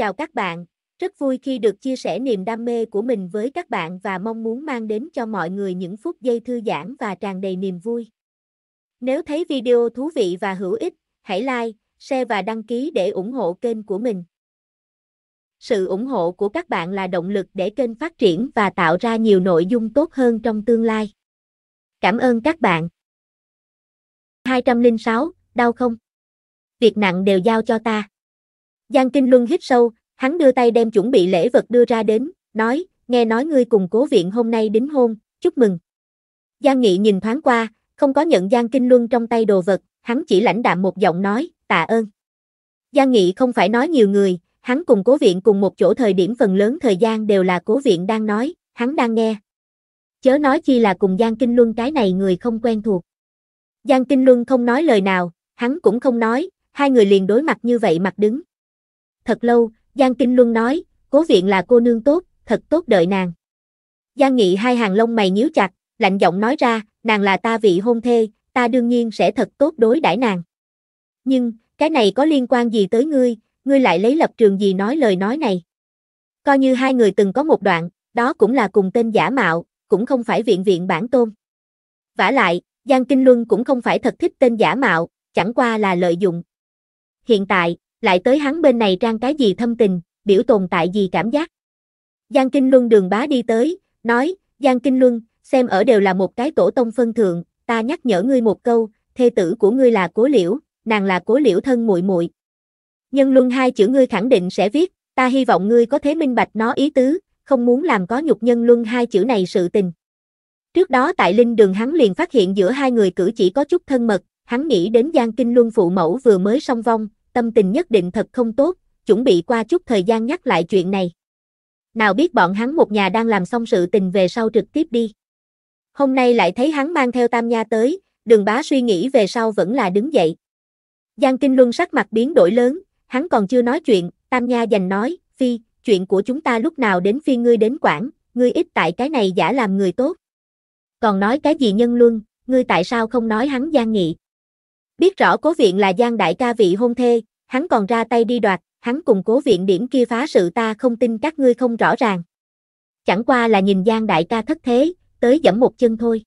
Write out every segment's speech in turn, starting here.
Chào các bạn, rất vui khi được chia sẻ niềm đam mê của mình với các bạn và mong muốn mang đến cho mọi người những phút giây thư giãn và tràn đầy niềm vui. Nếu thấy video thú vị và hữu ích, hãy like, share và đăng ký để ủng hộ kênh của mình. Sự ủng hộ của các bạn là động lực để kênh phát triển và tạo ra nhiều nội dung tốt hơn trong tương lai. Cảm ơn các bạn. 206, đau không? Việc nặng đều giao cho ta. Giang Kinh Luân hít sâu, hắn đưa tay đem chuẩn bị lễ vật đưa ra đến, nói, nghe nói ngươi cùng cố viện hôm nay đính hôn, chúc mừng. Giang Nghị nhìn thoáng qua, không có nhận Giang Kinh Luân trong tay đồ vật, hắn chỉ lãnh đạm một giọng nói, tạ ơn. Giang Nghị không phải nói nhiều người, hắn cùng cố viện cùng một chỗ thời điểm phần lớn thời gian đều là cố viện đang nói, hắn đang nghe. Chớ nói chi là cùng Giang Kinh Luân cái này người không quen thuộc. Giang Kinh Luân không nói lời nào, hắn cũng không nói, hai người liền đối mặt như vậy mặt đứng thật lâu, Giang Kinh Luân nói, cố viện là cô nương tốt, thật tốt đợi nàng. Giang Nghị hai hàng lông mày nhíu chặt, lạnh giọng nói ra, nàng là ta vị hôn thê, ta đương nhiên sẽ thật tốt đối đãi nàng. Nhưng, cái này có liên quan gì tới ngươi, ngươi lại lấy lập trường gì nói lời nói này. Coi như hai người từng có một đoạn, đó cũng là cùng tên giả mạo, cũng không phải viện viện bản tôn. vả lại, Giang Kinh Luân cũng không phải thật thích tên giả mạo, chẳng qua là lợi dụng. Hiện tại, lại tới hắn bên này trang cái gì thâm tình, biểu tồn tại gì cảm giác. Giang Kinh Luân đường bá đi tới, nói, Giang Kinh Luân, xem ở đều là một cái tổ tông phân thượng, ta nhắc nhở ngươi một câu, thê tử của ngươi là Cố Liễu, nàng là Cố Liễu thân muội muội. Nhân Luân hai chữ ngươi khẳng định sẽ viết, ta hy vọng ngươi có thể minh bạch nó ý tứ, không muốn làm có nhục Nhân Luân hai chữ này sự tình. Trước đó tại Linh Đường hắn liền phát hiện giữa hai người cử chỉ có chút thân mật, hắn nghĩ đến Giang Kinh Luân phụ mẫu vừa mới song vong, tâm tình nhất định thật không tốt, chuẩn bị qua chút thời gian nhắc lại chuyện này. Nào biết bọn hắn một nhà đang làm xong sự tình về sau trực tiếp đi. Hôm nay lại thấy hắn mang theo Tam Nha tới, đường bá suy nghĩ về sau vẫn là đứng dậy. Giang Kinh Luân sắc mặt biến đổi lớn, hắn còn chưa nói chuyện, Tam Nha dành nói, Phi, chuyện của chúng ta lúc nào đến phi ngươi đến quản, ngươi ít tại cái này giả làm người tốt. Còn nói cái gì nhân luân, ngươi tại sao không nói hắn gian nghị? Biết rõ cố viện là Giang đại ca vị hôn thê, hắn còn ra tay đi đoạt, hắn cùng cố viện điểm kia phá sự ta không tin các ngươi không rõ ràng. Chẳng qua là nhìn Giang đại ca thất thế, tới dẫm một chân thôi.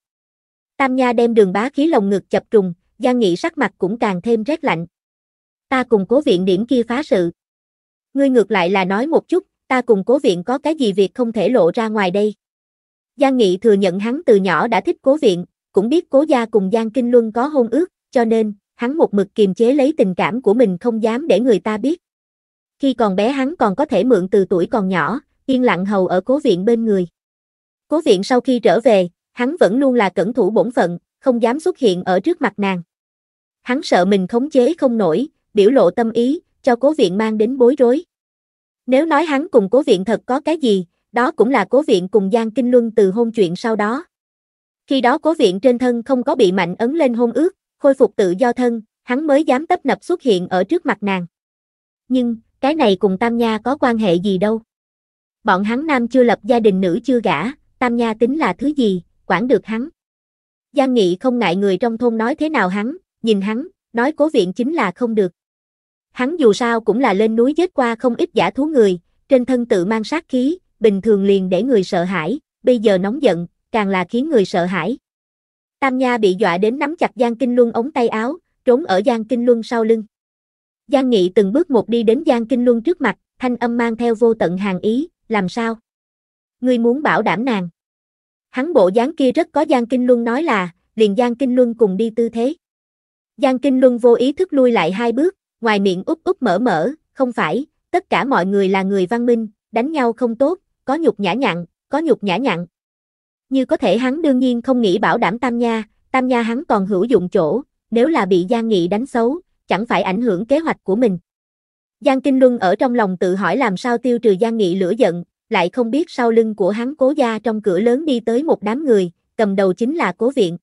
Tam Nha đem đường bá khí lồng ngực chập trùng, Giang Nghị sắc mặt cũng càng thêm rét lạnh. Ta cùng cố viện điểm kia phá sự. Ngươi ngược lại là nói một chút, ta cùng cố viện có cái gì việc không thể lộ ra ngoài đây. Giang Nghị thừa nhận hắn từ nhỏ đã thích cố viện, cũng biết cố gia cùng Giang Kinh Luân có hôn ước, cho nên, hắn một mực kiềm chế lấy tình cảm của mình không dám để người ta biết. Khi còn bé hắn còn có thể mượn từ tuổi còn nhỏ, yên lặng hầu ở cố viện bên người. Cố viện sau khi trở về, hắn vẫn luôn là cẩn thủ bổn phận, không dám xuất hiện ở trước mặt nàng. Hắn sợ mình khống chế không nổi, biểu lộ tâm ý, cho cố viện mang đến bối rối. Nếu nói hắn cùng cố viện thật có cái gì, đó cũng là cố viện cùng Giang Kinh Luân từ hôn chuyện sau đó. Khi đó cố viện trên thân không có bị mạnh ấn lên hôn ước, khôi phục tự do thân, hắn mới dám tấp nập xuất hiện ở trước mặt nàng. Nhưng, cái này cùng Tam Nha có quan hệ gì đâu. Bọn hắn nam chưa lập gia đình nữ chưa gả, Tam Nha tính là thứ gì, quản được hắn. Giang Nghị không ngại người trong thôn nói thế nào hắn, nhìn hắn, nói cố viện chính là không được. Hắn dù sao cũng là lên núi giết qua không ít giả thú người, trên thân tự mang sát khí, bình thường liền để người sợ hãi, bây giờ nóng giận, càng là khiến người sợ hãi. Tam Nha bị dọa đến nắm chặt Giang Kinh Luân ống tay áo, trốn ở Giang Kinh Luân sau lưng. Giang Nghị từng bước một đi đến Giang Kinh Luân trước mặt, thanh âm mang theo vô tận hàng ý, làm sao? Ngươi muốn bảo đảm nàng. Hắn bộ dáng kia rất có Giang Kinh Luân nói là, liền Giang Kinh Luân cùng đi tư thế. Giang Kinh Luân vô ý thức lui lại hai bước, ngoài miệng úp úp mở mở, không phải, tất cả mọi người là người văn minh, đánh nhau không tốt, có nhục nhã nhặn, có nhục nhã nhặn như có thể hắn đương nhiên không nghĩ bảo đảm Tam Nha, Tam Nha hắn còn hữu dụng chỗ, nếu là bị Giang Nghị đánh xấu, chẳng phải ảnh hưởng kế hoạch của mình. Giang Kinh Luân ở trong lòng tự hỏi làm sao tiêu trừ Giang Nghị lửa giận, lại không biết sau lưng của hắn cố gia trong cửa lớn đi tới một đám người, cầm đầu chính là cố viện.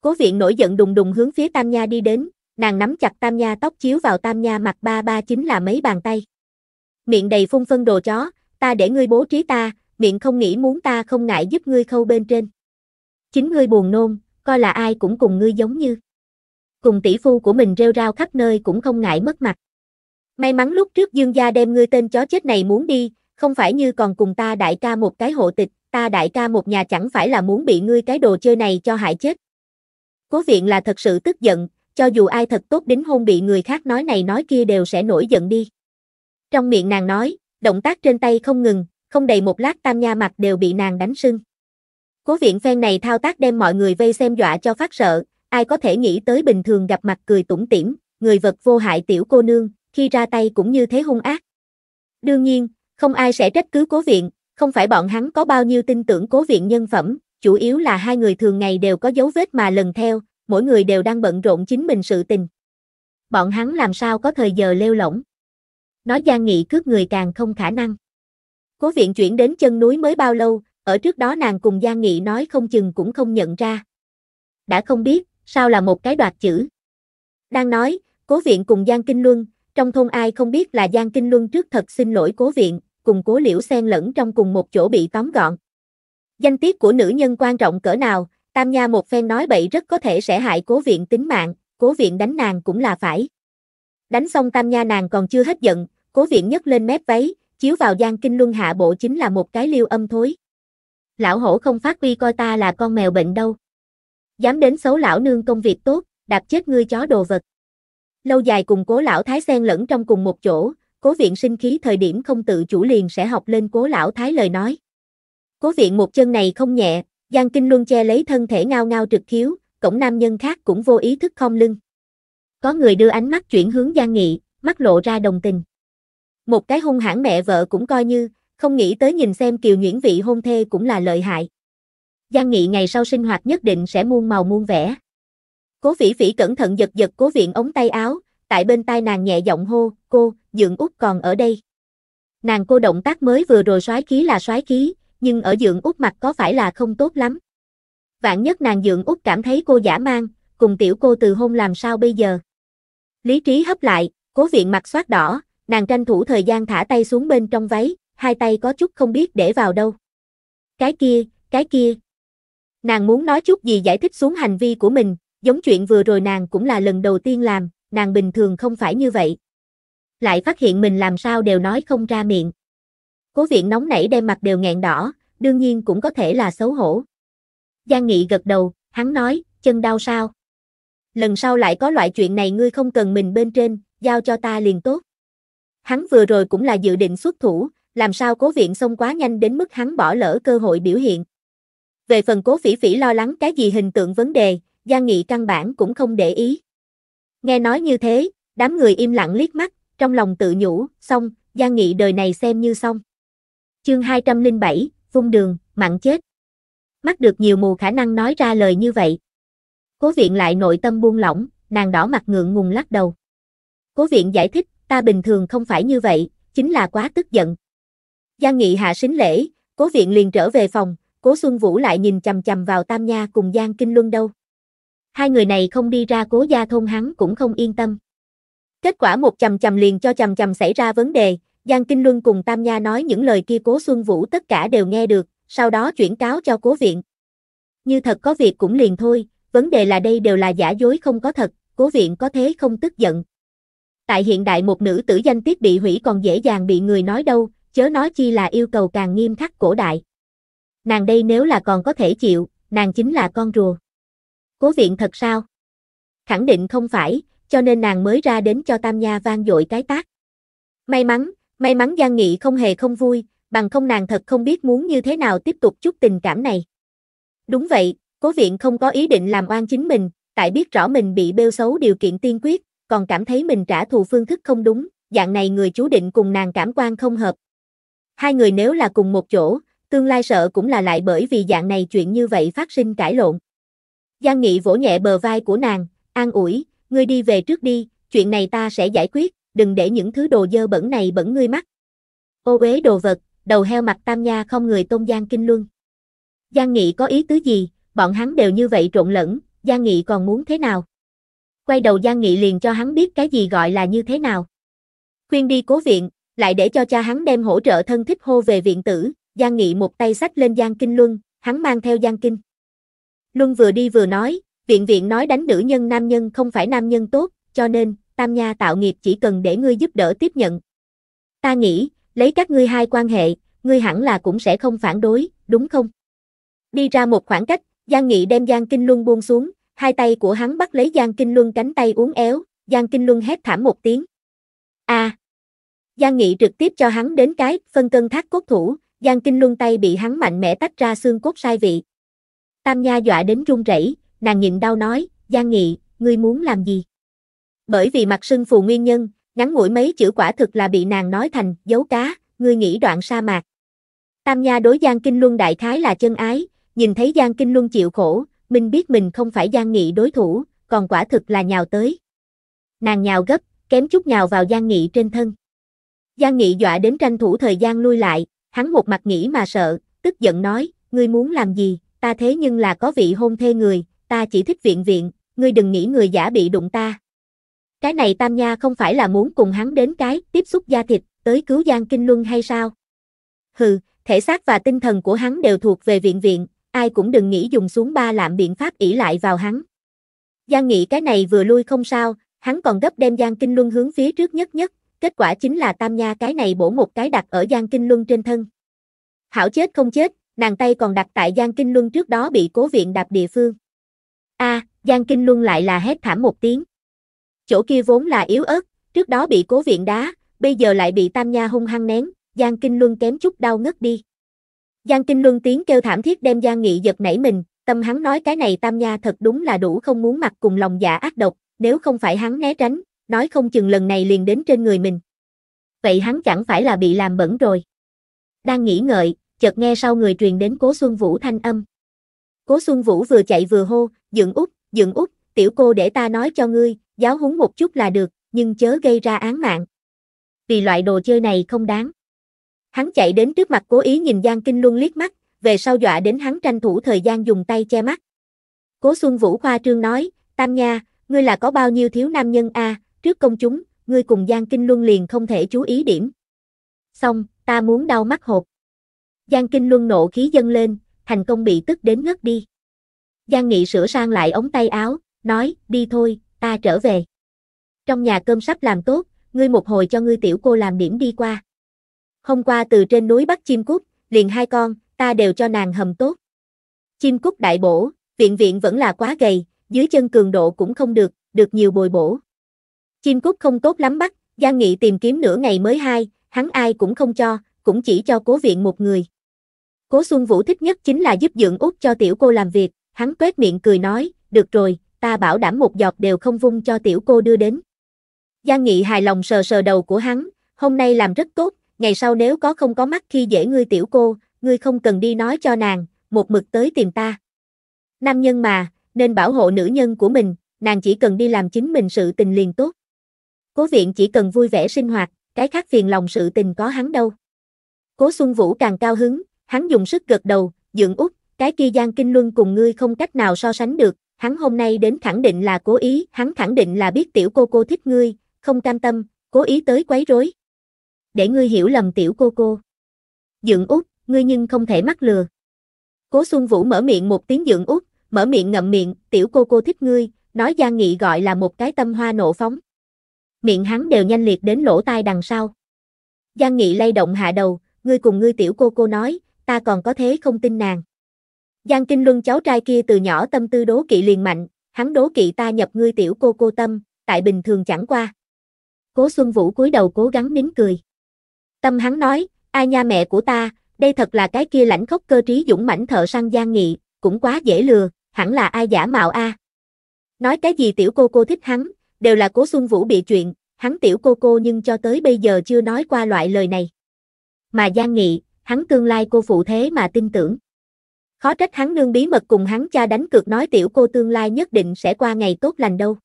Cố viện nổi giận đùng đùng hướng phía Tam Nha đi đến, nàng nắm chặt Tam Nha tóc chiếu vào Tam Nha mặt ba ba chính là mấy bàn tay. Miệng đầy phun phân đồ chó, ta để ngươi bố trí ta, miệng không nghĩ muốn ta không ngại giúp ngươi khâu bên trên. Chính ngươi buồn nôn, coi là ai cũng cùng ngươi giống như. Cùng tỷ phu của mình rêu rao khắp nơi cũng không ngại mất mặt. May mắn lúc trước dương gia đem ngươi tên chó chết này muốn đi, không phải như còn cùng ta đại ca một cái hộ tịch, ta đại ca một nhà chẳng phải là muốn bị ngươi cái đồ chơi này cho hại chết. Cố viện là thật sự tức giận, cho dù ai thật tốt đến hôn bị người khác nói này nói kia đều sẽ nổi giận đi. Trong miệng nàng nói, động tác trên tay không ngừng, không đầy một lát tam nha mặt đều bị nàng đánh sưng. Cố viện phen này thao tác đem mọi người vây xem dọa cho phát sợ, ai có thể nghĩ tới bình thường gặp mặt cười tủm tỉm, người vật vô hại tiểu cô nương, khi ra tay cũng như thế hung ác. Đương nhiên, không ai sẽ trách cứ cố viện, không phải bọn hắn có bao nhiêu tin tưởng cố viện nhân phẩm, chủ yếu là hai người thường ngày đều có dấu vết mà lần theo, mỗi người đều đang bận rộn chính mình sự tình. Bọn hắn làm sao có thời giờ lêu lỏng. Nói gian nghị cướp người càng không khả năng. Cố viện chuyển đến chân núi mới bao lâu, ở trước đó nàng cùng Giang Nghị nói không chừng cũng không nhận ra. Đã không biết, sao là một cái đoạt chữ. Đang nói, cố viện cùng Giang Kinh Luân, trong thôn ai không biết là Giang Kinh Luân trước thật xin lỗi cố viện, cùng cố liễu xen lẫn trong cùng một chỗ bị tóm gọn. Danh tiết của nữ nhân quan trọng cỡ nào, Tam Nha một phen nói bậy rất có thể sẽ hại cố viện tính mạng, cố viện đánh nàng cũng là phải. Đánh xong Tam Nha nàng còn chưa hết giận, cố viện nhấc lên mép váy, chiếu vào Giang Kinh Luân hạ bộ chính là một cái liêu âm thối. Lão hổ không phát uy coi ta là con mèo bệnh đâu. Dám đến xấu lão nương công việc tốt, đạp chết ngươi chó đồ vật. Lâu dài cùng cố lão thái sen lẫn trong cùng một chỗ, cố viện sinh khí thời điểm không tự chủ liền sẽ học lên cố lão thái lời nói. Cố viện một chân này không nhẹ, Giang Kinh Luân che lấy thân thể ngao ngao trực khiếu, cổng nam nhân khác cũng vô ý thức không lưng. Có người đưa ánh mắt chuyển hướng Giang Nghị, mắt lộ ra đồng tình. Một cái hung hãn mẹ vợ cũng coi như, không nghĩ tới nhìn xem kiều nhuyễn vị hôn thê cũng là lợi hại. Giang Nghị ngày sau sinh hoạt nhất định sẽ muôn màu muôn vẻ. Cố Vĩ Vĩ cẩn thận giật giật Cố Viện ống tay áo, tại bên tai nàng nhẹ giọng hô, "Cô, dưỡng Út còn ở đây." Nàng cô động tác mới vừa rồi xoái khí là xoái khí, nhưng ở dưỡng Út mặt có phải là không tốt lắm. Vạn nhất nàng dưỡng Út cảm thấy cô giả mang, cùng tiểu cô từ hôn làm sao bây giờ? Lý trí hấp lại, Cố Viện mặt xoát đỏ, nàng tranh thủ thời gian thả tay xuống bên trong váy, hai tay có chút không biết để vào đâu. Cái kia, cái kia. Nàng muốn nói chút gì giải thích xuống hành vi của mình, giống chuyện vừa rồi nàng cũng là lần đầu tiên làm, nàng bình thường không phải như vậy. Lại phát hiện mình làm sao đều nói không ra miệng. Cố viện nóng nảy đem mặt đều nghẹn đỏ, đương nhiên cũng có thể là xấu hổ. Giang Nghị gật đầu, hắn nói, chân đau sao? Lần sau lại có loại chuyện này ngươi không cần mình bên trên, giao cho ta liền tốt. Hắn vừa rồi cũng là dự định xuất thủ, làm sao cố viện xông quá nhanh đến mức hắn bỏ lỡ cơ hội biểu hiện. Về phần cố phỉ phỉ lo lắng cái gì hình tượng vấn đề, Giang Nghị căn bản cũng không để ý. Nghe nói như thế, đám người im lặng liếc mắt, trong lòng tự nhủ, xong, Giang Nghị đời này xem như xong. Chương 207, vung đường, mặn chết. Mắt được nhiều mù khả năng nói ra lời như vậy. Cố viện lại nội tâm buông lỏng, nàng đỏ mặt ngượng ngùng lắc đầu. Cố viện giải thích, ta bình thường không phải như vậy, chính là quá tức giận. Giang Nghị hạ xính lễ, cố viện liền trở về phòng, cố Xuân Vũ lại nhìn chầm chầm vào Tam Nha cùng Giang Kinh Luân đâu. Hai người này không đi ra cố gia thôn hắn cũng không yên tâm. Kết quả một chầm chầm liền cho chầm chầm xảy ra vấn đề, Giang Kinh Luân cùng Tam Nha nói những lời kia cố Xuân Vũ tất cả đều nghe được, sau đó chuyển cáo cho cố viện. Như thật có việc cũng liền thôi, vấn đề là đây đều là giả dối không có thật, cố viện có thế không tức giận. Tại hiện đại một nữ tử danh tiết bị hủy còn dễ dàng bị người nói đâu, chớ nói chi là yêu cầu càng nghiêm khắc cổ đại. Nàng đây nếu là còn có thể chịu, nàng chính là con rùa. Cố viện thật sao? Khẳng định không phải, cho nên nàng mới ra đến cho Tam Nha vang dội cái tác. May mắn, may mắn Giang Nghị không hề không vui, bằng không nàng thật không biết muốn như thế nào tiếp tục chút tình cảm này. Đúng vậy, cố viện không có ý định làm oan chính mình, tại biết rõ mình bị bêu xấu điều kiện tiên quyết, còn cảm thấy mình trả thù phương thức không đúng, dạng này người chú định cùng nàng cảm quan không hợp. Hai người nếu là cùng một chỗ, tương lai sợ cũng là lại bởi vì dạng này chuyện như vậy phát sinh cãi lộn. Giang Nghị vỗ nhẹ bờ vai của nàng, an ủi, ngươi đi về trước đi, chuyện này ta sẽ giải quyết, đừng để những thứ đồ dơ bẩn này bẩn ngươi mắt. Ô uế đồ vật, đầu heo mặt tam nha không người tôn Giang Kinh Luân. Giang Nghị có ý tứ gì, bọn hắn đều như vậy trộn lẫn, Giang Nghị còn muốn thế nào? quay đầu Giang Nghị liền cho hắn biết cái gì gọi là như thế nào. Khuyên đi cố viện, lại để cho cha hắn đem hỗ trợ thân thích hô về viện tử, Giang Nghị một tay sách lên Giang Kinh Luân, hắn mang theo Giang Kinh. Luân vừa đi vừa nói, viện viện nói đánh nữ nhân nam nhân không phải nam nhân tốt, cho nên, tam nha tạo nghiệp chỉ cần để ngươi giúp đỡ tiếp nhận. Ta nghĩ, lấy các ngươi hai quan hệ, ngươi hẳn là cũng sẽ không phản đối, đúng không? Đi ra một khoảng cách, Giang Nghị đem Giang Kinh Luân buông xuống, hai tay của hắn bắt lấy Giang Kinh Luân cánh tay uốn éo, Giang Kinh Luân hét thảm một tiếng. A. À. Giang Nghị trực tiếp cho hắn đến cái phân cân thác cốt thủ, Giang Kinh Luân tay bị hắn mạnh mẽ tách ra xương cốt sai vị. Tam Nha dọa đến run rẩy, nàng nhịn đau nói, Giang Nghị, ngươi muốn làm gì? Bởi vì mặt sưng phù nguyên nhân, ngắn ngủi mấy chữ quả thực là bị nàng nói thành dấu cá, ngươi nghĩ đoạn sa mạc. Tam Nha đối Giang Kinh Luân đại khái là chân ái, nhìn thấy Giang Kinh Luân chịu khổ, Minh biết mình không phải Giang Nghị đối thủ, còn quả thực là nhào tới. Nàng nhào gấp, kém chút nhào vào Giang Nghị trên thân. Giang Nghị dọa đến tranh thủ thời gian lui lại, hắn một mặt nghĩ mà sợ, tức giận nói, ngươi muốn làm gì, ta thế nhưng là có vị hôn thê người, ta chỉ thích viện viện, ngươi đừng nghĩ người giả bị đụng ta. Cái này Tam Nha không phải là muốn cùng hắn đến cái tiếp xúc da thịt, tới cứu Giang Kinh Luân hay sao? Hừ, thể xác và tinh thần của hắn đều thuộc về viện viện, ai cũng đừng nghĩ dùng xuống ba lạm biện pháp ỷ lại vào hắn. Giang Nghị cái này vừa lui không sao, hắn còn gấp đem Giang Kinh Luân hướng phía trước nhất nhất, kết quả chính là Tam Nha cái này bổ một cái đặt ở Giang Kinh Luân trên thân. Hảo chết không chết, nàng tay còn đặt tại Giang Kinh Luân trước đó bị cố viện đạp địa phương. A, à, Giang Kinh Luân lại là hét thảm một tiếng. Chỗ kia vốn là yếu ớt, trước đó bị cố viện đá, bây giờ lại bị Tam Nha hung hăng nén, Giang Kinh Luân kém chút đau ngất đi. Giang Kinh Luân tiếng kêu thảm thiết đem Giang Nghị giật nảy mình, tâm hắn nói cái này tam nha thật đúng là đủ không muốn mặt cùng lòng giả dạ ác độc, nếu không phải hắn né tránh, nói không chừng lần này liền đến trên người mình. Vậy hắn chẳng phải là bị làm bẩn rồi. Đang nghĩ ngợi, chợt nghe sau người truyền đến Cố Xuân Vũ thanh âm. Cố Xuân Vũ vừa chạy vừa hô, dựng út, dựng út, tiểu cô để ta nói cho ngươi, giáo huấn một chút là được, nhưng chớ gây ra án mạng. Vì loại đồ chơi này không đáng. Hắn chạy đến trước mặt cố ý nhìn Giang Kinh Luân liếc mắt, về sau dọa đến hắn tranh thủ thời gian dùng tay che mắt. Cố Xuân Vũ khoa trương nói, Tam Nha, ngươi là có bao nhiêu thiếu nam nhân a? trước công chúng, ngươi cùng Giang Kinh Luân liền không thể chú ý điểm. Xong, ta muốn đau mắt hộp. Giang Kinh Luân nộ khí dâng lên, thành công bị tức đến ngất đi. Giang Nghị sửa sang lại ống tay áo, nói, đi thôi, ta trở về. Trong nhà cơm sắp làm tốt, ngươi một hồi cho ngươi tiểu cô làm điểm đi qua. Hôm qua từ trên núi bắt chim cút, liền hai con, ta đều cho nàng hầm tốt. Chim cút đại bổ, viện viện vẫn là quá gầy, dưới chân cường độ cũng không được, được nhiều bồi bổ. Chim cút không tốt lắm bắt, Giang Nghị tìm kiếm nửa ngày mới hai, hắn ai cũng không cho, cũng chỉ cho cố viện một người. Cố Xuân Vũ thích nhất chính là giúp dưỡng út cho tiểu cô làm việc, hắn tuét miệng cười nói, được rồi, ta bảo đảm một giọt đều không vung cho tiểu cô đưa đến. Giang Nghị hài lòng sờ sờ đầu của hắn, hôm nay làm rất tốt, ngày sau nếu có không có mắt khi dễ ngươi tiểu cô, ngươi không cần đi nói cho nàng, một mực tới tìm ta. Nam nhân mà, nên bảo hộ nữ nhân của mình, nàng chỉ cần đi làm chính mình sự tình liền tốt. Cố viện chỉ cần vui vẻ sinh hoạt, cái khác phiền lòng sự tình có hắn đâu. Cố Xuân Vũ càng cao hứng, hắn dùng sức gật đầu, dưỡng út, cái kia Giang Kinh Luân cùng ngươi không cách nào so sánh được, hắn hôm nay đến khẳng định là cố ý, hắn khẳng định là biết tiểu cô cô thích ngươi, không cam tâm, cố ý tới quấy rối để ngươi hiểu lầm tiểu cô cô. Dượng út, ngươi nhưng không thể mắc lừa. Cố Xuân Vũ mở miệng một tiếng dượng út, mở miệng ngậm miệng, tiểu cô cô thích ngươi, nói Giang Nghị gọi là một cái tâm hoa nộ phóng. Miệng hắn đều nhanh liệt đến lỗ tai đằng sau. Giang Nghị lay động hạ đầu, ngươi cùng ngươi tiểu cô cô nói, ta còn có thế không tin nàng. Giang Kinh Luân cháu trai kia từ nhỏ tâm tư đố kỵ liền mạnh, hắn đố kỵ ta nhập ngươi tiểu cô cô tâm, tại bình thường chẳng qua. Cố Xuân Vũ cúi đầu cố gắng nín cười. Tâm hắn nói, a nha mẹ của ta, đây thật là cái kia lãnh khốc cơ trí dũng mãnh thợ săn gian nghị, cũng quá dễ lừa, hẳn là ai giả mạo a. Nói cái gì tiểu cô cô thích hắn, đều là cố Xuân Vũ bị chuyện, hắn tiểu cô cô nhưng cho tới bây giờ chưa nói qua loại lời này. Mà gian nghị, hắn tương lai cô phụ thế mà tin tưởng. Khó trách hắn nương bí mật cùng hắn cha đánh cược nói tiểu cô tương lai nhất định sẽ qua ngày tốt lành đâu.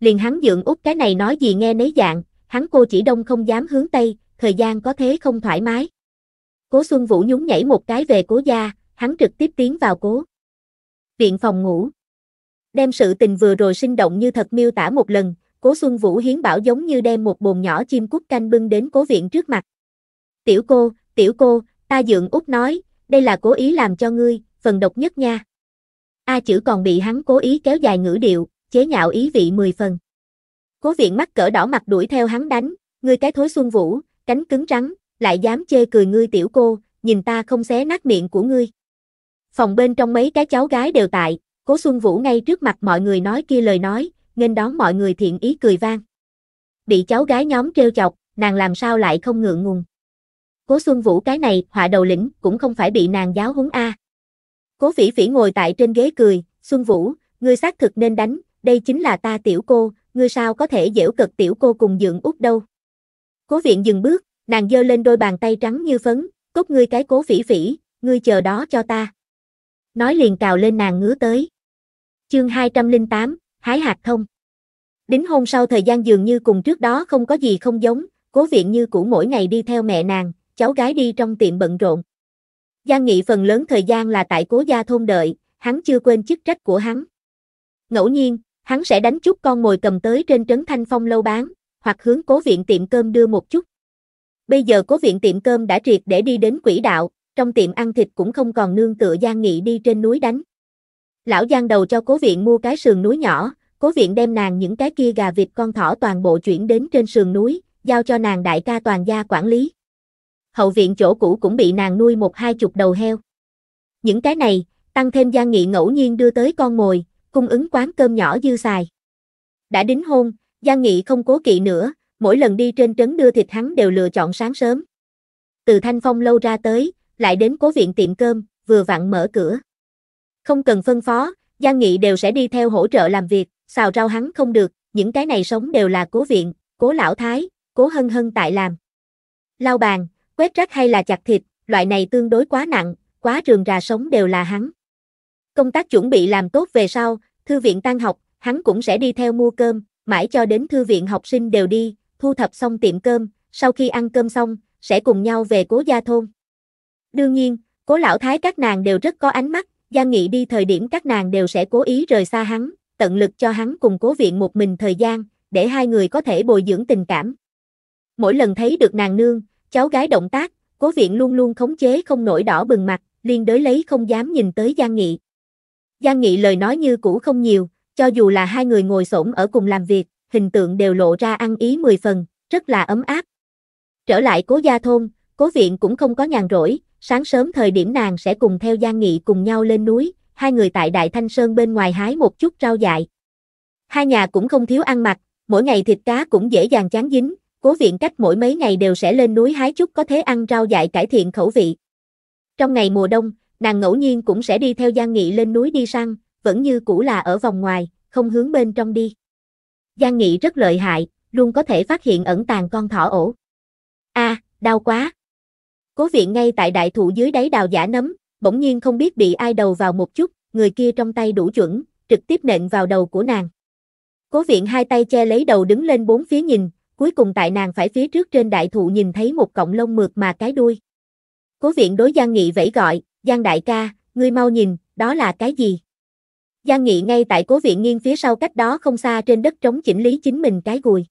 Liền hắn dượng út cái này nói gì nghe nấy dạng, hắn cô chỉ đông không dám hướng tây, thời gian có thế không thoải mái. Cố Xuân Vũ nhún nhảy một cái về cố gia, hắn trực tiếp tiến vào cố. Viện phòng ngủ. Đem sự tình vừa rồi sinh động như thật miêu tả một lần, cố Xuân Vũ hiến bảo giống như đem một bồn nhỏ chim cút canh bưng đến cố viện trước mặt. Tiểu cô, tiểu cô, ta dượng út nói, đây là cố ý làm cho ngươi, phần độc nhất nha. A chữ còn bị hắn cố ý kéo dài ngữ điệu, chế nhạo ý vị mười phần. Cố viện mắt cỡ đỏ mặt đuổi theo hắn đánh, ngươi cái thối Xuân Vũ, cánh cứng rắn, lại dám chê cười ngươi tiểu cô, nhìn ta không xé nát miệng của ngươi. Phòng bên trong mấy cái cháu gái đều tại, Cố Xuân Vũ ngay trước mặt mọi người nói kia lời nói, nên đón mọi người thiện ý cười vang. Bị cháu gái nhóm trêu chọc, nàng làm sao lại không ngượng ngùng. Cố Xuân Vũ cái này, họa đầu lĩnh, cũng không phải bị nàng giáo huấn a. Cố phỉ phỉ ngồi tại trên ghế cười, "Xuân Vũ, ngươi xác thực nên đánh, đây chính là ta tiểu cô, ngươi sao có thể giễu cực tiểu cô cùng dưỡng Út đâu?" Cố viện dừng bước, nàng giơ lên đôi bàn tay trắng như phấn, cốt ngươi cái cố phỉ phỉ, ngươi chờ đó cho ta. Nói liền cào lên nàng ngứa tới. Chương 208, hái hạt thông. Đính hôn sau thời gian dường như cùng trước đó không có gì không giống, cố viện như cũ mỗi ngày đi theo mẹ nàng, cháu gái đi trong tiệm bận rộn. Giang Nghị phần lớn thời gian là tại cố gia thôn đợi, hắn chưa quên chức trách của hắn. Ngẫu nhiên, hắn sẽ đánh chút con mồi cầm tới trên trấn Thanh Phong lâu bán, hoặc hướng cố viện tiệm cơm đưa một chút. Bây giờ cố viện tiệm cơm đã triệt để đi đến quỷ đạo, trong tiệm ăn thịt cũng không còn nương tựa Giang Nghị đi trên núi đánh. Lão Giang đầu cho cố viện mua cái sườn núi nhỏ, cố viện đem nàng những cái kia gà vịt con thỏ toàn bộ chuyển đến trên sườn núi, giao cho nàng đại ca toàn gia quản lý. Hậu viện chỗ cũ cũng bị nàng nuôi một hai chục đầu heo. Những cái này, tăng thêm Giang Nghị ngẫu nhiên đưa tới con mồi, cung ứng quán cơm nhỏ dư xài. Đã đính hôn, Giang Nghị không cố kỵ nữa, mỗi lần đi trên trấn đưa thịt hắn đều lựa chọn sáng sớm. Từ Thanh Phong lâu ra tới, lại đến cố viện tiệm cơm, vừa vặn mở cửa. Không cần phân phó, Giang Nghị đều sẽ đi theo hỗ trợ làm việc, xào rau hắn không được, những cái này sống đều là cố viện, cố lão thái, cố hân hân tại làm. Lao bàn, quét rác hay là chặt thịt, loại này tương đối quá nặng, quá rườm rà sống đều là hắn. Công tác chuẩn bị làm tốt về sau, thư viện tan học, hắn cũng sẽ đi theo mua cơm, mãi cho đến thư viện học sinh đều đi, thu thập xong tiệm cơm, sau khi ăn cơm xong, sẽ cùng nhau về cố gia thôn. Đương nhiên, cố lão thái các nàng đều rất có ánh mắt, Giang Nghị đi thời điểm các nàng đều sẽ cố ý rời xa hắn, tận lực cho hắn cùng cố viện một mình thời gian, để hai người có thể bồi dưỡng tình cảm. Mỗi lần thấy được nàng nương, cháu gái động tác, cố viện luôn luôn khống chế không nổi đỏ bừng mặt, liên đới lấy không dám nhìn tới Giang Nghị. Giang Nghị lời nói như cũ không nhiều, cho dù là hai người ngồi xổm ở cùng làm việc, hình tượng đều lộ ra ăn ý mười phần, rất là ấm áp. Trở lại cố gia thôn, cố viện cũng không có nhàn rỗi, sáng sớm thời điểm nàng sẽ cùng theo Giang Nghị cùng nhau lên núi, hai người tại Đại Thanh Sơn bên ngoài hái một chút rau dại. Hai nhà cũng không thiếu ăn mặc, mỗi ngày thịt cá cũng dễ dàng chán dính, cố viện cách mỗi mấy ngày đều sẽ lên núi hái chút có thể ăn rau dại cải thiện khẩu vị. Trong ngày mùa đông, nàng ngẫu nhiên cũng sẽ đi theo Giang Nghị lên núi đi săn, vẫn như cũ là ở vòng ngoài, không hướng bên trong đi. Giang Nghị rất lợi hại, luôn có thể phát hiện ẩn tàng con thỏ ổ. A, à, đau quá. Cố viện ngay tại đại thụ dưới đáy đào giả nấm, bỗng nhiên không biết bị ai đầu vào một chút, người kia trong tay đủ chuẩn, trực tiếp nện vào đầu của nàng. Cố viện hai tay che lấy đầu đứng lên bốn phía nhìn, cuối cùng tại nàng phải phía trước trên đại thụ nhìn thấy một cọng lông mượt mà cái đuôi. Cố viện đối Giang Nghị vẫy gọi, Giang đại ca, ngươi mau nhìn, đó là cái gì? Giang Nghị ngay tại cố viện nghiêng phía sau cách đó không xa trên đất trống chỉnh lý chính mình cái gùi.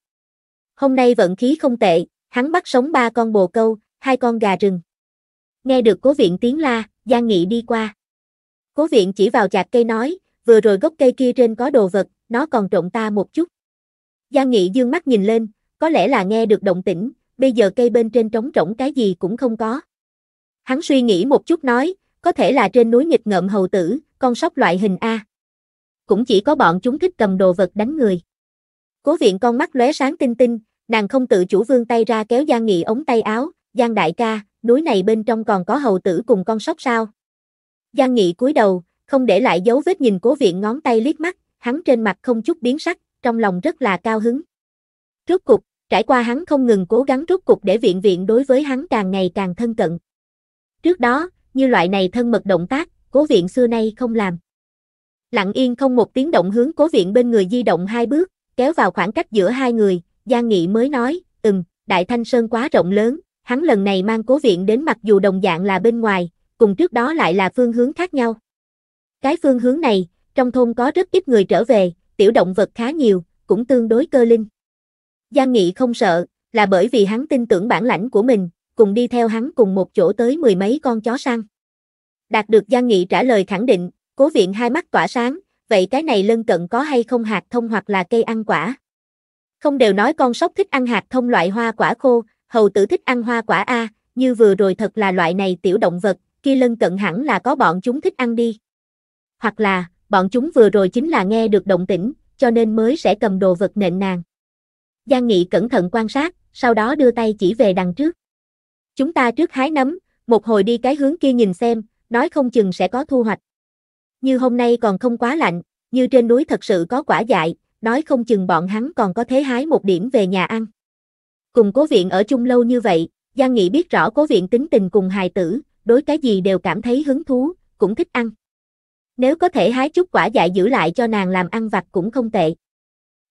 Hôm nay vận khí không tệ, hắn bắt sống ba con bồ câu, hai con gà rừng. Nghe được cố viện tiếng la, Giang Nghị đi qua. Cố viện chỉ vào chạc cây nói, vừa rồi gốc cây kia trên có đồ vật, nó còn trộn ta một chút. Giang Nghị dương mắt nhìn lên, có lẽ là nghe được động tĩnh, bây giờ cây bên trên trống rỗng cái gì cũng không có. Hắn suy nghĩ một chút nói, có thể là trên núi nghịch ngợm hầu tử, con sóc loại hình A cũng chỉ có bọn chúng thích cầm đồ vật đánh người. Cố viện con mắt lóe sáng tinh tinh, nàng không tự chủ vương tay ra kéo Giang Nghị ống tay áo, Giang đại ca, núi này bên trong còn có hầu tử cùng con sóc sao. Giang Nghị cúi đầu, không để lại dấu vết nhìn cố viện ngón tay liếc mắt, hắn trên mặt không chút biến sắc, trong lòng rất là cao hứng. Rốt cục, trải qua hắn không ngừng cố gắng rốt cục để viện viện đối với hắn càng ngày càng thân cận. Trước đó, như loại này thân mật động tác, cố viện xưa nay không làm. Lặng yên không một tiếng động hướng cố viện bên người di động hai bước, kéo vào khoảng cách giữa hai người, Giang Nghị mới nói, ừm, Đại Thanh Sơn quá rộng lớn, hắn lần này mang cố viện đến mặc dù đồng dạng là bên ngoài, cùng trước đó lại là phương hướng khác nhau. Cái phương hướng này, trong thôn có rất ít người trở về, tiểu động vật khá nhiều, cũng tương đối cơ linh. Giang Nghị không sợ, là bởi vì hắn tin tưởng bản lãnh của mình, cùng đi theo hắn cùng một chỗ tới mười mấy con chó săn. Đạt được Giang Nghị trả lời khẳng định, Cố viện hai mắt tỏa sáng, vậy cái này lân cận có hay không hạt thông hoặc là cây ăn quả? Không đều nói con sóc thích ăn hạt thông loại hoa quả khô, hầu tử thích ăn hoa quả A, như vừa rồi thật là loại này tiểu động vật, kia lân cận hẳn là có bọn chúng thích ăn đi. Hoặc là, bọn chúng vừa rồi chính là nghe được động tĩnh, cho nên mới sẽ cầm đồ vật nện nàng. Giang Nghị cẩn thận quan sát, sau đó đưa tay chỉ về đằng trước. Chúng ta trước hái nấm, một hồi đi cái hướng kia nhìn xem, nói không chừng sẽ có thu hoạch như hôm nay còn không quá lạnh, như trên núi thật sự có quả dại, nói không chừng bọn hắn còn có thế hái một điểm về nhà ăn. Cùng cố viện ở chung lâu như vậy, Giang Nghị biết rõ cố viện tính tình cùng hài tử, đối cái gì đều cảm thấy hứng thú, cũng thích ăn. Nếu có thể hái chút quả dại giữ lại cho nàng làm ăn vặt cũng không tệ.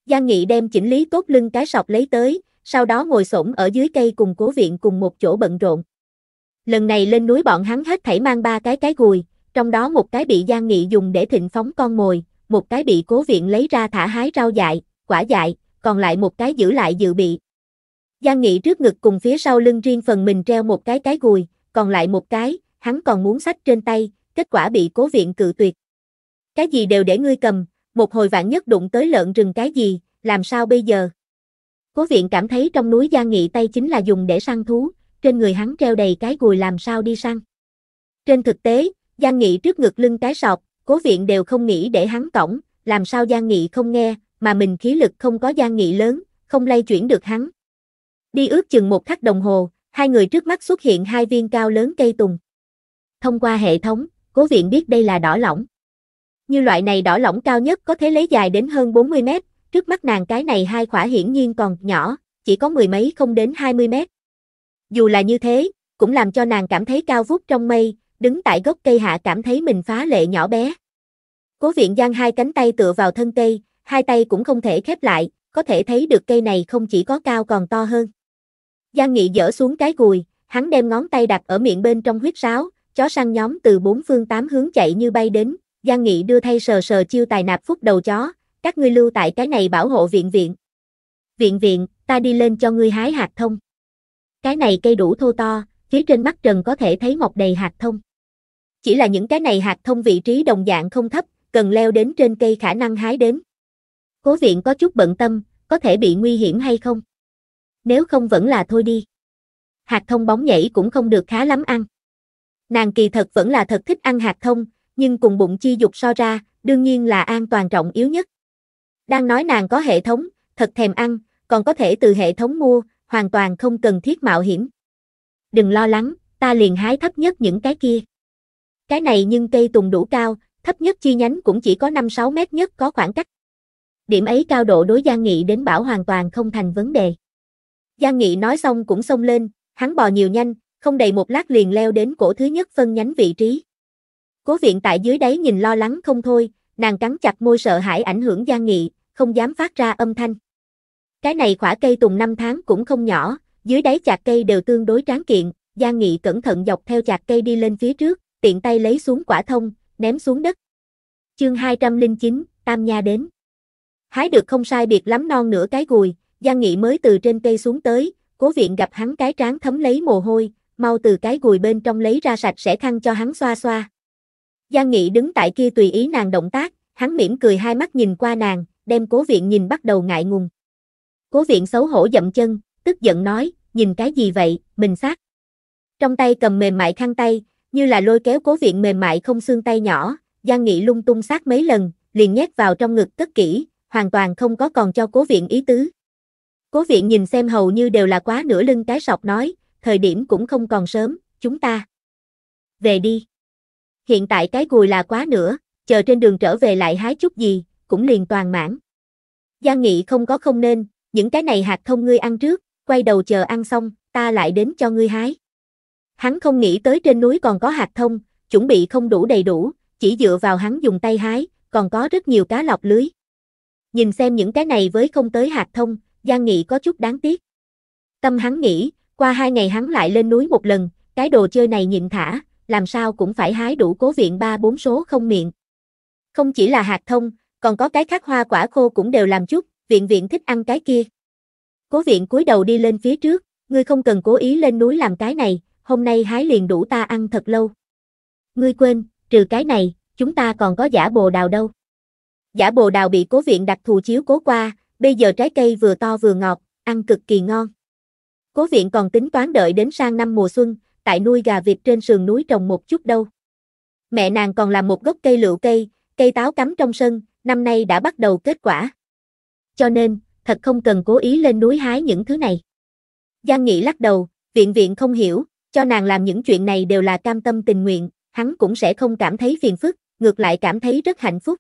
Giang Nghị đem chỉnh lý tốt lưng cái sọc lấy tới, sau đó ngồi xổm ở dưới cây cùng cố viện cùng một chỗ bận rộn. Lần này lên núi bọn hắn hết thảy mang ba cái cái gùi, trong đó một cái bị Giang Nghị dùng để thịnh phóng con mồi, một cái bị cố viện lấy ra thả hái rau dại, quả dại, còn lại một cái giữ lại dự bị. Giang Nghị trước ngực cùng phía sau lưng riêng phần mình treo một cái cái gùi, còn lại một cái, hắn còn muốn sách trên tay, kết quả bị cố viện cự tuyệt. Cái gì đều để ngươi cầm, một hồi vạn nhất đụng tới lợn rừng cái gì, làm sao bây giờ? Cố viện cảm thấy trong núi Giang Nghị tay chính là dùng để săn thú, trên người hắn treo đầy cái gùi làm sao đi săn. Trên thực tế, Giang Nghị trước ngực lưng cái sọc, cố viện đều không nghĩ để hắn cổng, làm sao Giang Nghị không nghe, mà mình khí lực không có Giang Nghị lớn, không lay chuyển được hắn. Đi ước chừng một khắc đồng hồ, hai người trước mắt xuất hiện hai viên cao lớn cây tùng. Thông qua hệ thống, cố viện biết đây là đỏ lỏng. Như loại này đỏ lỏng cao nhất có thể lấy dài đến hơn 40 mét, trước mắt nàng cái này hai khỏa hiển nhiên còn nhỏ, chỉ có mười mấy không đến 20 mét. Dù là như thế, cũng làm cho nàng cảm thấy cao vút trong mây, đứng tại gốc cây hạ cảm thấy mình phá lệ nhỏ bé. Cố viện giang hai cánh tay tựa vào thân cây, hai tay cũng không thể khép lại, có thể thấy được cây này không chỉ có cao còn to hơn. Giang Nghị dở xuống cái cùi, hắn đem ngón tay đặt ở miệng bên trong huyết sáo, chó săn nhóm từ bốn phương tám hướng chạy như bay đến, Giang Nghị đưa thay sờ sờ chiêu tài nạp phúc đầu chó, các ngươi lưu tại cái này bảo hộ viện viện. Viện viện, ta đi lên cho ngươi hái hạt thông. Cái này cây đủ thô to, phía trên mắt trần có thể thấy mọc đầy hạt thông. Chỉ là những cái này hạt thông vị trí đồng dạng không thấp, cần leo đến trên cây khả năng hái đến. Cố viện có chút bận tâm, có thể bị nguy hiểm hay không? Nếu không vẫn là thôi đi. Hạt thông bóng nhảy cũng không được khá lắm ăn. Nàng kỳ thật vẫn là thật thích ăn hạt thông, nhưng cùng bụng chi dục so ra, đương nhiên là an toàn trọng yếu nhất. Đang nói nàng có hệ thống, thật thèm ăn, còn có thể từ hệ thống mua, hoàn toàn không cần thiết mạo hiểm. Đừng lo lắng, ta liền hái thấp nhất những cái kia. Cái này nhưng cây tùng đủ cao, thấp nhất chi nhánh cũng chỉ có 5-6 mét nhất có khoảng cách. Điểm ấy cao độ đối Giang Nghị đến bảo hoàn toàn không thành vấn đề. Giang Nghị nói xong cũng xông lên, hắn bò nhiều nhanh, không đầy một lát liền leo đến cổ thứ nhất phân nhánh vị trí. Cố viện tại dưới đáy nhìn lo lắng không thôi, nàng cắn chặt môi sợ hãi ảnh hưởng Giang Nghị, không dám phát ra âm thanh. Cái này khỏa cây tùng năm tháng cũng không nhỏ, dưới đáy chạc cây đều tương đối tráng kiện, Giang Nghị cẩn thận dọc theo chạc cây đi lên phía trước, tiện tay lấy xuống quả thông, ném xuống đất. Chương 209, Tam Nha đến. Hái được không sai biệt lắm non nửa cái gùi, Giang Nghị mới từ trên cây xuống tới, cố viện gặp hắn cái trán thấm lấy mồ hôi, mau từ cái gùi bên trong lấy ra sạch sẽ khăn cho hắn xoa xoa. Giang Nghị đứng tại kia tùy ý nàng động tác, hắn mỉm cười hai mắt nhìn qua nàng, đem cố viện nhìn bắt đầu ngại ngùng. Cố viện xấu hổ dậm chân, tức giận nói, nhìn cái gì vậy, mình xác. Trong tay cầm mềm mại khăn tay, như là lôi kéo cố viện mềm mại không xương tay nhỏ, Giang Nghị lung tung sát mấy lần, liền nhét vào trong ngực cất kỹ, hoàn toàn không có còn cho cố viện ý tứ. Cố viện nhìn xem hầu như đều là quá nửa lưng cái sọc nói, thời điểm cũng không còn sớm, chúng ta. Về đi. Hiện tại cái gùi là quá nữa, chờ trên đường trở về lại hái chút gì, cũng liền toàn mãn. Giang Nghị không có không nên, những cái này hạt thông ngươi ăn trước, quay đầu chờ ăn xong, ta lại đến cho ngươi hái. Hắn không nghĩ tới trên núi còn có hạt thông, chuẩn bị không đủ đầy đủ, chỉ dựa vào hắn dùng tay hái, còn có rất nhiều cá lọc lưới. Nhìn xem những cái này với không tới hạt thông, Giang Nghị có chút đáng tiếc. Tâm hắn nghĩ, qua hai ngày hắn lại lên núi một lần, cái đồ chơi này nhịn thả, làm sao cũng phải hái đủ cố viện ba bốn số không miệng. Không chỉ là hạt thông, còn có cái khác hoa quả khô cũng đều làm chút, viện viện thích ăn cái kia. Cố viện cúi đầu đi lên phía trước, ngươi không cần cố ý lên núi làm cái này, hôm nay hái liền đủ ta ăn thật lâu. Ngươi quên, trừ cái này, chúng ta còn có giả bồ đào đâu. Giả bồ đào bị cố viện đặc thù chiếu cố qua, bây giờ trái cây vừa to vừa ngọt, ăn cực kỳ ngon. Cố viện còn tính toán đợi đến sang năm mùa xuân, tại nuôi gà vịt trên sườn núi trồng một chút đâu. Mẹ nàng còn làm một gốc cây lựu cây, cây táo cắm trong sân, năm nay đã bắt đầu kết quả. Cho nên, thật không cần cố ý lên núi hái những thứ này. Giang Nghị lắc đầu, viện viện không hiểu, cho nàng làm những chuyện này đều là cam tâm tình nguyện, hắn cũng sẽ không cảm thấy phiền phức, ngược lại cảm thấy rất hạnh phúc.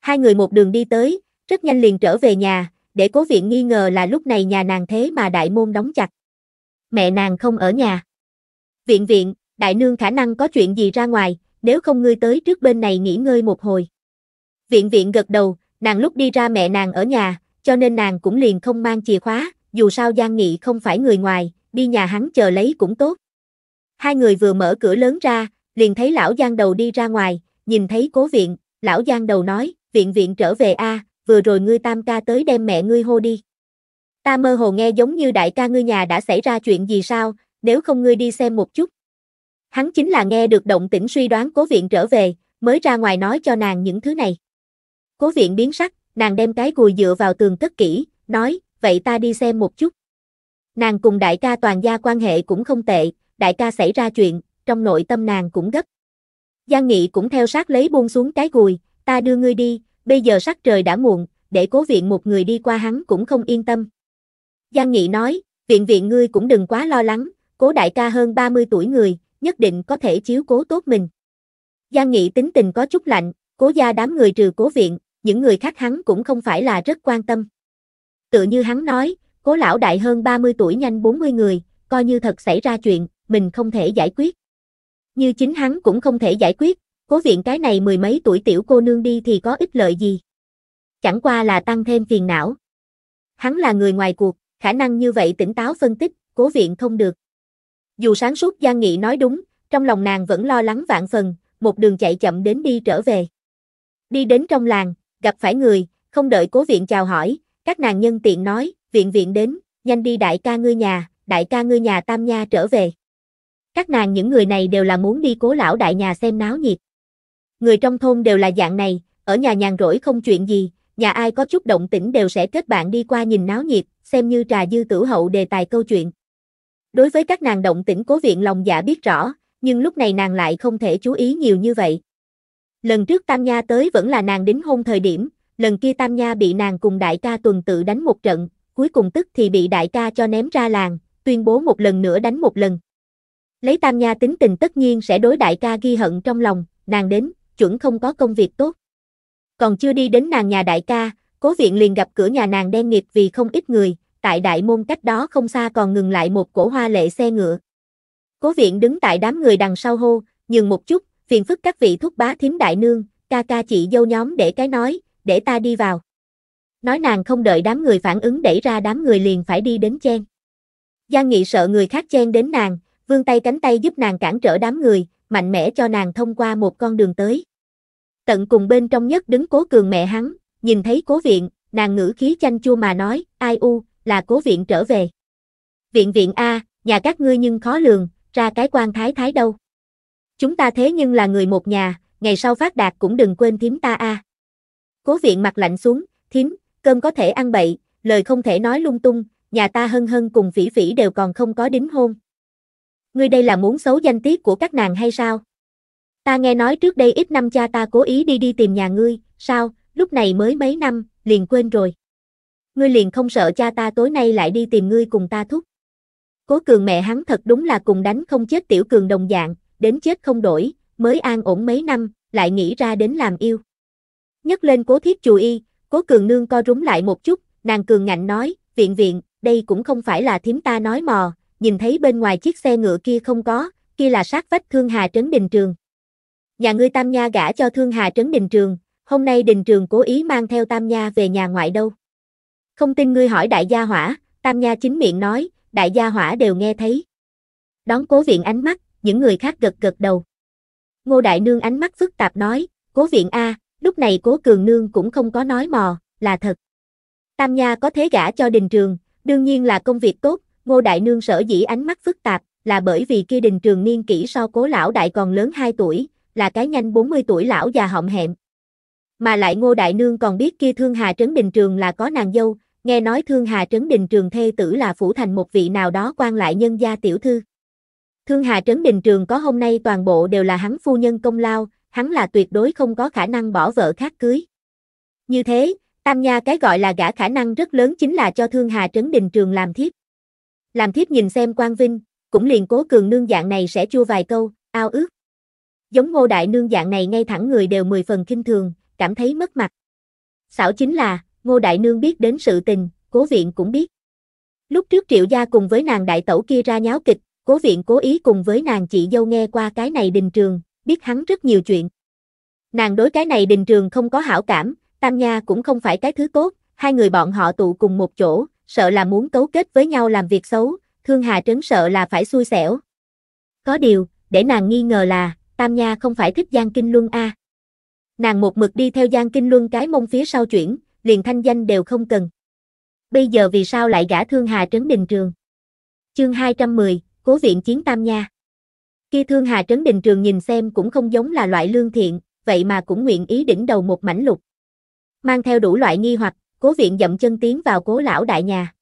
Hai người một đường đi tới, rất nhanh liền trở về nhà, để cố viện nghi ngờ là lúc này nhà nàng thế mà đại môn đóng chặt. Mẹ nàng không ở nhà. Viện viện, đại nương khả năng có chuyện gì ra ngoài, nếu không ngươi tới trước bên này nghỉ ngơi một hồi. Viện viện gật đầu, nàng lúc đi ra mẹ nàng ở nhà, cho nên nàng cũng liền không mang chìa khóa, dù sao Giang Nghị không phải người ngoài, đi nhà hắn chờ lấy cũng tốt. Hai người vừa mở cửa lớn ra, liền thấy lão Giang đầu đi ra ngoài, nhìn thấy cố viện, lão Giang đầu nói, viện viện trở về a, à, vừa rồi ngươi tam ca tới đem mẹ ngươi hô đi. Ta mơ hồ nghe giống như đại ca ngươi nhà đã xảy ra chuyện gì sao, nếu không ngươi đi xem một chút. Hắn chính là nghe được động tĩnh suy đoán cố viện trở về, mới ra ngoài nói cho nàng những thứ này. Cố viện biến sắc, nàng đem cái cùi dựa vào tường cất kỹ, nói, vậy ta đi xem một chút. Nàng cùng đại ca toàn gia quan hệ cũng không tệ, đại ca xảy ra chuyện, trong nội tâm nàng cũng gấp. Giang Nghị cũng theo sát lấy buông xuống cái gùi, ta đưa ngươi đi, bây giờ sắc trời đã muộn, để cố viện một người đi qua hắn cũng không yên tâm. Giang Nghị nói, viện viện ngươi cũng đừng quá lo lắng, cố đại ca hơn 30 tuổi người, nhất định có thể chiếu cố tốt mình. Giang Nghị tính tình có chút lạnh, cố gia đám người trừ cố viện, những người khác hắn cũng không phải là rất quan tâm. tự như hắn nói, cố lão đại hơn 30 tuổi nhanh 40 người, coi như thật xảy ra chuyện, mình không thể giải quyết. Như chính hắn cũng không thể giải quyết, cố viện cái này mười mấy tuổi tiểu cô nương đi thì có ích lợi gì. Chẳng qua là tăng thêm phiền não. Hắn là người ngoài cuộc, khả năng như vậy tỉnh táo phân tích, cố viện không được. Dù sáng suốt Giang Nghị nói đúng, trong lòng nàng vẫn lo lắng vạn phần, một đường chạy chậm đến đi trở về. Đi đến trong làng, gặp phải người, không đợi cố viện chào hỏi, các nàng nhân tiện nói, viện viện đến, nhanh đi đại ca ngươi nhà, đại ca ngươi nhà tam nha trở về. Các nàng những người này đều là muốn đi cố lão đại nhà xem náo nhiệt. Người trong thôn đều là dạng này, ở nhà nhàn rỗi không chuyện gì, nhà ai có chút động tĩnh đều sẽ kết bạn đi qua nhìn náo nhiệt, xem như trà dư tử hậu đề tài câu chuyện. Đối với các nàng động tĩnh cố viện lòng dạ biết rõ, nhưng lúc này nàng lại không thể chú ý nhiều như vậy. Lần trước Tam Nha tới vẫn là nàng đính hôn thời điểm, lần kia Tam Nha bị nàng cùng đại ca tuần tự đánh một trận, cuối cùng tức thì bị đại ca cho ném ra làng, tuyên bố một lần nữa đánh một lần. Lấy Tam Nha tính tình tất nhiên sẽ đối đại ca ghi hận trong lòng, nàng đến, chuẩn không có công việc tốt. Còn chưa đi đến nàng nhà đại ca, cố viện liền gặp cửa nhà nàng đen nghiệp vì không ít người, tại đại môn cách đó không xa còn ngừng lại một cổ hoa lệ xe ngựa. Cố viện đứng tại đám người đằng sau hô, nhường một chút, phiền phức các vị thúc bá thím đại nương, ca ca chị dâu nhóm để cái nói, để ta đi vào. Nói nàng không đợi đám người phản ứng đẩy ra đám người liền phải đi đến chen. Giang Nghị sợ người khác chen đến nàng, vương tay cánh tay giúp nàng cản trở đám người, mạnh mẽ cho nàng thông qua một con đường tới. Tận cùng bên trong nhất đứng cố cường mẹ hắn, nhìn thấy cố viện, nàng ngữ khí chanh chua mà nói, ai u, là cố viện trở về. Viện viện A, nhà các ngươi nhưng khó lường, ra cái quan thái thái đâu. Chúng ta thế nhưng là người một nhà, ngày sau phát đạt cũng đừng quên thím ta A. Cố viện mặt lạnh xuống, thím, cơm có thể ăn bậy, lời không thể nói lung tung, nhà ta hân hân cùng phỉ phỉ đều còn không có đính hôn ngươi đây là muốn xấu danh tiết của các nàng hay sao? Ta nghe nói trước đây ít năm cha ta cố ý đi đi tìm nhà ngươi, sao, lúc này mới mấy năm, liền quên rồi. Ngươi liền không sợ cha ta tối nay lại đi tìm ngươi cùng ta thúc. Cố cường mẹ hắn thật đúng là cùng đánh không chết tiểu cường đồng dạng, đến chết không đổi, mới an ổn mấy năm, lại nghĩ ra đến làm yêu. Nhất lên cố thiết chùi y, cố cường nương co rúm lại một chút, nàng cường ngạnh nói, viện viện, đây cũng không phải là thím ta nói mò, nhìn thấy bên ngoài chiếc xe ngựa kia không có, kia là sát vách Thương Hà Trấn Đình Trường. Nhà ngươi Tam Nha gả cho Thương Hà Trấn Đình Trường, hôm nay Đình Trường cố ý mang theo Tam Nha về nhà ngoại đâu. Không tin ngươi hỏi đại gia hỏa, Tam Nha chính miệng nói, đại gia hỏa đều nghe thấy. Đón cố viện ánh mắt, những người khác gật gật đầu. Ngô Đại Nương ánh mắt phức tạp nói, cố viện A, lúc này cố cường nương cũng không có nói mò, là thật. Tam Nha có thế gả cho đình trường, đương nhiên là công việc tốt, Ngô Đại Nương sở dĩ ánh mắt phức tạp, là bởi vì kia đình trường niên kỹ so cố lão đại còn lớn 2 tuổi, là cái nhanh 40 tuổi lão già họng hẹm. Mà lại Ngô Đại Nương còn biết kia Thương Hà Trấn Đình Trường là có nàng dâu, nghe nói Thương Hà Trấn Đình Trường thê tử là phủ thành một vị nào đó quan lại nhân gia tiểu thư. Thương Hà Trấn Đình Trường có hôm nay toàn bộ đều là hắn phu nhân công lao, hắn là tuyệt đối không có khả năng bỏ vợ khác cưới. Như thế, Tam Nha cái gọi là gã khả năng rất lớn chính là cho Thương Hà Trấn Đình Trường làm thiếp. Làm thiếp nhìn xem quan vinh, cũng liền cố cường nương dạng này sẽ chua vài câu, ao ước. Giống ngô đại nương dạng này ngay thẳng người đều mười phần kinh thường, cảm thấy mất mặt. Xảo chính là, ngô đại nương biết đến sự tình, cố viện cũng biết. Lúc trước triệu gia cùng với nàng đại tẩu kia ra nháo kịch, cố viện cố ý cùng với nàng chị dâu nghe qua cái này đình trường, biết hắn rất nhiều chuyện. Nàng đối cái này đình trường không có hảo cảm, Tam Nha cũng không phải cái thứ tốt, hai người bọn họ tụ cùng một chỗ, sợ là muốn cấu kết với nhau làm việc xấu, Thương Hà Trấn sợ là phải xui xẻo. Có điều, để nàng nghi ngờ là, Tam Nha không phải thích Giang Kinh Luân a. Nàng một mực đi theo Giang Kinh Luân cái mông phía sau chuyển, liền thanh danh đều không cần. Bây giờ vì sao lại gả Thương Hà Trấn Đình Trường? Chương 210, Cố viện chiến Tam Nha. Kia Thương Hà Trấn Đình Trường nhìn xem cũng không giống là loại lương thiện, vậy mà cũng nguyện ý đỉnh đầu một mảnh lục. Mang theo đủ loại nghi hoặc, cố viện dậm chân tiến vào cố lão đại nhà.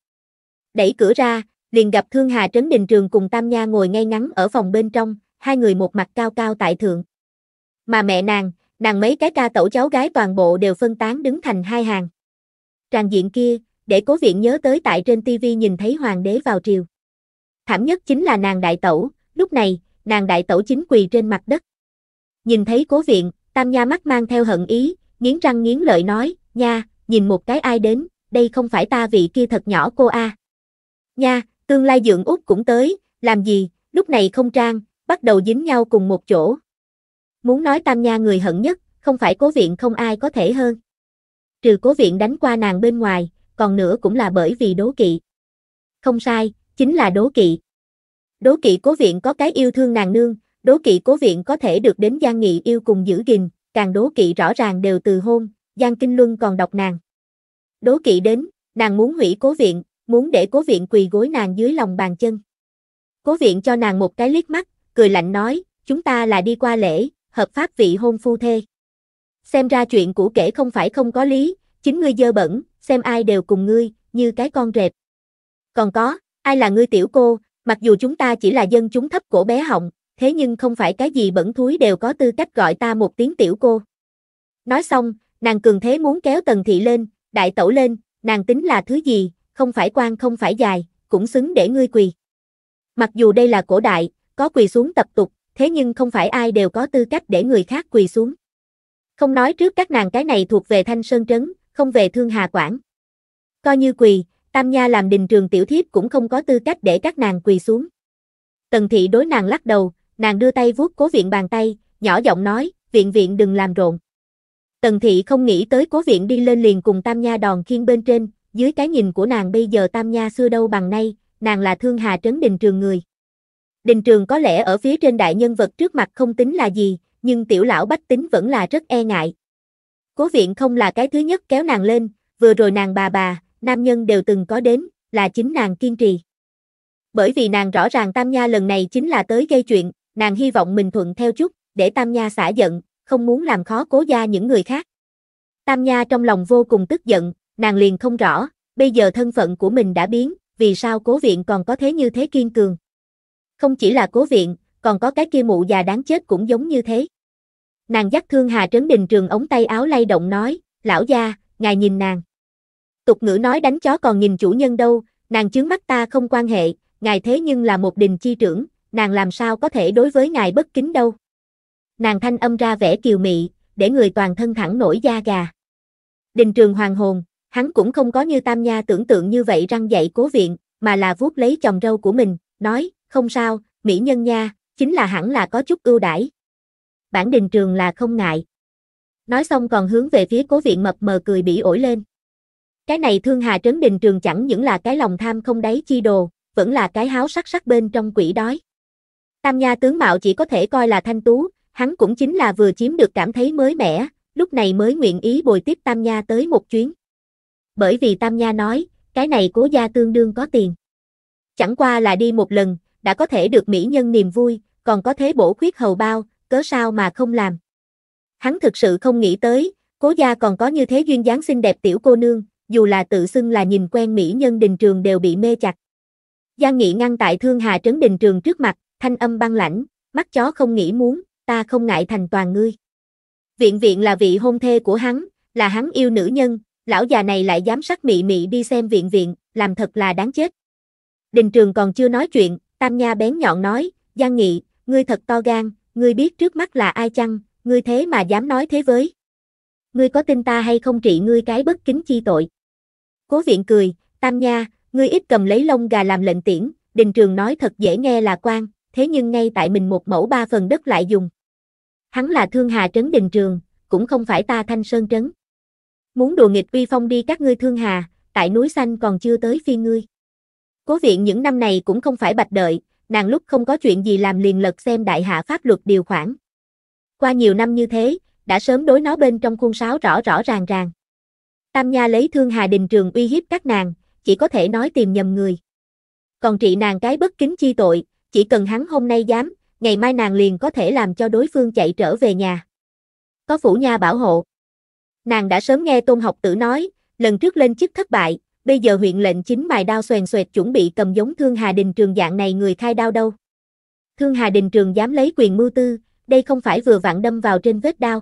Đẩy cửa ra, liền gặp Thương Hà Trấn Đình Trường cùng Tam Nha ngồi ngay ngắn ở phòng bên trong, hai người một mặt cao cao tại thượng. Mà mẹ nàng, nàng mấy cái ca tẩu cháu gái toàn bộ đều phân tán đứng thành hai hàng. Tràng diện kia, để cố viện nhớ tới tại trên TV nhìn thấy hoàng đế vào triều. Thảm nhất chính là nàng đại tẩu, lúc này, nàng đại tẩu chính quỳ trên mặt đất. Nhìn thấy cố viện, Tam Nha mắt mang theo hận ý, nghiến răng nghiến lợi nói, nha, nhìn một cái ai đến, đây không phải ta vị kia thật nhỏ cô a. Nha, tương lai dưỡng út cũng tới, làm gì, lúc này không trang, bắt đầu dính nhau cùng một chỗ. Muốn nói tam nha người hận nhất, không phải cố viện không ai có thể hơn. Trừ cố viện đánh qua nàng bên ngoài, còn nữa cũng là bởi vì đố kỵ. Không sai, chính là đố kỵ. Đố kỵ cố viện có cái yêu thương nàng nương, đố kỵ cố viện có thể được đến gian nghị yêu cùng giữ gìn, càng đố kỵ rõ ràng đều từ hôn, Giang Kinh Luân còn đọc nàng. Đố kỵ đến, nàng muốn hủy cố viện, muốn để cố viện quỳ gối nàng dưới lòng bàn chân. Cố viện cho nàng một cái liếc mắt, cười lạnh nói, chúng ta là đi qua lễ, hợp pháp vị hôn phu thê. Xem ra chuyện cũ kể không phải không có lý, chính ngươi dơ bẩn, xem ai đều cùng ngươi, như cái con rệp. Còn có, ai là ngươi tiểu cô, mặc dù chúng ta chỉ là dân chúng thấp cổ bé họng, thế nhưng không phải cái gì bẩn thúi đều có tư cách gọi ta một tiếng tiểu cô. Nói xong, Nàng cường thế muốn kéo tần thị lên, đại tẩu lên, nàng tính là thứ gì, không phải quan không phải dài, cũng xứng để ngươi quỳ. Mặc dù đây là cổ đại, có quỳ xuống tập tục, thế nhưng không phải ai đều có tư cách để người khác quỳ xuống. Không nói trước các nàng cái này thuộc về Thanh Sơn Trấn, không về Thương Hà Quảng. Coi như quỳ, Tam Nha làm đình trường tiểu thiếp cũng không có tư cách để các nàng quỳ xuống. Tần thị đối nàng lắc đầu, nàng đưa tay vuốt cố viện bàn tay, nhỏ giọng nói, viện viện đừng làm rộn. Tần thị không nghĩ tới cố viện đi lên liền cùng Tam Nha đòn khiên bên trên, dưới cái nhìn của nàng bây giờ Tam Nha xưa đâu bằng nay, nàng là thương hà trấn đình trường người. Đình trường có lẽ ở phía trên đại nhân vật trước mặt không tính là gì, nhưng tiểu lão bách tính vẫn là rất e ngại. Cố viện không là cái thứ nhất kéo nàng lên, vừa rồi nàng bà bà, nam nhân đều từng có đến, là chính nàng kiên trì. Bởi vì nàng rõ ràng Tam Nha lần này chính là tới gây chuyện, nàng hy vọng mình thuận theo chút, để Tam Nha xả giận, không muốn làm khó cố gia những người khác. Tam Nha trong lòng vô cùng tức giận, nàng liền không rõ, bây giờ thân phận của mình đã biến, vì sao cố viện còn có thế như thế kiên cường. Không chỉ là cố viện, còn có cái kia mụ già đáng chết cũng giống như thế. Nàng dắt thương Hà Trấn Đình trường ống tay áo lay động nói, lão gia, ngài nhìn nàng. Tục ngữ nói đánh chó còn nhìn chủ nhân đâu, nàng chướng mắt ta không quan hệ, ngài thế nhưng là một đình chi trưởng, nàng làm sao có thể đối với ngài bất kính đâu nàng thanh âm ra vẻ kiều mị, để người toàn thân thẳng nổi da gà. Đình trường hoàng hồn, hắn cũng không có như tam nha tưởng tượng như vậy răng dạy cố viện, mà là vuốt lấy chồng râu của mình, nói, không sao, mỹ nhân nha, chính là hẳn là có chút ưu đãi. Bản đình trường là không ngại. Nói xong còn hướng về phía cố viện mập mờ cười bị ổi lên. Cái này thương hà trấn đình trường chẳng những là cái lòng tham không đáy chi đồ, vẫn là cái háo sắc sắc bên trong quỷ đói. Tam nha tướng mạo chỉ có thể coi là thanh tú, hắn cũng chính là vừa chiếm được cảm thấy mới mẻ, lúc này mới nguyện ý bồi tiếp Tam Nha tới một chuyến. Bởi vì Tam Nha nói, cái này cố gia tương đương có tiền. Chẳng qua là đi một lần, đã có thể được mỹ nhân niềm vui, còn có thế bổ khuyết hầu bao, cớ sao mà không làm. Hắn thực sự không nghĩ tới, cố gia còn có như thế duyên dáng xinh đẹp tiểu cô nương, dù là tự xưng là nhìn quen mỹ nhân đình trường đều bị mê chặt. Giang Nghị ngăn tại Thương Hà Trấn Đình Trường trước mặt, thanh âm băng lãnh, mắt chó không nghĩ muốn, ta không ngại thành toàn ngươi. Viện viện là vị hôn thê của hắn, là hắn yêu nữ nhân, lão già này lại dám sắc mị mị đi xem viện viện, làm thật là đáng chết. Đình trường còn chưa nói chuyện, Tam Nha bén nhọn nói, Giang Nghị, ngươi thật to gan, ngươi biết trước mắt là ai chăng, ngươi thế mà dám nói thế với. Ngươi có tin ta hay không trị ngươi cái bất kính chi tội. Cố viện cười, Tam Nha, ngươi ít cầm lấy lông gà làm lệnh tiễn, đình trường nói thật dễ nghe là quan, thế nhưng ngay tại mình một mẫu ba phần đất lại dùng. Hắn là Thương Hà Trấn Đình Trường, cũng không phải ta Thanh Sơn Trấn. Muốn đùa nghịch uy phong đi các ngươi Thương Hà, tại núi xanh còn chưa tới phi ngươi. Cố viện những năm này cũng không phải bạch đợi, nàng lúc không có chuyện gì làm liền lật xem đại hạ pháp luật điều khoản. Qua nhiều năm như thế, đã sớm đối nó bên trong khuôn sáo rõ rõ ràng ràng. Tam Nha lấy Thương Hà Đình Trường uy hiếp các nàng, chỉ có thể nói tìm nhầm người. Còn trị nàng cái bất kính chi tội, chỉ cần hắn hôm nay dám, ngày mai nàng liền có thể làm cho đối phương chạy trở về nhà. Có phủ nha bảo hộ. Nàng đã sớm nghe tôn học tử nói, lần trước lên chức thất bại, bây giờ huyện lệnh chính bài đao xoèn xoẹt chuẩn bị cầm giống Thương Hà Đình Trường dạng này người khai đao đâu. Thương Hà Đình Trường dám lấy quyền mưu tư, đây không phải vừa vặn đâm vào trên vết đao.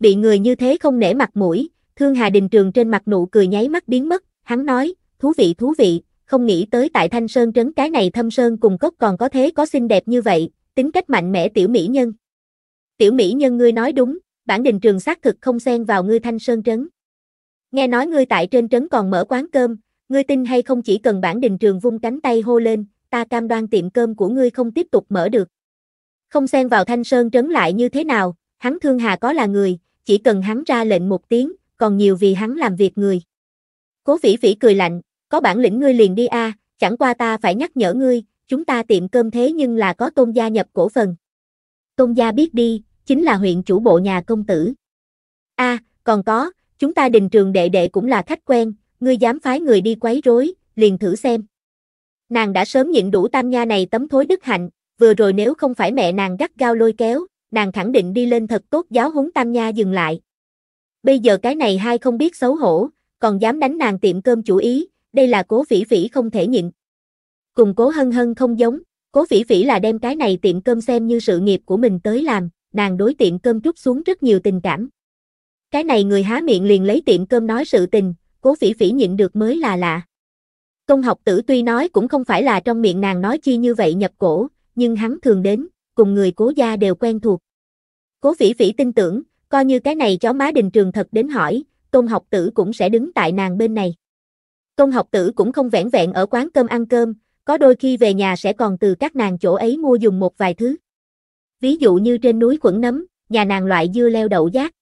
Bị người như thế không nể mặt mũi, Thương Hà Đình Trường trên mặt nụ cười nháy mắt biến mất, hắn nói, thú vị thú vị, không nghĩ tới tại Thanh Sơn trấn cái này thâm sơn cùng cốc còn có thế có xinh đẹp như vậy, tính cách mạnh mẽ tiểu mỹ nhân. Tiểu mỹ nhân ngươi nói đúng, bản đình trường xác thực không xen vào ngươi thanh sơn trấn. Nghe nói ngươi tại trên trấn còn mở quán cơm, ngươi tin hay không chỉ cần bản đình trường vung cánh tay hô lên, ta cam đoan tiệm cơm của ngươi không tiếp tục mở được. Không xen vào thanh sơn trấn lại như thế nào, hắn thương hà có là người, chỉ cần hắn ra lệnh một tiếng, còn nhiều vì hắn làm việc người. Cố phỉ phỉ cười lạnh, có bản lĩnh ngươi liền đi a, à, chẳng qua ta phải nhắc nhở ngươi, chúng ta tiệm cơm thế nhưng là có tôn gia nhập cổ phần. Tôn gia biết đi, chính là huyện chủ bộ nhà công tử. a à, còn có, chúng ta đình trường đệ đệ cũng là khách quen, ngươi dám phái người đi quấy rối, liền thử xem. Nàng đã sớm nhịn đủ tam nha này tấm thối đức hạnh, vừa rồi nếu không phải mẹ nàng gắt gao lôi kéo, nàng khẳng định đi lên thật tốt giáo huấn tam nha dừng lại. Bây giờ cái này hai không biết xấu hổ, còn dám đánh nàng tiệm cơm chủ ý, đây là cố vĩ vĩ không thể nhịn. Cùng cố hân hân không giống, cố vĩ vĩ là đem cái này tiệm cơm xem như sự nghiệp của mình tới làm, nàng đối tiệm cơm trút xuống rất nhiều tình cảm. Cái này người há miệng liền lấy tiệm cơm nói sự tình, cố vĩ vĩ nhịn được mới là lạ. Công học tử tuy nói cũng không phải là trong miệng nàng nói chi như vậy nhập cổ, nhưng hắn thường đến, cùng người cố gia đều quen thuộc. Cố vĩ vĩ tin tưởng, coi như cái này chó má đình trường thật đến hỏi, tôn học tử cũng sẽ đứng tại nàng bên này. Tôn học tử cũng không vẹn vẹn ở quán cơm ăn cơm, có đôi khi về nhà sẽ còn từ các nàng chỗ ấy mua dùng một vài thứ. Ví dụ như trên núi quẩn nấm, nhà nàng loại dưa leo đậu giác.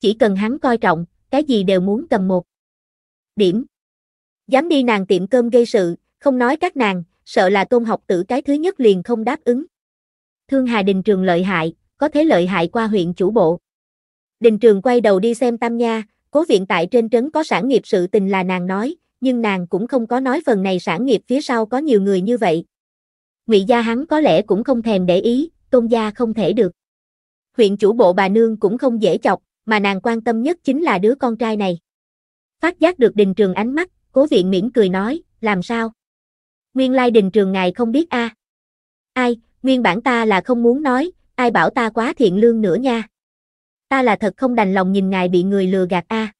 Chỉ cần hắn coi trọng, cái gì đều muốn cầm một. Điểm. Dám đi nàng tiệm cơm gây sự, không nói các nàng, sợ là tôn học tử cái thứ nhất liền không đáp ứng. Thương Hà Đình Trường lợi hại, có thế lợi hại qua huyện chủ bộ. Đình Trường quay đầu đi xem Tam Nha, cố viện tại trên trấn có sản nghiệp sự tình là nàng nói, nhưng nàng cũng không có nói phần này sản nghiệp phía sau có nhiều người như vậy. Ngụy gia hắn có lẽ cũng không thèm để ý, tôn gia không thể được. Huyện chủ bộ bà nương cũng không dễ chọc, mà nàng quan tâm nhất chính là đứa con trai này. Phát giác được đình trường ánh mắt, cố viện miễn cười nói, làm sao? Nguyên lai đình trường ngài không biết a à? Ai, nguyên bản ta là không muốn nói, ai bảo ta quá thiện lương nữa nha. Ta là thật không đành lòng nhìn ngài bị người lừa gạt a à?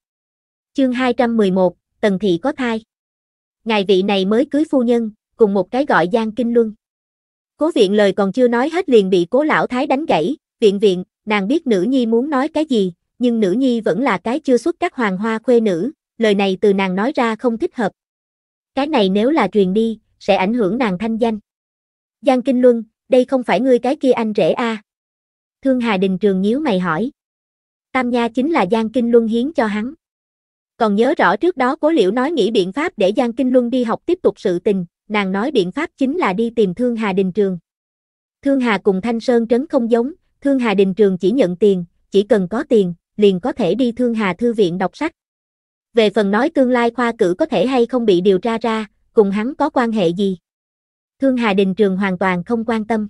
Chương 211, Tần Thị có thai. Ngài vị này mới cưới phu nhân, cùng một cái gọi Giang Kinh Luân. Cố viện lời còn chưa nói hết liền bị cố lão thái đánh gãy, viện viện, nàng biết nữ nhi muốn nói cái gì, nhưng nữ nhi vẫn là cái chưa xuất các hoàng hoa khuê nữ, lời này từ nàng nói ra không thích hợp. Cái này nếu là truyền đi, sẽ ảnh hưởng nàng thanh danh. Giang Kinh Luân, đây không phải ngươi cái kia anh rể a à? Thương Hà Đình Trường nhíu mày hỏi. Tam Nha chính là Giang Kinh Luân hiến cho hắn. Còn nhớ rõ trước đó cố liễu nói nghĩ biện pháp để Giang Kinh Luân đi học tiếp tục sự tình, nàng nói biện pháp chính là đi tìm Thương Hà Đình Trường. Thương Hà cùng Thanh Sơn Trấn không giống, Thương Hà Đình Trường chỉ nhận tiền, chỉ cần có tiền, liền có thể đi Thương Hà Thư viện đọc sách. Về phần nói tương lai khoa cử có thể hay không bị điều tra ra, cùng hắn có quan hệ gì? Thương Hà Đình Trường hoàn toàn không quan tâm.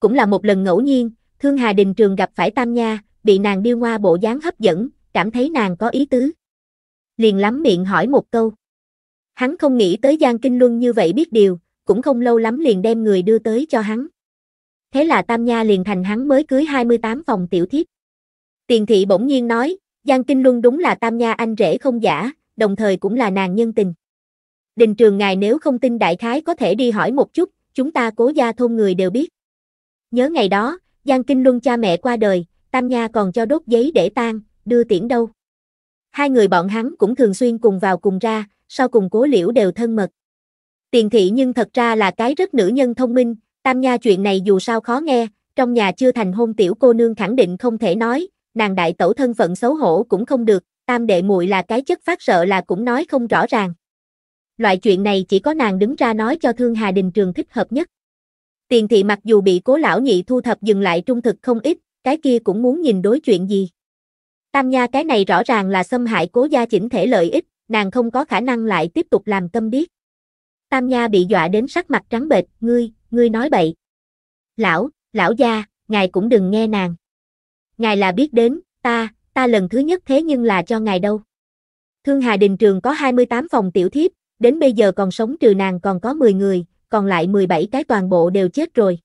Cũng là một lần ngẫu nhiên, Thương Hà Đình Trường gặp phải Tam Nha, bị nàng điêu hoa bộ dáng hấp dẫn, cảm thấy nàng có ý tứ liền lắm miệng hỏi một câu. Hắn không nghĩ tới Giang Kinh Luân như vậy biết điều, cũng không lâu lắm liền đem người đưa tới cho hắn. Thế là Tam Nha liền thành hắn mới cưới 28 phòng tiểu thiếp. Tiền thị bỗng nhiên nói, Giang Kinh Luân đúng là Tam Nha anh rể không giả, đồng thời cũng là nàng nhân tình. Đình trường ngài nếu không tin đại khái có thể đi hỏi một chút, chúng ta cố gia thôn người đều biết. Nhớ ngày đó, Giang Kinh Luân cha mẹ qua đời, Tam Nha còn cho đốt giấy để tang đưa tiễn đâu. Hai người bọn hắn cũng thường xuyên cùng vào cùng ra, sau cùng cố liễu đều thân mật. Tiền thị nhưng thật ra là cái rất nữ nhân thông minh, tam nha chuyện này dù sao khó nghe, trong nhà chưa thành hôn tiểu cô nương khẳng định không thể nói, nàng đại tẩu thân phận xấu hổ cũng không được, tam đệ muội là cái chất phát sợ là cũng nói không rõ ràng. Loại chuyện này chỉ có nàng đứng ra nói cho Thương Hà Đình Trường thích hợp nhất. Tiền thị mặc dù bị cố lão nhị thu thập dừng lại trung thực không ít, cái kia cũng muốn nhìn đối chuyện gì. Tam Nha cái này rõ ràng là xâm hại cố gia chỉnh thể lợi ích, nàng không có khả năng lại tiếp tục làm tâm biết. Tam Nha bị dọa đến sắc mặt trắng bệch, ngươi, ngươi nói bậy. Lão, lão gia, ngài cũng đừng nghe nàng. Ngài là biết đến, ta, ta lần thứ nhất thế nhưng là cho ngài đâu. Thương Hà Đình Trường có 28 phòng tiểu thiếp, đến bây giờ còn sống trừ nàng còn có 10 người, còn lại 17 cái toàn bộ đều chết rồi.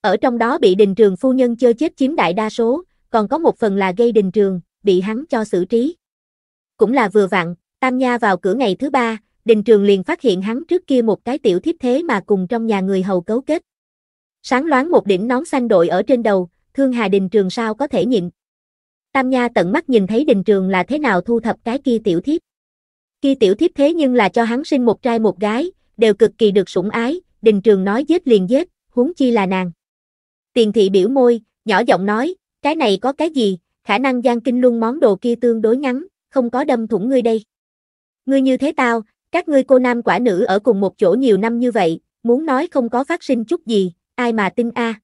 Ở trong đó bị Đình Trường phu nhân chơi chết chiếm đại đa số, còn có một phần là gây đình trường, bị hắn cho xử trí. Cũng là vừa vặn, Tam Nha vào cửa ngày thứ ba, đình trường liền phát hiện hắn trước kia một cái tiểu thiếp thế mà cùng trong nhà người hầu cấu kết. Sáng loáng một đỉnh nón xanh đội ở trên đầu, thương hà đình trường sao có thể nhịn. Tam Nha tận mắt nhìn thấy đình trường là thế nào thu thập cái kia tiểu thiếp. Kia tiểu thiếp thế nhưng là cho hắn sinh một trai một gái, đều cực kỳ được sủng ái, đình trường nói giết liền giết, huống chi là nàng. Tiền thị biểu môi, nhỏ giọng nói, cái này có cái gì, khả năng Giang Kinh Luân món đồ kia tương đối ngắn, không có đâm thủng ngươi đây. Ngươi như thế tao, các ngươi cô nam quả nữ ở cùng một chỗ nhiều năm như vậy, muốn nói không có phát sinh chút gì, ai mà tin a?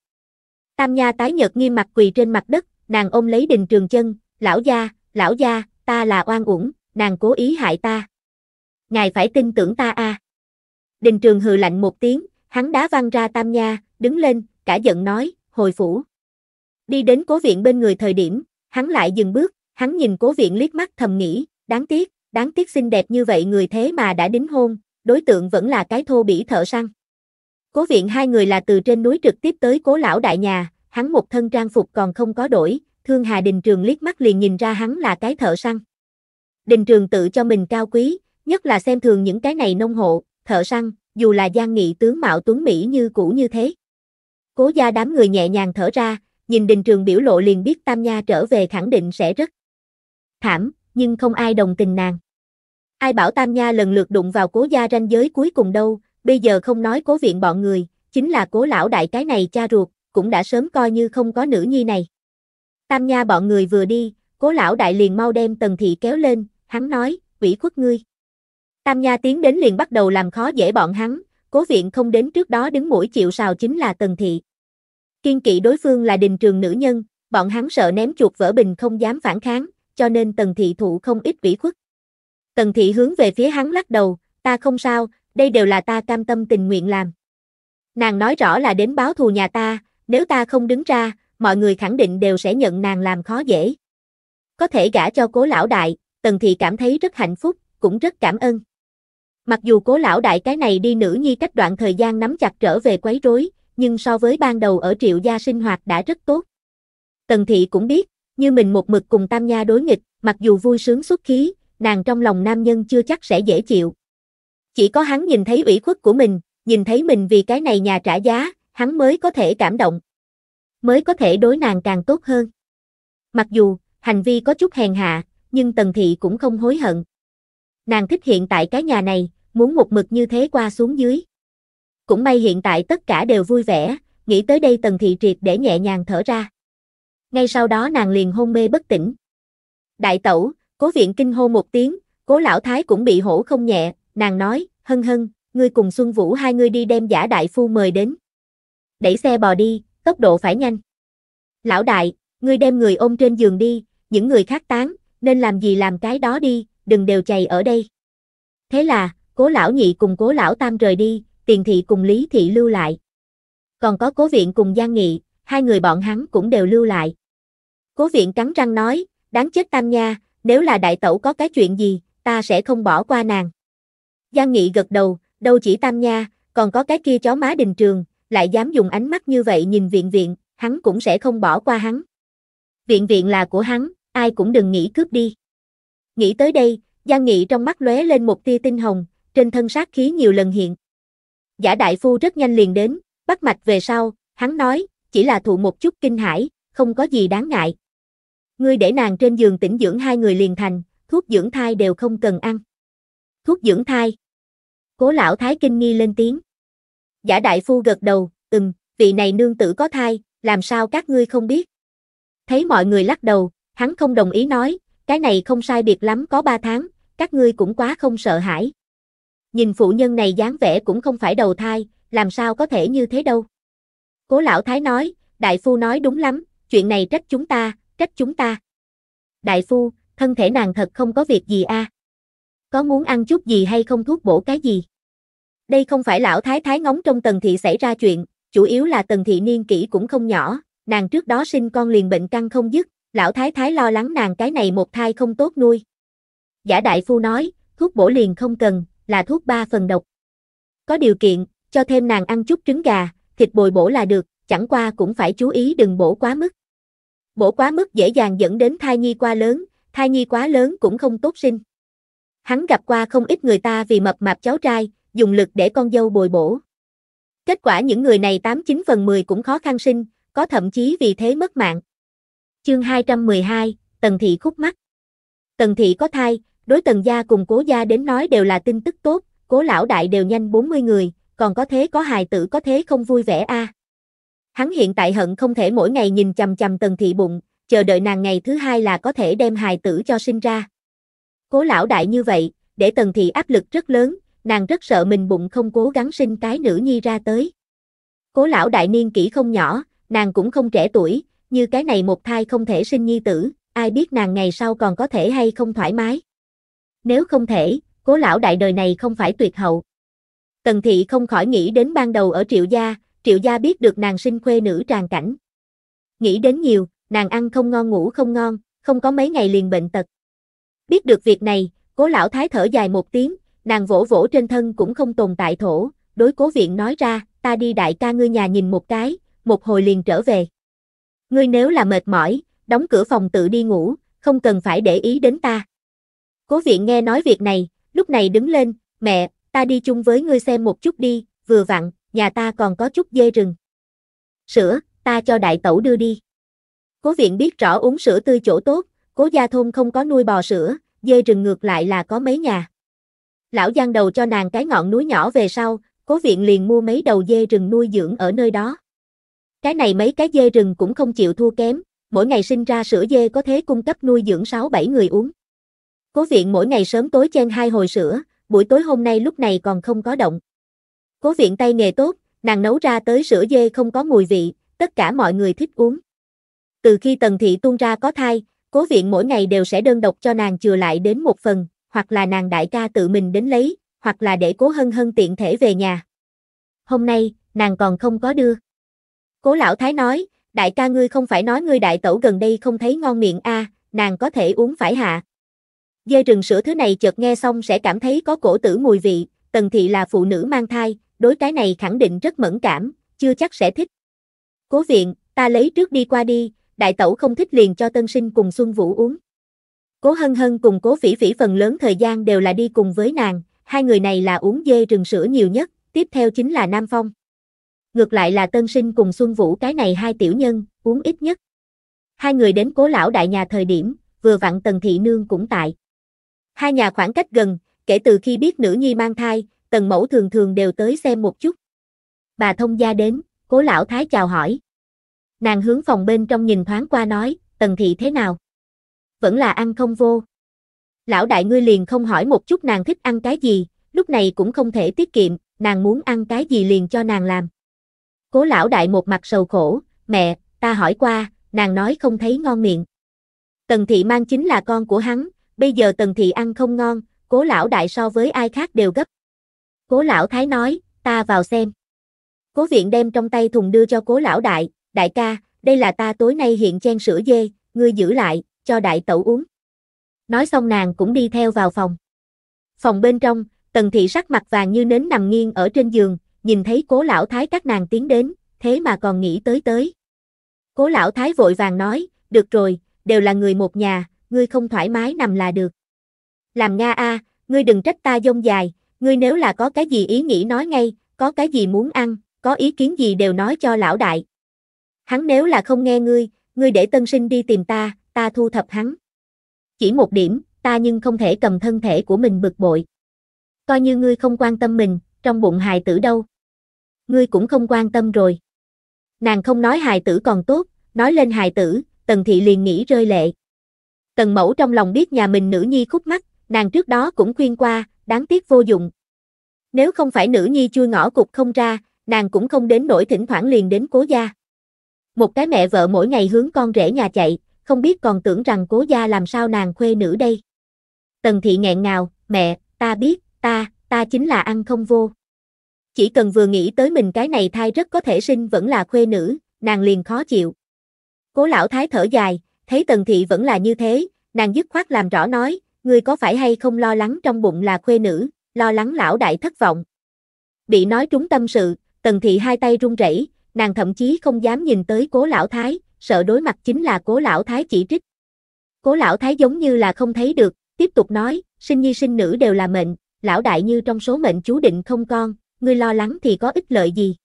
Tam Nha tái nhợt nghiêm mặt quỳ trên mặt đất, nàng ôm lấy đình trường chân, lão gia, lão gia, ta là oan uổng, nàng cố ý hại ta. Ngài phải tin tưởng ta a. Đình trường hừ lạnh một tiếng, hắn đá văng ra Tam Nha, đứng lên, cả giận nói, hồi phủ. Đi đến cố viện bên người thời điểm, hắn lại dừng bước, hắn nhìn cố viện liếc mắt thầm nghĩ, đáng tiếc, đáng tiếc xinh đẹp như vậy người thế mà đã đính hôn, đối tượng vẫn là cái thô bỉ thợ săn. Cố viện hai người là từ trên núi trực tiếp tới cố lão đại nhà, hắn một thân trang phục còn không có đổi, thương Hà Đình Trường liếc mắt liền nhìn ra hắn là cái thợ săn. Đình Trường tự cho mình cao quý, nhất là xem thường những cái này nông hộ, thợ săn, dù là giang nghị tướng mạo tuấn Mỹ như cũ như thế. Cố gia đám người nhẹ nhàng thở ra, nhìn đình trường biểu lộ liền biết Tam Nha trở về khẳng định sẽ rất thảm, nhưng không ai đồng tình nàng. Ai bảo Tam Nha lần lượt đụng vào cố gia ranh giới cuối cùng đâu, bây giờ không nói cố viện bọn người, chính là cố lão đại cái này cha ruột, cũng đã sớm coi như không có nữ nhi này. Tam Nha bọn người vừa đi, cố lão đại liền mau đem tần thị kéo lên, hắn nói, ủy khuất ngươi. Tam Nha tiến đến liền bắt đầu làm khó dễ bọn hắn, cố viện không đến trước đó đứng mũi chịu sào chính là tần thị. Kiên kỵ đối phương là đình trường nữ nhân, bọn hắn sợ ném chuột vỡ bình không dám phản kháng, cho nên tần thị thụ không ít vĩ khuất. Tần thị hướng về phía hắn lắc đầu, ta không sao, đây đều là ta cam tâm tình nguyện làm. Nàng nói rõ là đến báo thù nhà ta, nếu ta không đứng ra, mọi người khẳng định đều sẽ nhận nàng làm khó dễ. Có thể gả cho cố lão đại, tần thị cảm thấy rất hạnh phúc, cũng rất cảm ơn. Mặc dù cố lão đại cái này đi nữ nhi cách đoạn thời gian nắm chặt trở về quấy rối, nhưng so với ban đầu ở triệu gia sinh hoạt đã rất tốt. Tần thị cũng biết, như mình một mực cùng tam nha đối nghịch, mặc dù vui sướng xuất khí, nàng trong lòng nam nhân chưa chắc sẽ dễ chịu. Chỉ có hắn nhìn thấy ủy khuất của mình, nhìn thấy mình vì cái này nhà trả giá, hắn mới có thể cảm động. Mới có thể đối nàng càng tốt hơn. Mặc dù, hành vi có chút hèn hạ, nhưng Tần Thị cũng không hối hận. Nàng thích hiện tại cái nhà này, muốn một mực như thế qua xuống dưới. Cũng may hiện tại tất cả đều vui vẻ, nghĩ tới đây Tần Thị Triệt để nhẹ nhàng thở ra. Ngay sau đó nàng liền hôn mê bất tỉnh. Đại tẩu, cố viện kinh hô một tiếng, cố lão thái cũng bị hổ không nhẹ, nàng nói, hân hân, ngươi cùng Xuân Vũ hai ngươi đi đem giả đại phu mời đến. Đẩy xe bò đi, tốc độ phải nhanh. Lão đại, ngươi đem người ôm trên giường đi, những người khác tán, nên làm gì làm cái đó đi, đừng đều chày ở đây. Thế là, cố lão nhị cùng cố lão tam rời đi, tiền thị cùng lý thị lưu lại. Còn có cố viện cùng gian Nghị, hai người bọn hắn cũng đều lưu lại. Cố viện cắn răng nói, đáng chết tam nha, nếu là đại tẩu có cái chuyện gì, ta sẽ không bỏ qua nàng. Giang Nghị gật đầu, đâu chỉ tam nha, còn có cái kia chó má đình trường, lại dám dùng ánh mắt như vậy nhìn viện viện, hắn cũng sẽ không bỏ qua hắn. Viện viện là của hắn, ai cũng đừng nghĩ cướp đi. Nghĩ tới đây, Giang Nghị trong mắt lóe lên một tia tinh hồng, trên thân sát khí nhiều lần hiện, Giả đại phu rất nhanh liền đến, bắt mạch về sau, hắn nói, chỉ là thụ một chút kinh hãi, không có gì đáng ngại. Ngươi để nàng trên giường tĩnh dưỡng hai người liền thành, thuốc dưỡng thai đều không cần ăn. Thuốc dưỡng thai. Cố lão thái kinh nghi lên tiếng. Giả đại phu gật đầu, ừm, vị này nương tử có thai, làm sao các ngươi không biết. Thấy mọi người lắc đầu, hắn không đồng ý nói, cái này không sai biệt lắm có ba tháng, các ngươi cũng quá không sợ hãi nhìn phụ nhân này dáng vẻ cũng không phải đầu thai, làm sao có thể như thế đâu. Cố lão thái nói, đại phu nói đúng lắm, chuyện này trách chúng ta, trách chúng ta. Đại phu, thân thể nàng thật không có việc gì a. À? Có muốn ăn chút gì hay không thuốc bổ cái gì? Đây không phải lão thái thái ngóng trong tần thị xảy ra chuyện, chủ yếu là tần thị niên kỷ cũng không nhỏ, nàng trước đó sinh con liền bệnh căng không dứt, lão thái thái lo lắng nàng cái này một thai không tốt nuôi. Giả đại phu nói, thuốc bổ liền không cần, là thuốc ba phần độc. Có điều kiện, cho thêm nàng ăn chút trứng gà, thịt bồi bổ là được, chẳng qua cũng phải chú ý đừng bổ quá mức. Bổ quá mức dễ dàng dẫn đến thai nhi quá lớn, thai nhi quá lớn cũng không tốt sinh. Hắn gặp qua không ít người ta vì mập mạp cháu trai, dùng lực để con dâu bồi bổ. Kết quả những người này 89 phần 10 cũng khó khăn sinh, có thậm chí vì thế mất mạng. Chương 212, Tần Thị khúc mắt. Tần Thị có thai, đối tần gia cùng cố gia đến nói đều là tin tức tốt, cố lão đại đều nhanh 40 người, còn có thế có hài tử có thế không vui vẻ a. À. Hắn hiện tại hận không thể mỗi ngày nhìn chằm chằm tần thị bụng, chờ đợi nàng ngày thứ hai là có thể đem hài tử cho sinh ra. Cố lão đại như vậy, để tần thị áp lực rất lớn, nàng rất sợ mình bụng không cố gắng sinh cái nữ nhi ra tới. Cố lão đại niên kỷ không nhỏ, nàng cũng không trẻ tuổi, như cái này một thai không thể sinh nhi tử, ai biết nàng ngày sau còn có thể hay không thoải mái nếu không thể, cố lão đại đời này không phải tuyệt hậu. Tần thị không khỏi nghĩ đến ban đầu ở triệu gia, triệu gia biết được nàng sinh khuê nữ tràn cảnh. Nghĩ đến nhiều, nàng ăn không ngon ngủ không ngon, không có mấy ngày liền bệnh tật. Biết được việc này, cố lão thái thở dài một tiếng, nàng vỗ vỗ trên thân cũng không tồn tại thổ, đối cố viện nói ra, ta đi đại ca ngươi nhà nhìn một cái, một hồi liền trở về. Ngươi nếu là mệt mỏi, đóng cửa phòng tự đi ngủ, không cần phải để ý đến ta. Cố viện nghe nói việc này, lúc này đứng lên, mẹ, ta đi chung với ngươi xem một chút đi, vừa vặn, nhà ta còn có chút dê rừng. Sữa, ta cho đại tẩu đưa đi. Cố viện biết rõ uống sữa tươi chỗ tốt, cố gia thôn không có nuôi bò sữa, dê rừng ngược lại là có mấy nhà. Lão Giang đầu cho nàng cái ngọn núi nhỏ về sau, cố viện liền mua mấy đầu dê rừng nuôi dưỡng ở nơi đó. Cái này mấy cái dê rừng cũng không chịu thua kém, mỗi ngày sinh ra sữa dê có thế cung cấp nuôi dưỡng 6-7 người uống. Cố viện mỗi ngày sớm tối chen hai hồi sữa, buổi tối hôm nay lúc này còn không có động. Cố viện tay nghề tốt, nàng nấu ra tới sữa dê không có mùi vị, tất cả mọi người thích uống. Từ khi Tần Thị tuôn ra có thai, cố viện mỗi ngày đều sẽ đơn độc cho nàng chừa lại đến một phần, hoặc là nàng đại ca tự mình đến lấy, hoặc là để cố hân hân tiện thể về nhà. Hôm nay, nàng còn không có đưa. Cố lão thái nói, đại ca ngươi không phải nói ngươi đại tẩu gần đây không thấy ngon miệng a à, nàng có thể uống phải hạ. Dê rừng sữa thứ này chợt nghe xong sẽ cảm thấy có cổ tử mùi vị, tần thị là phụ nữ mang thai, đối cái này khẳng định rất mẫn cảm, chưa chắc sẽ thích. Cố viện, ta lấy trước đi qua đi, đại tẩu không thích liền cho tân sinh cùng Xuân Vũ uống. Cố hân hân cùng cố vĩ vĩ phần lớn thời gian đều là đi cùng với nàng, hai người này là uống dê rừng sữa nhiều nhất, tiếp theo chính là Nam Phong. Ngược lại là tân sinh cùng Xuân Vũ cái này hai tiểu nhân, uống ít nhất. Hai người đến cố lão đại nhà thời điểm, vừa vặn tần thị nương cũng tại. Hai nhà khoảng cách gần, kể từ khi biết nữ nhi mang thai, tần mẫu thường thường đều tới xem một chút. Bà thông gia đến, cố lão thái chào hỏi. Nàng hướng phòng bên trong nhìn thoáng qua nói, tần thị thế nào? Vẫn là ăn không vô. Lão đại ngươi liền không hỏi một chút nàng thích ăn cái gì, lúc này cũng không thể tiết kiệm, nàng muốn ăn cái gì liền cho nàng làm. Cố lão đại một mặt sầu khổ, mẹ, ta hỏi qua, nàng nói không thấy ngon miệng. Tần thị mang chính là con của hắn, bây giờ tần thị ăn không ngon, cố lão đại so với ai khác đều gấp. Cố lão thái nói, ta vào xem. Cố viện đem trong tay thùng đưa cho cố lão đại, đại ca, đây là ta tối nay hiện chen sữa dê, ngươi giữ lại, cho đại tẩu uống. Nói xong nàng cũng đi theo vào phòng. Phòng bên trong, tần thị sắc mặt vàng như nến nằm nghiêng ở trên giường, nhìn thấy cố lão thái các nàng tiến đến, thế mà còn nghĩ tới tới. Cố lão thái vội vàng nói, được rồi, đều là người một nhà, ngươi không thoải mái nằm là được. Làm Nga a, ngươi đừng trách ta dông dài, ngươi nếu là có cái gì ý nghĩ nói ngay, có cái gì muốn ăn, có ý kiến gì đều nói cho lão đại. Hắn nếu là không nghe ngươi, ngươi để tân sinh đi tìm ta, ta thu thập hắn. Chỉ một điểm, ta nhưng không thể cầm thân thể của mình bực bội. Coi như ngươi không quan tâm mình, trong bụng hài tử đâu. Ngươi cũng không quan tâm rồi. Nàng không nói hài tử còn tốt, nói lên hài tử, tần thị liền nghĩ rơi lệ. Tần mẫu trong lòng biết nhà mình nữ nhi khúc mắt, nàng trước đó cũng khuyên qua, đáng tiếc vô dụng. Nếu không phải nữ nhi chui ngõ cục không ra, nàng cũng không đến nỗi thỉnh thoảng liền đến cố gia. Một cái mẹ vợ mỗi ngày hướng con rể nhà chạy, không biết còn tưởng rằng cố gia làm sao nàng khuê nữ đây. Tần thị nghẹn ngào, mẹ, ta biết, ta, ta chính là ăn không vô. Chỉ cần vừa nghĩ tới mình cái này thai rất có thể sinh vẫn là khuê nữ, nàng liền khó chịu. Cố lão thái thở dài, Thấy Tần Thị vẫn là như thế, nàng dứt khoát làm rõ nói, ngươi có phải hay không lo lắng trong bụng là khuê nữ, lo lắng lão đại thất vọng. Bị nói trúng tâm sự, Tần Thị hai tay run rẩy, nàng thậm chí không dám nhìn tới cố lão thái, sợ đối mặt chính là cố lão thái chỉ trích. Cố lão thái giống như là không thấy được, tiếp tục nói, sinh nhi sinh nữ đều là mệnh, lão đại như trong số mệnh chú định không con, ngươi lo lắng thì có ích lợi gì.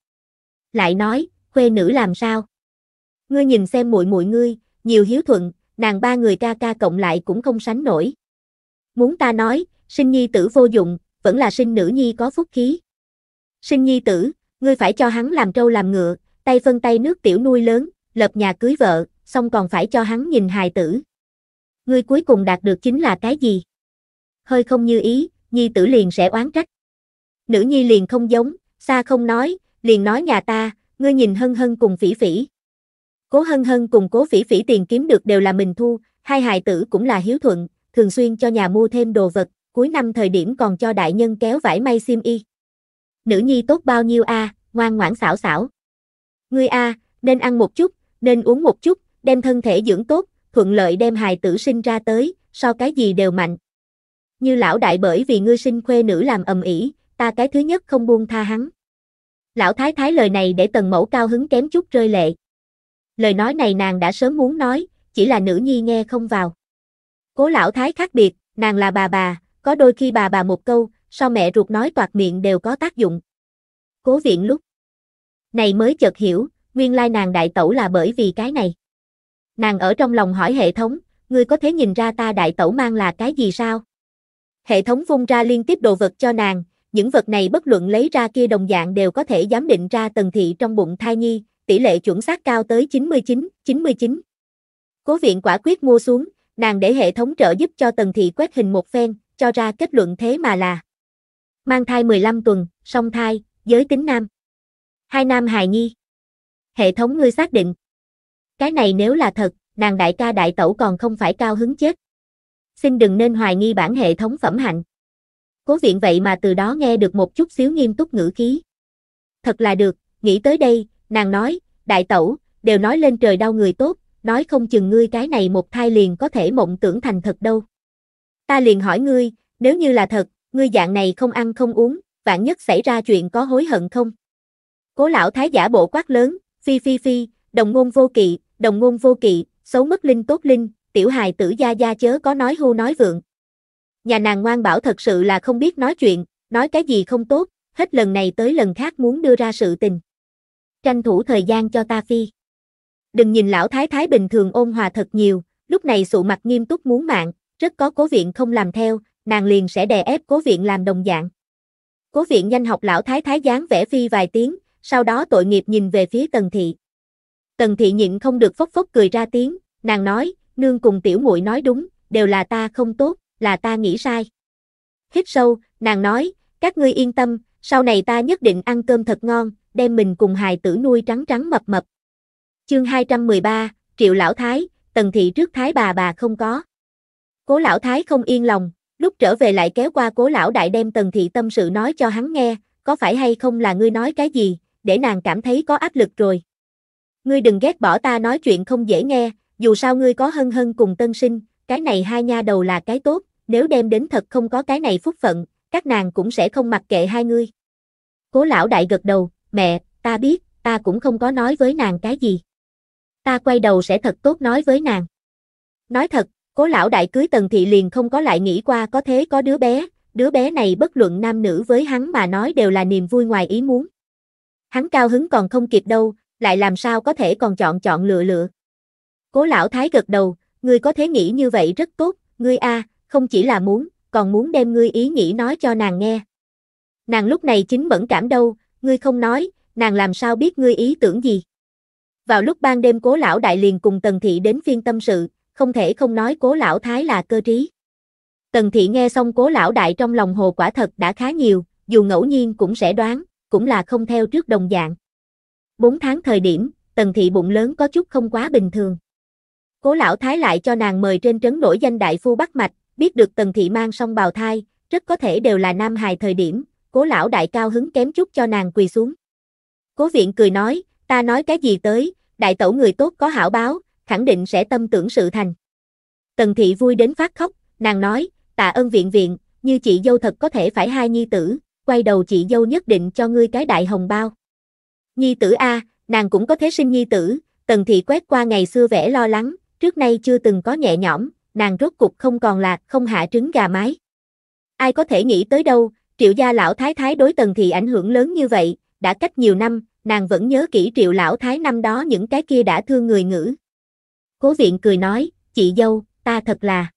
Lại nói, khuê nữ làm sao? Ngươi nhìn xem muội muội ngươi, nhiều hiếu thuận, nàng ba người ca ca cộng lại cũng không sánh nổi. Muốn ta nói, sinh nhi tử vô dụng, vẫn là sinh nữ nhi có phúc khí. Sinh nhi tử, ngươi phải cho hắn làm trâu làm ngựa, tay phân tay nước tiểu nuôi lớn, lập nhà cưới vợ, xong còn phải cho hắn nhìn hài tử. Ngươi cuối cùng đạt được chính là cái gì? Hơi không như ý, nhi tử liền sẽ oán trách. Nữ nhi liền không giống, xa không nói, liền nói nhà ta, ngươi nhìn hân hân cùng phỉ phỉ. Cố hân hân cùng cố phỉ phỉ tiền kiếm được đều là mình thu, hai hài tử cũng là hiếu thuận, thường xuyên cho nhà mua thêm đồ vật, cuối năm thời điểm còn cho đại nhân kéo vải may xiêm y. Nữ nhi tốt bao nhiêu a, à, ngoan ngoãn xảo xảo. Ngươi a, à, nên ăn một chút, nên uống một chút, đem thân thể dưỡng tốt, thuận lợi đem hài tử sinh ra tới, so cái gì đều mạnh. Như lão đại bởi vì ngươi sinh khuê nữ làm ầm ĩ, ta cái thứ nhất không buông tha hắn. Lão thái thái lời này để tần mẫu cao hứng kém chút rơi lệ. Lời nói này nàng đã sớm muốn nói, chỉ là nữ nhi nghe không vào. Cố lão thái khác biệt, nàng là bà bà, có đôi khi bà bà một câu, sau mẹ ruột nói toạc miệng đều có tác dụng. Cố viện lúc này mới chợt hiểu, nguyên lai nàng đại tẩu là bởi vì cái này. Nàng ở trong lòng hỏi hệ thống, ngươi có thể nhìn ra ta đại tẩu mang là cái gì sao? Hệ thống vung ra liên tiếp đồ vật cho nàng, những vật này bất luận lấy ra kia đồng dạng đều có thể giám định ra tần thị trong bụng thai nhi, tỷ lệ chuẩn xác cao tới 99, 99. Cố viện quả quyết mua xuống, nàng để hệ thống trợ giúp cho Tần Thị quét hình một phen, cho ra kết luận thế mà là mang thai 15 tuần, song thai, giới tính nam. Hai nam hài nhi. Hệ thống ngươi xác định. Cái này nếu là thật, nàng đại ca đại tẩu còn không phải cao hứng chết. Xin đừng nên hoài nghi bản hệ thống phẩm hạnh. Cố viện vậy mà từ đó nghe được một chút xíu nghiêm túc ngữ khí. Thật là được, nghĩ tới đây, nàng nói, đại tẩu, đều nói lên trời đau người tốt, nói không chừng ngươi cái này một thai liền có thể mộng tưởng thành thật đâu. Ta liền hỏi ngươi, nếu như là thật, ngươi dạng này không ăn không uống, vạn nhất xảy ra chuyện có hối hận không? Cố lão thái giả bộ quát lớn, phi phi phi, đồng ngôn vô kỵ, đồng ngôn vô kỵ, xấu mất linh tốt linh, tiểu hài tử gia gia chớ có nói hưu nói vượng. Nhà nàng ngoan bảo thật sự là không biết nói chuyện, nói cái gì không tốt, hết lần này tới lần khác muốn đưa ra sự tình tranh thủ thời gian cho ta phi. Đừng nhìn lão thái thái bình thường ôn hòa thật nhiều, lúc này sụ mặt nghiêm túc muốn mạng, rất có cố viện không làm theo, nàng liền sẽ đè ép cố viện làm đồng dạng. Cố viện nhanh học lão thái thái dáng vẽ phi vài tiếng, sau đó tội nghiệp nhìn về phía tần thị. Tần thị nhịn không được phốc phốc cười ra tiếng, nàng nói, nương cùng tiểu muội nói đúng, đều là ta không tốt, là ta nghĩ sai. Hít sâu, nàng nói, các ngươi yên tâm, sau này ta nhất định ăn cơm thật ngon, đem mình cùng hài tử nuôi trắng trắng mập mập. Chương 213, Triệu Lão Thái, Tần Thị trước Thái bà bà không có. Cố Lão Thái không yên lòng, lúc trở về lại kéo qua Cố Lão Đại đem Tần Thị tâm sự nói cho hắn nghe, có phải hay không là ngươi nói cái gì, để nàng cảm thấy có áp lực rồi. Ngươi đừng ghét bỏ ta nói chuyện không dễ nghe, dù sao ngươi có hân hân cùng tân sinh, cái này hai nha đầu là cái tốt, nếu đem đến thật không có cái này phúc phận, các nàng cũng sẽ không mặc kệ hai ngươi. Cố lão đại gật đầu, mẹ, ta biết, ta cũng không có nói với nàng cái gì. Ta quay đầu sẽ thật tốt nói với nàng. Nói thật, cố lão đại cưới tần thị liền không có lại nghĩ qua có thế có đứa bé, đứa bé này bất luận nam nữ với hắn mà nói đều là niềm vui ngoài ý muốn. Hắn cao hứng còn không kịp đâu, lại làm sao có thể còn chọn chọn lựa lựa. Cố lão thái gật đầu, ngươi có thế nghĩ như vậy rất tốt, ngươi a, không chỉ là muốn, còn muốn đem ngươi ý nghĩ nói cho nàng nghe. Nàng lúc này chính bẩn cảm đâu, ngươi không nói, nàng làm sao biết ngươi ý tưởng gì. Vào lúc ban đêm cố lão đại liền cùng Tần Thị đến phiên tâm sự, không thể không nói cố lão thái là cơ trí. Tần Thị nghe xong cố lão đại trong lòng hồ quả thật đã khá nhiều, dù ngẫu nhiên cũng sẽ đoán, cũng là không theo trước đồng dạng. Bốn tháng thời điểm, Tần Thị bụng lớn có chút không quá bình thường. Cố lão thái lại cho nàng mời trên trấn nổi danh đại phu bắt Mạch, biết được Tần Thị mang song bào thai, rất có thể đều là nam hài thời điểm, cố lão đại cao hứng kém chút cho nàng quỳ xuống. Cố viện cười nói, ta nói cái gì tới, đại tẩu người tốt có hảo báo, khẳng định sẽ tâm tưởng sự thành. Tần thị vui đến phát khóc, nàng nói, tạ ơn viện viện, như chị dâu thật có thể phải hai nhi tử, quay đầu chị dâu nhất định cho ngươi cái đại hồng bao. Nhi tử A, nàng cũng có thế sinh nhi tử, tần thị quét qua ngày xưa vẻ lo lắng, trước nay chưa từng có nhẹ nhõm, nàng rốt cục không còn là không hạ trứng gà mái. Ai có thể nghĩ tới đâu, Triệu gia lão thái thái đối Tần thì ảnh hưởng lớn như vậy, đã cách nhiều năm, nàng vẫn nhớ kỹ triệu lão thái năm đó những cái kia đã thương người ngữ. Cố viện cười nói, chị dâu, ta thật là.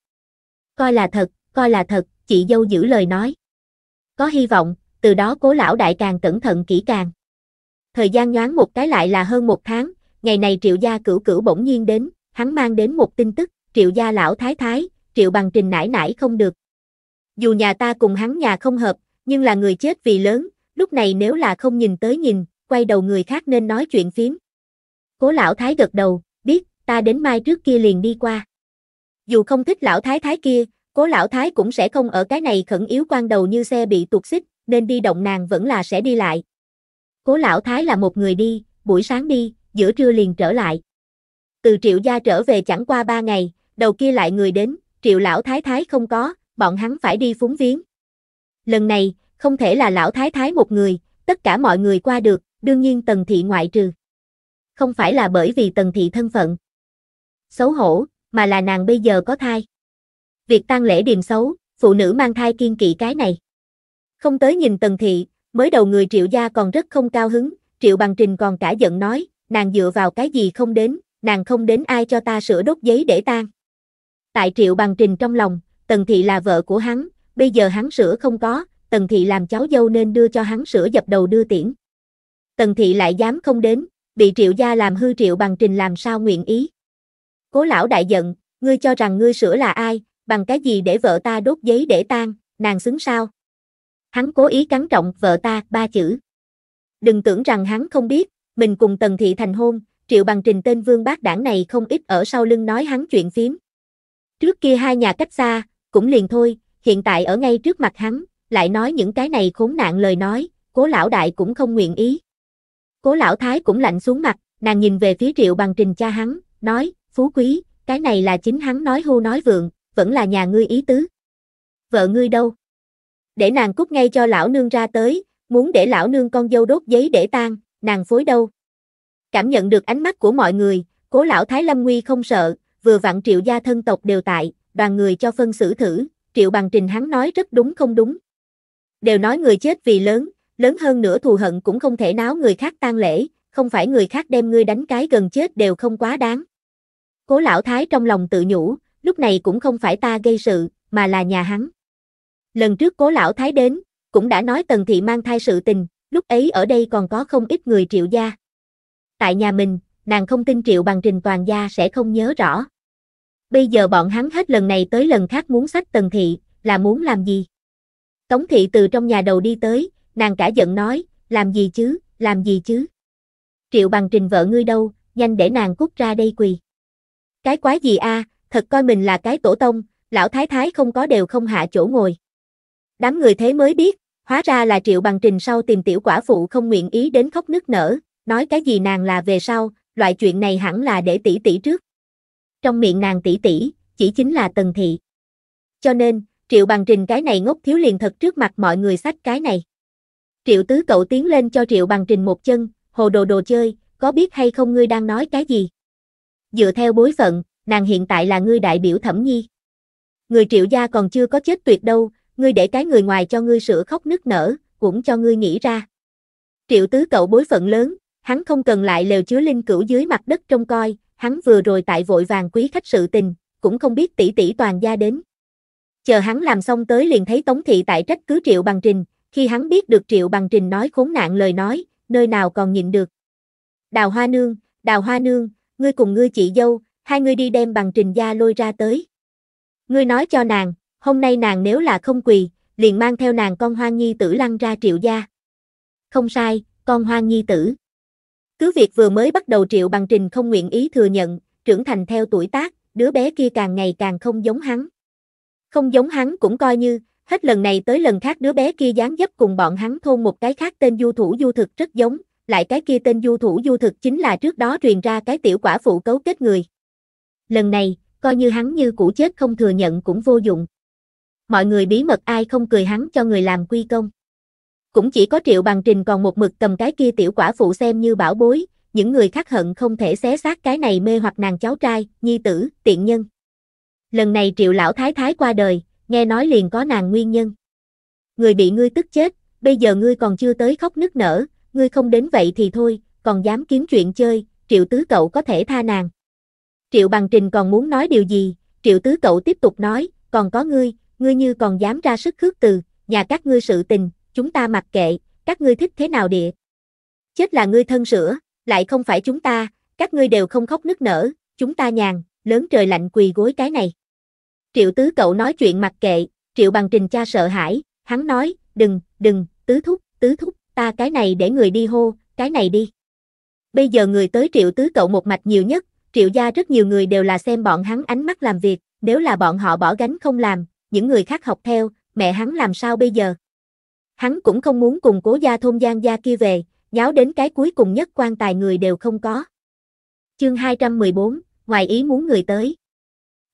Coi là thật, coi là thật, chị dâu giữ lời nói. Có hy vọng, từ đó cố lão đại càng cẩn thận kỹ càng. Thời gian nhoáng một cái lại là hơn một tháng, ngày này triệu gia cửu cửu bỗng nhiên đến, hắn mang đến một tin tức, triệu gia lão thái thái, triệu bằng trình nải nải không được. Dù nhà ta cùng hắn nhà không hợp, nhưng là người chết vì lớn, lúc này nếu là không nhìn tới nhìn, quay đầu người khác nên nói chuyện phím. Cố lão thái gật đầu, biết, ta đến mai trước kia liền đi qua. Dù không thích lão thái thái kia, cố lão thái cũng sẽ không ở cái này khẩn yếu quan đầu như xe bị tuột xích, nên đi động nàng vẫn là sẽ đi lại. Cố lão thái là một người đi, buổi sáng đi, giữa trưa liền trở lại. Từ triệu gia trở về chẳng qua ba ngày, đầu kia lại người đến, triệu lão thái thái không có, bọn hắn phải đi phúng viếng lần này, không thể là lão thái thái một người, tất cả mọi người qua được, đương nhiên tần thị ngoại trừ. Không phải là bởi vì tần thị thân phận. Xấu hổ, mà là nàng bây giờ có thai. Việc tang lễ điềm xấu, phụ nữ mang thai kiên kỵ cái này. Không tới nhìn tần thị, mới đầu người triệu gia còn rất không cao hứng, triệu bằng trình còn cả giận nói, nàng dựa vào cái gì không đến, nàng không đến ai cho ta sửa đốt giấy để tang Tại triệu bằng trình trong lòng, tần thị là vợ của hắn, bây giờ hắn sữa không có, Tần Thị làm cháu dâu nên đưa cho hắn sữa dập đầu đưa tiễn. Tần Thị lại dám không đến, bị triệu gia làm hư triệu bằng trình làm sao nguyện ý. Cố lão đại giận, ngươi cho rằng ngươi sữa là ai, bằng cái gì để vợ ta đốt giấy để tan, nàng xứng sao. Hắn cố ý cắn trọng vợ ta ba chữ. Đừng tưởng rằng hắn không biết, mình cùng Tần Thị thành hôn, triệu bằng trình tên vương bác đảng này không ít ở sau lưng nói hắn chuyện phím. Trước kia hai nhà cách xa, cũng liền thôi, hiện tại ở ngay trước mặt hắn, lại nói những cái này khốn nạn lời nói, cố lão đại cũng không nguyện ý. Cố lão thái cũng lạnh xuống mặt, nàng nhìn về phía triệu bằng trình cha hắn, nói, phú quý, cái này là chính hắn nói hô nói vượng, vẫn là nhà ngươi ý tứ. Vợ ngươi đâu? Để nàng cút ngay cho lão nương ra tới, muốn để lão nương con dâu đốt giấy để tan, nàng phối đâu? Cảm nhận được ánh mắt của mọi người, cố lão thái lâm nguy không sợ, vừa vặn triệu gia thân tộc đều tại, đoàn người cho phân xử thử, triệu bằng trình hắn nói rất đúng không đúng. Đều nói người chết vì lớn, lớn hơn nữa thù hận cũng không thể náo người khác tang lễ, không phải người khác đem ngươi đánh cái gần chết đều không quá đáng. Cố lão thái trong lòng tự nhủ, lúc này cũng không phải ta gây sự, mà là nhà hắn. Lần trước cố lão thái đến, cũng đã nói tần thị mang thai sự tình, lúc ấy ở đây còn có không ít người triệu gia. Tại nhà mình, nàng không tin triệu bằng trình toàn gia sẽ không nhớ rõ bây giờ bọn hắn hết lần này tới lần khác muốn sách Tần Thị, là muốn làm gì? Tống Thị từ trong nhà đầu đi tới, nàng cả giận nói, làm gì chứ, làm gì chứ? Triệu bằng trình vợ ngươi đâu, nhanh để nàng cút ra đây quỳ. Cái quái gì a, à, thật coi mình là cái tổ tông, lão thái thái không có đều không hạ chỗ ngồi. Đám người thế mới biết, hóa ra là triệu bằng trình sau tìm tiểu quả phụ không nguyện ý đến khóc nức nở, nói cái gì nàng là về sau, loại chuyện này hẳn là để tỷ tỷ trước trong miệng nàng tỷ tỷ, chỉ chính là Tần Thị. Cho nên, Triệu Bằng Trình cái này ngốc thiếu liền thật trước mặt mọi người sách cái này. Triệu Tứ cậu tiến lên cho Triệu Bằng Trình một chân, hồ đồ đồ chơi, có biết hay không ngươi đang nói cái gì? Dựa theo bối phận, nàng hiện tại là ngươi đại biểu thẩm nhi. Người Triệu gia còn chưa có chết tuyệt đâu, ngươi để cái người ngoài cho ngươi sửa khóc nức nở, cũng cho ngươi nghĩ ra. Triệu Tứ cậu bối phận lớn, hắn không cần lại lều chứa linh cửu dưới mặt đất trông coi, hắn vừa rồi tại vội vàng quý khách sự tình, cũng không biết tỷ tỷ toàn gia đến. Chờ hắn làm xong tới liền thấy Tống Thị tại trách cứ Triệu Bằng Trình, khi hắn biết được Triệu Bằng Trình nói khốn nạn lời nói, nơi nào còn nhịn được. Đào Hoa Nương, Đào Hoa Nương, ngươi cùng ngươi chị dâu, hai ngươi đi đem Bằng Trình gia lôi ra tới. Ngươi nói cho nàng, hôm nay nàng nếu là không quỳ, liền mang theo nàng con Hoang Nhi tử lăn ra Triệu gia. Không sai, con Hoang Nhi tử. Cứ việc vừa mới bắt đầu Triệu Bằng Trình không nguyện ý thừa nhận, trưởng thành theo tuổi tác, đứa bé kia càng ngày càng không giống hắn. Không giống hắn cũng coi như, hết lần này tới lần khác đứa bé kia dáng dấp cùng bọn hắn thôn một cái khác tên du thủ du thực rất giống, lại cái kia tên du thủ du thực chính là trước đó truyền ra cái tiểu quả phụ cấu kết người. Lần này, coi như hắn như cũ chết không thừa nhận cũng vô dụng. Mọi người bí mật ai không cười hắn cho người làm quy công. Cũng chỉ có triệu bằng trình còn một mực cầm cái kia tiểu quả phụ xem như bảo bối, những người khác hận không thể xé xác cái này mê hoặc nàng cháu trai, nhi tử, tiện nhân. Lần này triệu lão thái thái qua đời, nghe nói liền có nàng nguyên nhân. Người bị ngươi tức chết, bây giờ ngươi còn chưa tới khóc nức nở, ngươi không đến vậy thì thôi, còn dám kiếm chuyện chơi, triệu tứ cậu có thể tha nàng. Triệu bằng trình còn muốn nói điều gì, triệu tứ cậu tiếp tục nói, còn có ngươi, ngươi như còn dám ra sức khước từ, nhà các ngươi sự tình, chúng ta mặc kệ, các ngươi thích thế nào địa. Chết là ngươi thân sữa, lại không phải chúng ta, các ngươi đều không khóc nức nở, chúng ta nhàn, lớn trời lạnh quỳ gối cái này. Triệu tứ cậu nói chuyện mặc kệ, triệu bằng trình cha sợ hãi, hắn nói, đừng, đừng, tứ thúc, tứ thúc, ta cái này để người đi hô, cái này đi. Bây giờ người tới triệu tứ cậu một mạch nhiều nhất, triệu gia rất nhiều người đều là xem bọn hắn ánh mắt làm việc, nếu là bọn họ bỏ gánh không làm, những người khác học theo, mẹ hắn làm sao bây giờ? Hắn cũng không muốn cùng cố gia thôn Giang gia kia về, nháo đến cái cuối cùng nhất quan tài người đều không có. Chương 214, ngoài ý muốn người tới.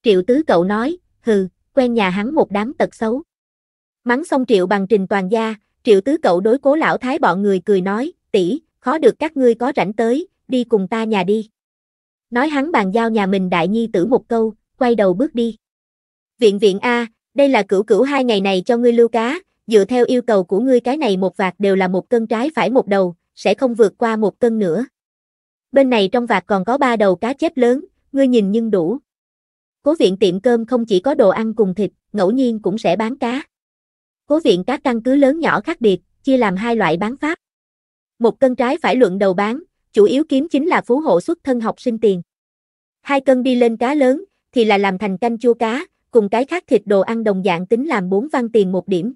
Triệu tứ cậu nói, hừ, quen nhà hắn một đám tật xấu. Mắng xong triệu bằng trình toàn gia, triệu tứ cậu đối cố lão thái bọn người cười nói, tỷ, khó được các ngươi có rảnh tới, đi cùng ta nhà đi. Nói hắn bàn giao nhà mình đại nhi tử một câu, quay đầu bước đi. Viện viện A, đây là cửu cửu hai ngày này cho ngươi lưu cá, dựa theo yêu cầu của ngươi cái này một vạt đều là một cân trái phải một đầu, sẽ không vượt qua một cân nữa. Bên này trong vạt còn có ba đầu cá chép lớn, ngươi nhìn nhưng đủ. Cố viện tiệm cơm không chỉ có đồ ăn cùng thịt, ngẫu nhiên cũng sẽ bán cá. Cố viện cá căn cứ lớn nhỏ khác biệt, chia làm hai loại bán pháp. Một cân trái phải luận đầu bán, chủ yếu kiếm chính là phú hộ xuất thân học sinh tiền. Hai cân đi lên cá lớn, thì là làm thành canh chua cá, cùng cái khác thịt đồ ăn đồng dạng tính làm bốn văn tiền một điểm.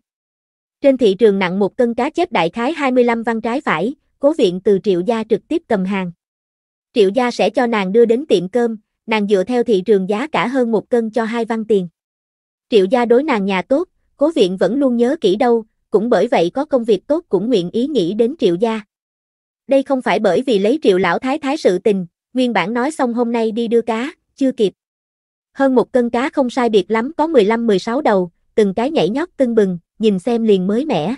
Trên thị trường nặng một cân cá chép đại khái 25 văn trái phải, cố viện từ triệu gia trực tiếp cầm hàng. Triệu gia sẽ cho nàng đưa đến tiệm cơm, nàng dựa theo thị trường giá cả hơn một cân cho hai văn tiền. Triệu gia đối nàng nhà tốt, cố viện vẫn luôn nhớ kỹ đâu, cũng bởi vậy có công việc tốt cũng nguyện ý nghĩ đến triệu gia. Đây không phải bởi vì lấy triệu lão thái thái sự tình, nguyên bản nói xong hôm nay đi đưa cá, chưa kịp. Hơn một cân cá không sai biệt lắm có 15-16 đầu, từng cái nhảy nhót tưng bừng, nhìn xem liền mới mẻ.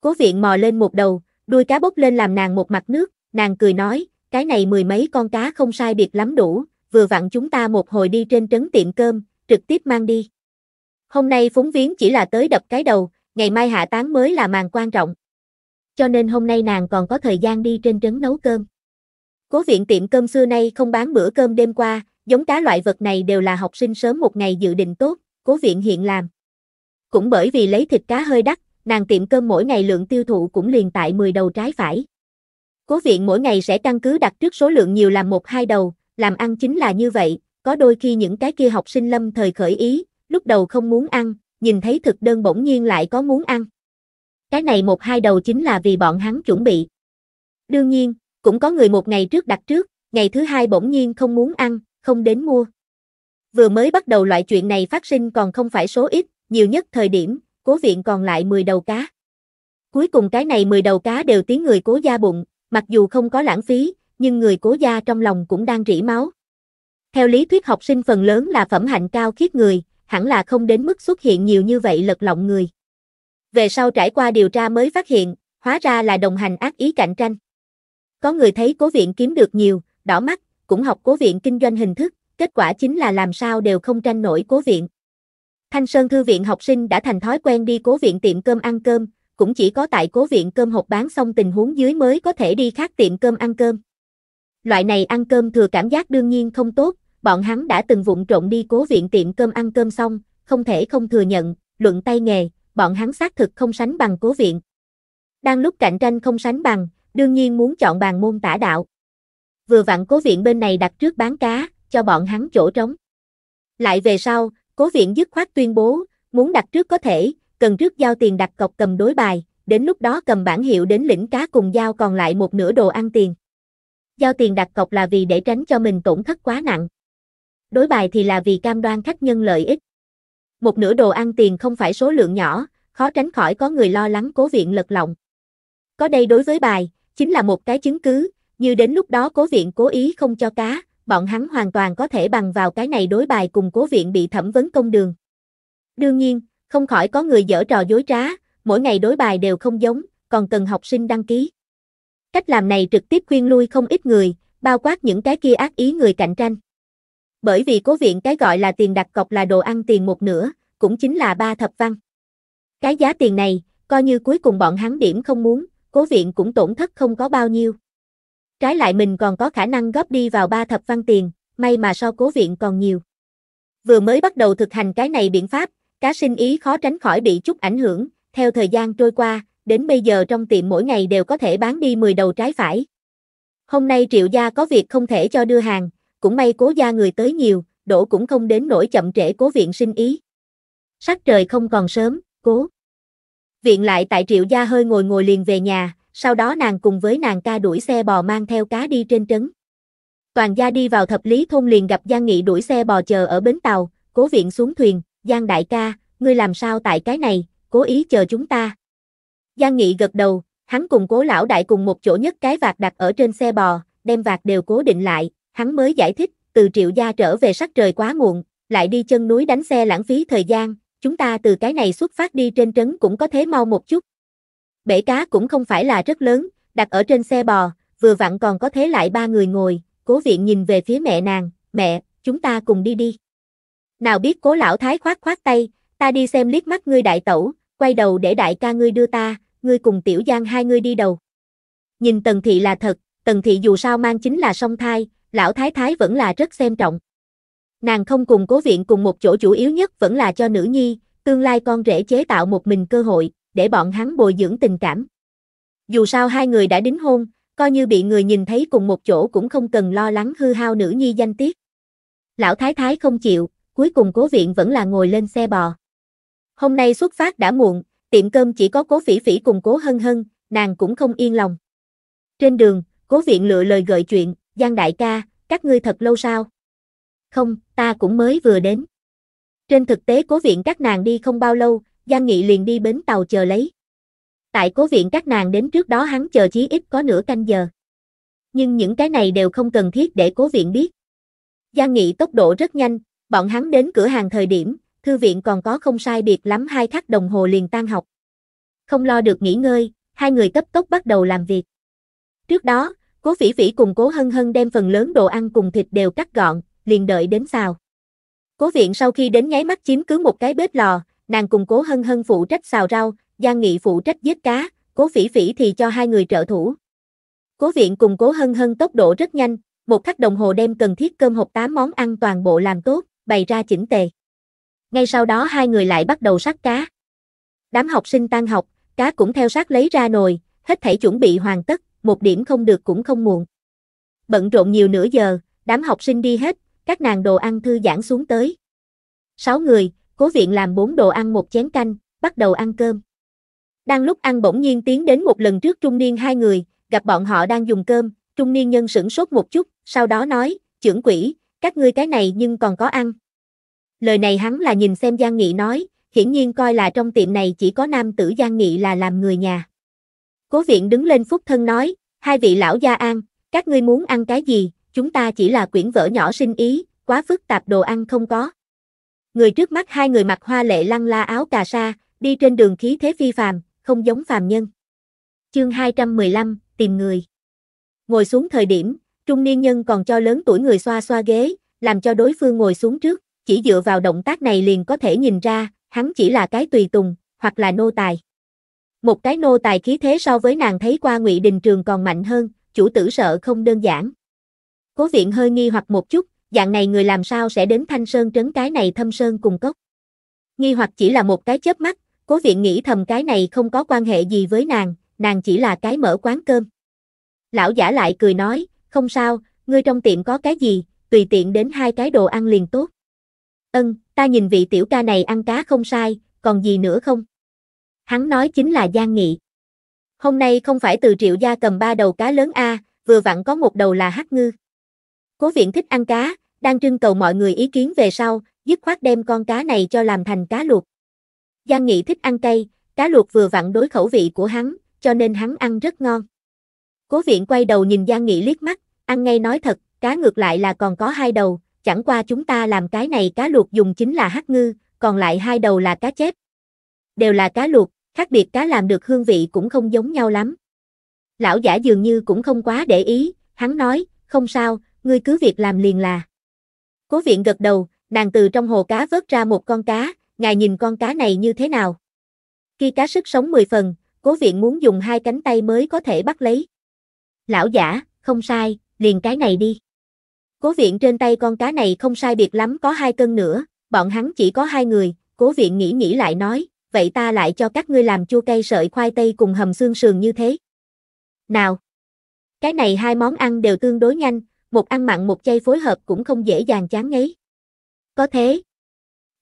Cố viện mò lên một đầu, đuôi cá bốc lên làm nàng một mặt nước, nàng cười nói, cái này mười mấy con cá không sai biệt lắm đủ, vừa vặn chúng ta một hồi đi trên trấn tiệm cơm, trực tiếp mang đi. Hôm nay phúng viếng chỉ là tới đập cái đầu, ngày mai hạ tán mới là màn quan trọng. Cho nên hôm nay nàng còn có thời gian đi trên trấn nấu cơm. Cố viện tiệm cơm xưa nay không bán bữa cơm đêm qua, giống cá loại vật này đều là học sinh sớm một ngày dự định tốt, cố viện hiện làm. Cũng bởi vì lấy thịt cá hơi đắt, nàng tiệm cơm mỗi ngày lượng tiêu thụ cũng liền tại 10 đầu trái phải. Cố viện mỗi ngày sẽ căn cứ đặt trước số lượng nhiều làm một hai đầu, làm ăn chính là như vậy, có đôi khi những cái kia học sinh lâm thời khởi ý, lúc đầu không muốn ăn, nhìn thấy thực đơn bỗng nhiên lại có muốn ăn. Cái này một hai đầu chính là vì bọn hắn chuẩn bị. Đương nhiên, cũng có người một ngày trước đặt trước, ngày thứ hai bỗng nhiên không muốn ăn, không đến mua. Vừa mới bắt đầu loại chuyện này phát sinh còn không phải số ít, nhiều nhất thời điểm, cố viện còn lại 10 đầu cá. Cuối cùng cái này 10 đầu cá đều tiếng người cố gia bụng, mặc dù không có lãng phí, nhưng người cố gia trong lòng cũng đang rỉ máu. Theo lý thuyết học sinh phần lớn là phẩm hạnh cao khiết người, hẳn là không đến mức xuất hiện nhiều như vậy lật lọng người. Về sau trải qua điều tra mới phát hiện, hóa ra là đồng hành ác ý cạnh tranh. Có người thấy cố viện kiếm được nhiều, đỏ mắt, cũng học cố viện kinh doanh hình thức, kết quả chính là làm sao đều không tranh nổi cố viện. Thanh Sơn Thư viện học sinh đã thành thói quen đi cố viện tiệm cơm ăn cơm, cũng chỉ có tại cố viện cơm hộp bán xong tình huống dưới mới có thể đi khác tiệm cơm ăn cơm. Loại này ăn cơm thừa cảm giác đương nhiên không tốt, bọn hắn đã từng vụng trộn đi cố viện tiệm cơm ăn cơm xong, không thể không thừa nhận, luận tay nghề, bọn hắn xác thực không sánh bằng cố viện. Đang lúc cạnh tranh không sánh bằng, đương nhiên muốn chọn bàn môn tả đạo. Vừa vặn cố viện bên này đặt trước bán cá, cho bọn hắn chỗ trống. Lại về sau, Cố viện dứt khoát tuyên bố, muốn đặt trước có thể, cần trước giao tiền đặt cọc cầm đối bài, đến lúc đó cầm bản hiệu đến lĩnh cá cùng giao còn lại một nửa đồ ăn tiền. Giao tiền đặt cọc là vì để tránh cho mình tổn thất quá nặng. Đối bài thì là vì cam đoan khách nhân lợi ích. Một nửa đồ ăn tiền không phải số lượng nhỏ, khó tránh khỏi có người lo lắng cố viện lật lọng. Có đây đối với bài, chính là một cái chứng cứ, như đến lúc đó cố viện cố ý không cho cá, bọn hắn hoàn toàn có thể bằng vào cái này đối bài cùng cố viện bị thẩm vấn công đường. Đương nhiên, không khỏi có người dở trò dối trá, mỗi ngày đối bài đều không giống, còn cần học sinh đăng ký. Cách làm này trực tiếp khuyên lui không ít người, bao quát những cái kia ác ý người cạnh tranh. Bởi vì cố viện cái gọi là tiền đặt cọc là đồ ăn tiền một nửa, cũng chính là ba thập văn. Cái giá tiền này, coi như cuối cùng bọn hắn điểm không muốn, cố viện cũng tổn thất không có bao nhiêu. Trái lại mình còn có khả năng góp đi vào ba thập văn tiền, may mà so cố viện còn nhiều. Vừa mới bắt đầu thực hành cái này biện pháp, cá sinh ý khó tránh khỏi bị chút ảnh hưởng, theo thời gian trôi qua, đến bây giờ trong tiệm mỗi ngày đều có thể bán đi 10 đầu trái phải. Hôm nay triệu gia có việc không thể cho đưa hàng, cũng may cố gia người tới nhiều, đổ cũng không đến nỗi chậm trễ cố viện sinh ý. Sắc trời không còn sớm, cố. Viện lại tại triệu gia hơi ngồi ngồi liền về nhà, sau đó nàng cùng với nàng ca đuổi xe bò mang theo cá đi trên trấn. Toàn gia đi vào thập lý thôn liền gặp Giang Nghị đuổi xe bò chờ ở bến tàu, cố viện xuống thuyền, Giang đại ca, ngươi làm sao tại cái này, cố ý chờ chúng ta. Giang Nghị gật đầu, hắn cùng cố lão đại cùng một chỗ nhất cái vạt đặt ở trên xe bò, đem vạt đều cố định lại, hắn mới giải thích, từ triệu gia trở về sắc trời quá muộn, lại đi chân núi đánh xe lãng phí thời gian, chúng ta từ cái này xuất phát đi trên trấn cũng có thế mau một chút. Bể cá cũng không phải là rất lớn, đặt ở trên xe bò, vừa vặn còn có thế lại ba người ngồi, cố viện nhìn về phía mẹ nàng, mẹ, chúng ta cùng đi đi. Nào biết cố lão thái khoát khoát tay, ta đi xem liếc mắt ngươi đại tẩu, quay đầu để đại ca ngươi đưa ta, ngươi cùng tiểu giang hai ngươi đi đầu. Nhìn tần thị là thật, tần thị dù sao mang chính là song thai, lão thái thái vẫn là rất xem trọng. Nàng không cùng cố viện cùng một chỗ chủ yếu nhất vẫn là cho nữ nhi, tương lai con rể chế tạo một mình cơ hội, để bọn hắn bồi dưỡng tình cảm. Dù sao hai người đã đính hôn, coi như bị người nhìn thấy cùng một chỗ cũng không cần lo lắng hư hao nữ nhi danh tiết. Lão Thái Thái không chịu, cuối cùng cố viện vẫn là ngồi lên xe bò. Hôm nay xuất phát đã muộn, tiệm cơm chỉ có cố phỉ phỉ cùng cố hân hân, nàng cũng không yên lòng. Trên đường, cố viện lựa lời gợi chuyện, Giang Đại ca, các ngươi thật lâu sao? Không, ta cũng mới vừa đến. Trên thực tế cố viện các nàng đi không bao lâu, Giang Nghị liền đi bến tàu chờ lấy. Tại cố viện các nàng đến trước đó hắn chờ chí ít có nửa canh giờ. Nhưng những cái này đều không cần thiết để cố viện biết. Giang Nghị tốc độ rất nhanh, bọn hắn đến cửa hàng thời điểm, thư viện còn có không sai biệt lắm hai khắc đồng hồ liền tan học. Không lo được nghỉ ngơi, hai người cấp tốc bắt đầu làm việc. Trước đó, cố vĩ vĩ cùng cố hân hân đem phần lớn đồ ăn cùng thịt đều cắt gọn, liền đợi đến xào. Cố viện sau khi đến nháy mắt chiếm cứ một cái bếp lò, nàng cùng cố hân hân phụ trách xào rau, Giang Nghị phụ trách giết cá, cố phỉ phỉ thì cho hai người trợ thủ. Cố viện cùng cố hân hân tốc độ rất nhanh, một khắc đồng hồ đem cần thiết cơm hộp 8 món ăn toàn bộ làm tốt, bày ra chỉnh tề. Ngay sau đó hai người lại bắt đầu sát cá. Đám học sinh tan học, cá cũng theo sát lấy ra nồi, hết thảy chuẩn bị hoàn tất, một điểm không được cũng không muộn. Bận rộn nhiều nửa giờ, đám học sinh đi hết, các nàng đồ ăn thư giãn xuống tới. Sáu người, cố viện làm bốn đồ ăn một chén canh, bắt đầu ăn cơm. Đang lúc ăn bỗng nhiên tiến đến một lần trước trung niên hai người, gặp bọn họ đang dùng cơm, trung niên nhân sửng sốt một chút, sau đó nói, trưởng quỷ, các ngươi cái này nhưng còn có ăn. Lời này hắn là nhìn xem Giang Nghị nói, hiển nhiên coi là trong tiệm này chỉ có nam tử Giang Nghị là làm người nhà. Cố viện đứng lên phúc thân nói, hai vị lão gia an, các ngươi muốn ăn cái gì, chúng ta chỉ là quyển vở nhỏ sinh ý, quá phức tạp đồ ăn không có. Người trước mắt hai người mặc hoa lệ lăng la áo cà sa, đi trên đường khí thế phi phàm, không giống phàm nhân. Chương 215, tìm người. Ngồi xuống thời điểm, trung niên nhân còn cho lớn tuổi người xoa xoa ghế, làm cho đối phương ngồi xuống trước, chỉ dựa vào động tác này liền có thể nhìn ra, hắn chỉ là cái tùy tùng, hoặc là nô tài. Một cái nô tài khí thế so với nàng thấy qua Ngụy Đình Trường còn mạnh hơn, chủ tử sợ không đơn giản. Cố viện hơi nghi hoặc một chút, dạng này người làm sao sẽ đến Thanh Sơn trấn cái này thâm sơn cùng cốc. Nghi hoặc chỉ là một cái chớp mắt, cố viện nghĩ thầm cái này không có quan hệ gì với nàng, nàng chỉ là cái mở quán cơm. Lão giả lại cười nói, không sao, ngươi trong tiệm có cái gì, tùy tiện đến hai cái đồ ăn liền tốt. Ân, ta nhìn vị tiểu ca này ăn cá không sai, còn gì nữa không? Hắn nói chính là Giang Nghị. Hôm nay không phải từ triệu gia cầm ba đầu cá lớn A, vừa vặn có một đầu là hắc ngư. Cố viện thích ăn cá, đang trưng cầu mọi người ý kiến về sau, dứt khoát đem con cá này cho làm thành cá luộc. Giang Nghị thích ăn cay, cá luộc vừa vặn đối khẩu vị của hắn, cho nên hắn ăn rất ngon. Cố viện quay đầu nhìn Giang Nghị liếc mắt, ăn ngay nói thật, cá ngược lại là còn có hai đầu, chẳng qua chúng ta làm cái này cá luộc dùng chính là hắc ngư, còn lại hai đầu là cá chép. Đều là cá luộc, khác biệt cá làm được hương vị cũng không giống nhau lắm. Lão giả dường như cũng không quá để ý, hắn nói, không sao, ngươi cứ việc làm liền là. Cố viện gật đầu, nàng từ trong hồ cá vớt ra một con cá, ngài nhìn con cá này như thế nào? Khi cá sức sống 10 phần, cố viện muốn dùng hai cánh tay mới có thể bắt lấy. Lão giả, không sai, liền cái này đi. Cố viện trên tay con cá này không sai biệt lắm có hai cân nữa, bọn hắn chỉ có hai người, cố viện nghĩ nghĩ lại nói, vậy ta lại cho các ngươi làm chua cây sợi khoai tây cùng hầm xương sườn như thế. Nào! Cái này hai món ăn đều tương đối nhanh, một ăn mặn một chay phối hợp cũng không dễ dàng chán ngấy. Có thế,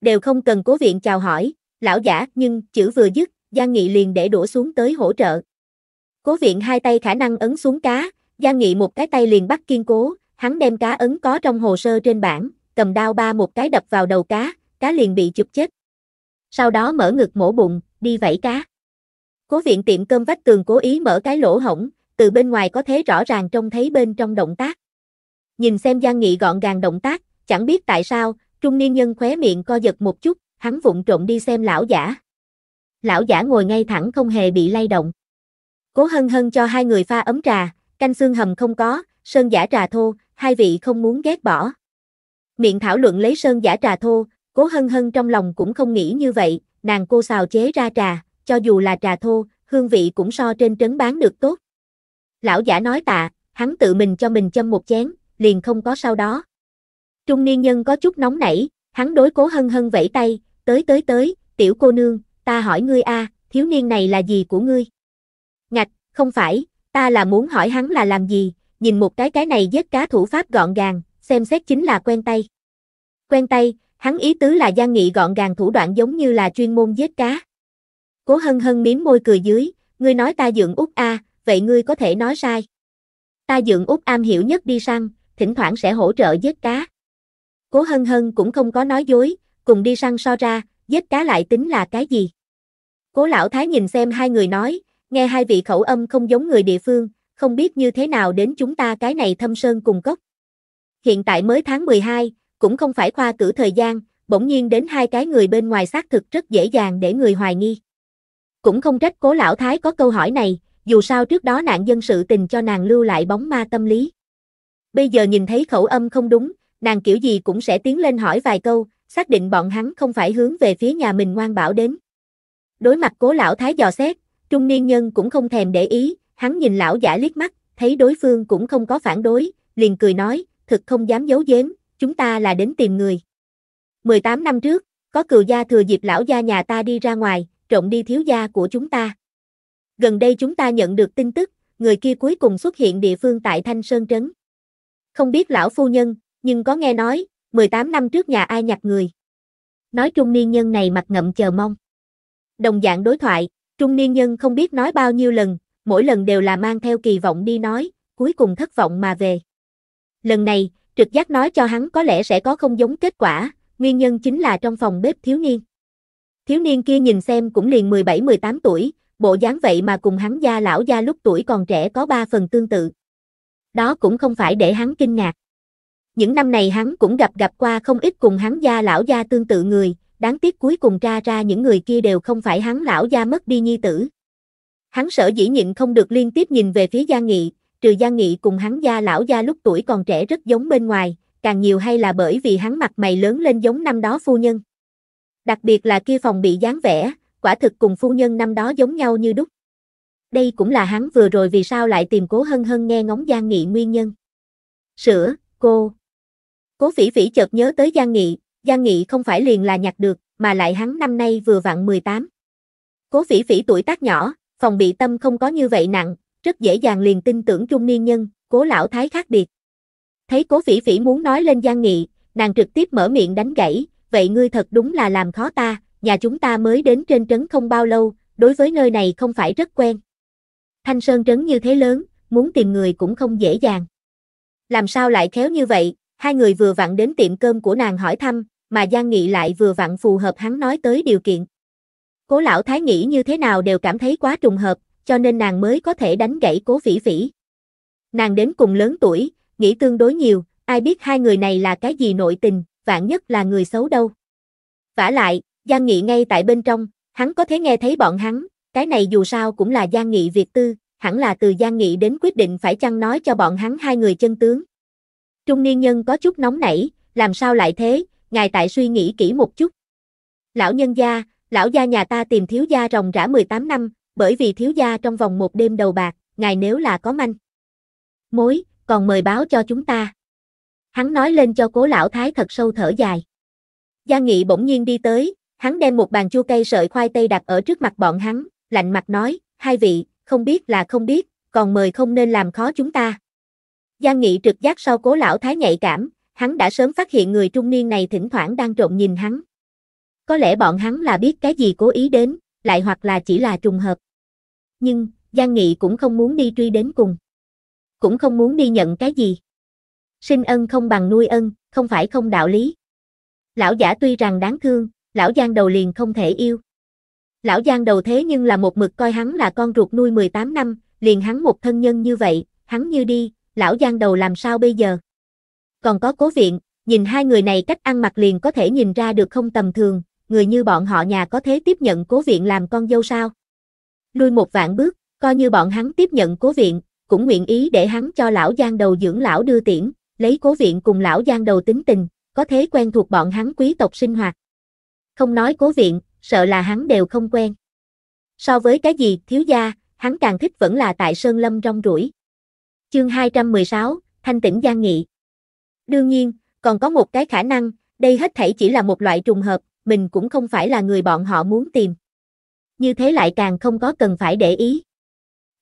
đều không cần cố viện chào hỏi, lão giả nhưng chữ vừa dứt, Giang Nghị liền để đổ xuống tới hỗ trợ. Cố viện hai tay khả năng ấn xuống cá, Giang Nghị một cái tay liền bắt kiên cố, hắn đem cá ấn có trong hồ sơ trên bảng, cầm đao ba một cái đập vào đầu cá, cá liền bị chụp chết. Sau đó mở ngực mổ bụng, đi vẫy cá. Cố viện tiệm cơm vách tường cố ý mở cái lỗ hổng, từ bên ngoài có thế rõ ràng trông thấy bên trong động tác nhìn xem Giang Nghị gọn gàng động tác, chẳng biết tại sao, trung niên nhân khóe miệng co giật một chút, hắn vụng trộm đi xem lão giả. Lão giả ngồi ngay thẳng không hề bị lay động. Cố hân hân cho hai người pha ấm trà, canh xương hầm không có, sơn giả trà thô, hai vị không muốn ghét bỏ. Miệng thảo luận lấy sơn giả trà thô, cố hân hân trong lòng cũng không nghĩ như vậy, nàng cô xào chế ra trà, cho dù là trà thô, hương vị cũng so trên trấn bán được tốt. Lão giả nói tạ, hắn tự mình cho mình châm một chén, liền không có sau đó. Trung niên nhân có chút nóng nảy, hắn đối cố hân hân vẫy tay, tới tới tới, tiểu cô nương, ta hỏi ngươi a, thiếu niên này là gì của ngươi? Ngạch, không phải, ta là muốn hỏi hắn là làm gì, nhìn một cái cái này giết cá thủ pháp gọn gàng, xem xét chính là quen tay. Quen tay, hắn ý tứ là gian nghị gọn gàng thủ đoạn giống như là chuyên môn giết cá. Cố hân hân miếm môi cười dưới, ngươi nói ta dưỡng út a, vậy ngươi có thể nói sai. Ta dưỡng út am hiểu nhất đi săn, thỉnh thoảng sẽ hỗ trợ giết cá. Cố Hân Hân cũng không có nói dối, cùng đi săn so ra, giết cá lại tính là cái gì. Cố Lão Thái nhìn xem hai người nói, nghe hai vị khẩu âm không giống người địa phương, không biết như thế nào đến chúng ta cái này thâm sơn cùng cốc. Hiện tại mới tháng 12, cũng không phải khoa cử thời gian, bỗng nhiên đến hai cái người bên ngoài xác thực rất dễ dàng để người hoài nghi. Cũng không trách cố lão thái có câu hỏi này, dù sao trước đó nạn dân sự tình cho nàng lưu lại bóng ma tâm lý bây giờ nhìn thấy khẩu âm không đúng, nàng kiểu gì cũng sẽ tiến lên hỏi vài câu, xác định bọn hắn không phải hướng về phía nhà mình ngoan bảo đến. Đối mặt cố lão thái dò xét, trung niên nhân cũng không thèm để ý, hắn nhìn lão giả liếc mắt, thấy đối phương cũng không có phản đối, liền cười nói, thực không dám giấu giếm, chúng ta là đến tìm người. 18 năm trước, có cừu gia thừa dịp lão gia nhà ta đi ra ngoài, trộm đi thiếu gia của chúng ta. Gần đây chúng ta nhận được tin tức, người kia cuối cùng xuất hiện địa phương tại Thanh Sơn Trấn. Không biết lão phu nhân, nhưng có nghe nói, 18 năm trước nhà ai nhặt người. Nói trung niên nhân này mặt ngậm chờ mong. Đồng dạng đối thoại, trung niên nhân không biết nói bao nhiêu lần, mỗi lần đều là mang theo kỳ vọng đi nói, cuối cùng thất vọng mà về. Lần này, trực giác nói cho hắn có lẽ sẽ có không giống kết quả, nguyên nhân chính là trong phòng bếp thiếu niên. Thiếu niên kia nhìn xem cũng liền 17-18 tuổi, bộ dáng vậy mà cùng hắn gia lão gia lúc tuổi còn trẻ có ba phần tương tự đó cũng không phải để hắn kinh ngạc. Những năm này hắn cũng gặp gặp qua không ít cùng hắn gia lão gia tương tự người, đáng tiếc cuối cùng ra ra những người kia đều không phải hắn lão gia mất đi nhi tử. Hắn sở dĩ nhịn không được liên tiếp nhìn về phía gia nghị, trừ gia nghị cùng hắn gia lão gia lúc tuổi còn trẻ rất giống bên ngoài, càng nhiều hay là bởi vì hắn mặt mày lớn lên giống năm đó phu nhân. Đặc biệt là kia phòng bị dáng vẻ, quả thực cùng phu nhân năm đó giống nhau như đúc. Đây cũng là hắn vừa rồi vì sao lại tìm cố hân hân nghe ngóng Giang Nghị nguyên nhân. sửa cô. Cố phỉ phỉ chợt nhớ tới Giang Nghị, Giang Nghị không phải liền là nhặt được, mà lại hắn năm nay vừa vặn 18. Cố phỉ phỉ tuổi tác nhỏ, phòng bị tâm không có như vậy nặng, rất dễ dàng liền tin tưởng trung niên nhân, cố lão thái khác biệt. Thấy cố phỉ phỉ muốn nói lên Giang Nghị, nàng trực tiếp mở miệng đánh gãy, vậy ngươi thật đúng là làm khó ta, nhà chúng ta mới đến trên trấn không bao lâu, đối với nơi này không phải rất quen. Thanh Sơn trấn như thế lớn, muốn tìm người cũng không dễ dàng. Làm sao lại khéo như vậy, hai người vừa vặn đến tiệm cơm của nàng hỏi thăm, mà Giang Nghị lại vừa vặn phù hợp hắn nói tới điều kiện. Cố lão thái nghĩ như thế nào đều cảm thấy quá trùng hợp, cho nên nàng mới có thể đánh gãy cố phỉ phỉ. Nàng đến cùng lớn tuổi, nghĩ tương đối nhiều, ai biết hai người này là cái gì nội tình, vạn nhất là người xấu đâu. Vả lại, Giang Nghị ngay tại bên trong, hắn có thể nghe thấy bọn hắn, cái này dù sao cũng là gian Nghị việt tư, hẳn là từ gian Nghị đến quyết định phải chăng nói cho bọn hắn hai người chân tướng. Trung niên nhân có chút nóng nảy, làm sao lại thế, ngài tại suy nghĩ kỹ một chút. Lão nhân gia, lão gia nhà ta tìm thiếu gia rồng rã 18 năm, bởi vì thiếu gia trong vòng một đêm đầu bạc, ngài nếu là có manh. Mối, còn mời báo cho chúng ta. Hắn nói lên cho cố lão thái thật sâu thở dài. Gia Nghị bỗng nhiên đi tới, hắn đem một bàn chua cây sợi khoai tây đặt ở trước mặt bọn hắn, lạnh mặt nói, hai vị, không biết là không biết, còn mời không nên làm khó chúng ta. Giang Nghị trực giác sau cố lão thái nhạy cảm, hắn đã sớm phát hiện người trung niên này thỉnh thoảng đang trộn nhìn hắn. Có lẽ bọn hắn là biết cái gì cố ý đến, lại hoặc là chỉ là trùng hợp. Nhưng, Giang Nghị cũng không muốn đi truy đến cùng. Cũng không muốn đi nhận cái gì. Sinh ân không bằng nuôi ân, không phải không đạo lý. Lão giả tuy rằng đáng thương, lão Giang đầu liền không thể yêu. Lão Giang đầu thế nhưng là một mực coi hắn là con ruột nuôi 18 năm, liền hắn một thân nhân như vậy, hắn như đi, lão Giang đầu làm sao bây giờ? Còn có cố viện, nhìn hai người này cách ăn mặc liền có thể nhìn ra được không tầm thường, người như bọn họ nhà có thế tiếp nhận cố viện làm con dâu sao? Lui một vạn bước, coi như bọn hắn tiếp nhận cố viện, cũng nguyện ý để hắn cho lão Giang đầu dưỡng lão đưa tiễn, lấy cố viện cùng lão Giang đầu tính tình, có thế quen thuộc bọn hắn quý tộc sinh hoạt. Không nói cố viện, sợ là hắn đều không quen. So với cái gì, thiếu gia, hắn càng thích vẫn là tại Sơn Lâm rong rủi. Chương 216, Thanh tỉnh Giang Nghị Đương nhiên, còn có một cái khả năng, đây hết thảy chỉ là một loại trùng hợp, mình cũng không phải là người bọn họ muốn tìm. Như thế lại càng không có cần phải để ý.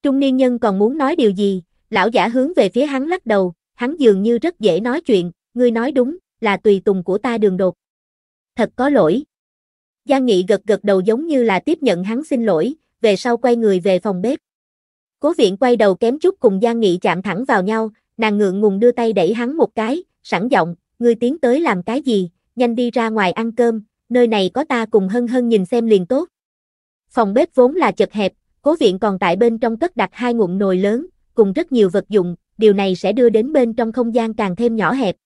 Trung niên nhân còn muốn nói điều gì, lão giả hướng về phía hắn lắc đầu, hắn dường như rất dễ nói chuyện, ngươi nói đúng, là tùy tùng của ta đường đột. Thật có lỗi, Giang Nghị gật gật đầu giống như là tiếp nhận hắn xin lỗi, về sau quay người về phòng bếp. Cố viện quay đầu kém chút cùng Giang Nghị chạm thẳng vào nhau, nàng ngượng ngùng đưa tay đẩy hắn một cái, sẵn giọng, ngươi tiến tới làm cái gì, nhanh đi ra ngoài ăn cơm, nơi này có ta cùng hân hân nhìn xem liền tốt. Phòng bếp vốn là chật hẹp, cố viện còn tại bên trong cất đặt hai ngụm nồi lớn, cùng rất nhiều vật dụng, điều này sẽ đưa đến bên trong không gian càng thêm nhỏ hẹp.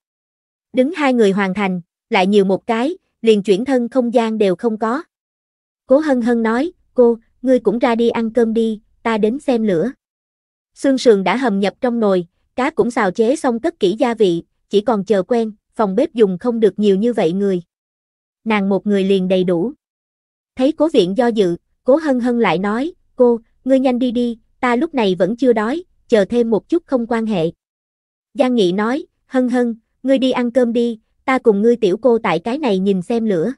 Đứng hai người hoàn thành, lại nhiều một cái, liền chuyển thân không gian đều không có. Cố hân hân nói, cô, ngươi cũng ra đi ăn cơm đi, ta đến xem lửa. Xương sườn đã hầm nhập trong nồi, cá cũng xào chế xong tất kỹ gia vị, chỉ còn chờ quen, phòng bếp dùng không được nhiều như vậy người. Nàng một người liền đầy đủ. Thấy cố viện do dự, cố hân hân lại nói, cô, ngươi nhanh đi đi, ta lúc này vẫn chưa đói, chờ thêm một chút không quan hệ. Giang Nghị nói, hân hân, ngươi đi ăn cơm đi, ta cùng ngươi tiểu cô tại cái này nhìn xem lửa.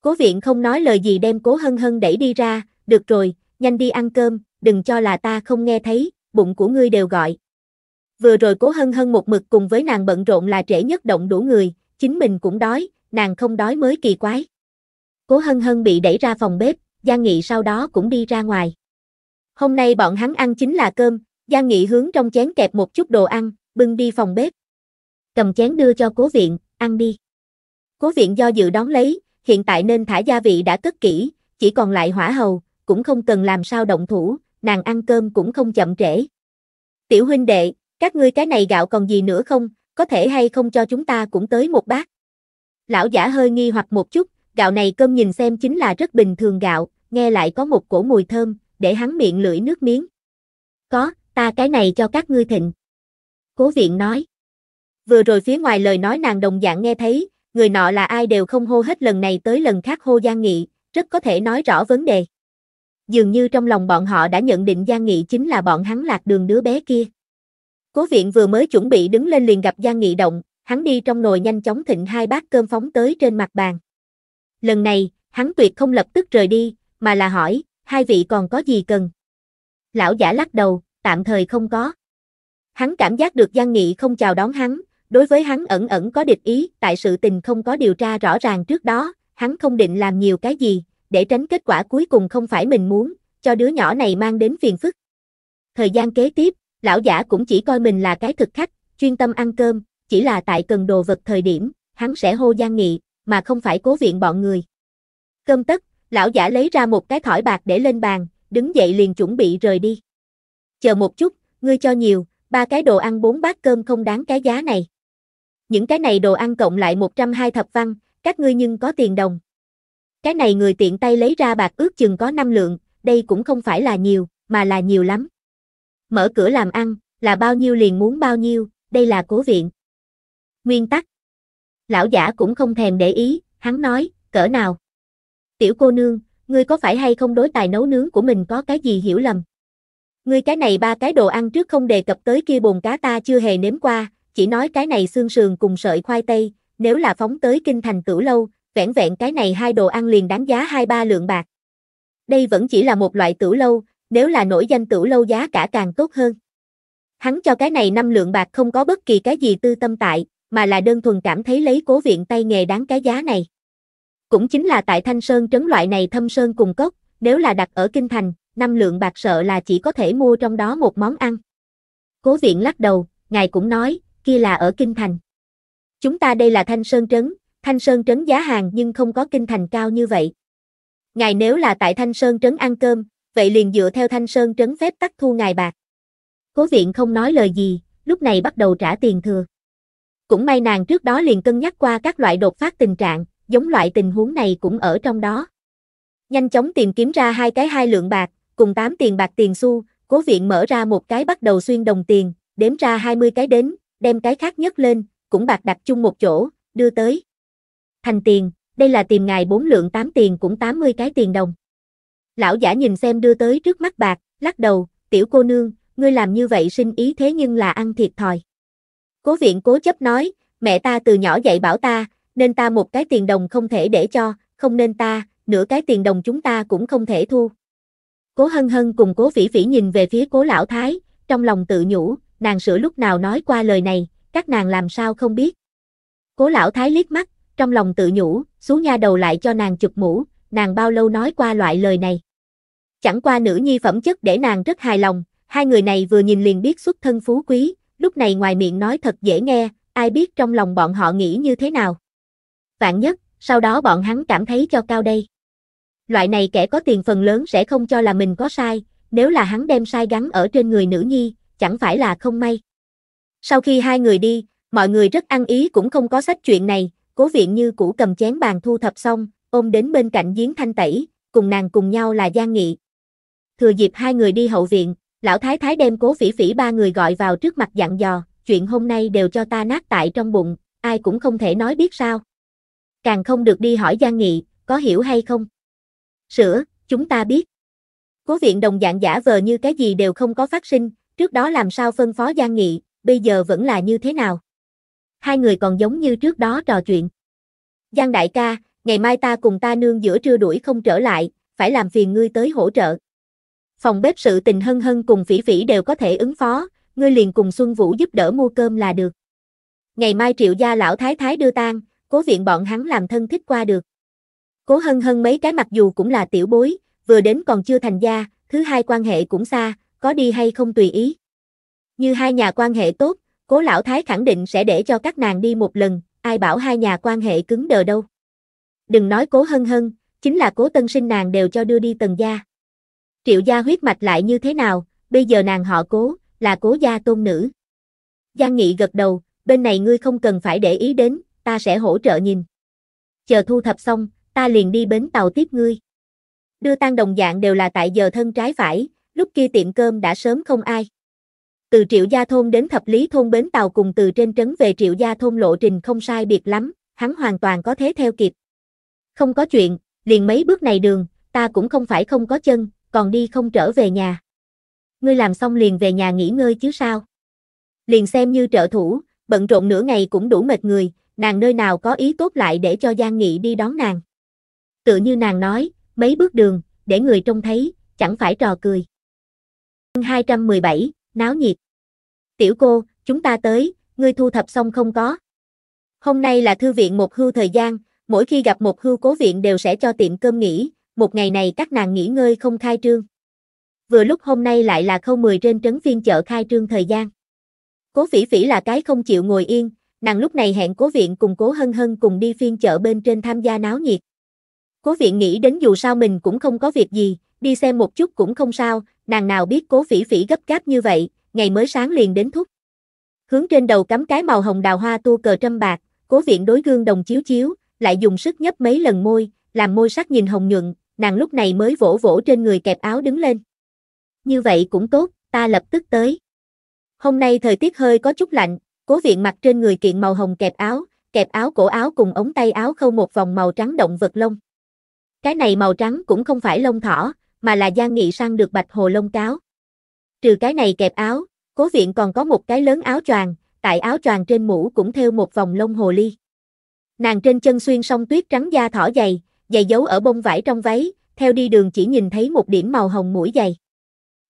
Cố viện không nói lời gì đem cố hân hân đẩy đi ra, được rồi, nhanh đi ăn cơm, đừng cho là ta không nghe thấy, bụng của ngươi đều gọi. Vừa rồi cố hân hân một mực cùng với nàng bận rộn là trễ nhất động đủ người, chính mình cũng đói, nàng không đói mới kỳ quái. Cố hân hân bị đẩy ra phòng bếp, Giang Nghị sau đó cũng đi ra ngoài. Hôm nay bọn hắn ăn chính là cơm, Giang Nghị hướng trong chén kẹp một chút đồ ăn, bưng đi phòng bếp. Cầm chén đưa cho cố viện, ăn đi. Cố viện do dự đón lấy, hiện tại nên thả gia vị đã cất kỹ, chỉ còn lại hỏa hầu, cũng không cần làm sao động thủ, nàng ăn cơm cũng không chậm trễ. Tiểu huynh đệ, các ngươi cái này gạo còn gì nữa không, có thể hay không cho chúng ta cũng tới một bát. Lão giả hơi nghi hoặc một chút, gạo này cơm nhìn xem chính là rất bình thường gạo, nghe lại có một cổ mùi thơm, để hắn miệng lưỡi nước miếng. Có, ta cái này cho các ngươi thịnh. Cố viện nói vừa rồi phía ngoài lời nói nàng đồng dạng nghe thấy, người nọ là ai đều không hô hết lần này tới lần khác hô Giang Nghị, rất có thể nói rõ vấn đề. Dường như trong lòng bọn họ đã nhận định Giang Nghị chính là bọn hắn lạc đường đứa bé kia. Cố viện vừa mới chuẩn bị đứng lên liền gặp Giang Nghị động, hắn đi trong nồi nhanh chóng thịnh hai bát cơm phóng tới trên mặt bàn. Lần này, hắn tuyệt không lập tức rời đi, mà là hỏi, hai vị còn có gì cần? Lão giả lắc đầu, tạm thời không có. Hắn cảm giác được Giang Nghị không chào đón hắn, đối với hắn ẩn ẩn có địch ý, tại sự tình không có điều tra rõ ràng trước đó, hắn không định làm nhiều cái gì, để tránh kết quả cuối cùng không phải mình muốn, cho đứa nhỏ này mang đến phiền phức. Thời gian kế tiếp, lão giả cũng chỉ coi mình là cái thực khách, chuyên tâm ăn cơm, chỉ là tại cần đồ vật thời điểm, hắn sẽ hô gian nghị, mà không phải cố viện bọn người. Cơm tất, lão giả lấy ra một cái thỏi bạc để lên bàn, đứng dậy liền chuẩn bị rời đi. Chờ một chút, ngươi cho nhiều, ba cái đồ ăn bốn bát cơm không đáng cái giá này những cái này đồ ăn cộng lại 120 thập văn, các ngươi nhưng có tiền đồng. Cái này người tiện tay lấy ra bạc ước chừng có năm lượng, đây cũng không phải là nhiều, mà là nhiều lắm. Mở cửa làm ăn, là bao nhiêu liền muốn bao nhiêu, đây là cố viện. Nguyên tắc. Lão giả cũng không thèm để ý, hắn nói, cỡ nào. Tiểu cô nương, ngươi có phải hay không đối tài nấu nướng của mình có cái gì hiểu lầm? Ngươi cái này ba cái đồ ăn trước không đề cập tới kia bồn cá ta chưa hề nếm qua, chỉ nói cái này xương sườn cùng sợi khoai tây, nếu là phóng tới kinh thành cửu lâu, vẻn vẹn cái này hai đồ ăn liền đáng giá hai ba lượng bạc. Đây vẫn chỉ là một loại tử lâu, nếu là nổi danh tử lâu giá cả càng tốt hơn. Hắn cho cái này năm lượng bạc không có bất kỳ cái gì tư tâm tại, mà là đơn thuần cảm thấy lấy cố viện tay nghề đáng cái giá này. Cũng chính là tại Thanh Sơn trấn loại này thâm sơn cùng cốc, nếu là đặt ở Kinh Thành, năm lượng bạc sợ là chỉ có thể mua trong đó một món ăn. Cố viện lắc đầu, ngài cũng nói, kia là ở Kinh Thành. Chúng ta đây là Thanh Sơn Trấn, Thanh Sơn Trấn giá hàng nhưng không có Kinh Thành cao như vậy. Ngài nếu là tại Thanh Sơn Trấn ăn cơm, vậy liền dựa theo Thanh Sơn Trấn phép tắc thu ngài bạc. Cố viện không nói lời gì, lúc này bắt đầu trả tiền thừa. Cũng may nàng trước đó liền cân nhắc qua các loại đột phát tình trạng, giống loại tình huống này cũng ở trong đó. Nhanh chóng tìm kiếm ra hai cái hai lượng bạc, cùng tám tiền bạc tiền xu, cố viện mở ra một cái bắt đầu xuyên đồng tiền, đếm ra 20 cái đến, đem cái khác nhất lên, cũng bạc đặt chung một chỗ, đưa tới. Thành tiền, đây là tìm ngài bốn lượng tám tiền cũng tám mươi cái tiền đồng. Lão giả nhìn xem đưa tới trước mắt bạc, lắc đầu, tiểu cô nương, ngươi làm như vậy sinh ý thế nhưng là ăn thiệt thòi. Cố viện cố chấp nói, mẹ ta từ nhỏ dạy bảo ta, nên ta một cái tiền đồng không thể để cho, không nên ta, nửa cái tiền đồng chúng ta cũng không thể thu. Cố hân hân cùng cố vĩ vĩ nhìn về phía cố lão thái, trong lòng tự nhủ, nàng sửa lúc nào nói qua lời này, các nàng làm sao không biết. Cố lão thái liếc mắt, trong lòng tự nhủ, xuống nha đầu lại cho nàng chụp mũ, nàng bao lâu nói qua loại lời này. Chẳng qua nữ nhi phẩm chất để nàng rất hài lòng, hai người này vừa nhìn liền biết xuất thân phú quý, lúc này ngoài miệng nói thật dễ nghe, ai biết trong lòng bọn họ nghĩ như thế nào. Vạn nhất, sau đó bọn hắn cảm thấy cho cao đây. Loại này kẻ có tiền phần lớn sẽ không cho là mình có sai, nếu là hắn đem sai gắn ở trên người nữ nhi, chẳng phải là không may. Sau khi hai người đi, mọi người rất ăn ý cũng không có sách chuyện này, cố viện như cũ cầm chén bàn thu thập xong, ôm đến bên cạnh giếng thanh tẩy, cùng nàng cùng nhau là Giang Nghị. Thừa dịp hai người đi hậu viện, lão thái thái đem cố phỉ phỉ ba người gọi vào trước mặt dặn dò, chuyện hôm nay đều cho ta nát tại trong bụng, ai cũng không thể nói biết sao. Càng không được đi hỏi Giang Nghị, có hiểu hay không? Sữa, chúng ta biết. Cố viện đồng dạng giả vờ như cái gì đều không có phát sinh, trước đó làm sao phân phó Giang Nghị, bây giờ vẫn là như thế nào. Hai người còn giống như trước đó trò chuyện. Giang đại ca, ngày mai ta cùng ta nương giữa trưa đuổi không trở lại, phải làm phiền ngươi tới hỗ trợ. Phòng bếp sự tình hân hân cùng phỉ phỉ đều có thể ứng phó, ngươi liền cùng Xuân Vũ giúp đỡ mua cơm là được. Ngày mai triệu gia lão thái thái đưa tang, cố viện bọn hắn làm thân thích qua được. Cố hân hân mấy cái mặc dù cũng là tiểu bối, vừa đến còn chưa thành gia, thứ hai quan hệ cũng xa, có đi hay không tùy ý. Như hai nhà quan hệ tốt, cố lão thái khẳng định sẽ để cho các nàng đi một lần, ai bảo hai nhà quan hệ cứng đờ đâu. Đừng nói cố hân hân, chính là cố tân sinh nàng đều cho đưa đi tần gia. Triệu gia huyết mạch lại như thế nào, bây giờ nàng họ cố, là cố gia tôn nữ. Giang Nghị gật đầu, bên này ngươi không cần phải để ý đến, ta sẽ hỗ trợ nhìn. Chờ thu thập xong, ta liền đi bến tàu tiếp ngươi. Đưa tang đồng dạng đều là tại giờ thân trái phải, lúc kia tiệm cơm đã sớm không ai. Từ triệu gia thôn đến thập lý thôn bến tàu cùng từ trên trấn về triệu gia thôn lộ trình không sai biệt lắm, hắn hoàn toàn có thế theo kịp. Không có chuyện, liền mấy bước này đường, ta cũng không phải không có chân, còn đi không trở về nhà. Ngươi làm xong liền về nhà nghỉ ngơi chứ sao? Liền xem như trợ thủ, bận rộn nửa ngày cũng đủ mệt người, nàng nơi nào có ý tốt lại để cho Giang Nghị đi đón nàng. tự như nàng nói, mấy bước đường, để người trông thấy, chẳng phải trò cười. 217, náo nhiệt. Tiểu cô, chúng ta tới, ngươi thu thập xong không có? Hôm nay là thư viện một hưu thời gian, mỗi khi gặp một hưu cố viện đều sẽ cho tiệm cơm nghỉ, một ngày này các nàng nghỉ ngơi không khai trương. Vừa lúc hôm nay lại là khâu 10 trên trấn phiên chợ khai trương thời gian. Cố phỉ phỉ là cái không chịu ngồi yên, nàng lúc này hẹn cố viện cùng cố hân hân cùng đi phiên chợ bên trên tham gia náo nhiệt. Cố viện nghĩ đến dù sao mình cũng không có việc gì, đi xem một chút cũng không sao, nàng nào biết cố phỉ phỉ gấp gáp như vậy, ngày mới sáng liền đến thúc. Hướng trên đầu cắm cái màu hồng đào hoa tu cờ trâm bạc, cố viện đối gương đồng chiếu chiếu, lại dùng sức nhấp mấy lần môi, làm môi sắc nhìn hồng nhuận, nàng lúc này mới vỗ vỗ trên người kẹp áo đứng lên. Như vậy cũng tốt, ta lập tức tới. Hôm nay thời tiết hơi có chút lạnh, cố viện mặc trên người kiện màu hồng kẹp áo, kẹp áo cổ áo cùng ống tay áo khâu một vòng màu trắng động vật lông. Cái này màu trắng cũng không phải lông thỏ, mà là Giang Nghị săn được bạch hồ lông cáo. Trừ cái này kẹp áo, cố viện còn có một cái lớn áo choàng, tại áo choàng trên mũ cũng theo một vòng lông hồ ly. Nàng trên chân xuyên song tuyết trắng da thỏ dày, dày giấu ở bông vải trong váy, theo đi đường chỉ nhìn thấy một điểm màu hồng mũi dày.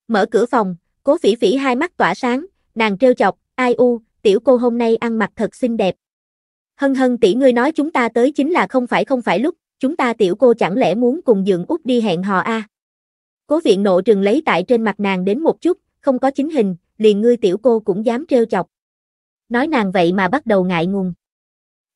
Mở cửa phòng, cố phỉ phỉ hai mắt tỏa sáng, nàng trêu chọc, ai u, tiểu cô hôm nay ăn mặc thật xinh đẹp. Hân hân tỷ ngươi nói chúng ta tới chính là không phải không phải lúc, chúng ta tiểu cô chẳng lẽ muốn cùng dượng út đi hẹn hò a à? Cố viện nộ trừng lấy tại trên mặt nàng đến một chút, không có chính hình, liền ngươi tiểu cô cũng dám trêu chọc. Nói nàng vậy mà bắt đầu ngại ngùng.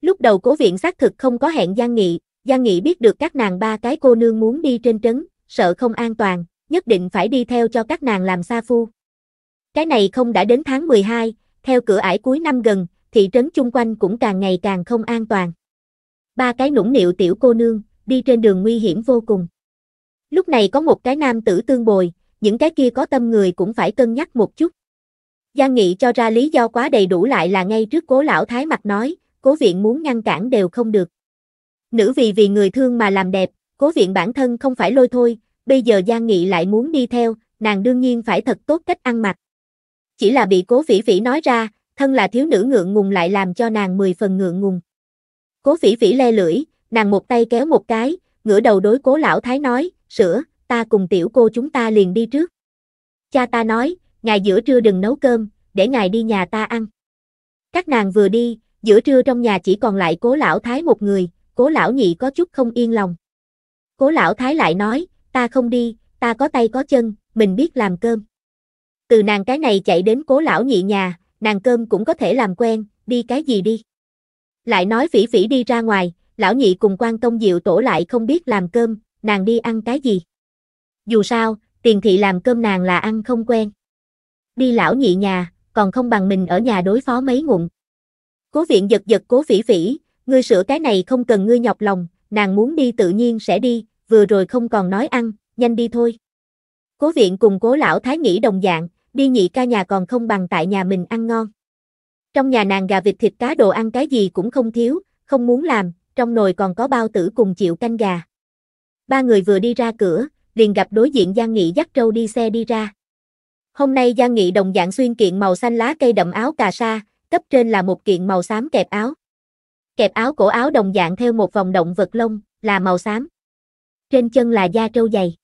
Lúc đầu cố viện xác thực không có hẹn Giang Nghị, Giang Nghị biết được các nàng ba cái cô nương muốn đi trên trấn, sợ không an toàn, nhất định phải đi theo cho các nàng làm xa phu. Cái này không đã đến tháng 12, theo cửa ải cuối năm gần, thị trấn chung quanh cũng càng ngày càng không an toàn. Ba cái nũng nịu tiểu cô nương, đi trên đường nguy hiểm vô cùng. Lúc này có một cái nam tử tương bồi, những cái kia có tâm người cũng phải cân nhắc một chút. Giang Nghị cho ra lý do quá đầy đủ lại là ngay trước cố lão thái mặt nói, cố viện muốn ngăn cản đều không được. Nữ vì vì người thương mà làm đẹp, cố viện bản thân không phải lôi thôi, bây giờ Giang Nghị lại muốn đi theo, nàng đương nhiên phải thật tốt cách ăn mặc. Chỉ là bị cố vĩ vĩ nói ra, thân là thiếu nữ ngượng ngùng lại làm cho nàng mười phần ngượng ngùng. Cố vĩ vĩ le lưỡi, nàng một tay kéo một cái, ngửa đầu đối cố lão thái nói, sữa, ta cùng tiểu cô chúng ta liền đi trước. Cha ta nói, ngày giữa trưa đừng nấu cơm, để ngài đi nhà ta ăn. Các nàng vừa đi, giữa trưa trong nhà chỉ còn lại cố lão thái một người, cố lão nhị có chút không yên lòng. Cố lão thái lại nói, ta không đi, ta có tay có chân, mình biết làm cơm. Từ nàng cái này chạy đến cố lão nhị nhà, nàng cơm cũng có thể làm quen, đi cái gì đi. Lại nói phỉ phỉ đi ra ngoài, lão nhị cùng quan công diệu tổ lại không biết làm cơm, nàng đi ăn cái gì? Dù sao, tiền thị làm cơm nàng là ăn không quen. Đi lão nhị nhà, còn không bằng mình ở nhà đối phó mấy ngụm. Cố viện giật giật cố phỉ phỉ, ngươi sửa cái này không cần ngươi nhọc lòng, nàng muốn đi tự nhiên sẽ đi, vừa rồi không còn nói ăn, nhanh đi thôi. Cố viện cùng cố lão thái nghĩ đồng dạng, đi nhị ca nhà còn không bằng tại nhà mình ăn ngon. Trong nhà nàng gà vịt thịt cá đồ ăn cái gì cũng không thiếu, không muốn làm, trong nồi còn có bao tử cùng chịu canh gà ba người vừa đi ra cửa, liền gặp đối diện Giang Nghị dắt trâu đi xe đi ra. Hôm nay Giang Nghị đồng dạng xuyên kiện màu xanh lá cây đậm áo cà sa, cấp trên là một kiện màu xám kẹp áo. Kẹp áo cổ áo đồng dạng theo một vòng động vật lông, là màu xám. Trên chân là da trâu dày.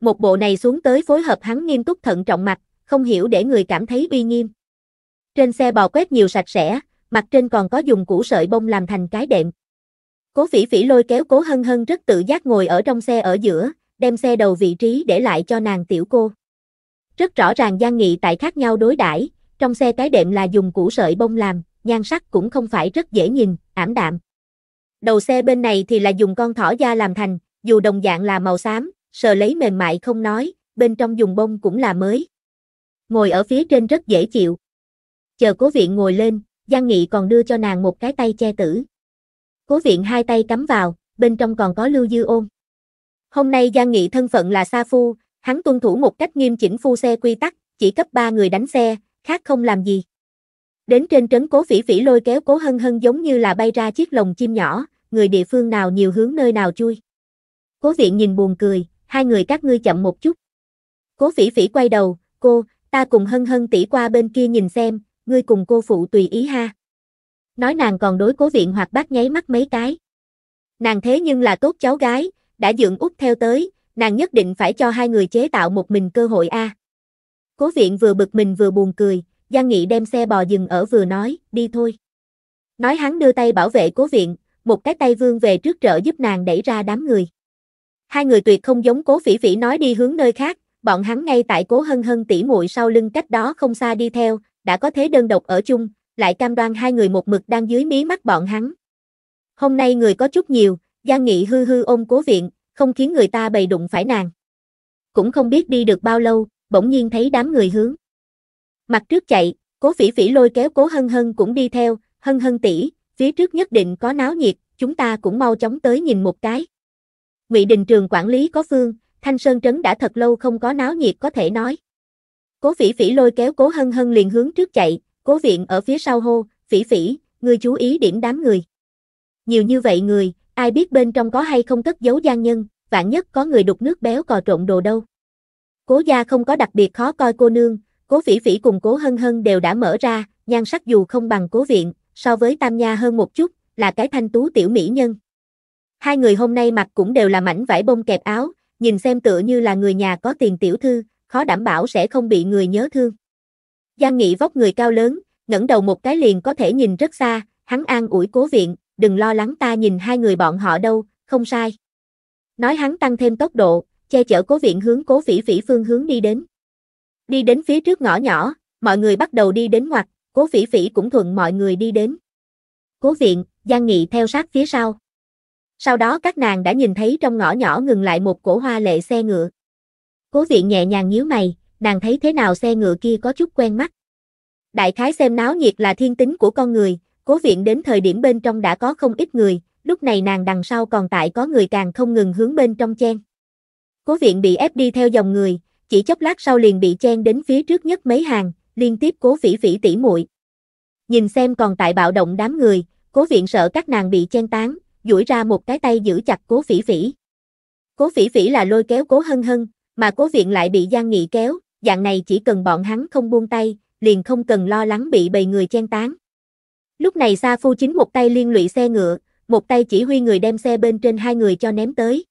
Một bộ này xuống tới phối hợp hắn nghiêm túc thận trọng mặt, không hiểu để người cảm thấy uy nghiêm. Trên xe bò quét nhiều sạch sẽ, mặt trên còn có dùng củ sợi bông làm thành cái đệm. Cố Phỉ Phỉ lôi kéo Cố Hân Hân rất tự giác ngồi ở trong xe ở giữa, đem xe đầu vị trí để lại cho nàng tiểu cô. Rất rõ ràng gian Nghị tại khác nhau đối đãi, trong xe cái đệm là dùng củ sợi bông làm, nhan sắc cũng không phải rất dễ nhìn, ảm đạm. Đầu xe bên này thì là dùng con thỏ da làm thành, dù đồng dạng là màu xám, sờ lấy mềm mại không nói, bên trong dùng bông cũng là mới. Ngồi ở phía trên rất dễ chịu. Chờ cố viện ngồi lên, Giang Nghị còn đưa cho nàng một cái tay che tử. Cố viện hai tay cắm vào, bên trong còn có lưu dư ôn. Hôm nay Giang Nghị thân phận là Sa Phu, hắn tuân thủ một cách nghiêm chỉnh phu xe quy tắc, chỉ cấp ba người đánh xe, khác không làm gì. Đến trên trấn cố phỉ phỉ lôi kéo cố hân hân giống như là bay ra chiếc lồng chim nhỏ, người địa phương nào nhiều hướng nơi nào chui. Cố viện nhìn buồn cười, hai người các ngươi chậm một chút. Cố phỉ phỉ quay đầu, cô, ta cùng hân hân tỷ qua bên kia nhìn xem, ngươi cùng cô phụ tùy ý ha nói nàng còn đối cố viện hoặc bác nháy mắt mấy cái. Nàng thế nhưng là tốt cháu gái, đã dưỡng út theo tới, nàng nhất định phải cho hai người chế tạo một mình cơ hội a. Cố viện vừa bực mình vừa buồn cười, Giang Nghị đem xe bò dừng ở vừa nói, đi thôi. Nói hắn đưa tay bảo vệ cố viện, một cái tay vương về trước trợ giúp nàng đẩy ra đám người. Hai người tuyệt không giống cố phỉ phỉ nói đi hướng nơi khác, bọn hắn ngay tại cố hân hân tỉ muội sau lưng cách đó không xa đi theo, đã có thế đơn độc ở chung, lại cam đoan hai người một mực đang dưới mí mắt bọn hắn. Hôm nay người có chút nhiều, Giang Nghị hư hư ôm cố viện, không khiến người ta bày đụng phải nàng. Cũng không biết đi được bao lâu, bỗng nhiên thấy đám người hướng. Mặt trước chạy, cố phỉ phỉ lôi kéo cố hân hân cũng đi theo, hân hân tỷ phía trước nhất định có náo nhiệt, chúng ta cũng mau chóng tới nhìn một cái. Ngụy Đình Trường quản lý có phương, Thanh Sơn Trấn đã thật lâu không có náo nhiệt có thể nói. Cố phỉ phỉ lôi kéo cố hân hân liền hướng trước chạy, Cố viện ở phía sau hô, phỉ phỉ, ngươi chú ý điểm đám người. Nhiều như vậy người, ai biết bên trong có hay không cất giấu gian nhân, vạn nhất có người đục nước béo cò trộn đồ đâu. Cố gia không có đặc biệt khó coi cô nương, cố phỉ phỉ cùng cố hân hân đều đã mở ra, nhan sắc dù không bằng cố viện, so với tam nha hơn một chút, là cái thanh tú tiểu mỹ nhân. Hai người hôm nay mặc cũng đều là mảnh vải bông kẹp áo, nhìn xem tựa như là người nhà có tiền tiểu thư, khó đảm bảo sẽ không bị người nhớ thương. Giang Nghị vóc người cao lớn, ngẩng đầu một cái liền có thể nhìn rất xa, hắn an ủi cố viện, đừng lo lắng ta nhìn hai người bọn họ đâu, không sai. Nói hắn tăng thêm tốc độ, che chở cố viện hướng cố phỉ phỉ phương hướng đi đến. Đi đến phía trước ngõ nhỏ, mọi người bắt đầu đi đến ngoặt, cố phỉ phỉ cũng thuận mọi người đi đến. Cố viện, Giang Nghị theo sát phía sau. Sau đó các nàng đã nhìn thấy trong ngõ nhỏ ngừng lại một cổ hoa lệ xe ngựa. Cố viện nhẹ nhàng nhíu mày, nàng thấy thế nào xe ngựa kia có chút quen mắt. Đại khái xem náo nhiệt là thiên tính của con người, cố viện đến thời điểm bên trong đã có không ít người, lúc này nàng đằng sau còn tại có người càng không ngừng hướng bên trong chen. Cố viện bị ép đi theo dòng người, chỉ chốc lát sau liền bị chen đến phía trước nhất mấy hàng, liên tiếp cố phỉ phỉ tỉ muội. Nhìn xem còn tại bạo động đám người, cố viện sợ các nàng bị chen tán, duỗi ra một cái tay giữ chặt cố phỉ phỉ. Cố phỉ phỉ là lôi kéo cố hân hân, mà cố viện lại bị Giang Nghị kéo, dạng này chỉ cần bọn hắn không buông tay, liền không cần lo lắng bị bầy người chen tán. Lúc này Sa Phu chính một tay liên lụy xe ngựa, một tay chỉ huy người đem xe bên trên hai người cho ném tới.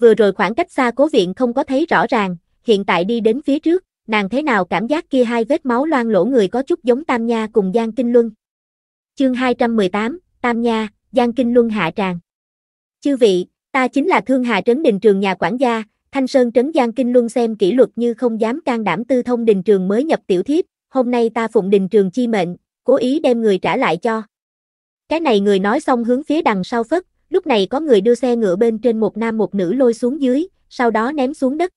Vừa rồi khoảng cách xa cố viện không có thấy rõ ràng, hiện tại đi đến phía trước, nàng thế nào cảm giác kia hai vết máu loang lỗ người có chút giống Tam Nha cùng Giang Kinh Luân. Chương 218, Tam Nha, Giang Kinh Luân hạ tràng. Chư vị, ta chính là Thương Hà Trấn Đình Trường nhà quản gia, Thanh Sơn trấn Giang Kinh Luân xem kỷ luật như không dám can đảm tư thông đình trường mới nhập tiểu thiếp, hôm nay ta phụng đình trường chi mệnh, cố ý đem người trả lại cho. Cái này người nói xong hướng phía đằng sau phất, lúc này có người đưa xe ngựa bên trên một nam một nữ lôi xuống dưới, sau đó ném xuống đất.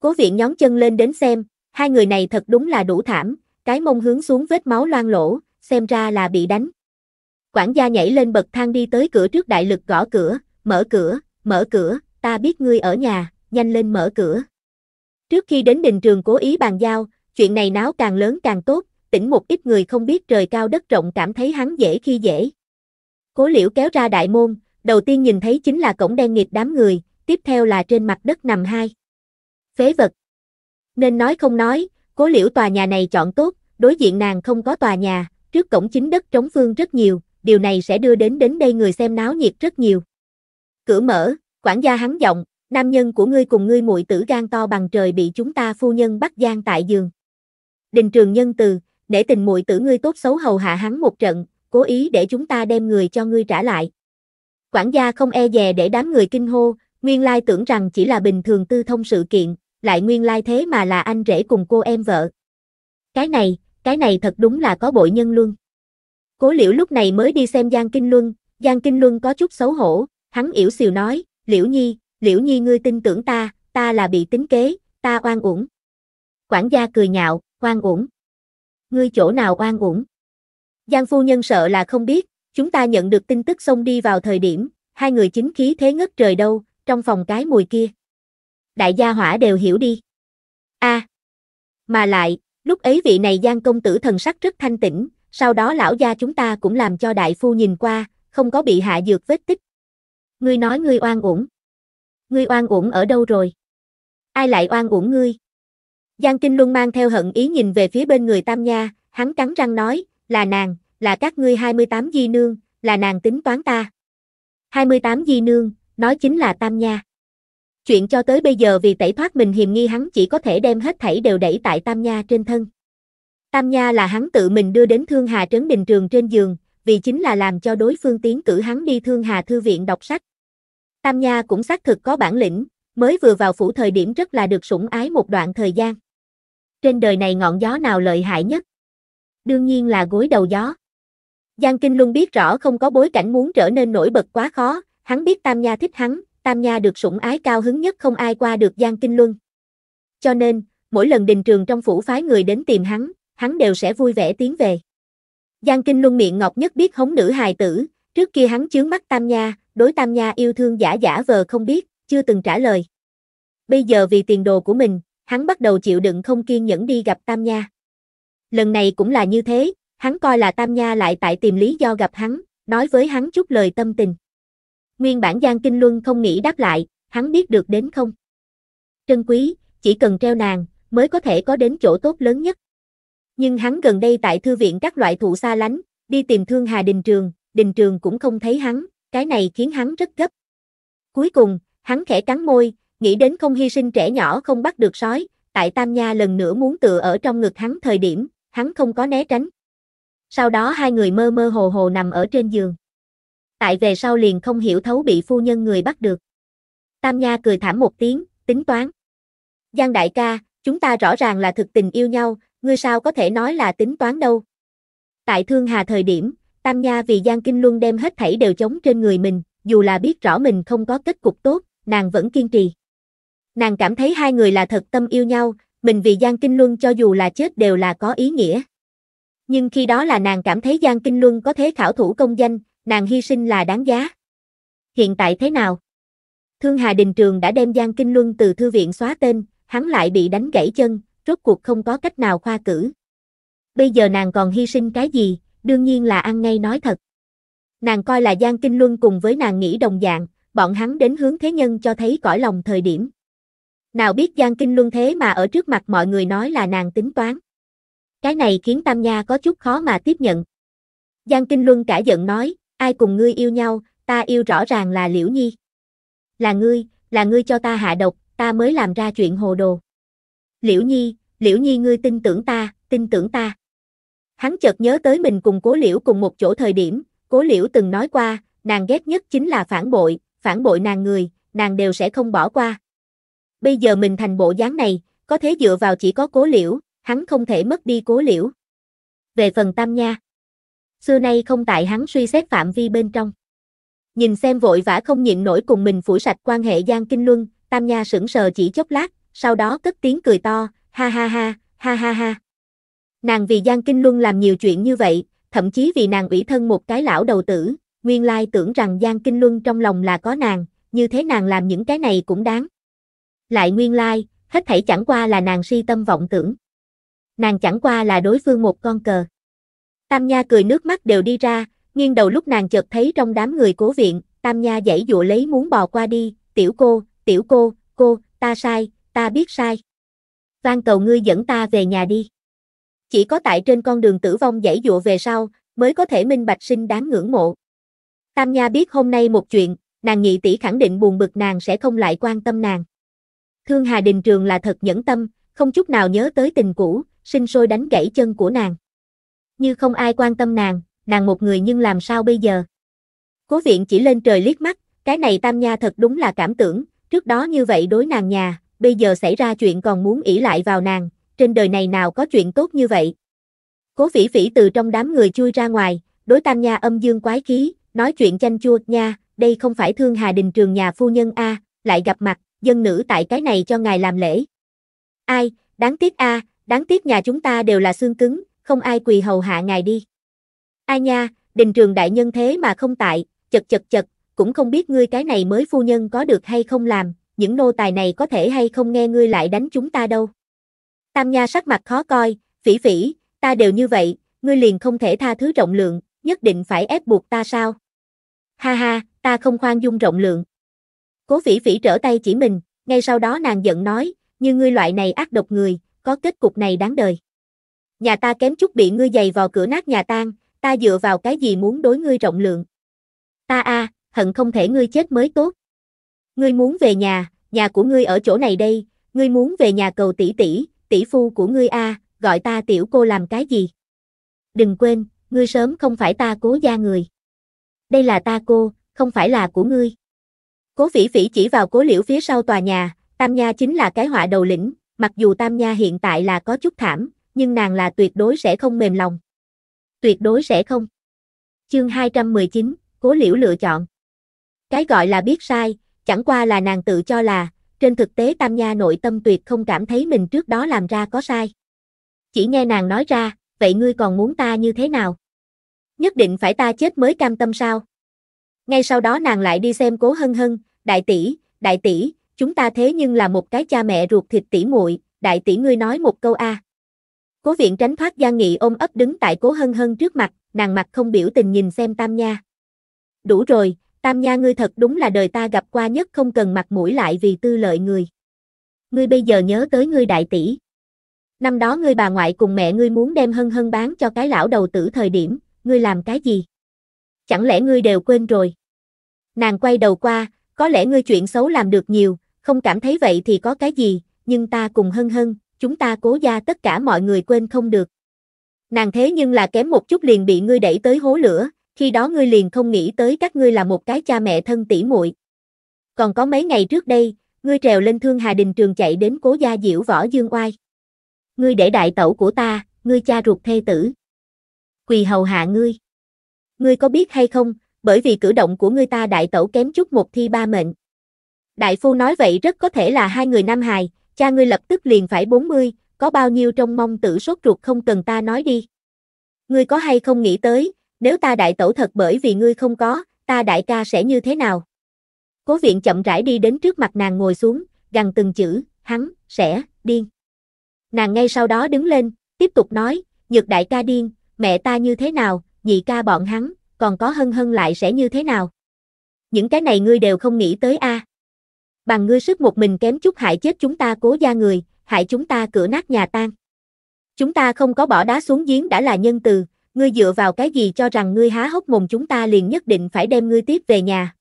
Cố viện nhón chân lên đến xem, hai người này thật đúng là đủ thảm, cái mông hướng xuống vết máu loang lỗ, xem ra là bị đánh. Quản gia nhảy lên bậc thang đi tới cửa trước đại lực gõ cửa, mở cửa, mở cửa, ta biết ngươi ở nhà nhanh lên mở cửa. Trước khi đến đình trường cố ý bàn giao, chuyện này náo càng lớn càng tốt, tỉnh một ít người không biết trời cao đất rộng cảm thấy hắn dễ khi dễ. Cố liễu kéo ra đại môn, đầu tiên nhìn thấy chính là cổng đen nghiệp đám người, tiếp theo là trên mặt đất nằm hai. Phế vật. Nên nói không nói, cố liễu tòa nhà này chọn tốt, đối diện nàng không có tòa nhà, trước cổng chính đất trống phương rất nhiều, điều này sẽ đưa đến đến đây người xem náo nhiệt rất nhiều. Cửa mở, quản gia hắn giọng, nam nhân của ngươi cùng ngươi muội tử gan to bằng trời bị chúng ta phu nhân bắt gian tại giường. Đình trường nhân từ, để tình muội tử ngươi tốt xấu hầu hạ hắn một trận, cố ý để chúng ta đem người cho ngươi trả lại. Quản gia không e dè để đám người kinh hô, nguyên lai tưởng rằng chỉ là bình thường tư thông sự kiện, lại nguyên lai thế mà là anh rể cùng cô em vợ. Cái này, cái này thật đúng là có bội nhân luân. Cố liễu lúc này mới đi xem Giang Kinh Luân, Giang Kinh Luân có chút xấu hổ, hắn yểu xìu nói, liễu nhi, liễu nhi ngươi tin tưởng ta, ta là bị tính kế, ta oan uổng. Quản gia cười nhạo, oan uổng. Ngươi chỗ nào oan uổng? Giang phu nhân sợ là không biết, chúng ta nhận được tin tức xông đi vào thời điểm, hai người chính khí thế ngất trời đâu, trong phòng cái mùi kia. Đại gia hỏa đều hiểu đi. a à, mà lại, lúc ấy vị này Giang công tử thần sắc rất thanh tĩnh, sau đó lão gia chúng ta cũng làm cho đại phu nhìn qua, không có bị hạ dược vết tích. Ngươi nói ngươi oan uổng. Ngươi oan uổng ở đâu rồi? Ai lại oan uổng ngươi? Giang Kinh Luân mang theo hận ý nhìn về phía bên người Tam Nha, hắn cắn răng nói, là nàng, là các ngươi 28 di nương, là nàng tính toán ta. 28 di nương, nói chính là Tam Nha. Chuyện cho tới bây giờ vì tẩy thoát mình hiềm nghi hắn chỉ có thể đem hết thảy đều đẩy tại Tam Nha trên thân. Tam Nha là hắn tự mình đưa đến Thương Hà Trấn Bình Trường trên giường, vì chính là làm cho đối phương tiến cử hắn đi Thương Hà Thư Viện đọc sách. Tam Nha cũng xác thực có bản lĩnh, mới vừa vào phủ thời điểm rất là được sủng ái một đoạn thời gian. Trên đời này ngọn gió nào lợi hại nhất? Đương nhiên là gối đầu gió. Giang Kinh luôn biết rõ không có bối cảnh muốn trở nên nổi bật quá khó, hắn biết Tam Nha thích hắn, Tam Nha được sủng ái cao hứng nhất không ai qua được Giang Kinh Luân. Cho nên, mỗi lần đình trường trong phủ phái người đến tìm hắn, hắn đều sẽ vui vẻ tiến về. Giang Kinh Luân miệng ngọc nhất biết hống nữ hài tử, Trước kia hắn chướng mắt Tam Nha, đối Tam Nha yêu thương giả giả vờ không biết, chưa từng trả lời. Bây giờ vì tiền đồ của mình, hắn bắt đầu chịu đựng không kiên nhẫn đi gặp Tam Nha. Lần này cũng là như thế, hắn coi là Tam Nha lại tại tìm lý do gặp hắn, nói với hắn chút lời tâm tình. Nguyên bản Giang Kinh Luân không nghĩ đáp lại, hắn biết được đến không. Trân quý, chỉ cần treo nàng, mới có thể có đến chỗ tốt lớn nhất. Nhưng hắn gần đây tại thư viện các loại thụ xa lánh, đi tìm Thương Hà Đình Trường, đình trường cũng không thấy hắn, cái này khiến hắn rất gấp. Cuối cùng, hắn khẽ cắn môi, nghĩ đến không hy sinh trẻ nhỏ không bắt được sói, tại Tam Nha lần nữa muốn tựa ở trong ngực hắn thời điểm, hắn không có né tránh. Sau đó hai người mơ mơ hồ hồ nằm ở trên giường. Tại về sau liền không hiểu thấu bị phu nhân người bắt được. Tam Nha cười thảm một tiếng, tính toán. Giang đại ca, chúng ta rõ ràng là thực tình yêu nhau, ngươi sao có thể nói là tính toán đâu. Tại Thương Hà thời điểm, Tam Nha vì Giang Kinh Luân đem hết thảy đều chống trên người mình, dù là biết rõ mình không có kết cục tốt, nàng vẫn kiên trì. Nàng cảm thấy hai người là thật tâm yêu nhau, mình vì Giang Kinh Luân cho dù là chết đều là có ý nghĩa. Nhưng khi đó là nàng cảm thấy Giang Kinh Luân có thế khảo thủ công danh, nàng hy sinh là đáng giá. Hiện tại thế nào? Thương Hà Đình Trường đã đem Giang Kinh Luân từ thư viện xóa tên, hắn lại bị đánh gãy chân, rốt cuộc không có cách nào khoa cử. Bây giờ nàng còn hy sinh cái gì, đương nhiên là ăn ngay nói thật. Nàng coi là Giang Kinh Luân cùng với nàng nghĩ đồng dạng, bọn hắn đến hướng thế nhân cho thấy cõi lòng thời điểm. Nào biết Giang Kinh Luân thế mà ở trước mặt mọi người nói là nàng tính toán. Cái này khiến Tam Nha có chút khó mà tiếp nhận. Giang Kinh Luân cả giận nói, ai cùng ngươi yêu nhau, ta yêu rõ ràng là Liễu Nhi. Là ngươi, là ngươi cho ta hạ độc, ta mới làm ra chuyện hồ đồ. Liễu Nhi, Liễu Nhi ngươi tin tưởng ta, tin tưởng ta. Hắn chợt nhớ tới mình cùng cố liễu cùng một chỗ thời điểm, cố liễu từng nói qua, nàng ghét nhất chính là phản bội, phản bội nàng người, nàng đều sẽ không bỏ qua. Bây giờ mình thành bộ dáng này, có thế dựa vào chỉ có cố liễu, hắn không thể mất đi cố liễu. Về phần tam nha, xưa nay không tại hắn suy xét phạm vi bên trong. Nhìn xem vội vã không nhịn nổi cùng mình phủ sạch quan hệ Giang Kinh Luân, tam nha sững sờ chỉ chốc lát, sau đó cất tiếng cười to, ha ha ha, ha ha ha. Nàng vì Giang Kinh Luân làm nhiều chuyện như vậy, thậm chí vì nàng ủy thân một cái lão đầu tử, nguyên lai tưởng rằng Giang Kinh Luân trong lòng là có nàng, như thế nàng làm những cái này cũng đáng. Lại nguyên lai, hết thảy chẳng qua là nàng si tâm vọng tưởng. Nàng chẳng qua là đối phương một con cờ. Tam Nha cười nước mắt đều đi ra, nghiêng đầu lúc nàng chợt thấy trong đám người cố viện, Tam Nha dãy dụa lấy muốn bò qua đi, tiểu cô, tiểu cô, cô, ta sai, ta biết sai. Van cầu ngươi dẫn ta về nhà đi. Chỉ có tại trên con đường tử vong dãy dụa về sau, mới có thể minh bạch sinh đáng ngưỡng mộ. Tam Nha biết hôm nay một chuyện, nàng nhị tỷ khẳng định buồn bực nàng sẽ không lại quan tâm nàng. Thương Hà Đình Trường là thật nhẫn tâm, không chút nào nhớ tới tình cũ, sinh sôi đánh gãy chân của nàng. Như không ai quan tâm nàng, nàng một người nhưng làm sao bây giờ? Cố viện chỉ lên trời liếc mắt, cái này Tam Nha thật đúng là cảm tưởng, trước đó như vậy đối nàng nhà, bây giờ xảy ra chuyện còn muốn ỷ lại vào nàng, trên đời này nào có chuyện tốt như vậy. Cố phỉ phỉ từ trong đám người chui ra ngoài, đối tam nha âm dương quái khí, nói chuyện chanh chua, nha, đây không phải thương Hà Đình Trường nhà phu nhân A, lại gặp mặt, dân nữ tại cái này cho ngài làm lễ. Ai, đáng tiếc A, đáng tiếc nhà chúng ta đều là xương cứng, không ai quỳ hầu hạ ngài đi. Ai nha, Đình Trường đại nhân thế mà không tại, chật chật chật, cũng không biết ngươi cái này mới phu nhân có được hay không làm, những nô tài này có thể hay không nghe ngươi lại đánh chúng ta đâu. Tam Nha sắc mặt khó coi, phỉ phỉ, ta đều như vậy, ngươi liền không thể tha thứ rộng lượng, nhất định phải ép buộc ta sao? Ha ha, ta không khoan dung rộng lượng. Cố phỉ phỉ trở tay chỉ mình, ngay sau đó nàng giận nói, như ngươi loại này ác độc người, có kết cục này đáng đời. Nhà ta kém chút bị ngươi giày vào cửa nát nhà tan, ta dựa vào cái gì muốn đối ngươi rộng lượng. Ta a, à, hận không thể ngươi chết mới tốt. Ngươi muốn về nhà, nhà của ngươi ở chỗ này đây, ngươi muốn về nhà cầu tỷ tỷ, tỷ phu của ngươi a, gọi ta tiểu cô làm cái gì? Đừng quên, ngươi sớm không phải ta cố gia người. Đây là ta cô, không phải là của ngươi. Cố phỉ phỉ chỉ vào cố liễu phía sau tòa nhà, Tam Nha chính là cái họa đầu lĩnh, mặc dù Tam Nha hiện tại là có chút thảm, nhưng nàng là tuyệt đối sẽ không mềm lòng. Tuyệt đối sẽ không. Chương 219, cố liễu lựa chọn. Cái gọi là biết sai, chẳng qua là nàng tự cho là, trên thực tế Tam Nha nội tâm tuyệt không cảm thấy mình trước đó làm ra có sai. Chỉ nghe nàng nói ra, vậy ngươi còn muốn ta như thế nào? Nhất định phải ta chết mới cam tâm sao? Ngay sau đó nàng lại đi xem Cố Hân Hân, đại tỷ, đại tỷ, chúng ta thế nhưng là một cái cha mẹ ruột thịt tỷ muội, đại tỷ ngươi nói một câu a. Cố viện tránh thoát gian Nghị ôm ấp đứng tại Cố Hân Hân trước mặt, nàng mặt không biểu tình nhìn xem Tam Nha. Đủ rồi, Tam Nha ngươi thật đúng là đời ta gặp qua nhất không cần mặt mũi lại vì tư lợi người. Ngươi bây giờ nhớ tới ngươi đại tỷ. Năm đó ngươi bà ngoại cùng mẹ ngươi muốn đem hân hân bán cho cái lão đầu tử thời điểm, ngươi làm cái gì? Chẳng lẽ ngươi đều quên rồi? Nàng quay đầu qua, có lẽ ngươi chuyện xấu làm được nhiều, không cảm thấy vậy thì có cái gì, nhưng ta cùng hân hân, chúng ta cố gia tất cả mọi người quên không được. Nàng thế nhưng là kém một chút liền bị ngươi đẩy tới hố lửa, khi đó ngươi liền không nghĩ tới các ngươi là một cái cha mẹ thân tỷ muội. Còn có mấy ngày trước đây, ngươi trèo lên Thương Hà Đình Trường chạy đến Cố Gia Diễu Võ Dương Oai. Ngươi để đại tẩu của ta, ngươi cha ruột thê tử. Quỳ hầu hạ ngươi. Ngươi có biết hay không, bởi vì cử động của ngươi ta đại tẩu kém chút một thi ba mệnh. Đại phu nói vậy rất có thể là hai người nam hài, cha ngươi lập tức liền phải 40, có bao nhiêu trong mong tử sốt ruột không cần ta nói đi. Ngươi có hay không nghĩ tới, nếu ta đại tẩu thật bởi vì ngươi không có, ta đại ca sẽ như thế nào? Cố viện chậm rãi đi đến trước mặt nàng ngồi xuống, gằn từng chữ, hắn, sẽ, điên. Nàng ngay sau đó đứng lên, tiếp tục nói, nhược đại ca điên, mẹ ta như thế nào, nhị ca bọn hắn, còn có hân hân lại sẽ như thế nào? Những cái này ngươi đều không nghĩ tới a. Bằng ngươi sức một mình kém chút hại chết chúng ta cố gia người, hại chúng ta cửa nát nhà tan. Chúng ta không có bỏ đá xuống giếng đã là nhân từ, ngươi dựa vào cái gì cho rằng ngươi há hốc mồm chúng ta liền nhất định phải đem ngươi tiếp về nhà.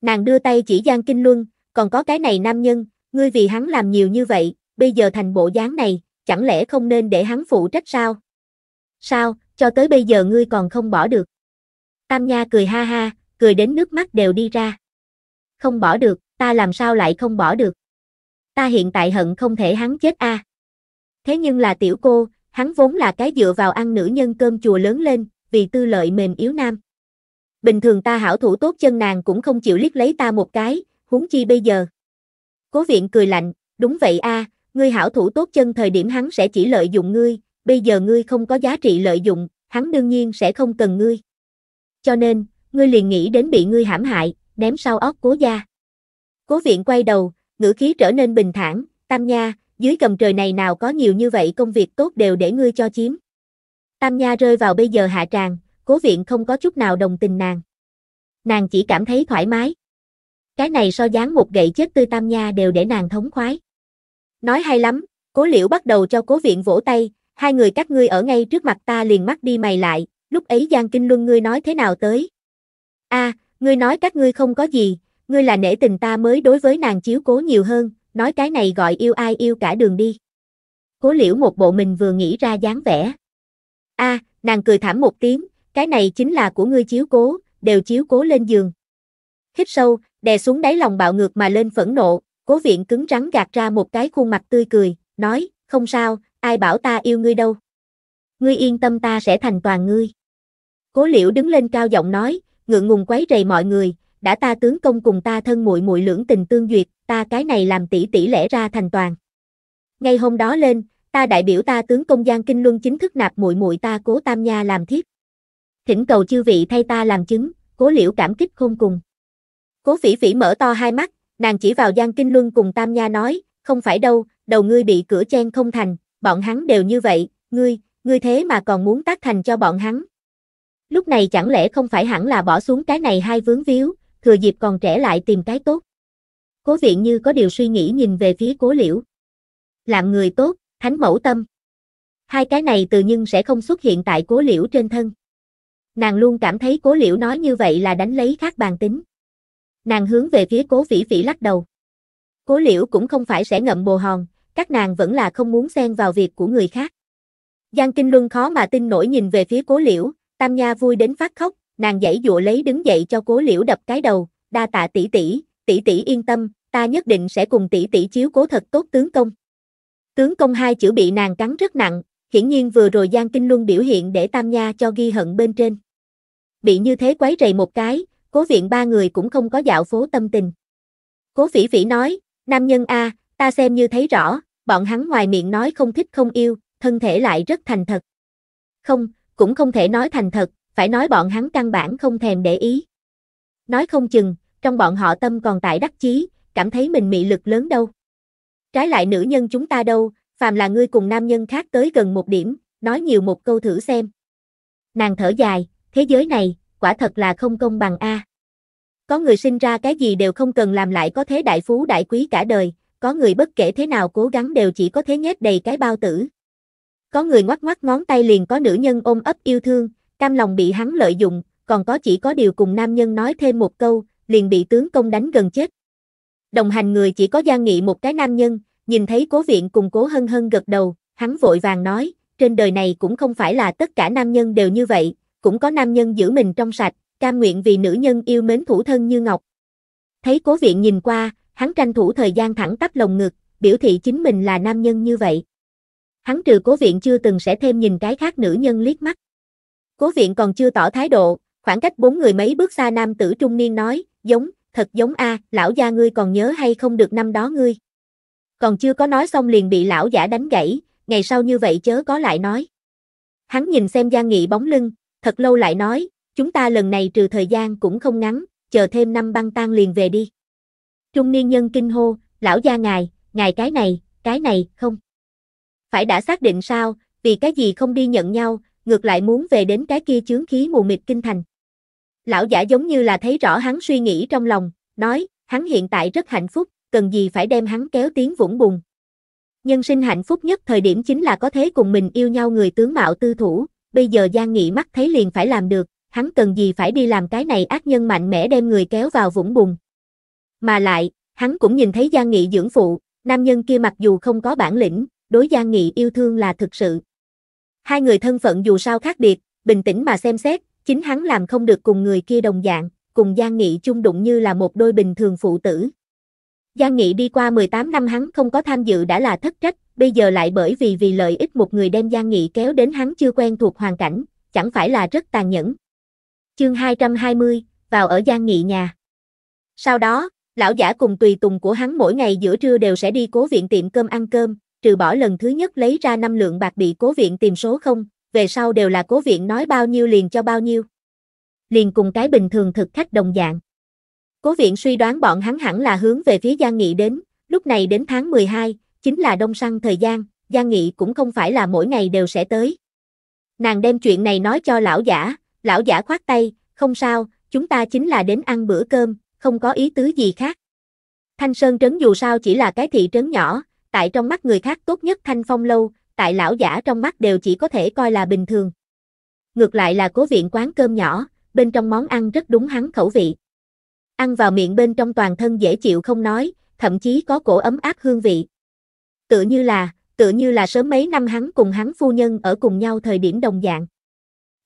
Nàng đưa tay chỉ Giang Kinh Luân, còn có cái này nam nhân, ngươi vì hắn làm nhiều như vậy, bây giờ thành bộ dáng này, chẳng lẽ không nên để hắn phụ trách sao? Sao, cho tới bây giờ ngươi còn không bỏ được. Tam Nha cười ha ha, cười đến nước mắt đều đi ra. Không bỏ được, ta làm sao lại không bỏ được. Ta hiện tại hận không thể hắn chết a. À. Thế nhưng là tiểu cô, hắn vốn là cái dựa vào ăn nữ nhân cơm chùa lớn lên, vì tư lợi mềm yếu nam. Bình thường ta hảo thủ tốt chân nàng cũng không chịu liếc lấy ta một cái, huống chi bây giờ. Cố viện cười lạnh, đúng vậy a, ngươi hảo thủ tốt chân thời điểm hắn sẽ chỉ lợi dụng ngươi, bây giờ ngươi không có giá trị lợi dụng, hắn đương nhiên sẽ không cần ngươi. Cho nên, ngươi liền nghĩ đến bị ngươi hãm hại, ném sau óc cố gia. Cố viện quay đầu, ngữ khí trở nên bình thản, tam nha, dưới cầm trời này nào có nhiều như vậy công việc tốt đều để ngươi cho chiếm. Tam Nha rơi vào bây giờ hạ tràng, cố viện không có chút nào đồng tình nàng. Nàng chỉ cảm thấy thoải mái. Cái này so dáng một gậy chết tươi Tam Nha đều để nàng thống khoái. Nói hay lắm, cố liễu bắt đầu cho cố viện vỗ tay, hai người các ngươi ở ngay trước mặt ta liền mắt đi mày lại, lúc ấy Giang Kinh Luân ngươi nói thế nào tới? a à, ngươi nói các ngươi không có gì, ngươi là nể tình ta mới đối với nàng chiếu cố nhiều hơn, nói cái này gọi yêu ai yêu cả đường đi. Cố liễu một bộ mình vừa nghĩ ra dáng vẻ. a nàng cười thảm một tiếng, cái này chính là của ngươi chiếu cố, đều chiếu cố lên giường. Hít sâu, đè xuống đáy lòng bạo ngược mà lên phẫn nộ, cố viện cứng rắn gạt ra một cái khuôn mặt tươi cười, nói, không sao, ai bảo ta yêu ngươi đâu. Ngươi yên tâm ta sẽ thành toàn ngươi. Cố liễu đứng lên cao giọng nói, ngượng ngùng quấy rầy mọi người, đã ta tướng công cùng ta thân muội muội lưỡng tình tương duyệt, ta cái này làm tỷ tỷ lẽ ra thành toàn. Ngay hôm đó lên, ta đại biểu ta tướng công Giang Kinh Luân chính thức nạp muội muội ta Cố Tam Nha làm thiếp. Thỉnh cầu chư vị thay ta làm chứng, Cố Liễu cảm kích khôn cùng. Cố Phỉ Phỉ mở to hai mắt, nàng chỉ vào Giang Kinh Luân cùng Tam Nha nói, không phải đâu, đầu ngươi bị cửa chen không thành, bọn hắn đều như vậy, ngươi, ngươi thế mà còn muốn tác thành cho bọn hắn. Lúc này chẳng lẽ không phải hẳn là bỏ xuống cái này hai vướng víu, thừa dịp còn trẻ lại tìm cái tốt. Cố viện như có điều suy nghĩ nhìn về phía cố liễu. Làm người tốt, thánh mẫu tâm. Hai cái này từ nhưng sẽ không xuất hiện tại cố liễu trên thân. Nàng luôn cảm thấy cố liễu nói như vậy là đánh lấy khác bàn tính. Nàng hướng về phía cố vĩ vĩ lắc đầu. Cố liễu cũng không phải sẽ ngậm bồ hòn, các nàng vẫn là không muốn xen vào việc của người khác. Giang Kinh Luân khó mà tin nổi nhìn về phía cố liễu, Tam Nha vui đến phát khóc, nàng dãy dụa lấy đứng dậy cho cố liễu đập cái đầu, đa tạ tỷ tỷ, tỷ tỷ yên tâm, ta nhất định sẽ cùng tỷ tỷ chiếu cố thật tốt tướng công. Tướng công hai chữ bị nàng cắn rất nặng, hiển nhiên vừa rồi Giang Kinh Luân biểu hiện để Tam Nha cho ghi hận bên trên. Bị như thế quấy rầy một cái, cố viện ba người cũng không có dạo phố tâm tình. Cố phỉ phỉ nói, nam nhân A, ta xem như thấy rõ, bọn hắn ngoài miệng nói không thích không yêu, thân thể lại rất thành thật. Không, cũng không thể nói thành thật, phải nói bọn hắn căn bản không thèm để ý. Nói không chừng, trong bọn họ tâm còn tại đắc chí, cảm thấy mình mị lực lớn đâu. Trái lại nữ nhân chúng ta đâu, phàm là ngươi cùng nam nhân khác tới gần một điểm, nói nhiều một câu thử xem. Nàng thở dài, thế giới này, quả thật là không công bằng A. Có người sinh ra cái gì đều không cần làm lại có thế đại phú đại quý cả đời, có người bất kể thế nào cố gắng đều chỉ có thế nhét đầy cái bao tử. Có người ngoắc ngoắc ngón tay liền có nữ nhân ôm ấp yêu thương, cam lòng bị hắn lợi dụng, còn có chỉ có điều cùng nam nhân nói thêm một câu, liền bị tướng công đánh gần chết. Đồng hành người chỉ có Giang Nghị một cái nam nhân, nhìn thấy cố viện cùng cố hân hân gật đầu, hắn vội vàng nói, trên đời này cũng không phải là tất cả nam nhân đều như vậy, cũng có nam nhân giữ mình trong sạch, cam nguyện vì nữ nhân yêu mến thủ thân như ngọc. Thấy cố viện nhìn qua, hắn tranh thủ thời gian thẳng tắp lồng ngực, biểu thị chính mình là nam nhân như vậy. Hắn trừ cố viện chưa từng sẽ thêm nhìn cái khác nữ nhân liếc mắt. Cố viện còn chưa tỏ thái độ, khoảng cách bốn người mấy bước xa nam tử trung niên nói, giống, thật giống a, lão gia ngươi còn nhớ hay không được năm đó ngươi. Còn chưa có nói xong liền bị lão giả đánh gãy, ngày sau như vậy chớ có lại nói. Hắn nhìn xem Giang Nghị bóng lưng, thật lâu lại nói, chúng ta lần này trừ thời gian cũng không ngắn, chờ thêm năm băng tan liền về đi. Trung niên nhân kinh hô, lão gia ngài, ngài cái này, cái này, không. Phải đã xác định sao, vì cái gì không đi nhận nhau, ngược lại muốn về đến cái kia chướng khí mù mịt kinh thành. Lão giả giống như là thấy rõ hắn suy nghĩ trong lòng, nói, hắn hiện tại rất hạnh phúc, cần gì phải đem hắn kéo tiếng vũng bùn. Nhân sinh hạnh phúc nhất thời điểm chính là có thế cùng mình yêu nhau người tướng mạo tư thủ, bây giờ Giang Nghị mắt thấy liền phải làm được, hắn cần gì phải đi làm cái này ác nhân mạnh mẽ đem người kéo vào vũng bùn. Mà lại, hắn cũng nhìn thấy Giang Nghị dưỡng phụ, nam nhân kia mặc dù không có bản lĩnh, đối Giang Nghị yêu thương là thực sự. Hai người thân phận dù sao khác biệt, bình tĩnh mà xem xét, chính hắn làm không được cùng người kia đồng dạng, cùng Giang Nghị chung đụng như là một đôi bình thường phụ tử. Giang Nghị đi qua 18 năm hắn không có tham dự đã là thất trách, bây giờ lại bởi vì vì lợi ích một người đem Giang Nghị kéo đến hắn chưa quen thuộc hoàn cảnh, chẳng phải là rất tàn nhẫn. Chương 220, vào ở Giang Nghị nhà. Sau đó, lão giả cùng tùy tùng của hắn mỗi ngày giữa trưa đều sẽ đi cố viện tiệm cơm ăn cơm, trừ bỏ lần thứ nhất lấy ra năm lượng bạc bị cố viện tìm số không, về sau đều là cố viện nói bao nhiêu liền cho bao nhiêu. Liền cùng cái bình thường thực khách đồng dạng. Cố viện suy đoán bọn hắn hẳn là hướng về phía Giang Nghị đến, lúc này đến tháng 12, chính là đông săn thời gian, Giang Nghị cũng không phải là mỗi ngày đều sẽ tới. Nàng đem chuyện này nói cho lão giả, lão giả khoát tay, không sao, chúng ta chính là đến ăn bữa cơm, không có ý tứ gì khác. Thanh Sơn Trấn dù sao chỉ là cái thị trấn nhỏ, tại trong mắt người khác tốt nhất Thanh Phong Lâu, tại lão giả trong mắt đều chỉ có thể coi là bình thường. Ngược lại là cố viện quán cơm nhỏ, bên trong món ăn rất đúng hắn khẩu vị. Ăn vào miệng bên trong toàn thân dễ chịu không nói, thậm chí có cổ ấm áp hương vị. Tự như là, tự như là sớm mấy năm hắn cùng hắn phu nhân ở cùng nhau thời điểm đồng dạng.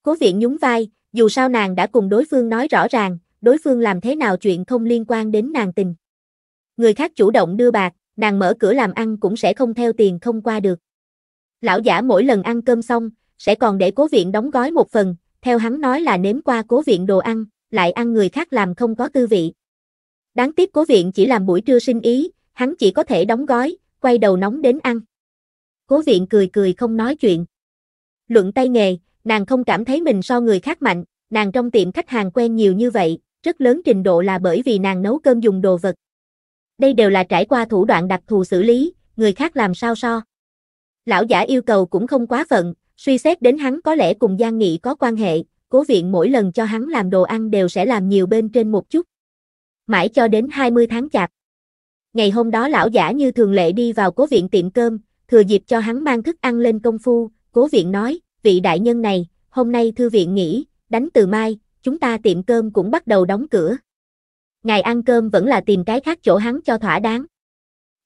Cố viện nhún vai, dù sao nàng đã cùng đối phương nói rõ ràng, đối phương làm thế nào chuyện không liên quan đến nàng tình. Người khác chủ động đưa bạc, nàng mở cửa làm ăn cũng sẽ không theo tiền không qua được. Lão giả mỗi lần ăn cơm xong, sẽ còn để cố viện đóng gói một phần, theo hắn nói là nếm qua cố viện đồ ăn, lại ăn người khác làm không có tư vị. Đáng tiếc cố viện chỉ làm buổi trưa sinh ý, hắn chỉ có thể đóng gói, quay đầu nóng đến ăn. Cố viện cười cười không nói chuyện. Luận tay nghề, nàng không cảm thấy mình so người khác mạnh, nàng trong tiệm khách hàng quen nhiều như vậy, rất lớn trình độ là bởi vì nàng nấu cơm dùng đồ vật. Đây đều là trải qua thủ đoạn đặc thù xử lý, người khác làm sao so. Lão giả yêu cầu cũng không quá phận, suy xét đến hắn có lẽ cùng Giang Nghị có quan hệ, cố viện mỗi lần cho hắn làm đồ ăn đều sẽ làm nhiều bên trên một chút. Mãi cho đến 20 tháng chạp. Ngày hôm đó lão giả như thường lệ đi vào cố viện tiệm cơm, thừa dịp cho hắn mang thức ăn lên công phu, cố viện nói, vị đại nhân này, hôm nay thư viện nghỉ, đánh từ mai, chúng ta tiệm cơm cũng bắt đầu đóng cửa. ngày ăn cơm vẫn là tìm cái khác chỗ hắn cho thỏa đáng.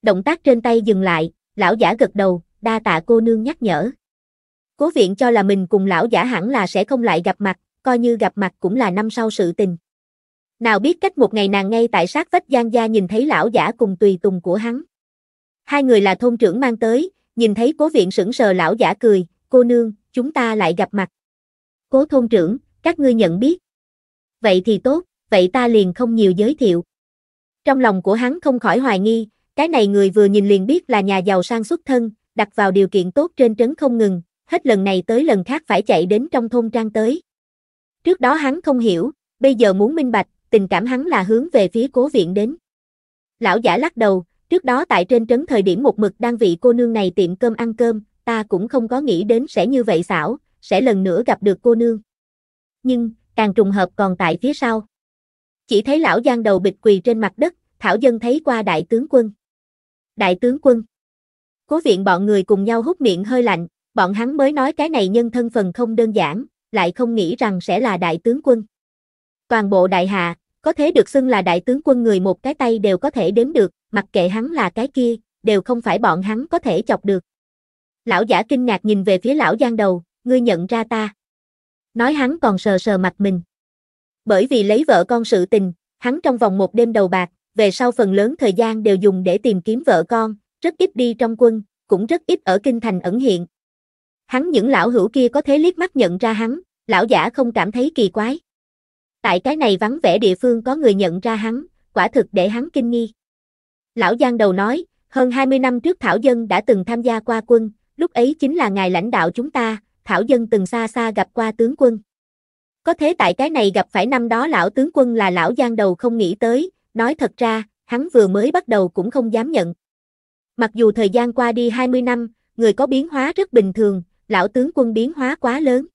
Động tác trên tay dừng lại, lão giả gật đầu, đa tạ cô nương nhắc nhở. Cố viện cho là mình cùng lão giả hẳn là sẽ không lại gặp mặt, coi như gặp mặt cũng là năm sau sự tình. Nào biết cách một ngày nàng ngay tại sát vách gian Gia nhìn thấy lão giả cùng tùy tùng của hắn. Hai người là thôn trưởng mang tới, nhìn thấy cố viện sững sờ lão giả cười, cô nương, chúng ta lại gặp mặt. Cố thôn trưởng, các ngươi nhận biết. Vậy thì tốt, vậy ta liền không nhiều giới thiệu. Trong lòng của hắn không khỏi hoài nghi, cái này người vừa nhìn liền biết là nhà giàu sang xuất thân, đặt vào điều kiện tốt trên trấn không ngừng, hết lần này tới lần khác phải chạy đến trong thôn trang tới. Trước đó hắn không hiểu, bây giờ muốn minh bạch, tình cảm hắn là hướng về phía cố viện đến. Lão giả lắc đầu, trước đó tại trên trấn thời điểm một mực đang vị cô nương này tiệm cơm ăn cơm, ta cũng không có nghĩ đến sẽ như vậy xảo, sẽ lần nữa gặp được cô nương. Nhưng, càng trùng hợp còn tại phía sau. Chỉ thấy lão giang đầu bịch quỳ trên mặt đất, Thảo Dân thấy qua đại tướng quân. Đại tướng quân. Cố viện bọn người cùng nhau hút miệng hơi lạnh, bọn hắn mới nói cái này nhân thân phần không đơn giản, lại không nghĩ rằng sẽ là đại tướng quân. Toàn bộ đại hạ, có thế được xưng là đại tướng quân người một cái tay đều có thể đếm được, mặc kệ hắn là cái kia, đều không phải bọn hắn có thể chọc được. Lão giả kinh ngạc nhìn về phía lão giang đầu, ngươi nhận ra ta. Nói hắn còn sờ sờ mặt mình. Bởi vì lấy vợ con sự tình, hắn trong vòng một đêm đầu bạc, về sau phần lớn thời gian đều dùng để tìm kiếm vợ con, rất ít đi trong quân, cũng rất ít ở kinh thành ẩn hiện. Hắn những lão hữu kia có thế liếc mắt nhận ra hắn, lão giả không cảm thấy kỳ quái. Tại cái này vắng vẻ địa phương có người nhận ra hắn, quả thực để hắn kinh nghi. Lão Giang đầu nói, hơn 20 năm trước Thảo Dân đã từng tham gia qua quân, lúc ấy chính là ngài lãnh đạo chúng ta, Thảo Dân từng xa xa gặp qua tướng quân. Có thế tại cái này gặp phải năm đó lão tướng quân là lão Giang đầu không nghĩ tới, nói thật ra, hắn vừa mới bắt đầu cũng không dám nhận. Mặc dù thời gian qua đi 20 năm, người có biến hóa rất bình thường, lão tướng quân biến hóa quá lớn.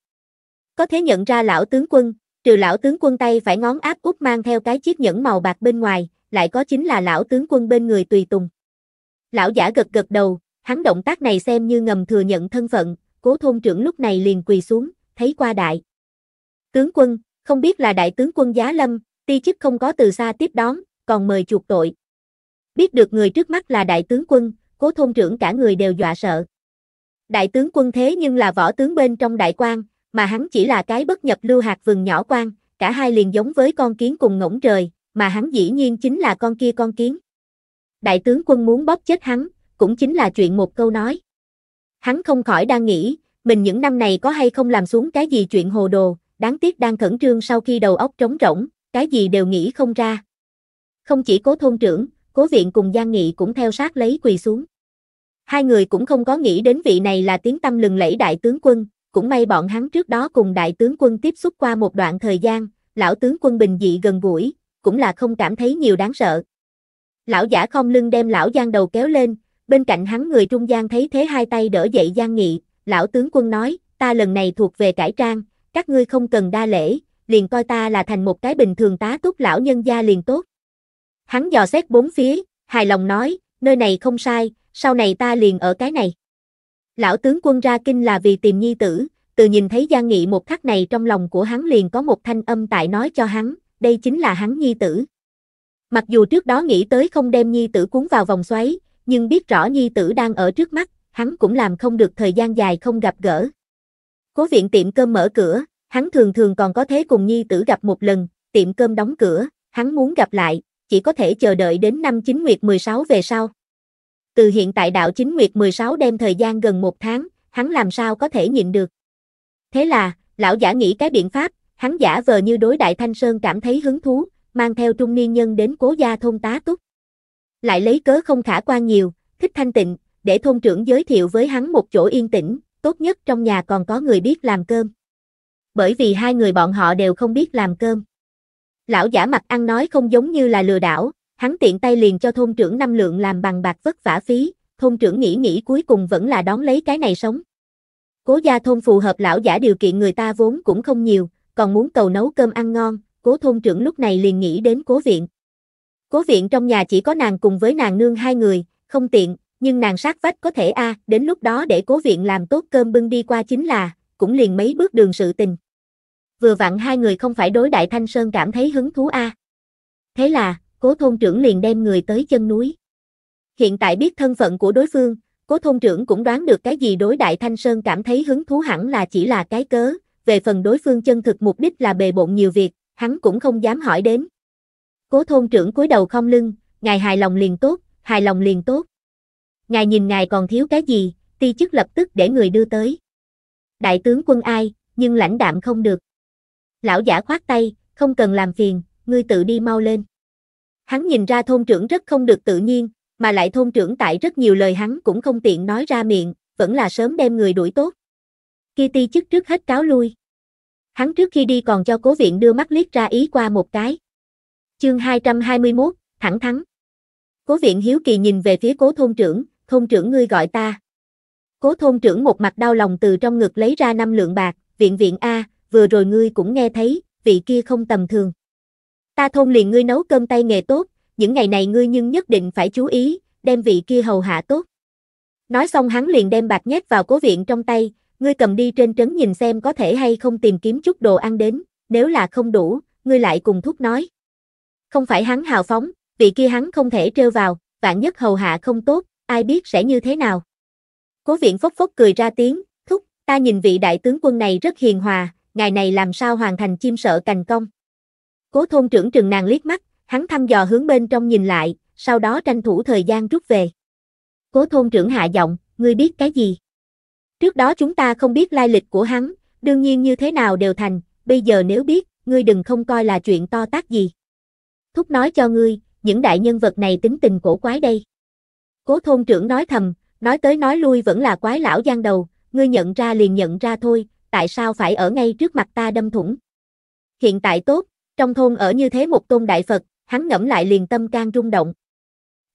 Có thể nhận ra lão tướng quân, trừ lão tướng quân tay phải ngón áp út mang theo cái chiếc nhẫn màu bạc bên ngoài, lại có chính là lão tướng quân bên người tùy tùng. Lão giả gật gật đầu, hắn động tác này xem như ngầm thừa nhận thân phận, cố thôn trưởng lúc này liền quỳ xuống, thấy qua đại. Tướng quân, không biết là đại tướng quân giá lâm, ti chức không có từ xa tiếp đón, còn mời chuộc tội. Biết được người trước mắt là đại tướng quân, cố thôn trưởng cả người đều dọa sợ. Đại tướng quân thế nhưng là võ tướng bên trong đại quan, mà hắn chỉ là cái bất nhập lưu hạt vườn nhỏ quan, cả hai liền giống với con kiến cùng ngỗng trời, mà hắn dĩ nhiên chính là con kia con kiến. Đại tướng quân muốn bóp chết hắn, cũng chính là chuyện một câu nói. Hắn không khỏi đang nghĩ, mình những năm này có hay không làm xuống cái gì chuyện hồ đồ, đáng tiếc đang khẩn trương sau khi đầu óc trống rỗng, cái gì đều nghĩ không ra. Không chỉ cố thôn trưởng, cố viện cùng Giang Nghị cũng theo sát lấy quỳ xuống. Hai người cũng không có nghĩ đến vị này là tiếng tâm lừng lẫy đại tướng quân, cũng may bọn hắn trước đó cùng đại tướng quân tiếp xúc qua một đoạn thời gian, lão tướng quân bình dị gần gũi, cũng là không cảm thấy nhiều đáng sợ. Lão giả không lưng đem lão Giang đầu kéo lên, bên cạnh hắn người trung gian thấy thế hai tay đỡ dậy Giang Nghị, lão tướng quân nói, ta lần này thuộc về cải trang, các ngươi không cần đa lễ, liền coi ta là thành một cái bình thường tá túc lão nhân gia liền tốt. Hắn dò xét bốn phía, hài lòng nói, nơi này không sai, sau này ta liền ở cái này. Lão tướng quân ra kinh là vì tìm nhi tử, từ nhìn thấy Giang Nghị một khắc này trong lòng của hắn liền có một thanh âm tại nói cho hắn, đây chính là hắn nhi tử. Mặc dù trước đó nghĩ tới không đem nhi tử cuốn vào vòng xoáy, nhưng biết rõ nhi tử đang ở trước mắt, hắn cũng làm không được thời gian dài không gặp gỡ. Cố viện tiệm cơm mở cửa, hắn thường thường còn có thế cùng nhi tử gặp một lần, tiệm cơm đóng cửa, hắn muốn gặp lại, chỉ có thể chờ đợi đến năm chính nguyệt 16 về sau. Từ hiện tại đạo chính nguyệt 16 đem thời gian gần một tháng, hắn làm sao có thể nhịn được. Thế là, lão giả nghĩ cái biện pháp, hắn giả vờ như đối đại thanh sơn cảm thấy hứng thú, mang theo trung niên nhân đến cố gia thôn tá túc. Lại lấy cớ không khả quan nhiều, thích thanh tịnh, để thôn trưởng giới thiệu với hắn một chỗ yên tĩnh, tốt nhất trong nhà còn có người biết làm cơm. Bởi vì hai người bọn họ đều không biết làm cơm. Lão giả mặt ăn nói không giống như là lừa đảo, hắn tiện tay liền cho thôn trưởng năm lượng làm bằng bạc vất vả phí, thôn trưởng nghĩ nghĩ cuối cùng vẫn là đón lấy cái này sống. Cố gia thôn phù hợp lão giả điều kiện người ta vốn cũng không nhiều, còn muốn cầu nấu cơm ăn ngon, cố thôn trưởng lúc này liền nghĩ đến cố viện. Cố viện trong nhà chỉ có nàng cùng với nàng nương hai người, không tiện, nhưng nàng sát vách có thể a à, đến lúc đó để cố viện làm tốt cơm bưng đi qua chính là, cũng liền mấy bước đường sự tình vừa vặn hai người không phải đối Đại Thanh Sơn cảm thấy hứng thú a. À. Thế là, cố thôn trưởng liền đem người tới chân núi. Hiện tại biết thân phận của đối phương, cố thôn trưởng cũng đoán được cái gì đối Đại Thanh Sơn cảm thấy hứng thú hẳn là chỉ là cái cớ, về phần đối phương chân thực mục đích là bề bộn nhiều việc, hắn cũng không dám hỏi đến. Cố thôn trưởng cúi đầu không lưng, ngài hài lòng liền tốt, hài lòng liền tốt. Ngài nhìn ngài còn thiếu cái gì, ti chức lập tức để người đưa tới. Đại tướng quân ai, nhưng lãnh đạm không được lão giả khoát tay, không cần làm phiền, ngươi tự đi mau lên. Hắn nhìn ra thôn trưởng rất không được tự nhiên, mà lại thôn trưởng tại rất nhiều lời hắn cũng không tiện nói ra miệng, vẫn là sớm đem người đuổi tốt. Kitty chức trước hết cáo lui. Hắn trước khi đi còn cho cố viện đưa mắt liếc ra ý qua một cái. Chương 221, thẳng thắng. Cố viện hiếu kỳ nhìn về phía cố thôn trưởng, thôn trưởng ngươi gọi ta. Cố thôn trưởng một mặt đau lòng từ trong ngực lấy ra năm lượng bạc, viện viện A, vừa rồi ngươi cũng nghe thấy, vị kia không tầm thường. Ta thôn liền ngươi nấu cơm tay nghề tốt, những ngày này ngươi nhưng nhất định phải chú ý, đem vị kia hầu hạ tốt. Nói xong hắn liền đem bạc nhét vào cố viện trong tay, ngươi cầm đi trên trấn nhìn xem có thể hay không tìm kiếm chút đồ ăn đến, nếu là không đủ, ngươi lại cùng thúc nói. Không phải hắn hào phóng, vị kia hắn không thể trêu vào, vạn nhất hầu hạ không tốt, ai biết sẽ như thế nào. Cố viện phốc phốc cười ra tiếng, thúc, ta nhìn vị đại tướng quân này rất hiền hòa, ngày này làm sao hoàn thành chim sợ cành công. Cố thôn trưởng trừng nàng liếc mắt, hắn thăm dò hướng bên trong nhìn lại, sau đó tranh thủ thời gian rút về. Cố thôn trưởng hạ giọng, ngươi biết cái gì? Trước đó chúng ta không biết lai lịch của hắn, đương nhiên như thế nào đều thành, bây giờ nếu biết, ngươi đừng không coi là chuyện to tác gì. Thúc nói cho ngươi, những đại nhân vật này tính tình cổ quái đây. Cố thôn trưởng nói thầm, nói tới nói lui vẫn là quái lão gian đầu, ngươi nhận ra liền nhận ra thôi, tại sao phải ở ngay trước mặt ta đâm thủng. Hiện tại tốt, trong thôn ở như thế một tôn đại Phật, hắn ngẫm lại liền tâm can rung động.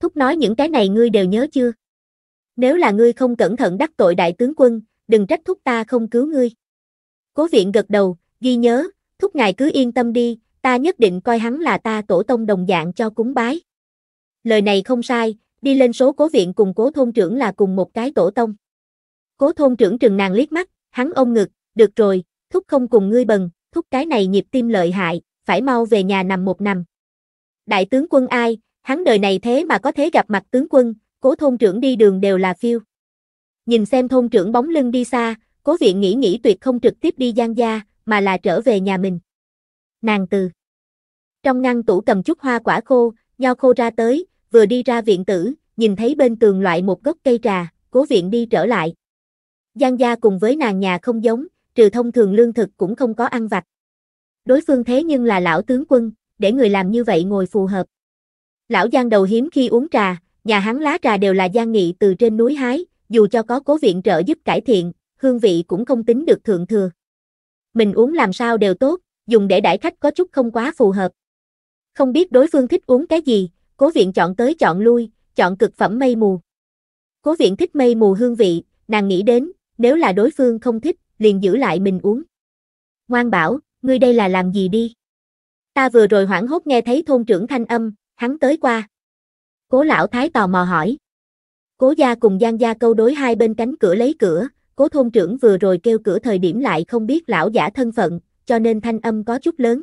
Thúc nói những cái này ngươi đều nhớ chưa? Nếu là ngươi không cẩn thận đắc tội đại tướng quân, đừng trách thúc ta không cứu ngươi. Cố viện gật đầu, ghi nhớ, thúc ngài cứ yên tâm đi, ta nhất định coi hắn là ta tổ tông đồng dạng cho cúng bái. Lời này không sai, đi lên số cố viện cùng cố thôn trưởng là cùng một cái tổ tông. Cố thôn trưởng trừng nàng liếc mắt, hắn ôm ngực, được rồi, thúc không cùng ngươi bần, thúc cái này nhịp tim lợi hại, phải mau về nhà nằm một nằm. Đại tướng quân ai, hắn đời này thế mà có thế gặp mặt tướng quân, cố thôn trưởng đi đường đều là phiêu. Nhìn xem thôn trưởng bóng lưng đi xa, cố viện nghĩ nghĩ tuyệt không trực tiếp đi gian gia, mà là trở về nhà mình. Nàng từ. Trong ngăn tủ cầm chút hoa quả khô, nho khô ra tới, vừa đi ra viện tử, nhìn thấy bên tường loại một gốc cây trà, cố viện đi trở lại. Giang gia cùng với nàng nhà không giống, trừ thông thường lương thực cũng không có ăn vặt. Đối phương thế nhưng là lão tướng quân, để người làm như vậy ngồi phù hợp. Lão Giang đầu hiếm khi uống trà, nhà hắn lá trà đều là Giang Nghị từ trên núi hái, dù cho có cố viện trợ giúp cải thiện, hương vị cũng không tính được thượng thừa. Mình uống làm sao đều tốt, dùng để đãi khách có chút không quá phù hợp. Không biết đối phương thích uống cái gì, cố viện chọn tới chọn lui, chọn cực phẩm mây mù. Cố viện thích mây mù hương vị, nàng nghĩ đến, nếu là đối phương không thích, liền giữ lại mình uống. Ngoan bảo, ngươi đây là làm gì đi? Ta vừa rồi hoảng hốt nghe thấy thôn trưởng thanh âm, hắn tới qua. Cố lão thái tò mò hỏi. Cố gia cùng Giang gia câu đối hai bên cánh cửa lấy cửa, cố thôn trưởng vừa rồi kêu cửa thời điểm lại không biết lão giả thân phận, cho nên thanh âm có chút lớn.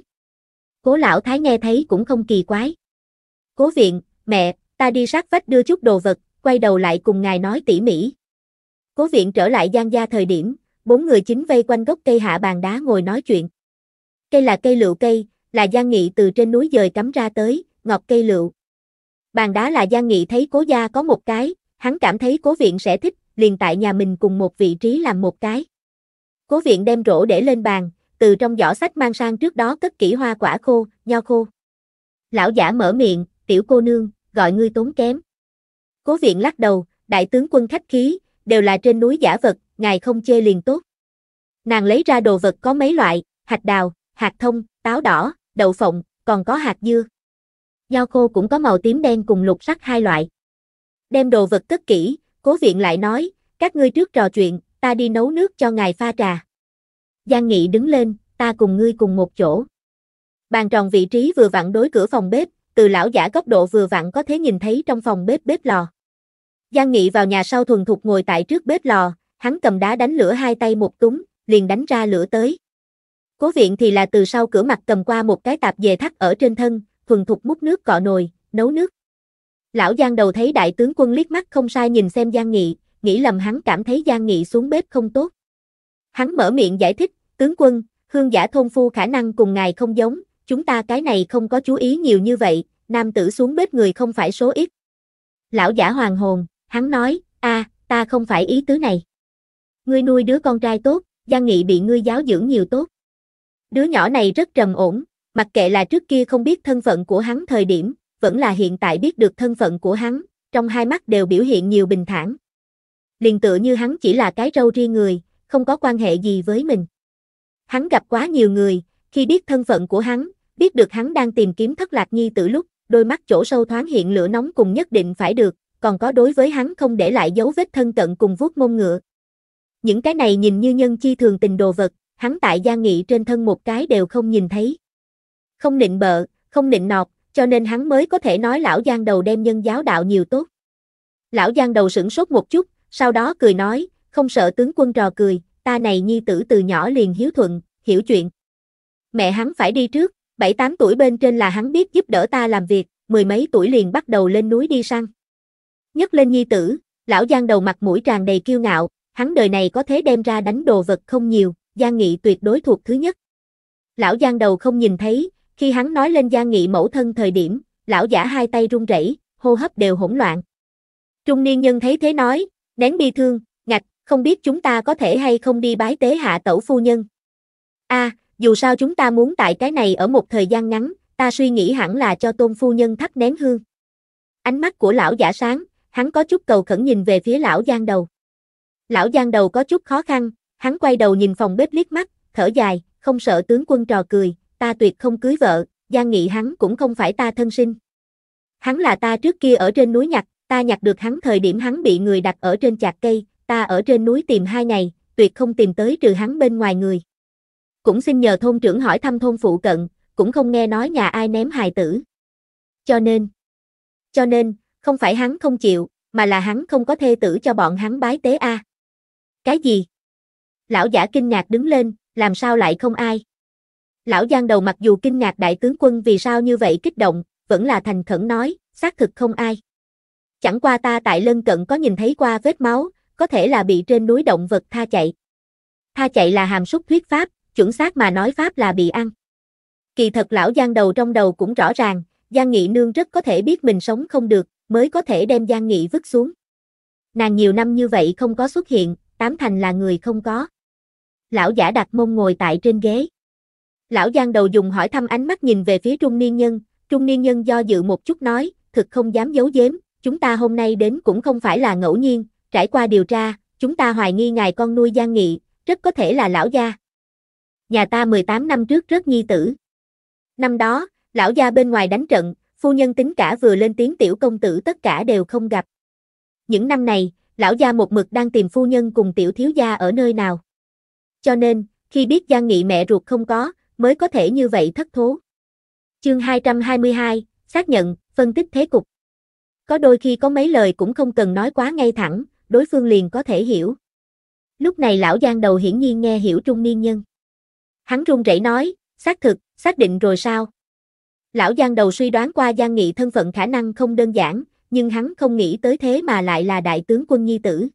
Cố lão thái nghe thấy cũng không kỳ quái. Cố viện, mẹ, ta đi sát vách đưa chút đồ vật, quay đầu lại cùng ngài nói tỉ mỉ. Cố viện trở lại Giang gia thời điểm, bốn người chính vây quanh gốc cây hạ bàn đá ngồi nói chuyện. Cây là cây lựu cây, là Giang Nghị từ trên núi dời cắm ra tới, ngọt cây lựu. Bàn đá là Giang Nghị thấy cố gia có một cái, hắn cảm thấy cố viện sẽ thích, liền tại nhà mình cùng một vị trí làm một cái. Cố viện đem rổ để lên bàn, từ trong giỏ sách mang sang trước đó cất kỹ hoa quả khô, nho khô. Lão giả mở miệng, tiểu cô nương, gọi ngươi tốn kém. Cố viện lắc đầu, đại tướng quân khách khí, đều là trên núi giả vật, ngài không chê liền tốt. Nàng lấy ra đồ vật có mấy loại, hạt đào, hạt thông, táo đỏ, đậu phộng, còn có hạt dưa. Nho khô cũng có màu tím đen cùng lục sắc hai loại. Đem đồ vật cất kỹ, cố viện lại nói, các ngươi trước trò chuyện, ta đi nấu nước cho ngài pha trà. Giang Nghị đứng lên, ta cùng ngươi cùng một chỗ. Bàn tròn vị trí vừa vặn đối cửa phòng bếp, từ lão giả góc độ vừa vặn có thể nhìn thấy trong phòng bếp bếp lò. Giang Nghị vào nhà sau thuần thục ngồi tại trước bếp lò, hắn cầm đá đánh lửa hai tay một túng, liền đánh ra lửa tới. Cố viện thì là từ sau cửa mặt cầm qua một cái tạp về thắt ở trên thân, thuần thục múc nước cọ nồi, nấu nước. Lão Giang đầu thấy đại tướng quân liếc mắt không sai nhìn xem Giang Nghị, nghĩ lầm hắn cảm thấy Giang Nghị xuống bếp không tốt. Hắn mở miệng giải thích, tướng quân, hương giả thôn phu khả năng cùng ngài không giống, chúng ta cái này không có chú ý nhiều như vậy, nam tử xuống bếp người không phải số ít. Lão giả hoàng hồn, hắn nói, a, ta không phải ý tứ này. Ngươi nuôi đứa con trai tốt, Giang Nghị bị ngươi giáo dưỡng nhiều tốt. Đứa nhỏ này rất trầm ổn, mặc kệ là trước kia không biết thân phận của hắn thời điểm, vẫn là hiện tại biết được thân phận của hắn, trong hai mắt đều biểu hiện nhiều bình thản. Liền tựa như hắn chỉ là cái râu riêng người, không có quan hệ gì với mình. Hắn gặp quá nhiều người, khi biết thân phận của hắn, biết được hắn đang tìm kiếm thất lạc nhi tử lúc, đôi mắt chỗ sâu thoáng hiện lửa nóng cùng nhất định phải được, còn có đối với hắn không để lại dấu vết thân cận cùng vuốt mông ngựa. Những cái này nhìn như nhân chi thường tình đồ vật, hắn tại gia nghị trên thân một cái đều không nhìn thấy. Không nịnh bợ, không nịnh nọt, cho nên hắn mới có thể nói lão giang đầu đem nhân giáo đạo nhiều tốt. Lão giang đầu sửng sốt một chút, sau đó cười nói, không sợ tướng quân trò cười, ta này nhi tử từ nhỏ liền hiếu thuận, hiểu chuyện. Mẹ hắn phải đi trước, 7-8 tuổi bên trên là hắn biết giúp đỡ ta làm việc, mười mấy tuổi liền bắt đầu lên núi đi săn. Nhất lên nhi tử, lão giang đầu mặt mũi tràn đầy kiêu ngạo, hắn đời này có thế đem ra đánh đồ vật không nhiều, Giang Nghị tuyệt đối thuộc thứ nhất. Lão Giang đầu không nhìn thấy, khi hắn nói lên Giang Nghị mẫu thân thời điểm, lão giả hai tay run rẩy, hô hấp đều hỗn loạn. Trung niên nhân thấy thế nói, nén bi thương, ngạch, không biết chúng ta có thể hay không đi bái tế hạ tẩu phu nhân. A, à, dù sao chúng ta muốn tại cái này ở một thời gian ngắn, ta suy nghĩ hẳn là cho tôn phu nhân thắp nén hương. Ánh mắt của lão giả sáng, hắn có chút cầu khẩn nhìn về phía lão giang đầu. Lão Giang đầu có chút khó khăn, hắn quay đầu nhìn phòng bếp liếc mắt, thở dài, không sợ tướng quân trò cười, ta tuyệt không cưới vợ, Giang Nghị hắn cũng không phải ta thân sinh. Hắn là ta trước kia ở trên núi nhặt, ta nhặt được hắn thời điểm hắn bị người đặt ở trên chạc cây, ta ở trên núi tìm hai ngày, tuyệt không tìm tới trừ hắn bên ngoài người. Cũng xin nhờ thôn trưởng hỏi thăm thôn phụ cận, cũng không nghe nói nhà ai ném hài tử. Cho nên, cho nên, không phải hắn không chịu, mà là hắn không có thê tử cho bọn hắn bái tế a. À. Cái gì? Lão giả kinh ngạc đứng lên, làm sao lại không ai? Lão Giang đầu mặc dù kinh ngạc đại tướng quân vì sao như vậy kích động, vẫn là thành khẩn nói, xác thực không ai. Chẳng qua ta tại lân cận có nhìn thấy qua vết máu, có thể là bị trên núi động vật tha chạy. Tha chạy là hàm xúc thuyết pháp, chuẩn xác mà nói pháp là bị ăn. Kỳ thật lão Giang đầu trong đầu cũng rõ ràng, Giang Nghị Nương rất có thể biết mình sống không được, mới có thể đem Giang Nghị vứt xuống. Nàng nhiều năm như vậy không có xuất hiện, tám thành là người không có. Lão giả đặt mông ngồi tại trên ghế. Lão Giang đầu dùng hỏi thăm ánh mắt nhìn về phía trung niên nhân, trung niên nhân do dự một chút nói, thực không dám giấu giếm, chúng ta hôm nay đến cũng không phải là ngẫu nhiên, trải qua điều tra, chúng ta hoài nghi ngài con nuôi Giang Nghị, rất có thể là lão gia. Nhà ta 18 năm trước rất nhi tử. Năm đó, lão gia bên ngoài đánh trận, phu nhân tính cả vừa lên tiếng tiểu công tử tất cả đều không gặp. Những năm này, lão gia một mực đang tìm phu nhân cùng tiểu thiếu gia ở nơi nào. Cho nên, khi biết Giang Nghị mẹ ruột không có, mới có thể như vậy thất thố. Chương 222, xác nhận, phân tích thế cục. Có đôi khi có mấy lời cũng không cần nói quá ngay thẳng, đối phương liền có thể hiểu. Lúc này lão Giang đầu hiển nhiên nghe hiểu trung niên nhân. Hắn run rẩy nói, xác thực, xác định rồi sao? Lão Giang đầu suy đoán qua Giang Nghị thân phận khả năng không đơn giản, nhưng hắn không nghĩ tới thế mà lại là đại tướng quân nhi tử.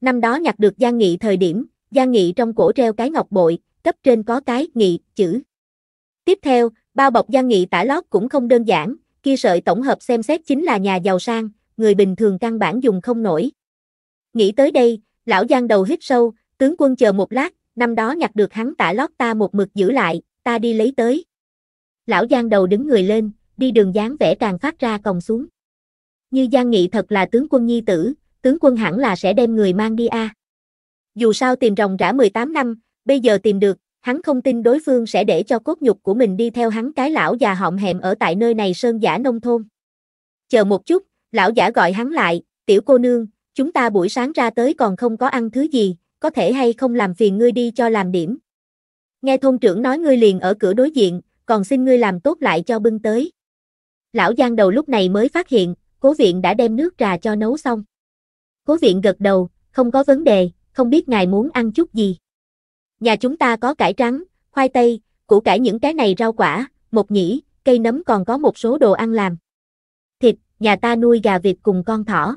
Năm đó nhặt được Giang Nghị thời điểm, Giang Nghị trong cổ treo cái ngọc bội, cấp trên có cái nghị chữ. Tiếp theo, bao bọc Giang Nghị tả lót cũng không đơn giản, kia sợi tổng hợp xem xét chính là nhà giàu sang, người bình thường căn bản dùng không nổi. Nghĩ tới đây, lão Giang đầu hít sâu, tướng quân chờ một lát, năm đó nhặt được hắn tả lót ta một mực giữ lại, ta đi lấy tới. Lão Giang đầu đứng người lên, đi đường dáng vẻ càng phát ra còng xuống như Giang Nghị thật là tướng quân nhi tử, tướng quân hẳn là sẽ đem người mang đi a. À. Dù sao tìm rồng rã 18 năm, bây giờ tìm được, hắn không tin đối phương sẽ để cho cốt nhục của mình đi theo hắn cái lão già họng hẹm ở tại nơi này sơn giả nông thôn. Chờ một chút, lão giả gọi hắn lại, tiểu cô nương, chúng ta buổi sáng ra tới còn không có ăn thứ gì, có thể hay không làm phiền ngươi đi cho làm điểm. Nghe thôn trưởng nói ngươi liền ở cửa đối diện, còn xin ngươi làm tốt lại cho bưng tới. Lão Giang đầu lúc này mới phát hiện, cố viện đã đem nước trà cho nấu xong. Cố viện gật đầu, không có vấn đề, không biết ngài muốn ăn chút gì. Nhà chúng ta có cải trắng, khoai tây, củ cải những cái này rau quả, một nhĩ, cây nấm còn có một số đồ ăn làm. Thịt, nhà ta nuôi gà vịt cùng con thỏ.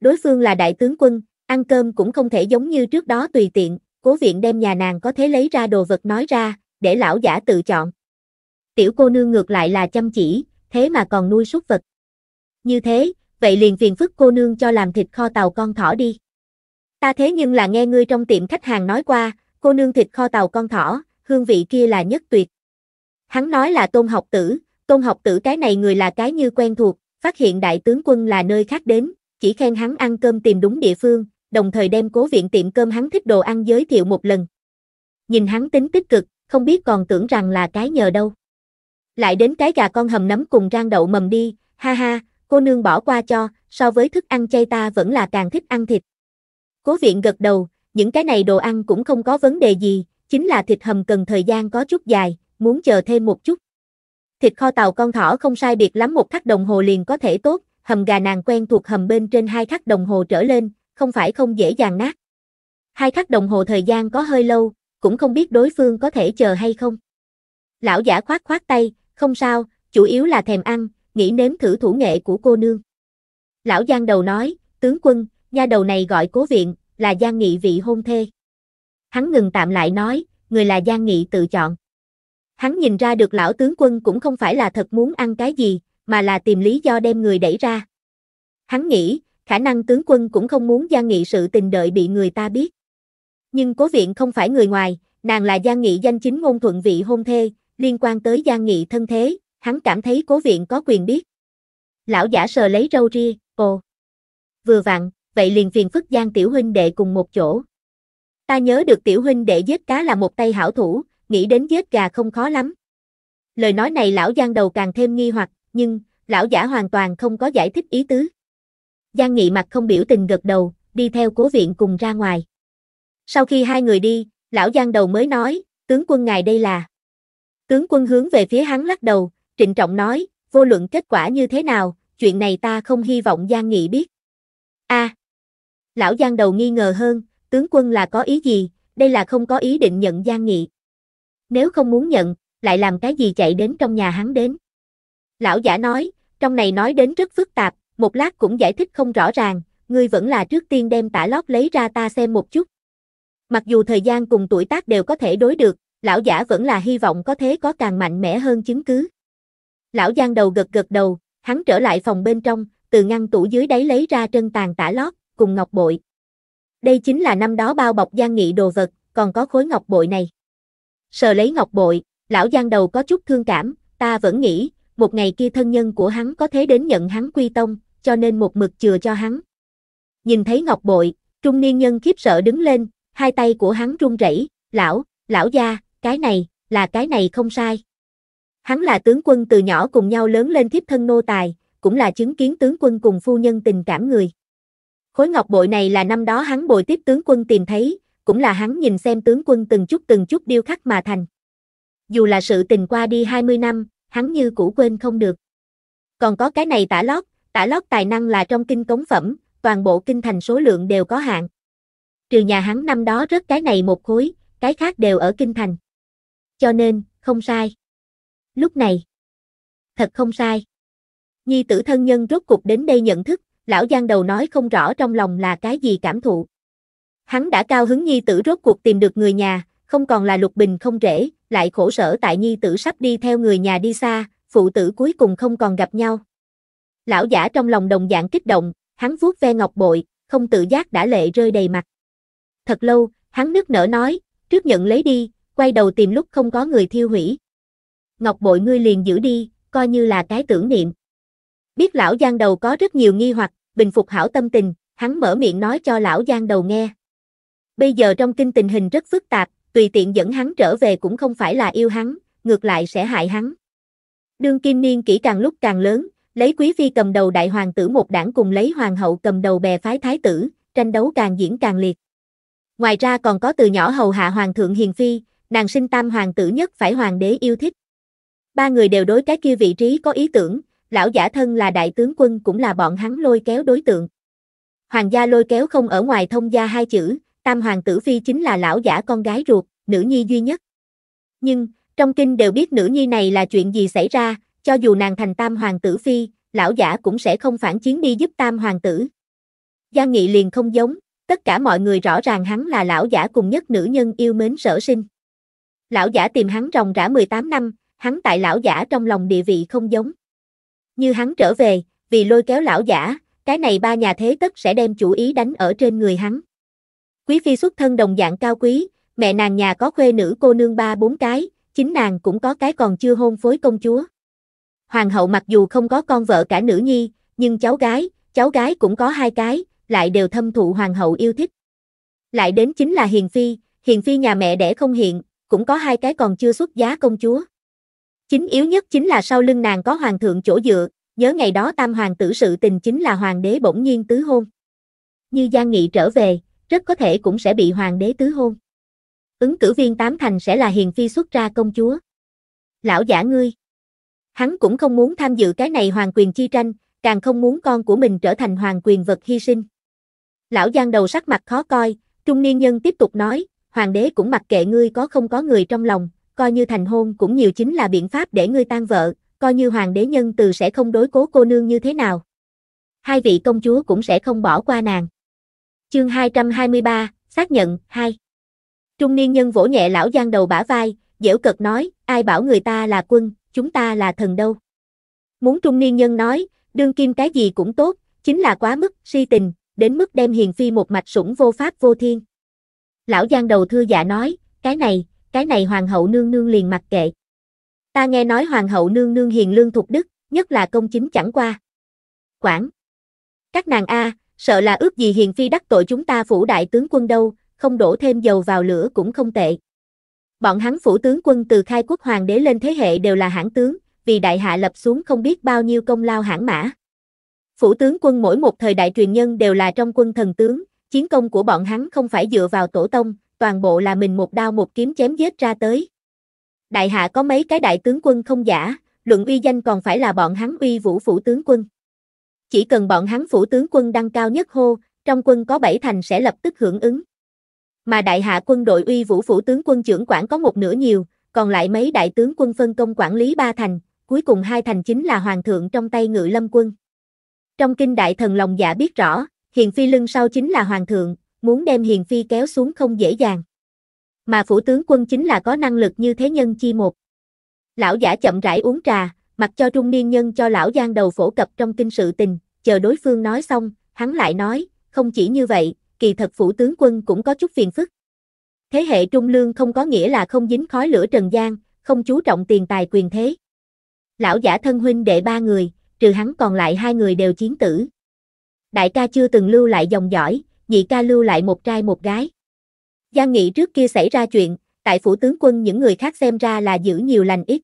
Đối phương là đại tướng quân, ăn cơm cũng không thể giống như trước đó tùy tiện, cố viện đem nhà nàng có thể lấy ra đồ vật nói ra, để lão giả tự chọn. Tiểu cô nương ngược lại là chăm chỉ, thế mà còn nuôi súc vật như thế, vậy liền phiền phức cô nương cho làm thịt kho tàu con thỏ đi. Ta thế nhưng là nghe ngươi trong tiệm khách hàng nói qua, cô nương thịt kho tàu con thỏ, hương vị kia là nhất tuyệt. Hắn nói là tôn học tử, tôn học tử cái này người là cái như quen thuộc, phát hiện đại tướng quân là nơi khác đến, chỉ khen hắn ăn cơm tìm đúng địa phương, đồng thời đem cố viện tiệm cơm hắn thích đồ ăn giới thiệu một lần. Nhìn hắn tính tích cực, không biết còn tưởng rằng là cái nhờ đâu. Lại đến cái gà con hầm nấm cùng rang đậu mầm đi, ha ha, cô nương bỏ qua cho, so với thức ăn chay ta vẫn là càng thích ăn thịt. Cố viện gật đầu, những cái này đồ ăn cũng không có vấn đề gì, chính là thịt hầm cần thời gian có chút dài, muốn chờ thêm một chút. Thịt kho tàu con thỏ không sai biệt lắm một khắc đồng hồ liền có thể tốt, hầm gà nàng quen thuộc hầm bên trên hai khắc đồng hồ trở lên, không phải không dễ dàng nát. Hai khắc đồng hồ thời gian có hơi lâu, cũng không biết đối phương có thể chờ hay không. Lão giả khoát khoát tay, không sao, chủ yếu là thèm ăn, nghĩ nếm thử thủ nghệ của cô nương. Lão Giang đầu nói, tướng quân, nha đầu này gọi cố viện, là Giang Nghị vị hôn thê. Hắn ngừng tạm lại nói, người là Giang Nghị tự chọn. Hắn nhìn ra được lão tướng quân cũng không phải là thật muốn ăn cái gì, mà là tìm lý do đem người đẩy ra. Hắn nghĩ, khả năng tướng quân cũng không muốn Giang Nghị sự tình đợi bị người ta biết. Nhưng cố viện không phải người ngoài, nàng là Giang Nghị danh chính ngôn thuận vị hôn thê, liên quan tới Giang Nghị thân thế, hắn cảm thấy cố viện có quyền biết. Lão giả sờ lấy râu ria, ồ. Vừa vặn, vậy liền phiền phức Giang Tiểu Huynh đệ cùng một chỗ. Ta nhớ được Tiểu Huynh đệ giết cá là một tay hảo thủ, nghĩ đến giết gà không khó lắm. Lời nói này lão Giang đầu càng thêm nghi hoặc, nhưng, lão giả hoàn toàn không có giải thích ý tứ. Giang Nghị mặt không biểu tình gật đầu, đi theo cố viện cùng ra ngoài. Sau khi hai người đi, lão Giang đầu mới nói, tướng quân ngài đây là. Tướng quân hướng về phía hắn lắc đầu, trịnh trọng nói, vô luận kết quả như thế nào, chuyện này ta không hy vọng Giang Nghị biết. A. À, lão Giang đầu nghi ngờ hơn, tướng quân là có ý gì, đây là không có ý định nhận Giang Nghị. Nếu không muốn nhận, lại làm cái gì chạy đến trong nhà hắn đến. Lão giả nói, trong này nói đến rất phức tạp, một lát cũng giải thích không rõ ràng, ngươi vẫn là trước tiên đem tả lót lấy ra ta xem một chút. Mặc dù thời gian cùng tuổi tác đều có thể đối được, lão giả vẫn là hy vọng có thế có càng mạnh mẽ hơn chứng cứ. Lão Giang đầu gật gật đầu, hắn trở lại phòng bên trong, từ ngăn tủ dưới đáy lấy ra trân tàn tả lót, cùng ngọc bội. Đây chính là năm đó bao bọc Giang Nghị đồ vật, còn có khối ngọc bội này. Sờ lấy ngọc bội, lão Giang đầu có chút thương cảm, ta vẫn nghĩ, một ngày kia thân nhân của hắn có thế đến nhận hắn quy tông, cho nên một mực chừa cho hắn. Nhìn thấy ngọc bội, trung niên nhân khiếp sợ đứng lên, hai tay của hắn run rẩy, lão, lão gia, cái này, là cái này không sai. Hắn là tướng quân từ nhỏ cùng nhau lớn lên thiếp thân nô tài, cũng là chứng kiến tướng quân cùng phu nhân tình cảm người. Khối ngọc bội này là năm đó hắn bồi tiếp tướng quân tìm thấy, cũng là hắn nhìn xem tướng quân từng chút từng chút điêu khắc mà thành. Dù là sự tình qua đi 20 năm, hắn như cũ quên không được. Còn có cái này tả lót, tả lót tài năng là trong kinh cống phẩm, toàn bộ kinh thành số lượng đều có hạn. Trừ nhà hắn năm đó rất cái này một khối, cái khác đều ở kinh thành. Cho nên, không sai lúc này. Thật không sai. Nhi tử thân nhân rốt cục đến đây nhận thức, lão giang đầu nói không rõ trong lòng là cái gì cảm thụ. Hắn đã cao hứng nhi tử rốt cuộc tìm được người nhà, không còn là lục bình không rễ, lại khổ sở tại nhi tử sắp đi theo người nhà đi xa, phụ tử cuối cùng không còn gặp nhau. Lão giả trong lòng đồng dạng kích động, hắn vuốt ve ngọc bội, không tự giác đã lệ rơi đầy mặt. Thật lâu, hắn nức nở nói, trước nhận lấy đi, quay đầu tìm lúc không có người thiêu hủy ngọc bội ngươi liền giữ đi, coi như là cái tưởng niệm. Biết lão Giang đầu có rất nhiều nghi hoặc, bình phục hảo tâm tình, hắn mở miệng nói cho lão Giang đầu nghe. Bây giờ trong kinh tình hình rất phức tạp, tùy tiện dẫn hắn trở về cũng không phải là yêu hắn, ngược lại sẽ hại hắn. Đương kim niên kỹ càng lúc càng lớn, lấy quý phi cầm đầu đại hoàng tử một đảng cùng lấy hoàng hậu cầm đầu bè phái thái tử, tranh đấu càng diễn càng liệt. Ngoài ra còn có từ nhỏ hầu hạ hoàng thượng hiền phi, nàng sinh tam hoàng tử nhất phải hoàng đế yêu thích ba người đều đối cái kia vị trí có ý tưởng, lão giả thân là đại tướng quân cũng là bọn hắn lôi kéo đối tượng. Hoàng gia lôi kéo không ở ngoài thông gia hai chữ, tam hoàng tử phi chính là lão giả con gái ruột, nữ nhi duy nhất. Nhưng, trong kinh đều biết nữ nhi này là chuyện gì xảy ra, cho dù nàng thành tam hoàng tử phi, lão giả cũng sẽ không phản chiến đi giúp tam hoàng tử. Gia nghị liền không giống, tất cả mọi người rõ ràng hắn là lão giả cùng nhất nữ nhân yêu mến sở sinh. Lão giả tìm hắn ròng rã 18 năm, hắn tại lão giả trong lòng địa vị không giống. Như hắn trở về, vì lôi kéo lão giả, cái này ba nhà thế tất sẽ đem chủ ý đánh ở trên người hắn. Quý phi xuất thân đồng dạng cao quý, mẹ nàng nhà có khuê nữ cô nương ba bốn cái, chính nàng cũng có cái còn chưa hôn phối công chúa. Hoàng hậu mặc dù không có con vợ cả nữ nhi, nhưng cháu gái, cháu gái cũng có hai cái, lại đều thâm thụ hoàng hậu yêu thích. Lại đến chính là Hiền Phi, Hiền Phi nhà mẹ đẻ không hiện, cũng có hai cái còn chưa xuất giá công chúa. Chính yếu nhất chính là sau lưng nàng có hoàng thượng chỗ dựa, nhớ ngày đó tam hoàng tử sự tình chính là hoàng đế bỗng nhiên tứ hôn. Như Giang Nghị trở về, rất có thể cũng sẽ bị hoàng đế tứ hôn. Ứng cử viên tám thành sẽ là hiền phi xuất ra công chúa. Lão giả ngươi. Hắn cũng không muốn tham dự cái này hoàng quyền chi tranh, càng không muốn con của mình trở thành hoàng quyền vật hy sinh. Lão Giang đầu sắc mặt khó coi, trung niên nhân tiếp tục nói, hoàng đế cũng mặc kệ ngươi có không có người trong lòng, coi như thành hôn cũng nhiều chính là biện pháp để ngươi tan vợ, coi như hoàng đế nhân từ sẽ không đối cố cô nương như thế nào. Hai vị công chúa cũng sẽ không bỏ qua nàng. Chương 223, xác nhận, 2. Trung niên nhân vỗ nhẹ lão giang đầu bả vai, dễu cực nói, ai bảo người ta là quân, chúng ta là thần đâu. Muốn trung niên nhân nói, đương kim cái gì cũng tốt, chính là quá mức, si tình, đến mức đem hiền phi một mạch sủng vô pháp vô thiên. Lão giang đầu thư dạ nói, cái này, cái này hoàng hậu nương nương liền mặc kệ. Ta nghe nói hoàng hậu nương nương hiền lương thục đức, nhất là công chính chẳng qua. Quảng. Các nàng A, sợ là ước gì hiền phi đắc tội chúng ta phủ đại tướng quân đâu, không đổ thêm dầu vào lửa cũng không tệ. Bọn hắn phủ tướng quân từ khai quốc hoàng đế lên thế hệ đều là hãng tướng, vì đại hạ lập xuống không biết bao nhiêu công lao hãng mã. Phủ tướng quân mỗi một thời đại truyền nhân đều là trong quân thần tướng, chiến công của bọn hắn không phải dựa vào tổ tông, toàn bộ là mình một đao một kiếm chém giết ra tới. Đại hạ có mấy cái đại tướng quân không giả, luận uy danh còn phải là bọn hắn uy vũ phủ tướng quân. Chỉ cần bọn hắn phủ tướng quân đăng cao nhất hô, trong quân có bảy thành sẽ lập tức hưởng ứng. Mà đại hạ quân đội uy vũ phủ tướng quân trưởng quản có một nửa nhiều, còn lại mấy đại tướng quân phân công quản lý ba thành, cuối cùng hai thành chính là hoàng thượng trong tay ngự lâm quân. Trong kinh đại thần lòng dạ biết rõ, hiền phi lưng sau chính là hoàng thượng, muốn đem Hiền Phi kéo xuống không dễ dàng. Mà phủ tướng quân chính là có năng lực như thế nhân chi một. Lão giả chậm rãi uống trà, mặc cho trung niên nhân cho lão giang đầu phổ cập trong kinh sự tình, chờ đối phương nói xong, hắn lại nói, không chỉ như vậy, kỳ thật phủ tướng quân cũng có chút phiền phức. Thế hệ trung lương không có nghĩa là không dính khói lửa trần gian, không chú trọng tiền tài quyền thế. Lão giả thân huynh đệ ba người, trừ hắn còn lại hai người đều chiến tử. Đại ca chưa từng lưu lại dòng dõi, nhị ca lưu lại một trai một gái. Giang Nghị trước kia xảy ra chuyện, tại phủ tướng quân những người khác xem ra là giữ nhiều lành ít.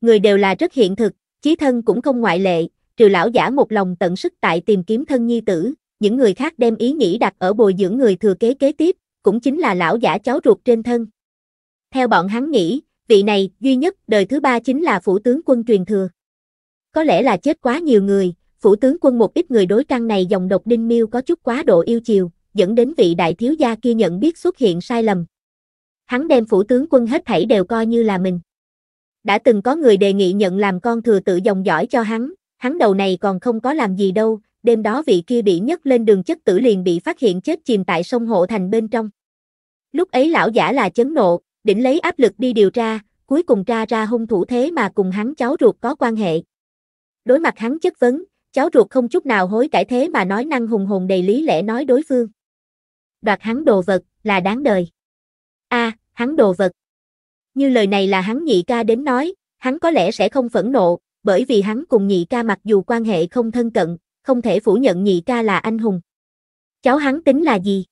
Người đều là rất hiện thực, chí thân cũng không ngoại lệ, trừ lão giả một lòng tận sức tại tìm kiếm thân nhi tử, những người khác đem ý nghĩ đặt ở bồi dưỡng người thừa kế kế tiếp, cũng chính là lão giả cháu ruột trên thân. Theo bọn hắn nghĩ, vị này duy nhất đời thứ ba chính là phủ tướng quân truyền thừa. Có lẽ là chết quá nhiều người, phủ tướng quân một ít người đối trăng này dòng độc đinh miêu có chút quá độ yêu chiều, dẫn đến vị đại thiếu gia kia nhận biết xuất hiện sai lầm. Hắn đem phủ tướng quân hết thảy đều coi như là mình. Đã từng có người đề nghị nhận làm con thừa tự dòng dõi cho hắn, hắn đầu này còn không có làm gì đâu, đêm đó vị kia bị nhấc lên đường chất tử liền bị phát hiện chết chìm tại sông Hộ Thành bên trong. Lúc ấy lão giả là chấn nộ, định lấy áp lực đi điều tra, cuối cùng tra ra hung thủ thế mà cùng hắn cháu ruột có quan hệ. Đối mặt hắn chất vấn, cháu ruột không chút nào hối cải thế mà nói năng hùng hùng đầy lý lẽ nói đối phương. Đoạt hắn đồ vật, là đáng đời. a à, hắn đồ vật. Như lời này là hắn nhị ca đến nói, hắn có lẽ sẽ không phẫn nộ, bởi vì hắn cùng nhị ca mặc dù quan hệ không thân cận, không thể phủ nhận nhị ca là anh hùng. Cháu hắn tính là gì?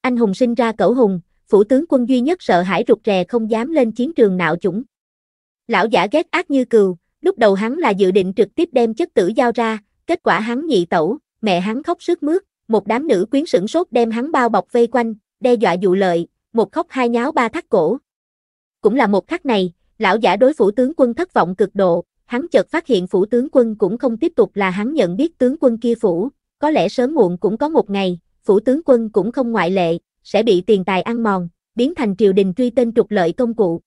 Anh hùng sinh ra cẩu hùng, phủ tướng quân duy nhất sợ hãi rụt rè không dám lên chiến trường nạo chủng. Lão giả ghét ác như cừu, Lúc đầu hắn là dự định trực tiếp đem chất tử giao ra, kết quả hắn nhị tẩu, mẹ hắn khóc sướt mướt, một đám nữ quyến sửng sốt đem hắn bao bọc vây quanh, đe dọa dụ lợi, một khóc hai nháo ba thắt cổ. Cũng là một khắc này, lão giả đối phủ tướng quân thất vọng cực độ, hắn chợt phát hiện phủ tướng quân cũng không tiếp tục là hắn nhận biết tướng quân kia phủ, có lẽ sớm muộn cũng có một ngày, phủ tướng quân cũng không ngoại lệ, sẽ bị tiền tài ăn mòn, biến thành triều đình truy tên trục lợi công cụ.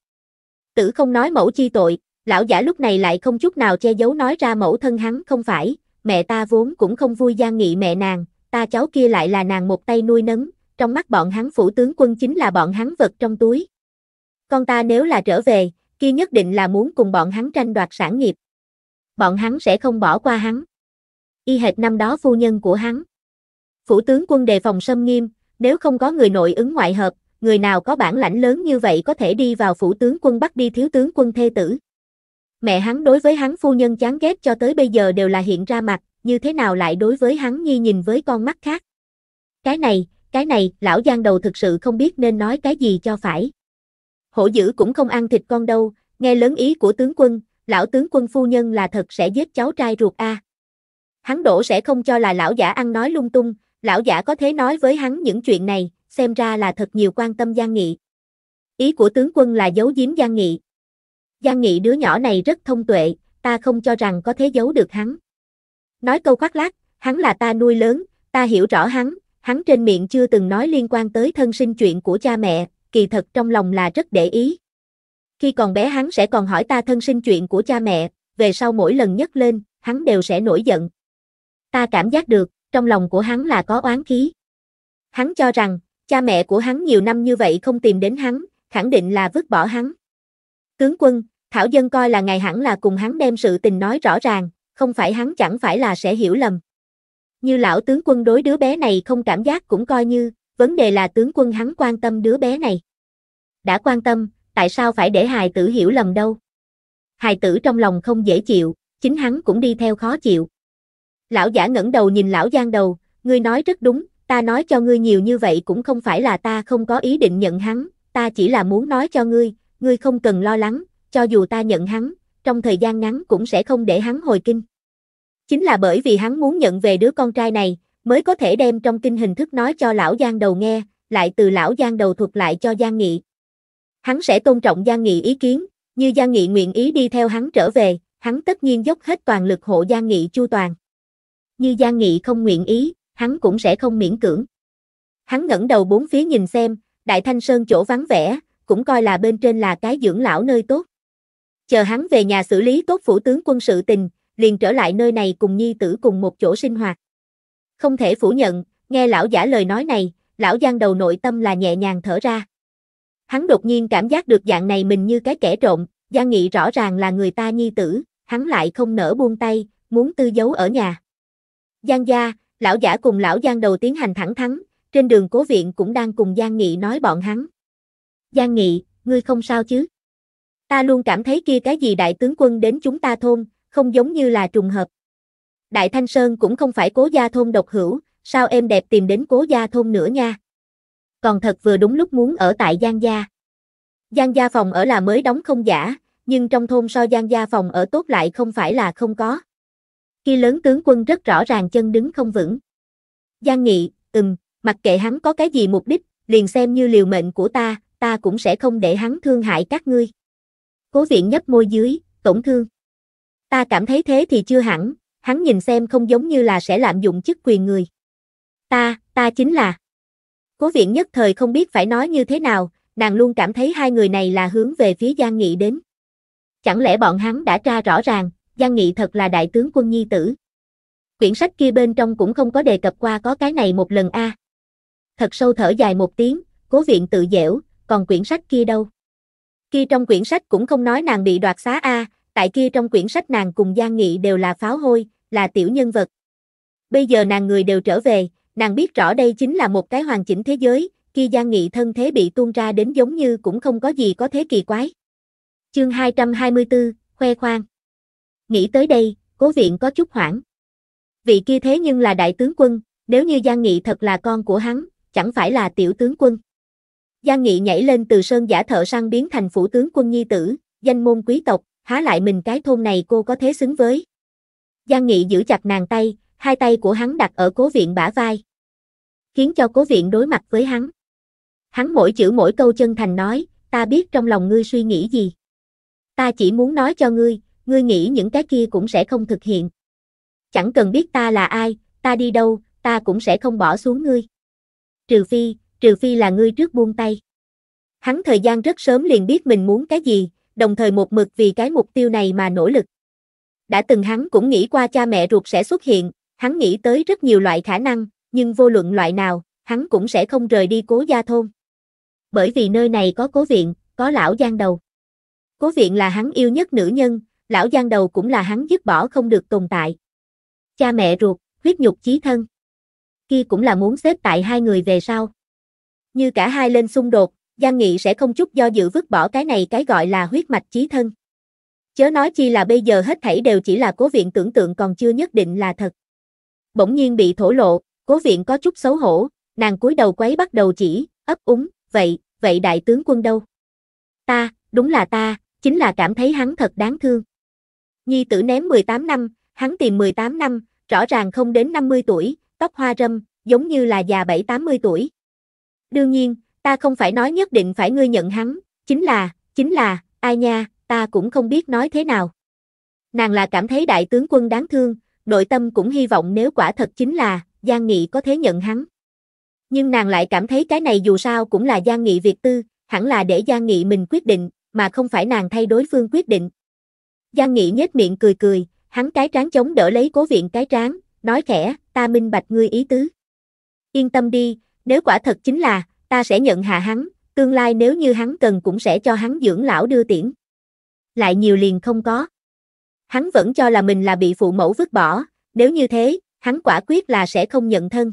Tử không nói mẫu chi tội, Lão giả lúc này lại không chút nào che giấu nói ra mẫu thân hắn không phải, mẹ ta vốn cũng không vui gian nghị mẹ nàng, ta cháu kia lại là nàng một tay nuôi nấng, trong mắt bọn hắn phủ tướng quân chính là bọn hắn vật trong túi. Con ta nếu là trở về, kia nhất định là muốn cùng bọn hắn tranh đoạt sản nghiệp. Bọn hắn sẽ không bỏ qua hắn. Y hệt năm đó phu nhân của hắn. Phủ tướng quân đề phòng xâm nghiêm, nếu không có người nội ứng ngoại hợp, người nào có bản lãnh lớn như vậy có thể đi vào phủ tướng quân bắt đi thiếu tướng quân thê tử. Mẹ hắn đối với hắn phu nhân chán ghét cho tới bây giờ đều là hiện ra mặt, như thế nào lại đối với hắn nghi nhìn với con mắt khác. Cái này, cái này, lão giang đầu thực sự không biết nên nói cái gì cho phải. Hổ dữ cũng không ăn thịt con đâu, nghe lớn ý của tướng quân, lão tướng quân phu nhân là thật sẽ giết cháu trai ruột a. Hắn đổ sẽ không cho là lão giả ăn nói lung tung, lão giả có thế nói với hắn những chuyện này, xem ra là thật nhiều quan tâm Giang Nghị. Ý của tướng quân là giấu giếm Giang Nghị. Giang Nghị đứa nhỏ này rất thông tuệ, ta không cho rằng có thế giấu được hắn. Nói câu khoác lác, hắn là ta nuôi lớn, ta hiểu rõ hắn, hắn trên miệng chưa từng nói liên quan tới thân sinh chuyện của cha mẹ, kỳ thật trong lòng là rất để ý. Khi còn bé hắn sẽ còn hỏi ta thân sinh chuyện của cha mẹ, về sau mỗi lần nhắc lên, hắn đều sẽ nổi giận. Ta cảm giác được, trong lòng của hắn là có oán khí. Hắn cho rằng, cha mẹ của hắn nhiều năm như vậy không tìm đến hắn, khẳng định là vứt bỏ hắn. Tướng quân, Thảo Dân coi là ngày hẳn là cùng hắn đem sự tình nói rõ ràng, không phải hắn chẳng phải là sẽ hiểu lầm. Như lão tướng quân đối đứa bé này không cảm giác cũng coi như, vấn đề là tướng quân hắn quan tâm đứa bé này. Đã quan tâm, tại sao phải để hài tử hiểu lầm đâu? Hài tử trong lòng không dễ chịu, chính hắn cũng đi theo khó chịu. Lão giả ngẩng đầu nhìn lão giang đầu, ngươi nói rất đúng, ta nói cho ngươi nhiều như vậy cũng không phải là ta không có ý định nhận hắn, ta chỉ là muốn nói cho ngươi, ngươi không cần lo lắng, cho dù ta nhận hắn, trong thời gian ngắn cũng sẽ không để hắn hồi kinh. Chính là bởi vì hắn muốn nhận về đứa con trai này, mới có thể đem trong kinh hình thức nói cho lão Giang đầu nghe, lại từ lão Giang đầu thuật lại cho Giang Nghị. Hắn sẽ tôn trọng Giang Nghị ý kiến, như Giang Nghị nguyện ý đi theo hắn trở về, hắn tất nhiên dốc hết toàn lực hộ Giang Nghị chu toàn. Như Giang Nghị không nguyện ý, hắn cũng sẽ không miễn cưỡng. Hắn ngẩng đầu bốn phía nhìn xem, Đại Thanh Sơn chỗ vắng vẻ, cũng coi là bên trên là cái dưỡng lão nơi tốt chờ hắn về nhà xử lý tốt phủ tướng quân sự tình, liền trở lại nơi này cùng nhi tử cùng một chỗ sinh hoạt. Không thể phủ nhận, nghe lão giả lời nói này, lão giang đầu nội tâm là nhẹ nhàng thở ra. Hắn đột nhiên cảm giác được dạng này mình như cái kẻ trộm, Giang Nghị rõ ràng là người ta nhi tử, hắn lại không nỡ buông tay, muốn tư giấu ở nhà. Giang gia, lão giả cùng lão Giang đầu tiến hành thẳng thắn, trên đường cố viện cũng đang cùng Giang Nghị nói bọn hắn. Giang Nghị, ngươi không sao chứ? Ta luôn cảm thấy kia cái gì đại tướng quân đến chúng ta thôn, không giống như là trùng hợp. Đại Thanh Sơn cũng không phải cố gia thôn độc hữu, sao em đẹp tìm đến cố gia thôn nữa nha. Còn thật vừa đúng lúc muốn ở tại Giang Gia. Giang Gia phòng ở là mới đóng không giả, nhưng trong thôn so Giang Gia phòng ở tốt lại không phải là không có. Khi lớn tướng quân rất rõ ràng chân đứng không vững. Giang Nghị, ừm, mặc kệ hắn có cái gì mục đích, liền xem như liều mệnh của ta, ta cũng sẽ không để hắn thương hại các ngươi cố viện nhấp môi dưới, tổn thương. Ta cảm thấy thế thì chưa hẳn, hắn nhìn xem không giống như là sẽ lạm dụng chức quyền người. Ta, ta chính là. Cố viện nhất thời không biết phải nói như thế nào, nàng luôn cảm thấy hai người này là hướng về phía Giang Nghị đến. Chẳng lẽ bọn hắn đã tra rõ ràng, Giang Nghị thật là đại tướng quân nhi tử. Quyển sách kia bên trong cũng không có đề cập qua có cái này một lần a. À. Thật sâu thở dài một tiếng, cố viện tự dẻo, còn quyển sách kia đâu? kia trong quyển sách cũng không nói nàng bị đoạt xá A, tại kia trong quyển sách nàng cùng Giang Nghị đều là pháo hôi, là tiểu nhân vật. Bây giờ nàng người đều trở về, nàng biết rõ đây chính là một cái hoàn chỉnh thế giới, kia Giang Nghị thân thế bị tuôn ra đến giống như cũng không có gì có thế kỳ quái. Chương 224, khoe khoang. Nghĩ tới đây, cố viện có chút hoảng. Vị kia thế nhưng là đại tướng quân, nếu như Giang Nghị thật là con của hắn, chẳng phải là tiểu tướng quân. Giang Nghị nhảy lên từ sơn giả thợ săn biến thành phủ tướng quân nhi tử, danh môn quý tộc, há lại mình cái thôn này cô có thế xứng với. Giang Nghị giữ chặt nàng tay, hai tay của hắn đặt ở cố viện bả vai. Khiến cho cố viện đối mặt với hắn. Hắn mỗi chữ mỗi câu chân thành nói, ta biết trong lòng ngươi suy nghĩ gì. Ta chỉ muốn nói cho ngươi, ngươi nghĩ những cái kia cũng sẽ không thực hiện. Chẳng cần biết ta là ai, ta đi đâu, ta cũng sẽ không bỏ xuống ngươi. Trừ phi, trừ phi là ngươi trước buông tay. Hắn thời gian rất sớm liền biết mình muốn cái gì, đồng thời một mực vì cái mục tiêu này mà nỗ lực. Đã từng hắn cũng nghĩ qua cha mẹ ruột sẽ xuất hiện, hắn nghĩ tới rất nhiều loại khả năng, nhưng vô luận loại nào, hắn cũng sẽ không rời đi cố gia thôn. Bởi vì nơi này có cố viện, có lão giang đầu. Cố viện là hắn yêu nhất nữ nhân, lão giang đầu cũng là hắn dứt bỏ không được tồn tại. Cha mẹ ruột, huyết nhục chí thân. Khi cũng là muốn xếp tại hai người về sau. Như cả hai lên xung đột, Giang Nghị sẽ không chút do dự vứt bỏ cái này cái gọi là huyết mạch chí thân. Chớ nói chi là bây giờ hết thảy đều chỉ là cố viện tưởng tượng còn chưa nhất định là thật. Bỗng nhiên bị thổ lộ, cố viện có chút xấu hổ, nàng cúi đầu quấy bắt đầu chỉ, ấp úng, vậy, vậy đại tướng quân đâu? Ta, đúng là ta, chính là cảm thấy hắn thật đáng thương. Nhi tử ném 18 năm, hắn tìm 18 năm, rõ ràng không đến 50 tuổi, tóc hoa râm, giống như là già 7-80 tuổi. Đương nhiên, ta không phải nói nhất định phải ngươi nhận hắn, chính là, chính là, ai nha, ta cũng không biết nói thế nào. Nàng là cảm thấy đại tướng quân đáng thương, nội tâm cũng hy vọng nếu quả thật chính là, Giang Nghị có thể nhận hắn. Nhưng nàng lại cảm thấy cái này dù sao cũng là Giang Nghị việc tư, hẳn là để Giang Nghị mình quyết định, mà không phải nàng thay đối phương quyết định. Giang Nghị nhếch miệng cười cười, hắn cái trán chống đỡ lấy cố viện cái trán, nói khẽ, ta minh bạch ngươi ý tứ. Yên tâm đi, nếu quả thật chính là, ta sẽ nhận hạ hắn, tương lai nếu như hắn cần cũng sẽ cho hắn dưỡng lão đưa tiễn. Lại nhiều liền không có. Hắn vẫn cho là mình là bị phụ mẫu vứt bỏ, nếu như thế, hắn quả quyết là sẽ không nhận thân.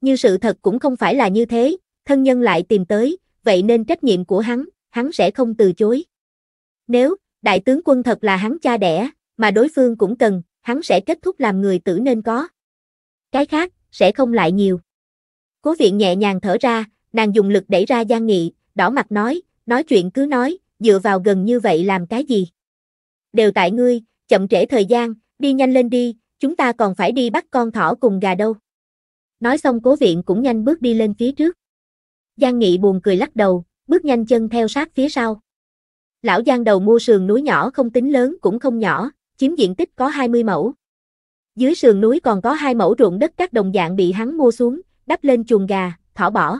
Như sự thật cũng không phải là như thế, thân nhân lại tìm tới, vậy nên trách nhiệm của hắn, hắn sẽ không từ chối. Nếu, đại tướng quân thật là hắn cha đẻ, mà đối phương cũng cần, hắn sẽ kết thúc làm người tử nên có. Cái khác, sẽ không lại nhiều. Cố viện nhẹ nhàng thở ra, nàng dùng lực đẩy ra Giang Nghị, đỏ mặt nói, nói chuyện cứ nói, dựa vào gần như vậy làm cái gì. Đều tại ngươi, chậm trễ thời gian, đi nhanh lên đi, chúng ta còn phải đi bắt con thỏ cùng gà đâu. Nói xong cố viện cũng nhanh bước đi lên phía trước. Giang Nghị buồn cười lắc đầu, bước nhanh chân theo sát phía sau. Lão Giang đầu mua sườn núi nhỏ không tính lớn cũng không nhỏ, chiếm diện tích có 20 mẫu. Dưới sườn núi còn có hai mẫu ruộng đất các đồng dạng bị hắn mua xuống, đắp lên chuồng gà, thỏ bỏ.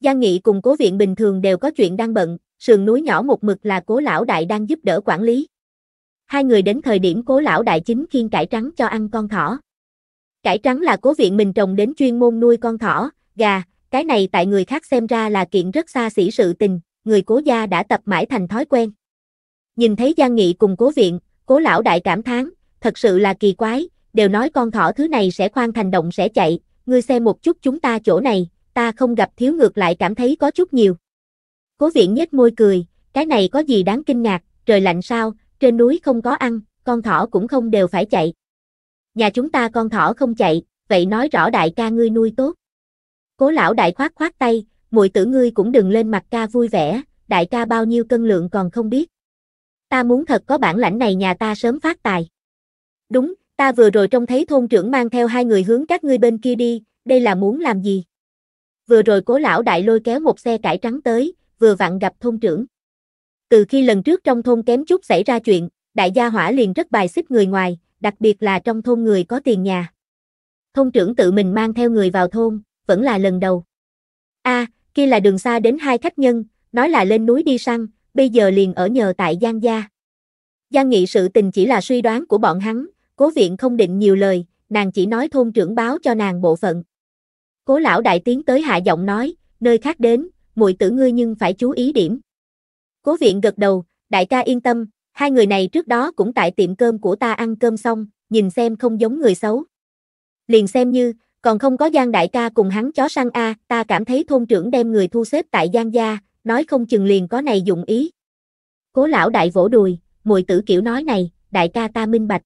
Giang Nghị cùng cố viện bình thường đều có chuyện đang bận, sườn núi nhỏ một mực là cố lão đại đang giúp đỡ quản lý. Hai người đến thời điểm cố lão đại chính khiên cải trắng cho ăn con thỏ. Cải trắng là cố viện mình trồng đến chuyên môn nuôi con thỏ, gà, cái này tại người khác xem ra là kiện rất xa xỉ sự tình, người cố gia đã tập mãi thành thói quen. Nhìn thấy Giang Nghị cùng cố viện, cố lão đại cảm thán, thật sự là kỳ quái, đều nói con thỏ thứ này sẽ khoan thành động sẽ chạy, ngươi xem một chút chúng ta chỗ này, ta không gặp thiếu ngược lại cảm thấy có chút nhiều. Cố viện nhếch môi cười, cái này có gì đáng kinh ngạc, trời lạnh sao, trên núi không có ăn, con thỏ cũng không đều phải chạy. Nhà chúng ta con thỏ không chạy, vậy nói rõ đại ca ngươi nuôi tốt. Cố lão đại khoát khoát tay, muội tử ngươi cũng đừng lên mặt ca vui vẻ, đại ca bao nhiêu cân lượng còn không biết. Ta muốn thật có bản lãnh này nhà ta sớm phát tài. Đúng, ta vừa rồi trông thấy thôn trưởng mang theo hai người hướng các ngươi bên kia đi, đây là muốn làm gì? Vừa rồi cố lão đại lôi kéo một xe cải trắng tới, vừa vặn gặp thôn trưởng. Từ khi lần trước trong thôn kém chút xảy ra chuyện, đại gia hỏa liền rất bài xích người ngoài, đặc biệt là trong thôn người có tiền nhà. Thôn trưởng tự mình mang theo người vào thôn, vẫn là lần đầu. A, à, kia là đường xa đến hai khách nhân, nói là lên núi đi săn, bây giờ liền ở nhờ tại Giang gia. Giang nghị sự tình chỉ là suy đoán của bọn hắn, cố viện không định nhiều lời, nàng chỉ nói thôn trưởng báo cho nàng bộ phận. Cố lão đại tiến tới hạ giọng nói, nơi khác đến, muội tử ngươi nhưng phải chú ý điểm. Cố viện gật đầu, đại ca yên tâm, hai người này trước đó cũng tại tiệm cơm của ta ăn cơm xong, nhìn xem không giống người xấu. Liền xem như, còn không có Giang đại ca cùng hắn chó săn A, ta cảm thấy thôn trưởng đem người thu xếp tại Giang gia, nói không chừng liền có này dụng ý. Cố lão đại vỗ đùi, muội tử kiểu nói này, đại ca ta minh bạch.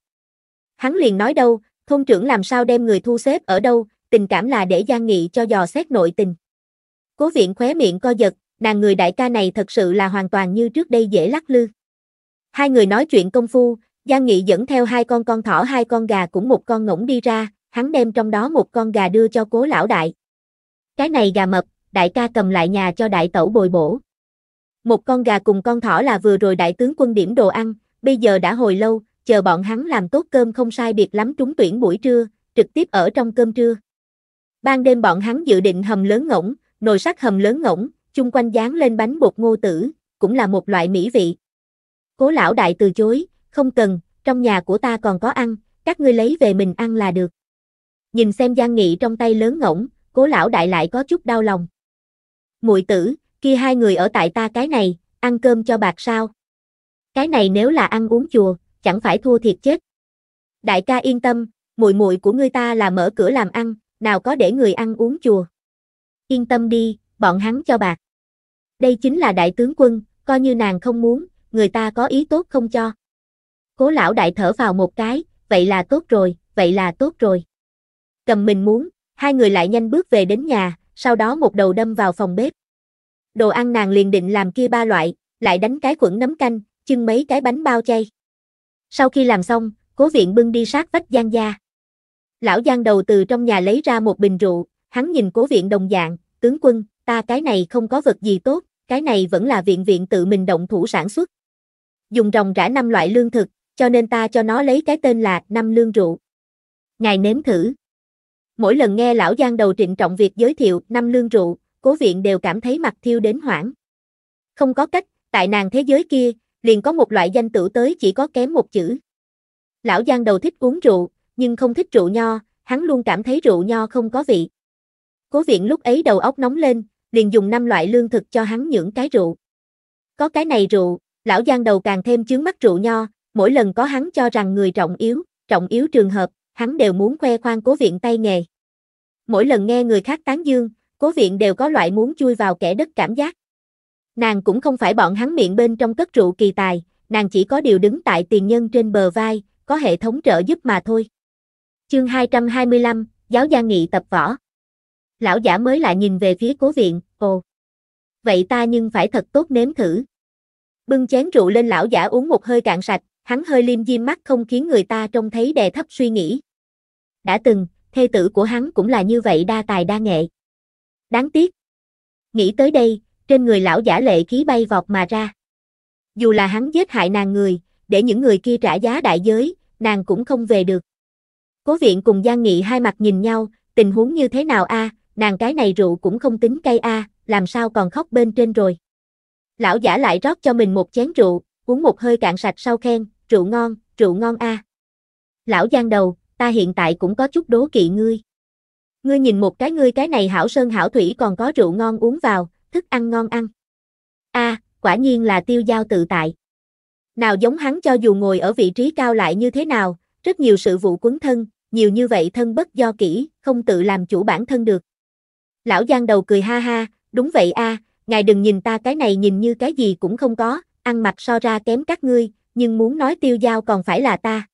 Hắn liền nói đâu, thôn trưởng làm sao đem người thu xếp ở đâu, tình cảm là để Giang Nghị cho dò xét nội tình. Cố viện khóe miệng co giật, nàng người đại ca này thật sự là hoàn toàn như trước đây dễ lắc lư. Hai người nói chuyện công phu, Giang Nghị dẫn theo hai con con thỏ hai con gà cũng một con ngỗng đi ra, hắn đem trong đó một con gà đưa cho cố lão đại. Cái này gà mập, đại ca cầm lại nhà cho đại tẩu bồi bổ. Một con gà cùng con thỏ là vừa rồi đại tướng quân điểm đồ ăn, bây giờ đã hồi lâu, chờ bọn hắn làm tốt cơm không sai biệt lắm trúng tuyển buổi trưa, trực tiếp ở trong cơm trưa. Ban đêm bọn hắn dự định hầm lớn ngỗng, nồi sắt hầm lớn ngỗng, chung quanh dán lên bánh bột ngô tử, cũng là một loại mỹ vị. Cố lão đại từ chối, không cần, trong nhà của ta còn có ăn, các ngươi lấy về mình ăn là được. Nhìn xem Giang Nghị trong tay lớn ngỗng, cố lão đại lại có chút đau lòng. Muội tử, kia hai người ở tại ta cái này, ăn cơm cho bạc sao? Cái này nếu là ăn uống chùa, chẳng phải thua thiệt chết. Đại ca yên tâm, muội muội của ngươi ta là mở cửa làm ăn, nào có để người ăn uống chùa. Yên tâm đi, bọn hắn cho bạc. Đây chính là đại tướng quân, coi như nàng không muốn, người ta có ý tốt không cho. Cố lão đại thở vào một cái, vậy là tốt rồi, vậy là tốt rồi. Cầm mình muốn, hai người lại nhanh bước về đến nhà, sau đó một đầu đâm vào phòng bếp. Đồ ăn nàng liền định làm kia ba loại, lại đánh cái khuẩn nấm canh, chưng mấy cái bánh bao chay. Sau khi làm xong, cố viện bưng đi sát vách Giang gia. Lão Giang đầu từ trong nhà lấy ra một bình rượu, hắn nhìn cố viện đồng dạng, tướng quân, ta cái này không có vật gì tốt, cái này vẫn là viện viện tự mình động thủ sản xuất. Dùng rồng rã năm loại lương thực, cho nên ta cho nó lấy cái tên là năm lương rượu. Ngài nếm thử. Mỗi lần nghe lão Giang đầu trịnh trọng việc giới thiệu năm lương rượu, cố viện đều cảm thấy mặt thiêu đến hoảng. Không có cách, tại nàng thế giới kia, liền có một loại danh tử tới chỉ có kém một chữ. Lão Giang đầu thích uống rượu, nhưng không thích rượu nho, hắn luôn cảm thấy rượu nho không có vị. Cố viện lúc ấy đầu óc nóng lên, liền dùng năm loại lương thực cho hắn những cái rượu. Có cái này rượu, lão Giang đầu càng thêm chướng mắt rượu nho, mỗi lần có hắn cho rằng người trọng yếu, trọng yếu trường hợp, hắn đều muốn khoe khoang cố viện tay nghề. Mỗi lần nghe người khác tán dương, cố viện đều có loại muốn chui vào kẻ đất cảm giác. Nàng cũng không phải bọn hắn miệng bên trong cất rượu kỳ tài, nàng chỉ có điều đứng tại tiền nhân trên bờ vai, có hệ thống trợ giúp mà thôi. Chương 225, Giáo gia nghị tập võ. Lão giả mới lại nhìn về phía cố viện, ồ. Vậy ta nhưng phải thật tốt nếm thử. Bưng chén rượu lên lão giả uống một hơi cạn sạch, hắn hơi liêm diêm mắt không khiến người ta trông thấy đè thấp suy nghĩ. Đã từng, thê tử của hắn cũng là như vậy đa tài đa nghệ. Đáng tiếc. Nghĩ tới đây, trên người lão giả lệ khí bay vọt mà ra. Dù là hắn giết hại nàng người, để những người kia trả giá đại giới, nàng cũng không về được. Cố viện cùng Giang Nghị hai mặt nhìn nhau, tình huống như thế nào a, à, nàng cái này rượu cũng không tính cay a, à, làm sao còn khóc bên trên rồi. Lão giả lại rót cho mình một chén rượu, uống một hơi cạn sạch sau khen, rượu ngon, rượu ngon a. À. Lão Giang đầu, ta hiện tại cũng có chút đố kỵ ngươi. Ngươi nhìn một cái ngươi cái này hảo sơn hảo thủy còn có rượu ngon uống vào, thức ăn ngon ăn. A, à, quả nhiên là tiêu giao tự tại. Nào giống hắn cho dù ngồi ở vị trí cao lại như thế nào, rất nhiều sự vụ quấn thân, nhiều như vậy thân bất do kỹ, không tự làm chủ bản thân được. Lão Giang đầu cười ha ha, đúng vậy a, à, ngài đừng nhìn ta cái này nhìn như cái gì cũng không có, ăn mặc so ra kém các ngươi, nhưng muốn nói tiêu giao còn phải là ta.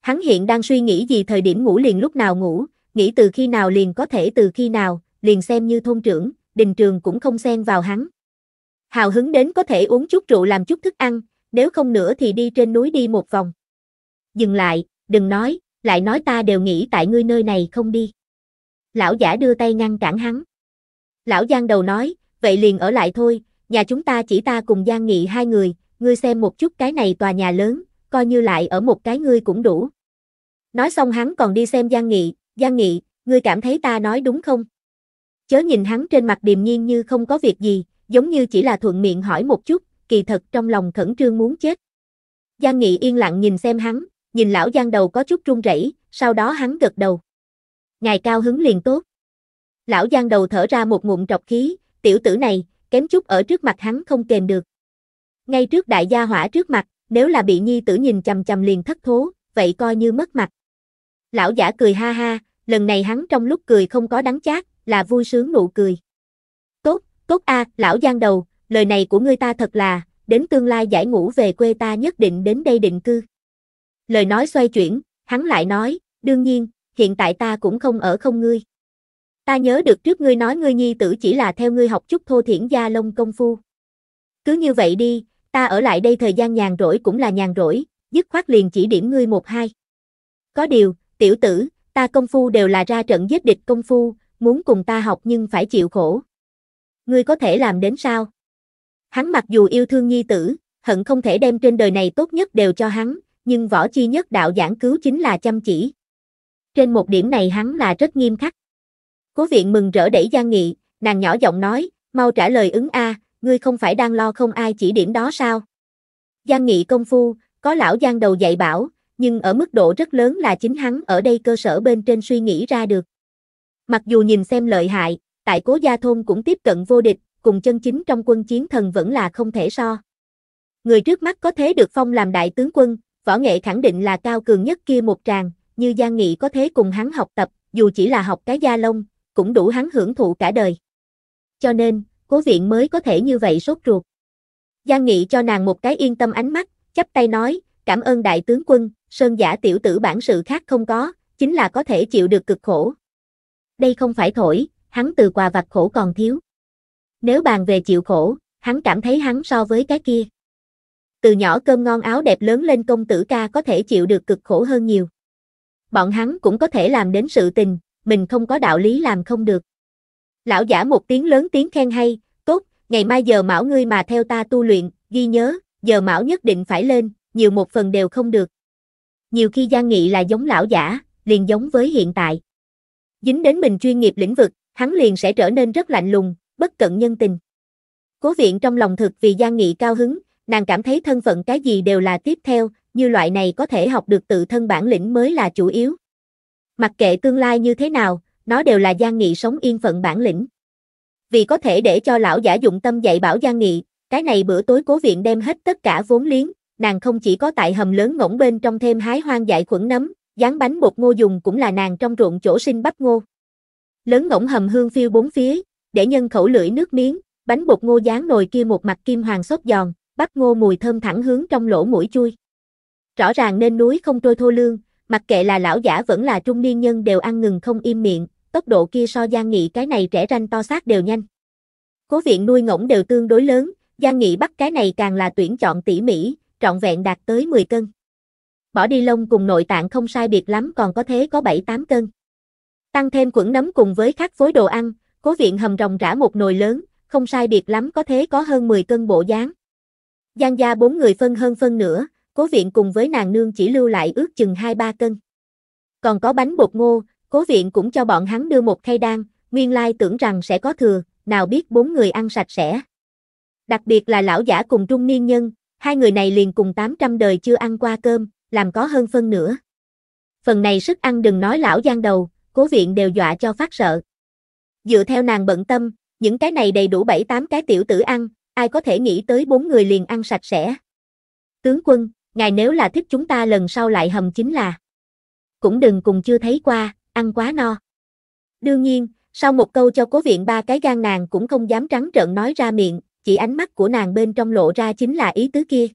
Hắn hiện đang suy nghĩ gì thời điểm ngủ liền lúc nào ngủ, nghĩ từ khi nào liền có thể từ khi nào, liền xem như thôn trưởng, Đình Trường cũng không xen vào hắn. Hào hứng đến có thể uống chút rượu làm chút thức ăn, nếu không nữa thì đi trên núi đi một vòng. Dừng lại, đừng nói, lại nói ta đều nghĩ tại ngươi nơi này không đi. Lão giả đưa tay ngăn cản hắn. Lão Giang đầu nói, vậy liền ở lại thôi, nhà chúng ta chỉ ta cùng Giang Nghị hai người, ngươi xem một chút cái này tòa nhà lớn, coi như lại ở một cái ngươi cũng đủ. Nói xong hắn còn đi xem Giang Nghị, Giang Nghị, ngươi cảm thấy ta nói đúng không? chớ nhìn hắn trên mặt điềm nhiên như không có việc gì, giống như chỉ là thuận miệng hỏi một chút, kỳ thật trong lòng khẩn trương muốn chết. Giang Nghị yên lặng nhìn xem hắn, nhìn lão Giang đầu có chút run rẩy, sau đó hắn gật đầu. Ngài cao hứng liền tốt. Lão Giang đầu thở ra một ngụm trọc khí, tiểu tử này, kém chút ở trước mặt hắn không kềm được. Ngay trước đại gia hỏa trước mặt, nếu là bị nhi tử nhìn chầm chầm liền thất thố, vậy coi như mất mặt. Lão giả cười ha ha, lần này hắn trong lúc cười không có đắng chát, là vui sướng nụ cười. Tốt, tốt a, lão giang đầu, lời này của ngươi ta thật là, đến tương lai giải ngũ về quê ta nhất định đến đây định cư. Lời nói xoay chuyển, hắn lại nói, đương nhiên, hiện tại ta cũng không ở không ngươi. Ta nhớ được trước ngươi nói ngươi nhi tử chỉ là theo ngươi học chút thô thiển gia lông công phu. Cứ như vậy đi, ta ở lại đây thời gian nhàn rỗi cũng là nhàn rỗi, dứt khoát liền chỉ điểm ngươi một hai. Có điều, tiểu tử, ta công phu đều là ra trận giết địch công phu, muốn cùng ta học nhưng phải chịu khổ. Ngươi có thể làm đến sao? Hắn mặc dù yêu thương nhi tử, hận không thể đem trên đời này tốt nhất đều cho hắn, nhưng võ chi nhất đạo giảng cứu chính là chăm chỉ. Trên một điểm này hắn là rất nghiêm khắc. Cố viện mừng rỡ đẩy Giang Nghị, nàng nhỏ giọng nói, mau trả lời ứng A, ngươi không phải đang lo không ai chỉ điểm đó sao? Giang Nghị công phu, có lão Giang đầu dạy bảo, nhưng ở mức độ rất lớn là chính hắn ở đây cơ sở bên trên suy nghĩ ra được. Mặc dù nhìn xem lợi hại, tại cố gia thôn cũng tiếp cận vô địch, cùng chân chính trong quân chiến thần vẫn là không thể so. Người trước mắt có thế được phong làm đại tướng quân, võ nghệ khẳng định là cao cường nhất kia một tràng, như Giang Nghị có thế cùng hắn học tập, dù chỉ là học cái gia lông, cũng đủ hắn hưởng thụ cả đời. Cho nên, cố viện mới có thể như vậy sốt ruột. Giang Nghị cho nàng một cái yên tâm ánh mắt, chắp tay nói, cảm ơn đại tướng quân, sơn giả tiểu tử bản sự khác không có, chính là có thể chịu được cực khổ, đây không phải thổi, hắn từ quà vặt khổ còn thiếu. Nếu bàn về chịu khổ, hắn cảm thấy hắn so với cái kia. Từ nhỏ cơm ngon áo đẹp lớn lên công tử ca có thể chịu được cực khổ hơn nhiều. Bọn hắn cũng có thể làm đến sự tình, mình không có đạo lý làm không được. Lão giả một tiếng lớn tiếng khen hay, tốt, ngày mai giờ mão ngươi mà theo ta tu luyện, ghi nhớ, giờ mão nhất định phải lên, nhiều một phần đều không được. Nhiều khi gian Nghị là giống lão giả, liền giống với hiện tại. Dính đến mình chuyên nghiệp lĩnh vực, hắn liền sẽ trở nên rất lạnh lùng, bất cận nhân tình. Cố viện trong lòng thực vì Giang Nghị cao hứng, nàng cảm thấy thân phận cái gì đều là tiếp theo, như loại này có thể học được tự thân bản lĩnh mới là chủ yếu. Mặc kệ tương lai như thế nào, nó đều là Giang Nghị sống yên phận bản lĩnh. Vì có thể để cho lão giả dụng tâm dạy bảo Giang Nghị, cái này bữa tối cố viện đem hết tất cả vốn liếng, nàng không chỉ có tại hầm lớn ngỗng bên trong thêm hái hoang dại khuẩn nấm, dán bánh bột ngô dùng cũng là nàng trong ruộng chỗ sinh bắp ngô. Lớn ngỗng hầm hương phiêu bốn phía, để nhân khẩu lưỡi nước miếng, bánh bột ngô dán nồi kia một mặt kim hoàng xốp giòn, bắp ngô mùi thơm thẳng hướng trong lỗ mũi chui. Rõ ràng nên núi không trôi thô lương, mặc kệ là lão giả vẫn là trung niên nhân đều ăn ngừng không im miệng, tốc độ kia so gian Nghị cái này trẻ ranh to xác đều nhanh. Cố viện nuôi ngỗng đều tương đối lớn, gian Nghị bắt cái này càng là tuyển chọn tỉ mỉ, trọn vẹn đạt tới 10 cân bỏ đi lông cùng nội tạng không sai biệt lắm còn có thế có 7-8 cân. Tăng thêm quẩn nấm cùng với các phối đồ ăn, cố viện hầm rồng rã một nồi lớn, không sai biệt lắm có thế có hơn 10 cân bộ dáng. Giang gia bốn người phân hơn phân nữa, cố viện cùng với nàng nương chỉ lưu lại ước chừng 2-3 cân. Còn có bánh bột ngô, cố viện cũng cho bọn hắn đưa một khay đan, nguyên lai tưởng rằng sẽ có thừa, nào biết bốn người ăn sạch sẽ. Đặc biệt là lão giả cùng trung niên nhân, hai người này liền cùng 800 đời chưa ăn qua cơm, làm có hơn phân nữa. Phần này sức ăn đừng nói lão gian đầu, cố viện đều dọa cho phát sợ. Dựa theo nàng bận tâm, những cái này đầy đủ 7-8 cái tiểu tử ăn, ai có thể nghĩ tới bốn người liền ăn sạch sẽ. Tướng quân, ngài nếu là thích chúng ta lần sau lại hầm chính là. Cũng đừng cùng chưa thấy qua, ăn quá no. Đương nhiên, sau một câu cho cố viện ba cái gan nàng cũng không dám trắng trợn nói ra miệng, chỉ ánh mắt của nàng bên trong lộ ra chính là ý tứ kia.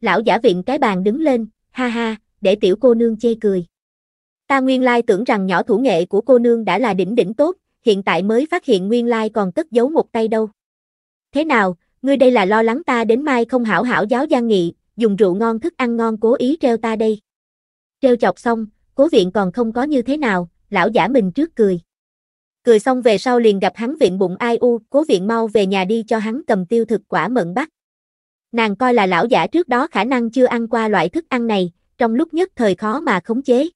Lão giả viện cái bàn đứng lên, ha ha, để tiểu cô nương chê cười. Ta nguyên lai tưởng rằng nhỏ thủ nghệ của cô nương đã là đỉnh đỉnh tốt, hiện tại mới phát hiện nguyên lai còn cất giấu một tay đâu. Thế nào, ngươi đây là lo lắng ta đến mai không hảo hảo giáo gian nghị, dùng rượu ngon thức ăn ngon cố ý treo ta đây. Treo chọc xong, cố viện còn không có như thế nào, lão giả mình trước cười. Cười xong về sau liền gặp hắn viện bụng ai u, cố viện mau về nhà đi cho hắn cầm tiêu thực quả mận bắt. Nàng coi là lão giả trước đó khả năng chưa ăn qua loại thức ăn này, trong lúc nhất thời khó mà khống chế.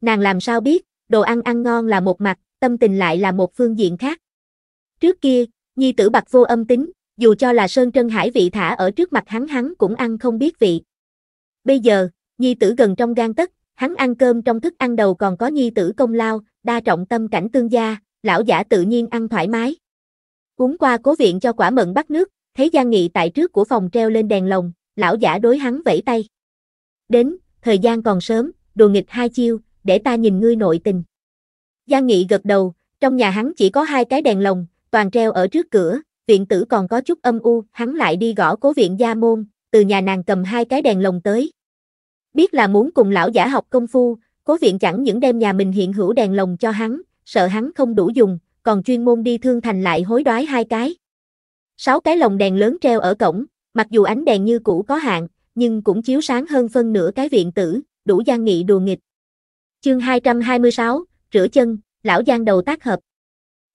Nàng làm sao biết, đồ ăn ăn ngon là một mặt, tâm tình lại là một phương diện khác. Trước kia, nhi tử bạc vô âm tính, dù cho là sơn trân hải vị thả ở trước mặt hắn hắn cũng ăn không biết vị. Bây giờ, nhi tử gần trong gan tất, hắn ăn cơm trong thức ăn đầu còn có nhi tử công lao, đa trọng tâm cảnh tương gia, lão giả tự nhiên ăn thoải mái. Uống qua cố viện cho quả mận bắt nước, Thấy Giang Nghị tại trước của phòng treo lên đèn lồng, lão giả đối hắn vẫy tay. Đến, thời gian còn sớm, đùa nghịch hai chiêu, để ta nhìn ngươi nội tình. Giang Nghị gật đầu, trong nhà hắn chỉ có hai cái đèn lồng, toàn treo ở trước cửa, viện tử còn có chút âm u, hắn lại đi gõ cố viện gia môn, từ nhà nàng cầm hai cái đèn lồng tới. Biết là muốn cùng lão giả học công phu, cố viện chẳng những đem nhà mình hiện hữu đèn lồng cho hắn, sợ hắn không đủ dùng, còn chuyên môn đi thương thành lại hối đoái hai cái. Sáu cái lồng đèn lớn treo ở cổng, mặc dù ánh đèn như cũ có hạn, nhưng cũng chiếu sáng hơn phân nửa cái viện tử, đủ gian nghị đùa nghịch. Chương 226, rửa chân, lão gian đầu tác hợp.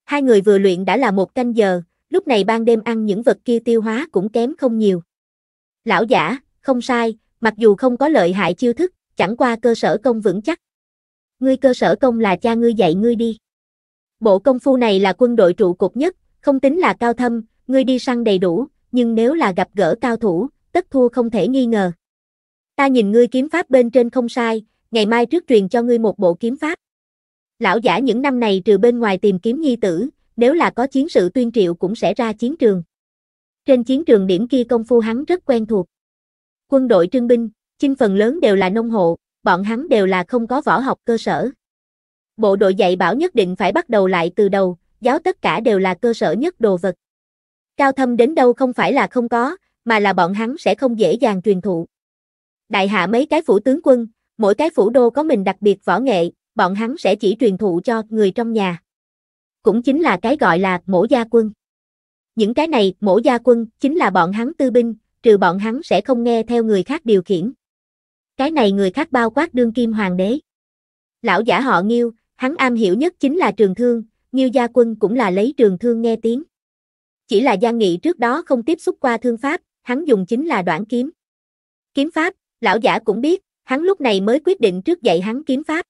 Hai người vừa luyện đã là một canh giờ, lúc này ban đêm ăn những vật kia tiêu hóa cũng kém không nhiều. Lão giả, không sai, mặc dù không có lợi hại chiêu thức, chẳng qua cơ sở công vững chắc. Ngươi cơ sở công là cha ngươi dạy ngươi đi. Bộ công phu này là quân đội trụ cột nhất, không tính là cao thâm, ngươi đi săn đầy đủ, nhưng nếu là gặp gỡ cao thủ, tất thua không thể nghi ngờ. Ta nhìn ngươi kiếm pháp bên trên không sai, ngày mai trước truyền cho ngươi một bộ kiếm pháp. Lão giả những năm này trừ bên ngoài tìm kiếm nhi tử, nếu là có chiến sự tuyên triệu cũng sẽ ra chiến trường. Trên chiến trường điểm kia công phu hắn rất quen thuộc. Quân đội trưng binh, chinh phần lớn đều là nông hộ, bọn hắn đều là không có võ học cơ sở. Bộ đội dạy bảo nhất định phải bắt đầu lại từ đầu, giáo tất cả đều là cơ sở nhất đồ vật cao thâm đến đâu không phải là không có, mà là bọn hắn sẽ không dễ dàng truyền thụ. Đại hạ mấy cái phủ tướng quân, mỗi cái phủ đô có mình đặc biệt võ nghệ, bọn hắn sẽ chỉ truyền thụ cho người trong nhà. Cũng chính là cái gọi là mổ gia quân. Những cái này, mổ gia quân, chính là bọn hắn tư binh, trừ bọn hắn sẽ không nghe theo người khác điều khiển. Cái này người khác bao quát đương kim hoàng đế. Lão giả họ Nghiêu, hắn am hiểu nhất chính là trường thương, Nghiêu gia quân cũng là lấy trường thương nghe tiếng. Chỉ là Giang Nghị trước đó không tiếp xúc qua thương pháp, hắn dùng chính là đoạn kiếm. Kiếm pháp, lão giả cũng biết, hắn lúc này mới quyết định trước dạy hắn kiếm pháp.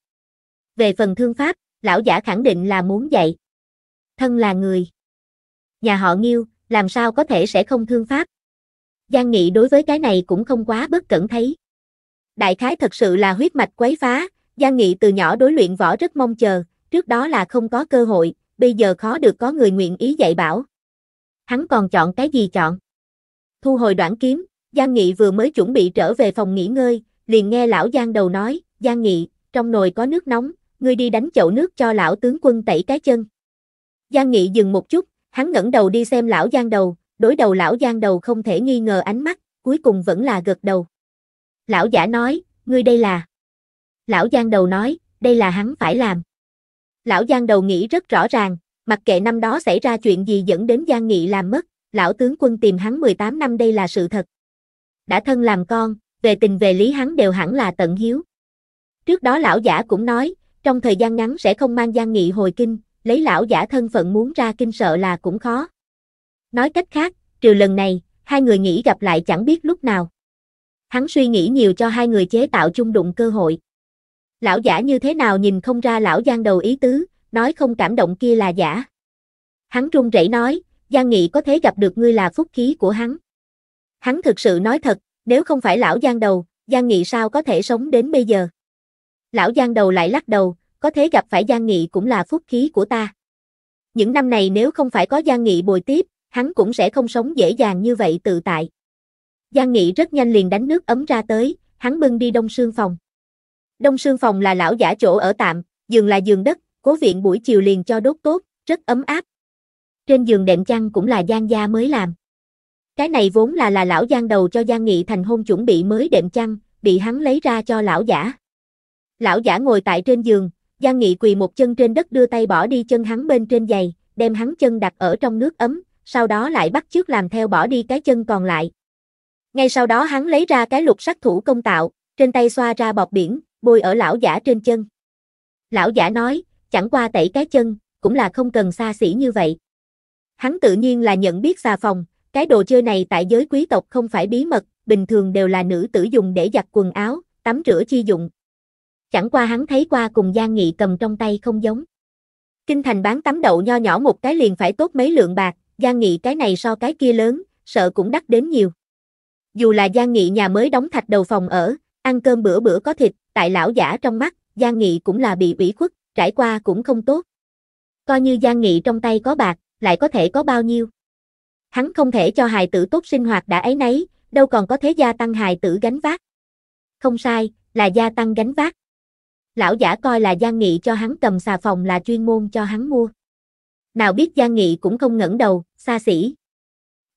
Về phần thương pháp, lão giả khẳng định là muốn dạy. Thân là người. Nhà họ Nghiêu, làm sao có thể sẽ không thương pháp. Giang Nghị đối với cái này cũng không quá bất cẩn thấy. Đại khái thật sự là huyết mạch quấy phá, Giang Nghị từ nhỏ đối luyện võ rất mong chờ, trước đó là không có cơ hội, bây giờ khó được có người nguyện ý dạy bảo, hắn còn chọn cái gì chọn? Thu hồi đoạn kiếm, Giang Nghị vừa mới chuẩn bị trở về phòng nghỉ ngơi, liền nghe lão Giang đầu nói, Giang Nghị, trong nồi có nước nóng, ngươi đi đánh chậu nước cho lão tướng quân tẩy cái chân. Giang Nghị dừng một chút, hắn ngẩng đầu đi xem lão Giang đầu, đối đầu lão Giang đầu không thể nghi ngờ ánh mắt, cuối cùng vẫn là gật đầu. Lão giả nói, ngươi đây là... Lão Giang đầu nói, đây là hắn phải làm. Lão Giang đầu nghĩ rất rõ ràng, Mặc kệ năm đó xảy ra chuyện gì dẫn đến Giang Nghị làm mất, lão tướng quân tìm hắn 18 năm đây là sự thật. Đã thân làm con, về tình về lý hắn đều hẳn là tận hiếu. Trước đó lão giả cũng nói, trong thời gian ngắn sẽ không mang Giang Nghị hồi kinh, lấy lão giả thân phận muốn ra kinh sợ là cũng khó. Nói cách khác, trừ lần này, hai người nghĩ gặp lại chẳng biết lúc nào. Hắn suy nghĩ nhiều cho hai người chế tạo chung đụng cơ hội. Lão giả như thế nào nhìn không ra lão Giang đầu ý tứ, nói không cảm động kia là giả. Hắn run rẩy nói, Giang Nghị có thể gặp được ngươi là phúc khí của hắn. Hắn thực sự nói thật, nếu không phải lão Giang đầu, Giang Nghị sao có thể sống đến bây giờ. Lão Giang đầu lại lắc đầu, có thể gặp phải Giang Nghị cũng là phúc khí của ta. Những năm này nếu không phải có Giang Nghị bồi tiếp, hắn cũng sẽ không sống dễ dàng như vậy tự tại. Giang Nghị rất nhanh liền đánh nước ấm ra tới, hắn bưng đi Đông Sương Phòng. Đông Sương Phòng là lão giả chỗ ở tạm, giường là giường đất, cố viện buổi chiều liền cho đốt tốt, rất ấm áp. Trên giường đệm chăn cũng là Giang Gia mới làm. Cái này vốn là là lão Giang đầu cho Giang Nghị thành hôn chuẩn bị mới đệm chăn, bị hắn lấy ra cho lão giả. Lão giả ngồi tại trên giường, Giang Nghị quỳ một chân trên đất đưa tay bỏ đi chân hắn bên trên giày, đem hắn chân đặt ở trong nước ấm, sau đó lại bắt chước làm theo bỏ đi cái chân còn lại. Ngay sau đó hắn lấy ra cái lục sắc thủ công tạo, trên tay xoa ra bọt biển, bôi ở lão giả trên chân. Lão giả nói, chẳng qua tẩy cái chân, cũng là không cần xa xỉ như vậy. Hắn tự nhiên là nhận biết xà phòng, cái đồ chơi này tại giới quý tộc không phải bí mật, bình thường đều là nữ tử dùng để giặt quần áo, tắm rửa chi dụng. Chẳng qua hắn thấy qua cùng Giang Nghị cầm trong tay không giống. Kinh thành bán tắm đậu nho nhỏ một cái liền phải tốt mấy lượng bạc, Giang Nghị cái này so cái kia lớn, sợ cũng đắt đến nhiều. Dù là Giang Nghị nhà mới đóng thạch đầu phòng ở, ăn cơm bữa bữa có thịt, tại lão giả trong mắt, Giang Nghị cũng là bị ủy khuất trải qua cũng không tốt. Coi như Giang Nghị trong tay có bạc, lại có thể có bao nhiêu. Hắn không thể cho hài tử tốt sinh hoạt đã ấy nấy, đâu còn có thế gia tăng hài tử gánh vác. Không sai, là gia tăng gánh vác. Lão giả coi là Giang Nghị cho hắn cầm xà phòng là chuyên môn cho hắn mua. Nào biết Giang Nghị cũng không ngẩng đầu, xa xỉ.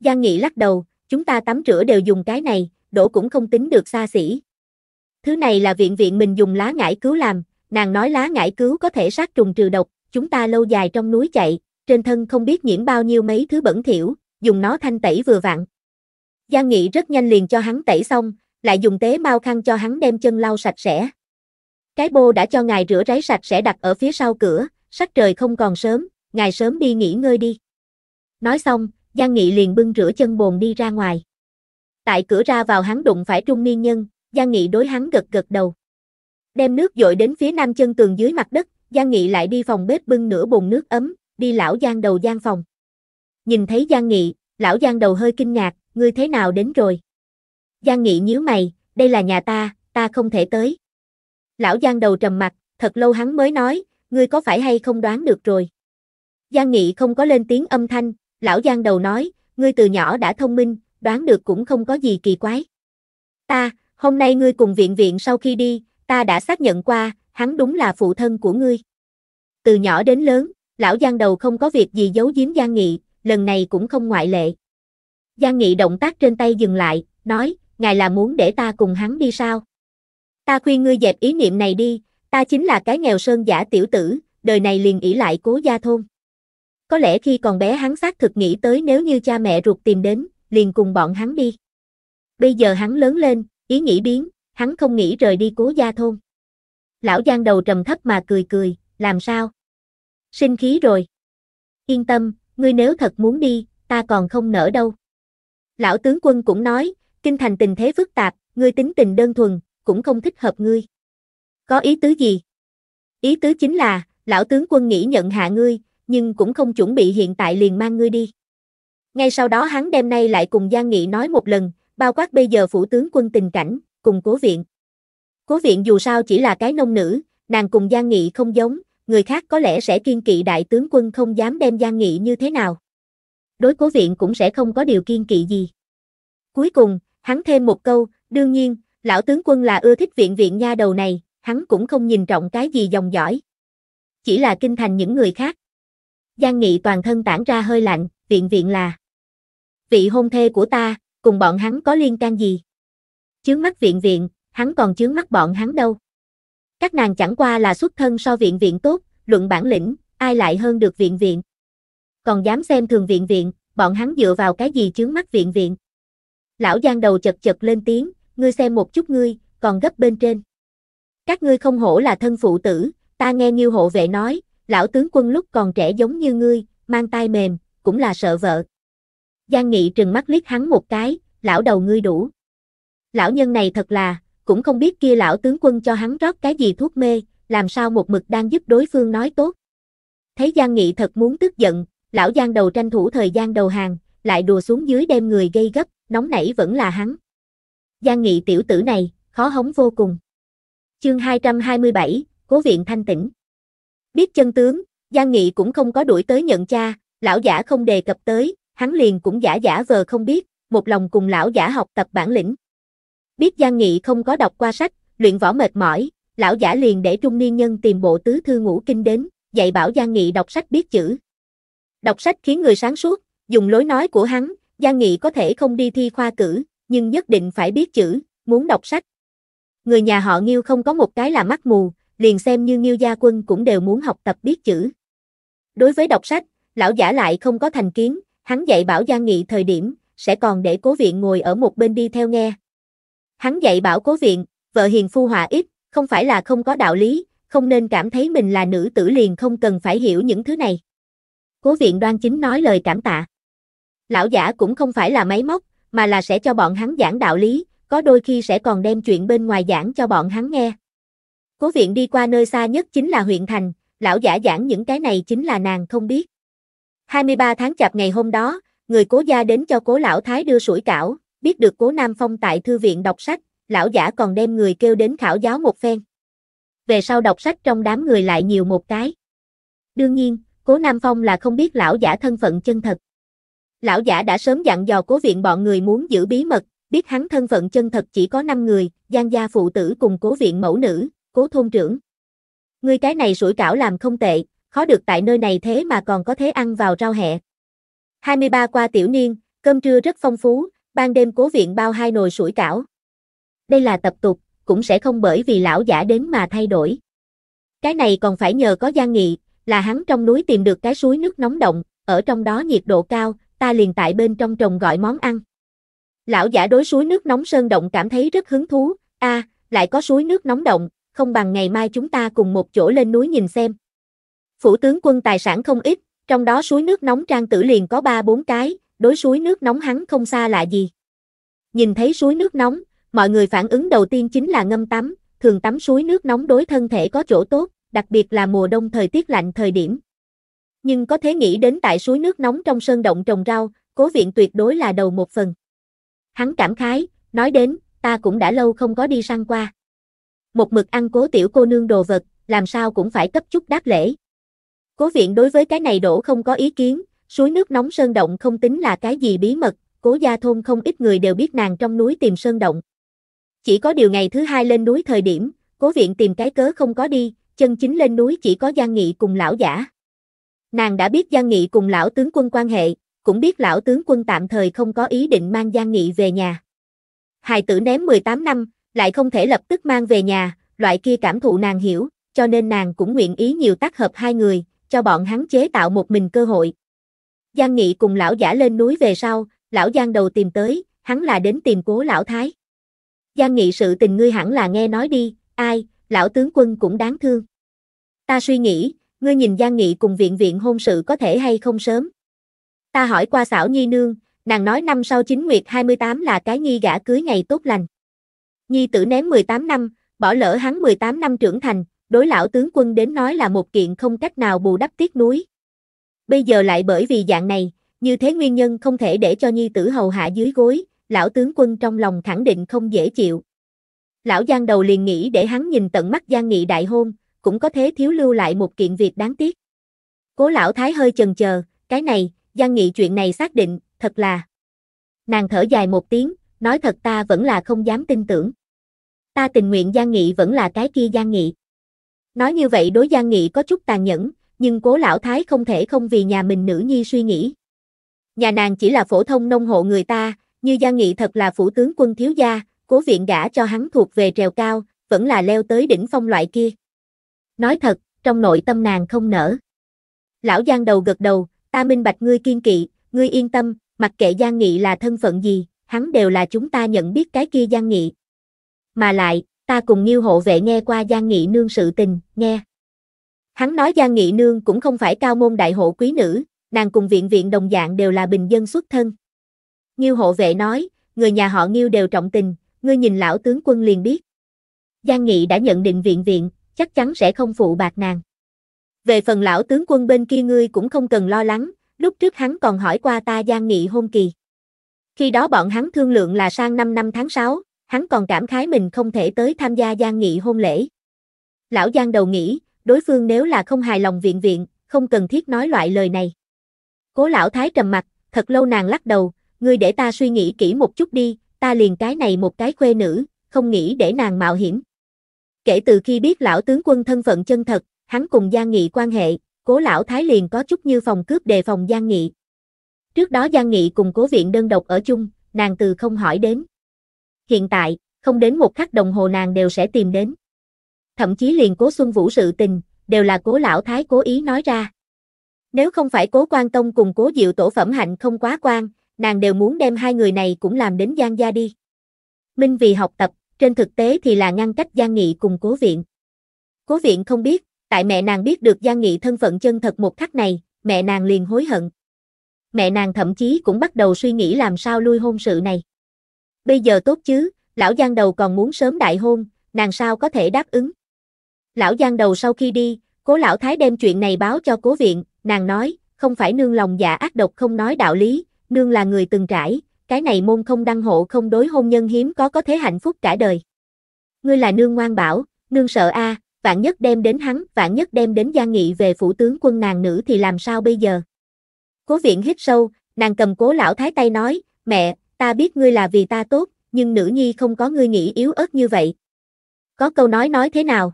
Giang Nghị lắc đầu, chúng ta tắm rửa đều dùng cái này, đổ cũng không tính được xa xỉ. Thứ này là viện viện mình dùng lá ngải cứu làm, Nàng nói lá ngải cứu có thể sát trùng trừ độc, chúng ta lâu dài trong núi chạy, trên thân không biết nhiễm bao nhiêu mấy thứ bẩn thỉu, dùng nó thanh tẩy vừa vặn. Giang Nghị rất nhanh liền cho hắn tẩy xong, lại dùng tế mau khăn cho hắn đem chân lau sạch sẽ. Cái bô đã cho ngài rửa ráy sạch sẽ đặt ở phía sau cửa, sắc trời không còn sớm, ngài sớm đi nghỉ ngơi đi. Nói xong, Giang Nghị liền bưng rửa chân bồn đi ra ngoài. Tại cửa ra vào hắn đụng phải trung niên nhân, Giang Nghị đối hắn gật gật đầu. Đem nước dội đến phía nam chân tường dưới mặt đất, Giang Nghị lại đi phòng bếp bưng nửa bồn nước ấm, đi lão Giang đầu Giang phòng. Nhìn thấy Giang Nghị, lão Giang đầu hơi kinh ngạc, ngươi thế nào đến rồi? Giang Nghị nhíu mày, đây là nhà ta, ta không thể tới. Lão Giang đầu trầm mặt, thật lâu hắn mới nói, ngươi có phải hay không đoán được rồi. Giang Nghị không có lên tiếng âm thanh, lão Giang đầu nói, ngươi từ nhỏ đã thông minh, đoán được cũng không có gì kỳ quái. Ta, hôm nay ngươi cùng viện viện sau khi đi, ta đã xác nhận qua, hắn đúng là phụ thân của ngươi. Từ nhỏ đến lớn, lão Giang đầu không có việc gì giấu giếm Giang Nghị, lần này cũng không ngoại lệ. Giang Nghị động tác trên tay dừng lại, nói, ngài là muốn để ta cùng hắn đi sao? Ta khuyên ngươi dẹp ý niệm này đi, ta chính là cái nghèo sơn giả tiểu tử, đời này liền ỷ lại cố gia thôn. Có lẽ khi còn bé hắn xác thực nghĩ tới nếu như cha mẹ ruột tìm đến, liền cùng bọn hắn đi. Bây giờ hắn lớn lên, ý nghĩ biến, hắn không nghĩ rời đi cố gia thôn. Lão Giang đầu trầm thấp mà cười cười, làm sao? Sinh khí rồi. Yên tâm, ngươi nếu thật muốn đi, ta còn không nỡ đâu. Lão tướng quân cũng nói, kinh thành tình thế phức tạp, ngươi tính tình đơn thuần, cũng không thích hợp ngươi. Có ý tứ gì? Ý tứ chính là, lão tướng quân nghĩ nhận hạ ngươi, nhưng cũng không chuẩn bị hiện tại liền mang ngươi đi. Ngay sau đó hắn đêm nay lại cùng Giang Nghị nói một lần, bao quát bây giờ phủ tướng quân tình cảnh, cùng cố viện. Cố viện dù sao chỉ là cái nông nữ, nàng cùng Giang Nghị không giống, người khác có lẽ sẽ kiên kỵ đại tướng quân không dám đem Giang Nghị như thế nào. Đối cố viện cũng sẽ không có điều kiên kỵ gì. Cuối cùng, hắn thêm một câu, đương nhiên, lão tướng quân là ưa thích viện viện nha đầu này, hắn cũng không nhìn trọng cái gì dòng dõi. Chỉ là kinh thành những người khác. Giang Nghị toàn thân tản ra hơi lạnh, viện viện là vị hôn thê của ta, cùng bọn hắn có liên can gì? Chướng mắt viện viện, hắn còn chướng mắt bọn hắn đâu. Các nàng chẳng qua là xuất thân so viện viện tốt, luận bản lĩnh, ai lại hơn được viện viện. Còn dám xem thường viện viện, bọn hắn dựa vào cái gì chướng mắt viện viện. Lão Giang đầu chật chật lên tiếng, ngươi xem một chút ngươi, còn gấp bên trên. Các ngươi không hổ là thân phụ tử, ta nghe Nghiêu hộ vệ nói, lão tướng quân lúc còn trẻ giống như ngươi, mang tai mềm, cũng là sợ vợ. Giang Nghị trừng mắt liếc hắn một cái, lão đầu ngươi đủ lão nhân này thật là, cũng không biết kia lão tướng quân cho hắn rót cái gì thuốc mê, làm sao một mực đang giúp đối phương nói tốt. Thấy Giang Nghị thật muốn tức giận, lão Giang đầu tranh thủ thời gian đầu hàng, lại đùa xuống dưới đem người gây gấp, nóng nảy vẫn là hắn. Giang Nghị tiểu tử này, khó hống vô cùng. Chương 227, Cố viện thanh tĩnh. Biết chân tướng, Giang Nghị cũng không có đuổi tới nhận cha, lão giả không đề cập tới, hắn liền cũng giả giả vờ không biết, một lòng cùng lão giả học tập bản lĩnh. Biết Giang Nghị không có đọc qua sách, luyện võ mệt mỏi, lão giả liền để trung niên nhân tìm bộ tứ thư ngũ kinh đến, dạy bảo Giang Nghị đọc sách biết chữ. Đọc sách khiến người sáng suốt, dùng lối nói của hắn, Giang Nghị có thể không đi thi khoa cử, nhưng nhất định phải biết chữ, muốn đọc sách. Người nhà họ Nghiêu không có một cái là mắt mù, liền xem như Nghiêu gia quân cũng đều muốn học tập biết chữ. Đối với đọc sách, lão giả lại không có thành kiến, hắn dạy bảo Giang Nghị thời điểm, sẽ còn để cố viện ngồi ở một bên đi theo nghe. Hắn dạy bảo cố viện, vợ hiền phu hòa ít, không phải là không có đạo lý, không nên cảm thấy mình là nữ tử liền không cần phải hiểu những thứ này. Cố viện đoan chính nói lời cảm tạ. Lão giả cũng không phải là máy móc, mà là sẽ cho bọn hắn giảng đạo lý, có đôi khi sẽ còn đem chuyện bên ngoài giảng cho bọn hắn nghe. Cố viện đi qua nơi xa nhất chính là huyện thành, lão giả giảng những cái này chính là nàng không biết. 23 tháng chạp ngày hôm đó, người cố gia đến cho cố lão thái đưa sủi cảo, biết được Cố Nam Phong tại thư viện đọc sách, lão giả còn đem người kêu đến khảo giáo một phen. Về sau đọc sách trong đám người lại nhiều một cái. Đương nhiên, Cố Nam Phong là không biết lão giả thân phận chân thật. Lão giả đã sớm dặn dò cố viện bọn người muốn giữ bí mật, biết hắn thân phận chân thật chỉ có 5 người, Giang gia phụ tử cùng cố viện mẫu nữ, cố thôn trưởng. người cái này sủi cảo làm không tệ, khó được tại nơi này thế mà còn có thế ăn vào rau hẹ. 23 qua tiểu niên, cơm trưa rất phong phú, ban đêm cố viện bao hai nồi sủi cảo. Đây là tập tục, cũng sẽ không bởi vì lão giả đến mà thay đổi. Cái này còn phải nhờ có gian Nghị, là hắn trong núi tìm được cái suối nước nóng động, ở trong đó nhiệt độ cao, ta liền tại bên trong trồng gọi món ăn. Lão giả đối suối nước nóng sơn động cảm thấy rất hứng thú, a, lại có suối nước nóng động, không bằng ngày mai chúng ta cùng một chỗ lên núi nhìn xem. Phủ tướng quân tài sản không ít, trong đó suối nước nóng trang tử liền có 3-4 cái, đối suối nước nóng hắn không xa lạ gì. Nhìn thấy suối nước nóng, mọi người phản ứng đầu tiên chính là ngâm tắm, thường tắm suối nước nóng đối thân thể có chỗ tốt, đặc biệt là mùa đông thời tiết lạnh thời điểm. Nhưng có thể nghĩ đến tại suối nước nóng trong sơn động trồng rau, cố viện tuyệt đối là đầu một phần. Hắn cảm khái, nói đến, ta cũng đã lâu không có đi săn qua. Một mực ăn cố tiểu cô nương đồ vật, làm sao cũng phải cấp chút đáp lễ. Cố viện đối với cái này đổ không có ý kiến, Suối nước nóng sơn động không tính là cái gì bí mật, cố gia thôn không ít người đều biết nàng trong núi tìm sơn động. Chỉ có điều ngày thứ hai lên núi thời điểm, cố viện tìm cái cớ không có đi, chân chính lên núi chỉ có gian Nghị cùng lão giả. Nàng đã biết gian Nghị cùng lão tướng quân quan hệ, cũng biết lão tướng quân tạm thời không có ý định mang gian Nghị về nhà. Hài tử ném 18 năm, lại không thể lập tức mang về nhà, loại kia cảm thụ nàng hiểu, cho nên nàng cũng nguyện ý nhiều tác hợp hai người, cho bọn hắn chế tạo một mình cơ hội, Giang Nghị cùng lão giả lên núi về sau, lão Giang đầu tìm tới, hắn là đến tìm cố lão thái. Giang Nghị sự tình ngươi hẳn là nghe nói đi, ai, lão tướng quân cũng đáng thương. Ta suy nghĩ, ngươi nhìn Giang Nghị cùng viện viện hôn sự có thể hay không sớm. Ta hỏi qua xảo nhi nương, nàng nói năm sau chính nguyệt 28 là cái nhi gã cưới ngày tốt lành. Nhi tử ném 18 năm, bỏ lỡ hắn 18 năm trưởng thành, đối lão tướng quân đến nói là một kiện không cách nào bù đắp tiếc núi bây giờ lại bởi vì dạng này, như thế nguyên nhân không thể để cho nhi tử hầu hạ dưới gối, lão tướng quân trong lòng khẳng định không dễ chịu. Lão Giang đầu liền nghĩ để hắn nhìn tận mắt Giang Nghị đại hôn, cũng có thế thiếu lưu lại một kiện việc đáng tiếc. Cố lão thái hơi chần chờ, cái này, Giang Nghị chuyện này xác định, thật là. Nàng thở dài một tiếng, nói thật ta vẫn là không dám tin tưởng. Ta tình nguyện Giang Nghị vẫn là cái kia Giang Nghị. Nói như vậy đối Giang Nghị có chút tàn nhẫn, nhưng cố lão thái không thể không vì nhà mình nữ nhi suy nghĩ. Nhà nàng chỉ là phổ thông nông hộ người ta, như gia nghị thật là phủ tướng quân thiếu gia, cố viện gã cho hắn thuộc về trèo cao, vẫn là leo tới đỉnh phong loại kia. Nói thật, trong nội tâm nàng không nở. Lão Giang đầu gật đầu, ta minh bạch ngươi kiên kỵ, ngươi yên tâm, mặc kệ Giang Nghị là thân phận gì, hắn đều là chúng ta nhận biết cái kia Giang Nghị. Mà lại, ta cùng Nghiêu hộ vệ nghe qua Giang Nghị nương sự tình, nghe. Hắn nói Giang Nghị Nương cũng không phải cao môn đại hộ quý nữ, nàng cùng viện viện đồng dạng đều là bình dân xuất thân. Nghiêu hộ vệ nói, người nhà họ Nghiêu đều trọng tình, ngươi nhìn lão tướng quân liền biết. Giang Nghị đã nhận định viện viện, chắc chắn sẽ không phụ bạc nàng. Về phần lão tướng quân bên kia ngươi cũng không cần lo lắng, lúc trước hắn còn hỏi qua ta Giang Nghị hôn kỳ. Khi đó bọn hắn thương lượng là sang 5 năm tháng 6, hắn còn cảm khái mình không thể tới tham gia Giang Nghị hôn lễ. Lão Giang đầu nghĩ, đối phương nếu là không hài lòng viện viện, không cần thiết nói loại lời này. Cố lão thái trầm mặt, thật lâu nàng lắc đầu, ngươi để ta suy nghĩ kỹ một chút đi, ta liền cái này một cái khuê nữ, không nghĩ để nàng mạo hiểm. Kể từ khi biết lão tướng quân thân phận chân thật, hắn cùng Giang Nghị quan hệ, cố lão thái liền có chút như phòng cướp đề phòng Giang Nghị. Trước đó Giang Nghị cùng cố viện đơn độc ở chung, nàng từ không hỏi đến. Hiện tại, không đến một khắc đồng hồ nàng đều sẽ tìm đến thậm chí liền cố Xuân Vũ sự tình, đều là cố lão thái cố ý nói ra. Nếu không phải cố quan tông cùng cố diệu tổ phẩm hạnh không quá quan, nàng đều muốn đem hai người này cũng làm đến Giang gia đi. Minh vì học tập, trên thực tế thì là ngăn cách Giang Nghị cùng cố viện. Cố viện không biết, tại mẹ nàng biết được Giang Nghị thân phận chân thật một khắc này, mẹ nàng liền hối hận. Mẹ nàng thậm chí cũng bắt đầu suy nghĩ làm sao lui hôn sự này. Bây giờ tốt chứ, lão Giang đầu còn muốn sớm đại hôn, nàng sao có thể đáp ứng. Lão Giang đầu sau khi đi, cố lão thái đem chuyện này báo cho cố viện, nàng nói, không phải nương lòng dạ ác độc không nói đạo lý, nương là người từng trải, cái này môn không đăng hộ không đối hôn nhân hiếm có có thế hạnh phúc cả đời. Ngươi là nương ngoan bảo, nương sợ a, vạn nhất đem đến hắn, vạn nhất đem đến Giang Nghị về phủ tướng quân nàng nữ thì làm sao bây giờ? Cố viện hít sâu, nàng cầm cố lão thái tay nói, mẹ, ta biết ngươi là vì ta tốt, nhưng nữ nhi không có ngươi nghĩ yếu ớt như vậy. Có câu nói nói thế nào?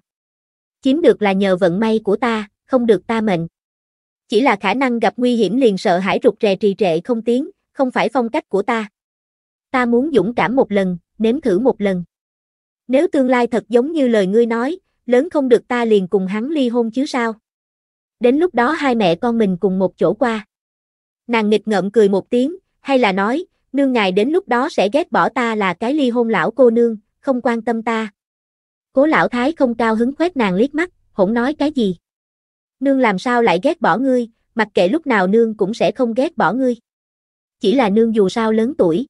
chiếm được là nhờ vận may của ta, không được ta mệnh. Chỉ là khả năng gặp nguy hiểm liền sợ hãi rụt rè trì trệ không tiếng, không phải phong cách của ta. Ta muốn dũng cảm một lần, nếm thử một lần. Nếu tương lai thật giống như lời ngươi nói, lớn không được ta liền cùng hắn ly hôn chứ sao. Đến lúc đó hai mẹ con mình cùng một chỗ qua. Nàng nghịch ngợm cười một tiếng, hay là nói, nương ngài đến lúc đó sẽ ghét bỏ ta là cái ly hôn lão cô nương, không quan tâm ta, Cố lão thái không cao hứng khoét nàng liếc mắt, hỗn nói cái gì. Nương làm sao lại ghét bỏ ngươi, mặc kệ lúc nào nương cũng sẽ không ghét bỏ ngươi. Chỉ là nương dù sao lớn tuổi.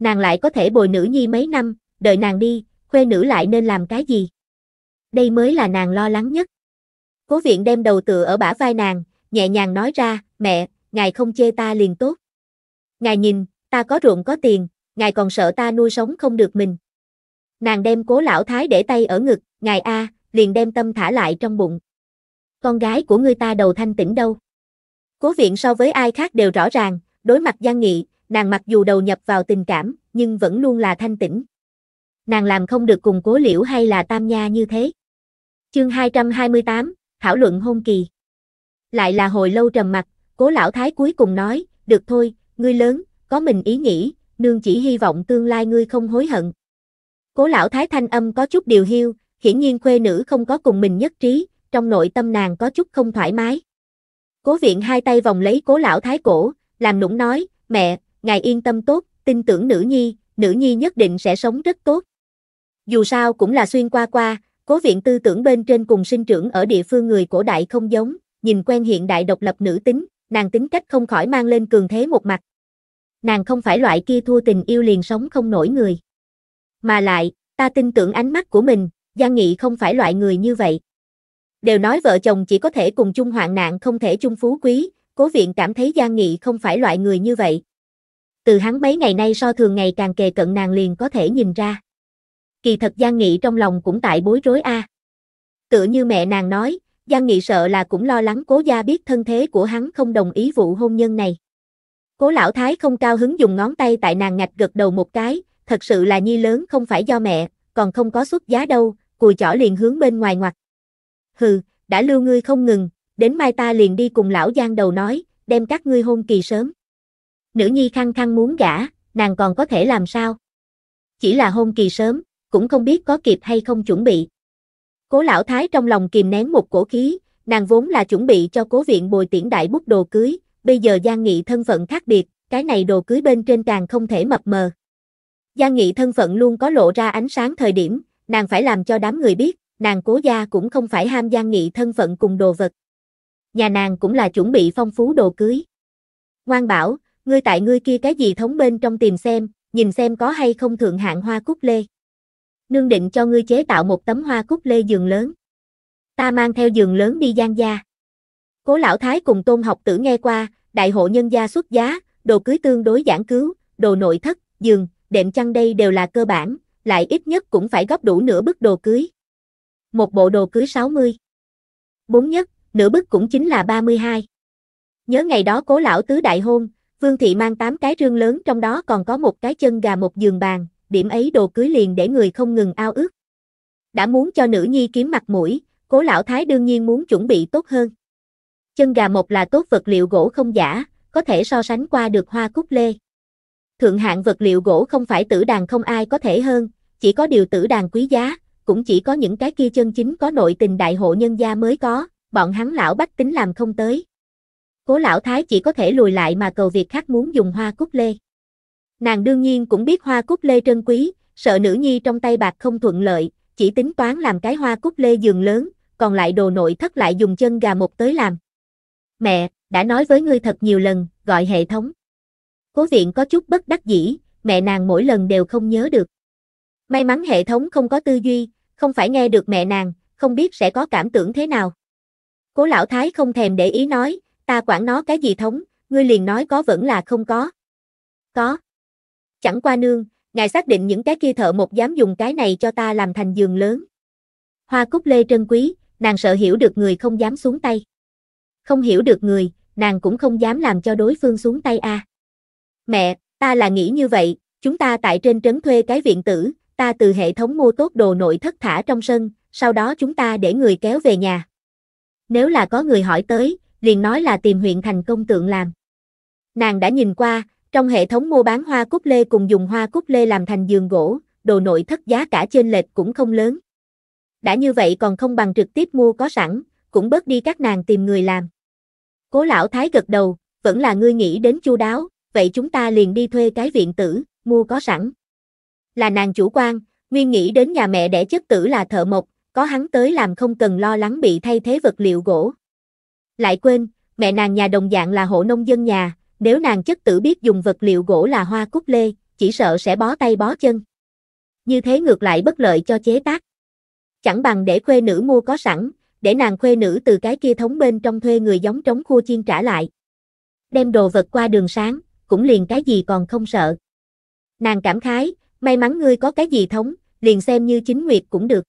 Nàng lại có thể bồi nữ nhi mấy năm, đợi nàng đi, khuê nữ lại nên làm cái gì. Đây mới là nàng lo lắng nhất. Cố viện đem đầu tựa ở bả vai nàng, nhẹ nhàng nói ra, mẹ, ngài không chê ta liền tốt. Ngài nhìn, ta có ruộng có tiền, ngài còn sợ ta nuôi sống không được mình. Nàng đem cố lão thái để tay ở ngực, ngài A, liền đem tâm thả lại trong bụng. Con gái của ngươi ta đầu thanh tỉnh đâu? Cố viện so với ai khác đều rõ ràng, đối mặt gian Nghị, nàng mặc dù đầu nhập vào tình cảm, nhưng vẫn luôn là thanh tỉnh. Nàng làm không được cùng cố liễu hay là tam nha như thế. Chương 228, Thảo luận hôn kỳ. Lại là hồi lâu trầm mặt, cố lão thái cuối cùng nói, được thôi, ngươi lớn, có mình ý nghĩ, nương chỉ hy vọng tương lai ngươi không hối hận. Cố lão thái thanh âm có chút điều hiu, hiển nhiên khuê nữ không có cùng mình nhất trí, trong nội tâm nàng có chút không thoải mái. Cố viện hai tay vòng lấy cố lão thái cổ, làm nũng nói, mẹ, ngài yên tâm tốt, tin tưởng nữ nhi, nữ nhi nhất định sẽ sống rất tốt. Dù sao cũng là xuyên qua qua, cố viện tư tưởng bên trên cùng sinh trưởng ở địa phương người cổ đại không giống, nhìn quen hiện đại độc lập nữ tính, nàng tính cách không khỏi mang lên cường thế một mặt. Nàng không phải loại kia thua tình yêu liền sống không nổi người. Mà lại, ta tin tưởng ánh mắt của mình, Giang Nghị không phải loại người như vậy. Đều nói vợ chồng chỉ có thể cùng chung hoạn nạn không thể chung phú quý, cố viện cảm thấy Giang Nghị không phải loại người như vậy. Từ hắn mấy ngày nay so thường ngày càng kề cận nàng liền có thể nhìn ra. Kỳ thật Giang Nghị trong lòng cũng tại bối rối a. À. Tựa như mẹ nàng nói, Giang Nghị sợ là cũng lo lắng cố gia biết thân thế của hắn không đồng ý vụ hôn nhân này. Cố lão thái không cao hứng dùng ngón tay tại nàng ngạch gật đầu một cái, thật sự là nhi lớn không phải do mẹ, còn không có xuất giá đâu, cùi chỏ liền hướng bên ngoài ngoặt. Hừ, đã lưu ngươi không ngừng, đến mai ta liền đi cùng lão Giang đầu nói, đem các ngươi hôn kỳ sớm. Nữ nhi khăng khăng muốn gả, nàng còn có thể làm sao? Chỉ là hôn kỳ sớm, cũng không biết có kịp hay không chuẩn bị. Cố lão thái trong lòng kìm nén một cổ khí, nàng vốn là chuẩn bị cho cố viện bồi tiễn đại bút đồ cưới, bây giờ Giang Nghị thân phận khác biệt, cái này đồ cưới bên trên càng không thể mập mờ. Giang Nghị thân phận luôn có lộ ra ánh sáng thời điểm, nàng phải làm cho đám người biết, nàng cố gia cũng không phải ham Giang Nghị thân phận cùng đồ vật. Nhà nàng cũng là chuẩn bị phong phú đồ cưới. Ngoan bảo, ngươi tại ngươi kia cái gì thống bên trong tìm xem, nhìn xem có hay không thượng hạng hoa cúc lê. Nương định cho ngươi chế tạo một tấm hoa cúc lê giường lớn. Ta mang theo giường lớn đi gian gia. Cố lão thái cùng tôn học tử nghe qua, đại hộ nhân gia xuất giá, đồ cưới tương đối giảng cứu, đồ nội thất, giường, đệm chăn đây đều là cơ bản, lại ít nhất cũng phải góp đủ nửa bức đồ cưới. Một bộ đồ cưới 60. Bốn nhất, nửa bức cũng chính là 32. Nhớ ngày đó cố lão tứ đại hôn, Vương Thị mang tám cái rương lớn trong đó còn có một cái chân gà một giường bàn, điểm ấy đồ cưới liền để người không ngừng ao ước. Đã muốn cho nữ nhi kiếm mặt mũi, cố lão thái đương nhiên muốn chuẩn bị tốt hơn. Chân gà một là tốt vật liệu gỗ không giả, có thể so sánh qua được hoa cúc lê. Thượng hạng vật liệu gỗ không phải tử đàn không ai có thể hơn, chỉ có điều tử đàn quý giá, cũng chỉ có những cái kia chân chính có nội tình đại hộ nhân gia mới có, bọn hắn lão bách tính làm không tới. Cố lão thái chỉ có thể lùi lại mà cầu việc khác muốn dùng hoa cúc lê. Nàng đương nhiên cũng biết hoa cúc lê trân quý, sợ nữ nhi trong tay bạc không thuận lợi, chỉ tính toán làm cái hoa cúc lê giường lớn, còn lại đồ nội thất lại dùng chân gà một tới làm. Mẹ, đã nói với ngươi thật nhiều lần, gọi hệ thống. Cố viện có chút bất đắc dĩ, mẹ nàng mỗi lần đều không nhớ được. May mắn hệ thống không có tư duy, không phải nghe được mẹ nàng, không biết sẽ có cảm tưởng thế nào. Cố lão thái không thèm để ý nói, ta quản nó cái gì thống, ngươi liền nói có vẫn là không có. Có. Chẳng qua nương, ngài xác định những cái kia thợ một dám dùng cái này cho ta làm thành giường lớn. Hoa cúc lê trân quý, nàng sợ hiểu được người không dám xuống tay. Không hiểu được người, nàng cũng không dám làm cho đối phương xuống tay a. À. Mẹ, ta là nghĩ như vậy, chúng ta tại trên trấn thuê cái viện tử, ta từ hệ thống mua tốt đồ nội thất thả trong sân, sau đó chúng ta để người kéo về nhà. Nếu là có người hỏi tới, liền nói là tìm huyện thành công tượng làm. Nàng đã nhìn qua, trong hệ thống mua bán hoa cúc lê cùng dùng hoa cúc lê làm thành giường gỗ, đồ nội thất giá cả trên lệch cũng không lớn. Đã như vậy còn không bằng trực tiếp mua có sẵn, cũng bớt đi các nàng tìm người làm. Cố lão thái gật đầu, vẫn là ngươi nghĩ đến chu đáo, vậy chúng ta liền đi thuê cái viện tử, mua có sẵn. Là nàng chủ quan, nguyên nghĩ đến nhà mẹ đẻ chất tử là thợ mộc, có hắn tới làm không cần lo lắng bị thay thế vật liệu gỗ. Lại quên, mẹ nàng nhà đồng dạng là hộ nông dân nhà, nếu nàng chất tử biết dùng vật liệu gỗ là hoa cúc lê, chỉ sợ sẽ bó tay bó chân. Như thế ngược lại bất lợi cho chế tác. Chẳng bằng để khuê nữ mua có sẵn, để nàng khuê nữ từ cái kia thống bên trong thuê người giống trống khua chiên trả lại. Đem đồ vật qua đường sáng, cũng liền cái gì còn không sợ. Nàng cảm khái, may mắn ngươi có cái gì thống, liền xem như chính nguyệt cũng được.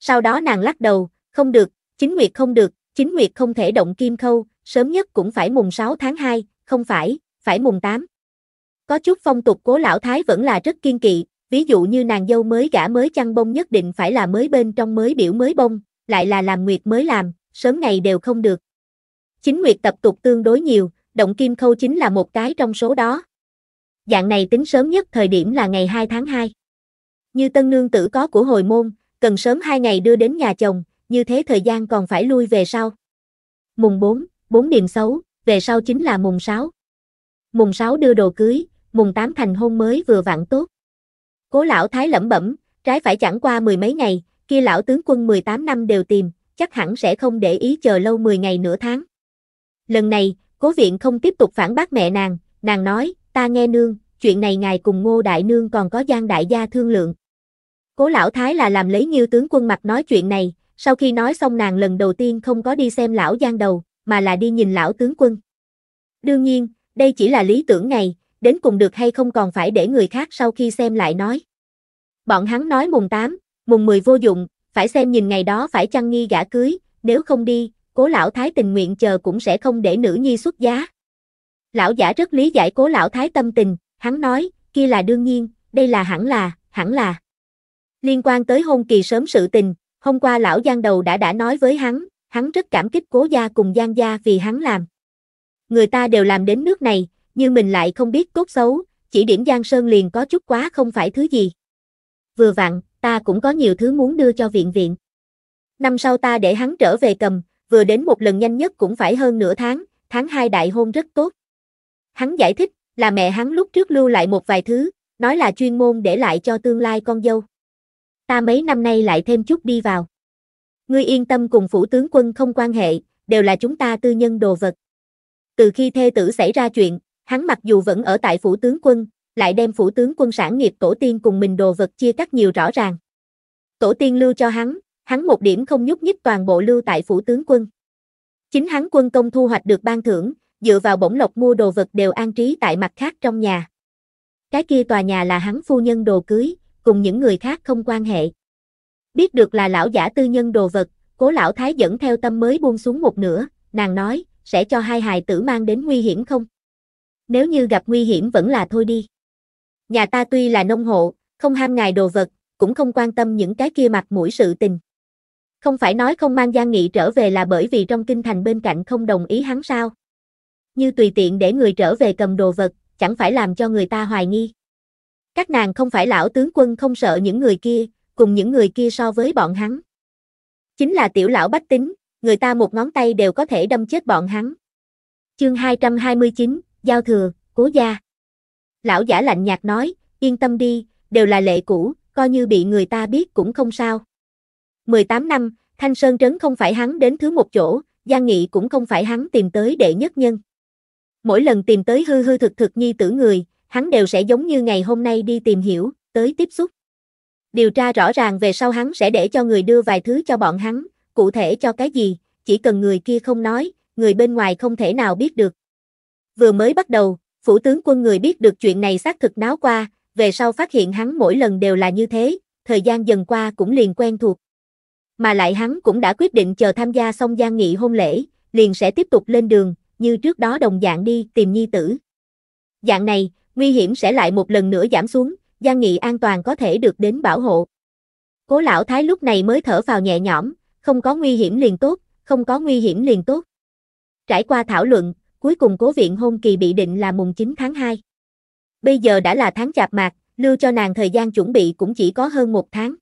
Sau đó nàng lắc đầu, không được, chính nguyệt không được, chính nguyệt không thể động kim khâu, sớm nhất cũng phải mùng 6 tháng 2, không phải, phải mùng 8. Có chút phong tục cố lão thái vẫn là rất kiên kỵ, ví dụ như nàng dâu mới gả mới chăn bông nhất định phải là mới bên trong mới biểu mới bông, lại là làm nguyệt mới làm, sớm ngày đều không được. Chính nguyệt tập tục tương đối nhiều, động kim khâu chính là một cái trong số đó. Dạng này tính sớm nhất thời điểm là ngày 2 tháng 2. Như tân nương tử có của hồi môn, cần sớm 2 ngày đưa đến nhà chồng, như thế thời gian còn phải lui về sau. Mùng 4, 4 điểm xấu, về sau chính là mùng 6. Mùng 6 đưa đồ cưới, mùng 8 thành hôn mới vừa vặn tốt. Cố lão thái lẩm bẩm, trái phải chẳng qua mười mấy ngày, kia lão tướng quân 18 năm đều tìm, chắc hẳn sẽ không để ý chờ lâu 10 ngày nửa tháng. Lần này, cố viện không tiếp tục phản bác mẹ nàng, nàng nói, ta nghe nương, chuyện này ngài cùng ngô đại nương còn có giang đại gia thương lượng. Cố lão thái là làm lấy nghiêu tướng quân mặt nói chuyện này, sau khi nói xong nàng lần đầu tiên không có đi xem lão giang đầu, mà là đi nhìn lão tướng quân. Đương nhiên, đây chỉ là lý tưởng này, đến cùng được hay không còn phải để người khác sau khi xem lại nói. Bọn hắn nói mùng 8, mùng 10 vô dụng, phải xem nhìn ngày đó phải chăng nghi gã cưới, nếu không đi, cố lão thái tình nguyện chờ cũng sẽ không để nữ nhi xuất giá. Lão giả rất lý giải cố lão thái tâm tình, hắn nói, kia là đương nhiên, đây là hẳn là, hẳn là. Liên quan tới hôn kỳ sớm sự tình, hôm qua lão Giang đầu đã đã nói với hắn, hắn rất cảm kích cố gia cùng Giang gia vì hắn làm. Người ta đều làm đến nước này, nhưng mình lại không biết cốt xấu, chỉ điểm Giang Sơn liền có chút quá không phải thứ gì. Vừa vặn, ta cũng có nhiều thứ muốn đưa cho viện viện. Năm sau ta để hắn trở về cầm, vừa đến một lần nhanh nhất cũng phải hơn nửa tháng, tháng 2 đại hôn rất tốt. Hắn giải thích, là mẹ hắn lúc trước lưu lại một vài thứ, nói là chuyên môn để lại cho tương lai con dâu. Ta mấy năm nay lại thêm chút đi vào. Ngươi yên tâm cùng phủ tướng quân không quan hệ, đều là chúng ta tư nhân đồ vật. Từ khi thê tử xảy ra chuyện, hắn mặc dù vẫn ở tại phủ tướng quân, lại đem phủ tướng quân sản nghiệp tổ tiên cùng mình đồ vật chia cắt nhiều rõ ràng. Tổ tiên lưu cho hắn, hắn một điểm không nhúc nhích toàn bộ lưu tại phủ tướng quân. Chính hắn quân công thu hoạch được ban thưởng, dựa vào bổng lộc mua đồ vật đều an trí tại mặt khác trong nhà. Cái kia tòa nhà là hắn phu nhân đồ cưới, cùng những người khác không quan hệ. Biết được là lão giả tư nhân đồ vật, cố lão thái dẫn theo tâm mới buông xuống một nửa, nàng nói, sẽ cho hai hài tử mang đến nguy hiểm không? Nếu như gặp nguy hiểm vẫn là thôi đi. Nhà ta tuy là nông hộ, không ham ngài đồ vật, cũng không quan tâm những cái kia mặt mũi sự tình. Không phải nói không mang Giang Nghị trở về là bởi vì trong kinh thành bên cạnh không đồng ý hắn sao? Như tùy tiện để người trở về cầm đồ vật, chẳng phải làm cho người ta hoài nghi. Các nàng không phải lão tướng quân không sợ những người kia, cùng những người kia so với bọn hắn. Chính là tiểu lão bách tính, người ta một ngón tay đều có thể đâm chết bọn hắn. Chương 229, Giao thừa, Cố gia. Lão giả lạnh nhạt nói, yên tâm đi, đều là lệ cũ, coi như bị người ta biết cũng không sao. 18 năm, Thanh Sơn Trấn không phải hắn đến thứ một chỗ, Giang Nghị cũng không phải hắn tìm tới đệ nhất nhân. Mỗi lần tìm tới hư hư thực thực nhi tử người, hắn đều sẽ giống như ngày hôm nay đi tìm hiểu, tới tiếp xúc. Điều tra rõ ràng về sau hắn sẽ để cho người đưa vài thứ cho bọn hắn, cụ thể cho cái gì, chỉ cần người kia không nói, người bên ngoài không thể nào biết được. Vừa mới bắt đầu, phủ tướng quân người biết được chuyện này xác thực náo qua, về sau phát hiện hắn mỗi lần đều là như thế, thời gian dần qua cũng liền quen thuộc mà lại hắn cũng đã quyết định chờ tham gia xong gian nghị hôn lễ, liền sẽ tiếp tục lên đường, như trước đó đồng dạng đi tìm nhi tử. Dạng này, nguy hiểm sẽ lại một lần nữa giảm xuống, gian nghị an toàn có thể được đến bảo hộ. Cố lão thái lúc này mới thở vào nhẹ nhõm, không có nguy hiểm liền tốt, không có nguy hiểm liền tốt. Trải qua thảo luận, cuối cùng cố viện hôn kỳ bị định là mùng 9 tháng 2. Bây giờ đã là tháng chạp mạc, lưu cho nàng thời gian chuẩn bị cũng chỉ có hơn một tháng.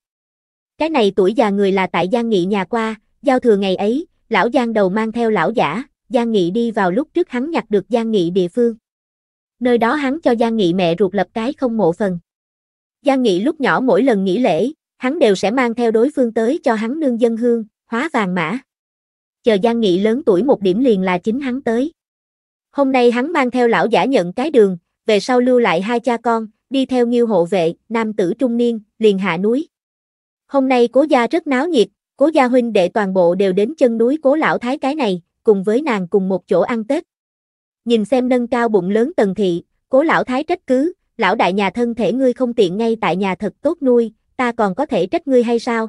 Cái này tuổi già người là tại Giang Nghị nhà qua, giao thừa ngày ấy, lão Giang đầu mang theo lão giả, Giang Nghị đi vào lúc trước hắn nhặt được Giang Nghị địa phương. Nơi đó hắn cho Giang Nghị mẹ ruột lập cái không mộ phần. Giang Nghị lúc nhỏ mỗi lần nghỉ lễ, hắn đều sẽ mang theo đối phương tới cho hắn nương dân hương, hóa vàng mã. Chờ Giang Nghị lớn tuổi một điểm liền là chính hắn tới. Hôm nay hắn mang theo lão giả nhận cái đường, về sau lưu lại hai cha con, đi theo Nghiêu hộ vệ, nam tử trung niên, liền hạ núi. Hôm nay cố gia rất náo nhiệt, cố gia huynh đệ toàn bộ đều đến chân núi cố lão thái cái này, cùng với nàng cùng một chỗ ăn Tết. Nhìn xem nâng cao bụng lớn tần thị, cố lão thái trách cứ, lão đại nhà thân thể ngươi không tiện ngay tại nhà thật tốt nuôi, ta còn có thể trách ngươi hay sao?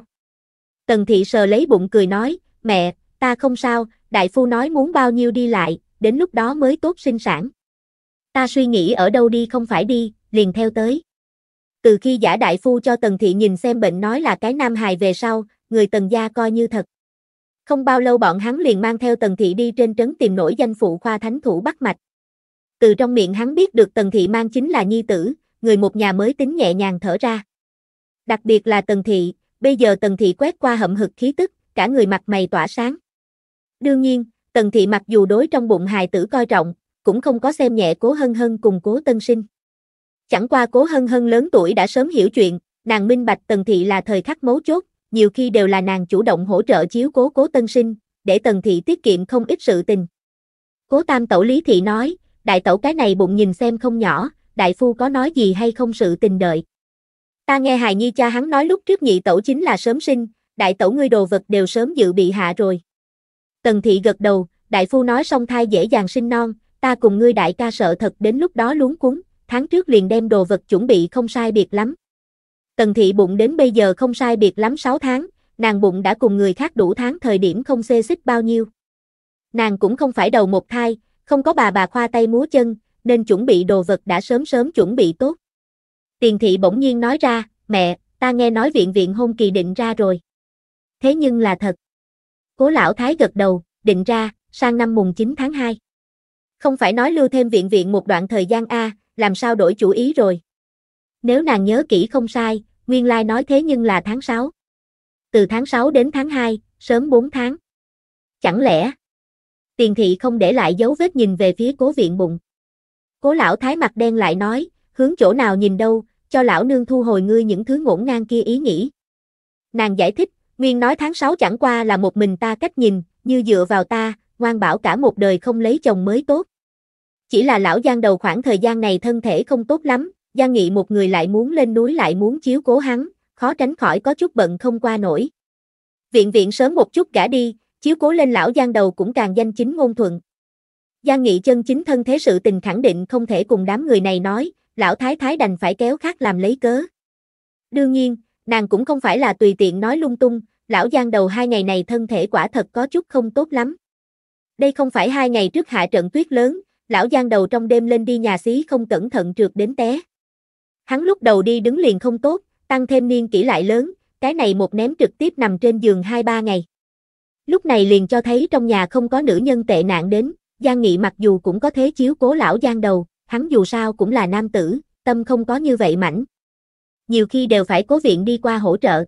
Tần thị sờ lấy bụng cười nói, mẹ, ta không sao, đại phu nói muốn bao nhiêu đi lại, đến lúc đó mới tốt sinh sản. Ta suy nghĩ ở đâu đi không phải đi, liền theo tới từ khi giả đại phu cho Tần Thị nhìn xem bệnh nói là cái nam hài về sau, người Tần gia coi như thật. Không bao lâu bọn hắn liền mang theo Tần Thị đi trên trấn tìm nổi danh phụ khoa thánh thủ bắt Mạch. Từ trong miệng hắn biết được Tần Thị mang chính là nhi tử, người một nhà mới tính nhẹ nhàng thở ra. Đặc biệt là Tần Thị, bây giờ Tần Thị quét qua hậm hực khí tức, cả người mặt mày tỏa sáng. Đương nhiên, Tần Thị mặc dù đối trong bụng hài tử coi trọng, cũng không có xem nhẹ cố hân hân cùng cố tân sinh. Chẳng qua cố hân hân lớn tuổi đã sớm hiểu chuyện, nàng minh bạch tần thị là thời khắc mấu chốt, nhiều khi đều là nàng chủ động hỗ trợ chiếu cố cố tân sinh, để tần thị tiết kiệm không ít sự tình. Cố tam tẩu lý thị nói, đại tẩu cái này bụng nhìn xem không nhỏ, đại phu có nói gì hay không sự tình đợi. Ta nghe hài nhi cha hắn nói lúc trước nhị tẩu chính là sớm sinh, đại tẩu ngươi đồ vật đều sớm dự bị hạ rồi. Tần thị gật đầu, đại phu nói song thai dễ dàng sinh non, ta cùng ngươi đại ca sợ thật đến lúc đó luống cuống, tháng trước liền đem đồ vật chuẩn bị không sai biệt lắm. Tần thị bụng đến bây giờ không sai biệt lắm 6 tháng, nàng bụng đã cùng người khác đủ tháng thời điểm không xê xích bao nhiêu. Nàng cũng không phải đầu một thai, không có bà bà khoa tay múa chân, nên chuẩn bị đồ vật đã sớm sớm chuẩn bị tốt. Tiền thị bỗng nhiên nói ra, mẹ, ta nghe nói viện viện hôn kỳ định ra rồi. Thế nhưng là thật. Cố lão thái gật đầu, định ra, sang năm mùng 9 tháng 2. Không phải nói lưu thêm viện viện một đoạn thời gian A, làm sao đổi chủ ý rồi. Nếu nàng nhớ kỹ không sai, nguyên lai nói thế nhưng là tháng 6. Từ tháng 6 đến tháng 2, sớm 4 tháng. Chẳng lẽ? Tiền thị không để lại dấu vết nhìn về phía cố viện bụng. Cố lão thái mặt đen lại nói, hướng chỗ nào nhìn đâu, cho lão nương thu hồi ngươi những thứ ngổn ngang kia ý nghĩ. Nàng giải thích, nguyên nói tháng 6 chẳng qua là một mình ta cách nhìn, như dựa vào ta, ngoan bảo cả một đời không lấy chồng mới tốt. Chỉ là lão Giang đầu khoảng thời gian này thân thể không tốt lắm, Giang Nghị một người lại muốn lên núi lại muốn chiếu cố hắn, khó tránh khỏi có chút bận không qua nổi. Viện viện sớm một chút gã đi, chiếu cố lên lão Giang đầu cũng càng danh chính ngôn thuận. Giang Nghị chân chính thân thế sự tình khẳng định không thể cùng đám người này nói, lão thái thái đành phải kéo khác làm lấy cớ. Đương nhiên, nàng cũng không phải là tùy tiện nói lung tung, lão Giang đầu hai ngày này thân thể quả thật có chút không tốt lắm. Đây không phải hai ngày trước hạ trận tuyết lớn, lão Giang đầu trong đêm lên đi nhà xí không cẩn thận trượt đến té. Hắn lúc đầu đi đứng liền không tốt, tăng thêm niên kỷ lại lớn, cái này một ném trực tiếp nằm trên giường 2-3 ngày. Lúc này liền cho thấy trong nhà không có nữ nhân tệ nạn đến, Giang Nghị mặc dù cũng có thế chiếu cố lão Giang đầu, hắn dù sao cũng là nam tử, tâm không có như vậy mảnh. Nhiều khi đều phải cố viện đi qua hỗ trợ.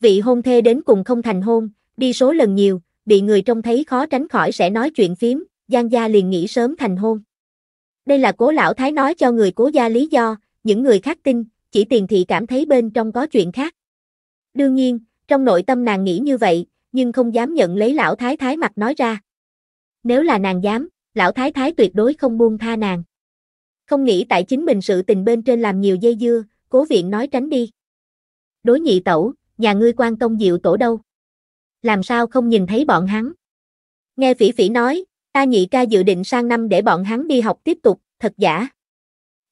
Vị hôn thê đến cùng không thành hôn, đi số lần nhiều, bị người trông thấy khó tránh khỏi sẽ nói chuyện phím, Giang gia liền nghĩ sớm thành hôn. Đây là cố lão thái nói cho người cố gia lý do, những người khác tin, chỉ tiền thị cảm thấy bên trong có chuyện khác. Đương nhiên, trong nội tâm nàng nghĩ như vậy, nhưng không dám nhận lấy lão thái thái mặt nói ra. Nếu là nàng dám, lão thái thái tuyệt đối không buông tha nàng. Không nghĩ tại chính mình sự tình bên trên làm nhiều dây dưa, cố viện nói tránh đi. Đối nhị tẩu, nhà ngươi quan công diệu tổ đâu? Làm sao không nhìn thấy bọn hắn? Nghe phỉ phỉ nói, Ta nhị ca dự định sang năm để bọn hắn đi học tiếp tục, thật giả.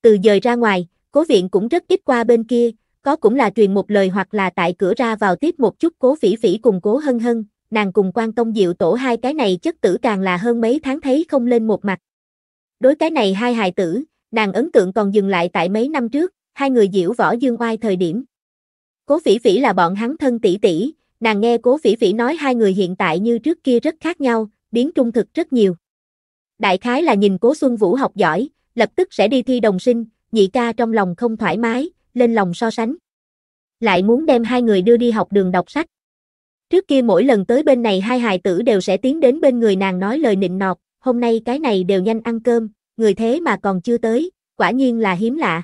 Từ dời ra ngoài, cố viện cũng rất ít qua bên kia, có cũng là truyền một lời hoặc là tại cửa ra vào tiếp một chút cố phỉ phỉ cùng cố hân hân, nàng cùng quan tông diệu tổ hai cái này chất tử càng là hơn mấy tháng thấy không lên một mặt. Đối cái này hai hài tử, nàng ấn tượng còn dừng lại tại mấy năm trước, hai người diễu võ dương oai thời điểm. Cố phỉ phỉ là bọn hắn thân tỷ tỷ, nàng nghe cố phỉ phỉ nói hai người hiện tại như trước kia rất khác nhau, biến trung thực rất nhiều. Đại khái là nhìn Cố Xuân Vũ học giỏi, lập tức sẽ đi thi đồng sinh, nhị ca trong lòng không thoải mái, lên lòng so sánh. Lại muốn đem hai người đưa đi học đường đọc sách. Trước kia mỗi lần tới bên này hai hài tử đều sẽ tiến đến bên người nàng nói lời nịnh nọt, hôm nay cái này đều nhanh ăn cơm, người thế mà còn chưa tới, quả nhiên là hiếm lạ.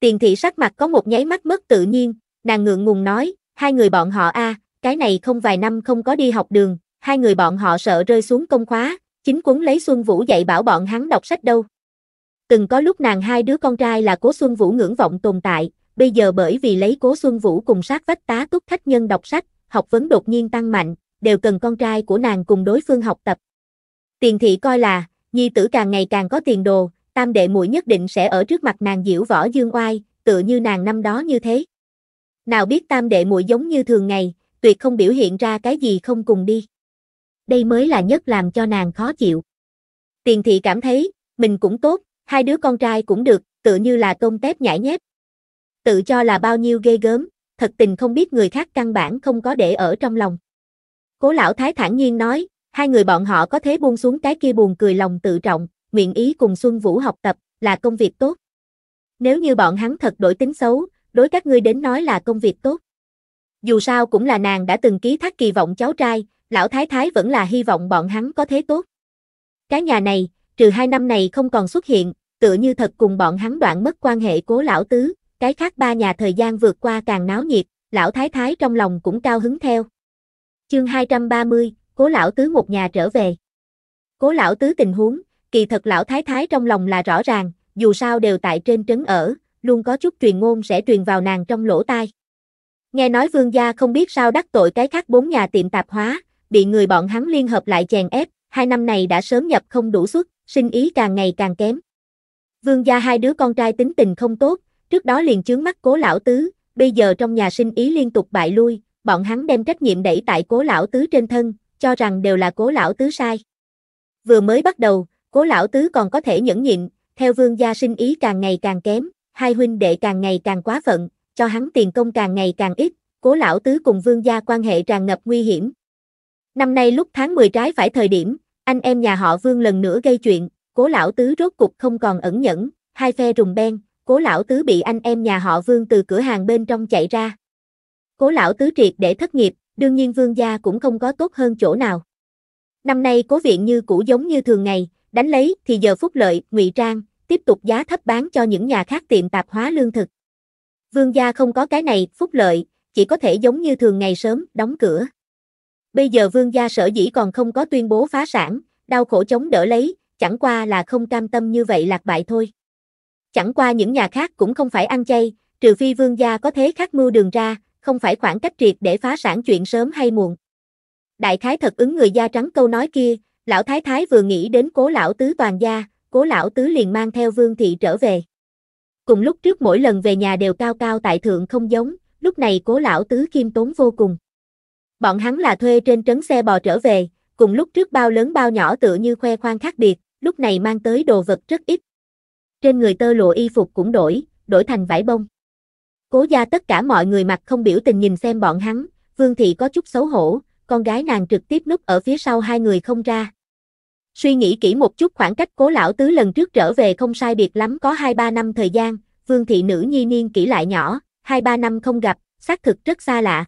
Tiền thị sắc mặt có một nháy mắt mất tự nhiên, nàng ngượng ngùng nói, hai người bọn họ a, cái này không vài năm không có đi học đường, hai người bọn họ sợ rơi xuống công khóa, chính cuốn lấy Xuân Vũ dạy bảo bọn hắn đọc sách đâu. Từng có lúc nàng hai đứa con trai là Cố Xuân Vũ ngưỡng vọng tồn tại, bây giờ bởi vì lấy Cố Xuân Vũ cùng sát vách tá túc khách nhân đọc sách, học vấn đột nhiên tăng mạnh, đều cần con trai của nàng cùng đối phương học tập. Tiền thị coi là, nhi tử càng ngày càng có tiền đồ, tam đệ muội nhất định sẽ ở trước mặt nàng diễu võ dương oai, tựa như nàng năm đó như thế. Nào biết tam đệ muội giống như thường ngày, tuyệt không biểu hiện ra cái gì không cùng đi đây mới là nhất làm cho nàng khó chịu. Tiền thị cảm thấy, mình cũng tốt, hai đứa con trai cũng được, tự như là tôm tép nhảy nhép. Tự cho là bao nhiêu ghê gớm, thật tình không biết người khác căn bản không có để ở trong lòng. Cố lão thái thản nhiên nói, hai người bọn họ có thế buông xuống cái kia buồn cười lòng tự trọng, nguyện ý cùng Xuân Vũ học tập, là công việc tốt. Nếu như bọn hắn thật đổi tính xấu, đối các ngươi đến nói là công việc tốt. Dù sao cũng là nàng đã từng ký thác kỳ vọng cháu trai, lão thái thái vẫn là hy vọng bọn hắn có thế tốt. Cái nhà này, trừ hai năm này không còn xuất hiện, tựa như thật cùng bọn hắn đoạn mất quan hệ cố lão tứ, cái khác ba nhà thời gian vượt qua càng náo nhiệt, lão thái thái trong lòng cũng cao hứng theo. Chương 230, cố lão tứ một nhà trở về. Cố lão tứ tình huống, kỳ thật lão thái thái trong lòng là rõ ràng, dù sao đều tại trên trấn ở, luôn có chút truyền ngôn sẽ truyền vào nàng trong lỗ tai. Nghe nói vương gia không biết sao đắc tội cái khác bốn nhà tiệm tạp hóa, bị người bọn hắn liên hợp lại chèn ép, hai năm này đã sớm nhập không đủ suất, sinh ý càng ngày càng kém. Vương gia hai đứa con trai tính tình không tốt, trước đó liền chướng mắt cố lão tứ, bây giờ trong nhà sinh ý liên tục bại lui, bọn hắn đem trách nhiệm đẩy tại cố lão tứ trên thân, cho rằng đều là cố lão tứ sai. Vừa mới bắt đầu, cố lão tứ còn có thể nhẫn nhịn, theo vương gia sinh ý càng ngày càng kém, hai huynh đệ càng ngày càng quá phận, cho hắn tiền công càng ngày càng ít, cố lão tứ cùng vương gia quan hệ tràn ngập nguy hiểm, Năm nay lúc tháng 10 trái phải thời điểm, anh em nhà họ Vương lần nữa gây chuyện, cố lão tứ rốt cục không còn ẩn nhẫn, hai phe rùng beng, cố lão tứ bị anh em nhà họ Vương từ cửa hàng bên trong chạy ra. Cố lão tứ triệt để thất nghiệp, đương nhiên Vương gia cũng không có tốt hơn chỗ nào. Năm nay cố viện như cũ giống như thường ngày, đánh lấy thì giờ phúc lợi, ngụy trang, tiếp tục giá thấp bán cho những nhà khác tiệm tạp hóa lương thực. Vương gia không có cái này, phúc lợi, chỉ có thể giống như thường ngày sớm, đóng cửa. Bây giờ vương gia sở dĩ còn không có tuyên bố phá sản, đau khổ chống đỡ lấy, chẳng qua là không cam tâm như vậy lạc bại thôi. Chẳng qua những nhà khác cũng không phải ăn chay, trừ phi vương gia có thế khác mưu đường ra, không phải khoảng cách triệt để phá sản chuyện sớm hay muộn. Đại khái thật ứng người da trắng câu nói kia, lão thái thái vừa nghĩ đến cố lão tứ toàn gia, cố lão tứ liền mang theo vương thị trở về. Cùng lúc trước mỗi lần về nhà đều cao cao tại thượng không giống, lúc này cố lão tứ khiêm tốn vô cùng. Bọn hắn là thuê trên trấn xe bò trở về, cùng lúc trước bao lớn bao nhỏ tựa như khoe khoang khác biệt, lúc này mang tới đồ vật rất ít. Trên người tơ lụa y phục cũng đổi, đổi thành vải bông. Cố gia tất cả mọi người mặt không biểu tình nhìn xem bọn hắn, Vương Thị có chút xấu hổ, con gái nàng trực tiếp núp ở phía sau hai người không ra. Suy nghĩ kỹ một chút khoảng cách cố lão tứ lần trước trở về không sai biệt lắm có 2-3 năm thời gian, Vương Thị nữ nhi niên kỹ lại nhỏ, 2-3 năm không gặp, xác thực rất xa lạ.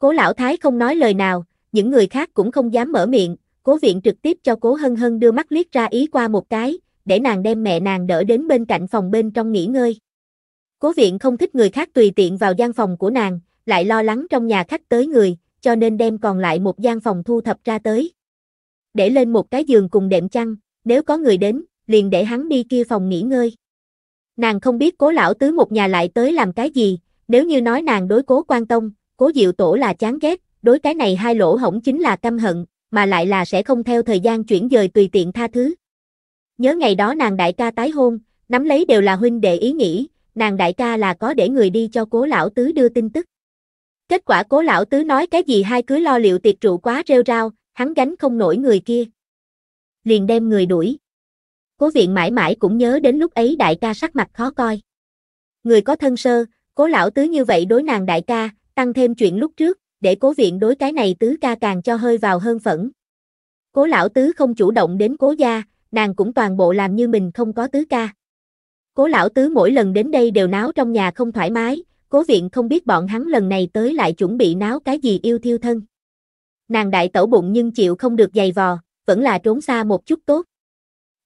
Cố lão thái không nói lời nào, những người khác cũng không dám mở miệng, cố viện trực tiếp cho cố hân hân đưa mắt liếc ra ý qua một cái, để nàng đem mẹ nàng đỡ đến bên cạnh phòng bên trong nghỉ ngơi. Cố viện không thích người khác tùy tiện vào gian phòng của nàng, lại lo lắng trong nhà khách tới người, cho nên đem còn lại một gian phòng thu thập ra tới. Để lên một cái giường cùng đệm chăn, nếu có người đến, liền để hắn đi kia phòng nghỉ ngơi. Nàng không biết cố lão tứ một nhà lại tới làm cái gì, nếu như nói nàng đối cố quan tông, cố diệu tổ là chán ghét, đối cái này hai lỗ hổng chính là căm hận, mà lại là sẽ không theo thời gian chuyển dời tùy tiện tha thứ. Nhớ ngày đó nàng đại ca tái hôn, nắm lấy đều là huynh đệ ý nghĩ, nàng đại ca là có để người đi cho cố lão tứ đưa tin tức. Kết quả cố lão tứ nói cái gì hai cứ lo liệu tiệc trụ quá rêu rao, hắn gánh không nổi người kia. Liền đem người đuổi. Cố viện mãi mãi cũng nhớ đến lúc ấy đại ca sắc mặt khó coi. Người có thân sơ, cố lão tứ như vậy đối nàng đại ca, tăng thêm chuyện lúc trước, để cố viện đối cái này tứ ca càng cho hơi vào hơn phẫn. Cố lão tứ không chủ động đến cố gia, nàng cũng toàn bộ làm như mình không có tứ ca. Cố lão tứ mỗi lần đến đây đều náo trong nhà không thoải mái, cố viện không biết bọn hắn lần này tới lại chuẩn bị náo cái gì yêu thiêu thân. Nàng đại tẩu bụng nhưng chịu không được dày vò, vẫn là trốn xa một chút tốt.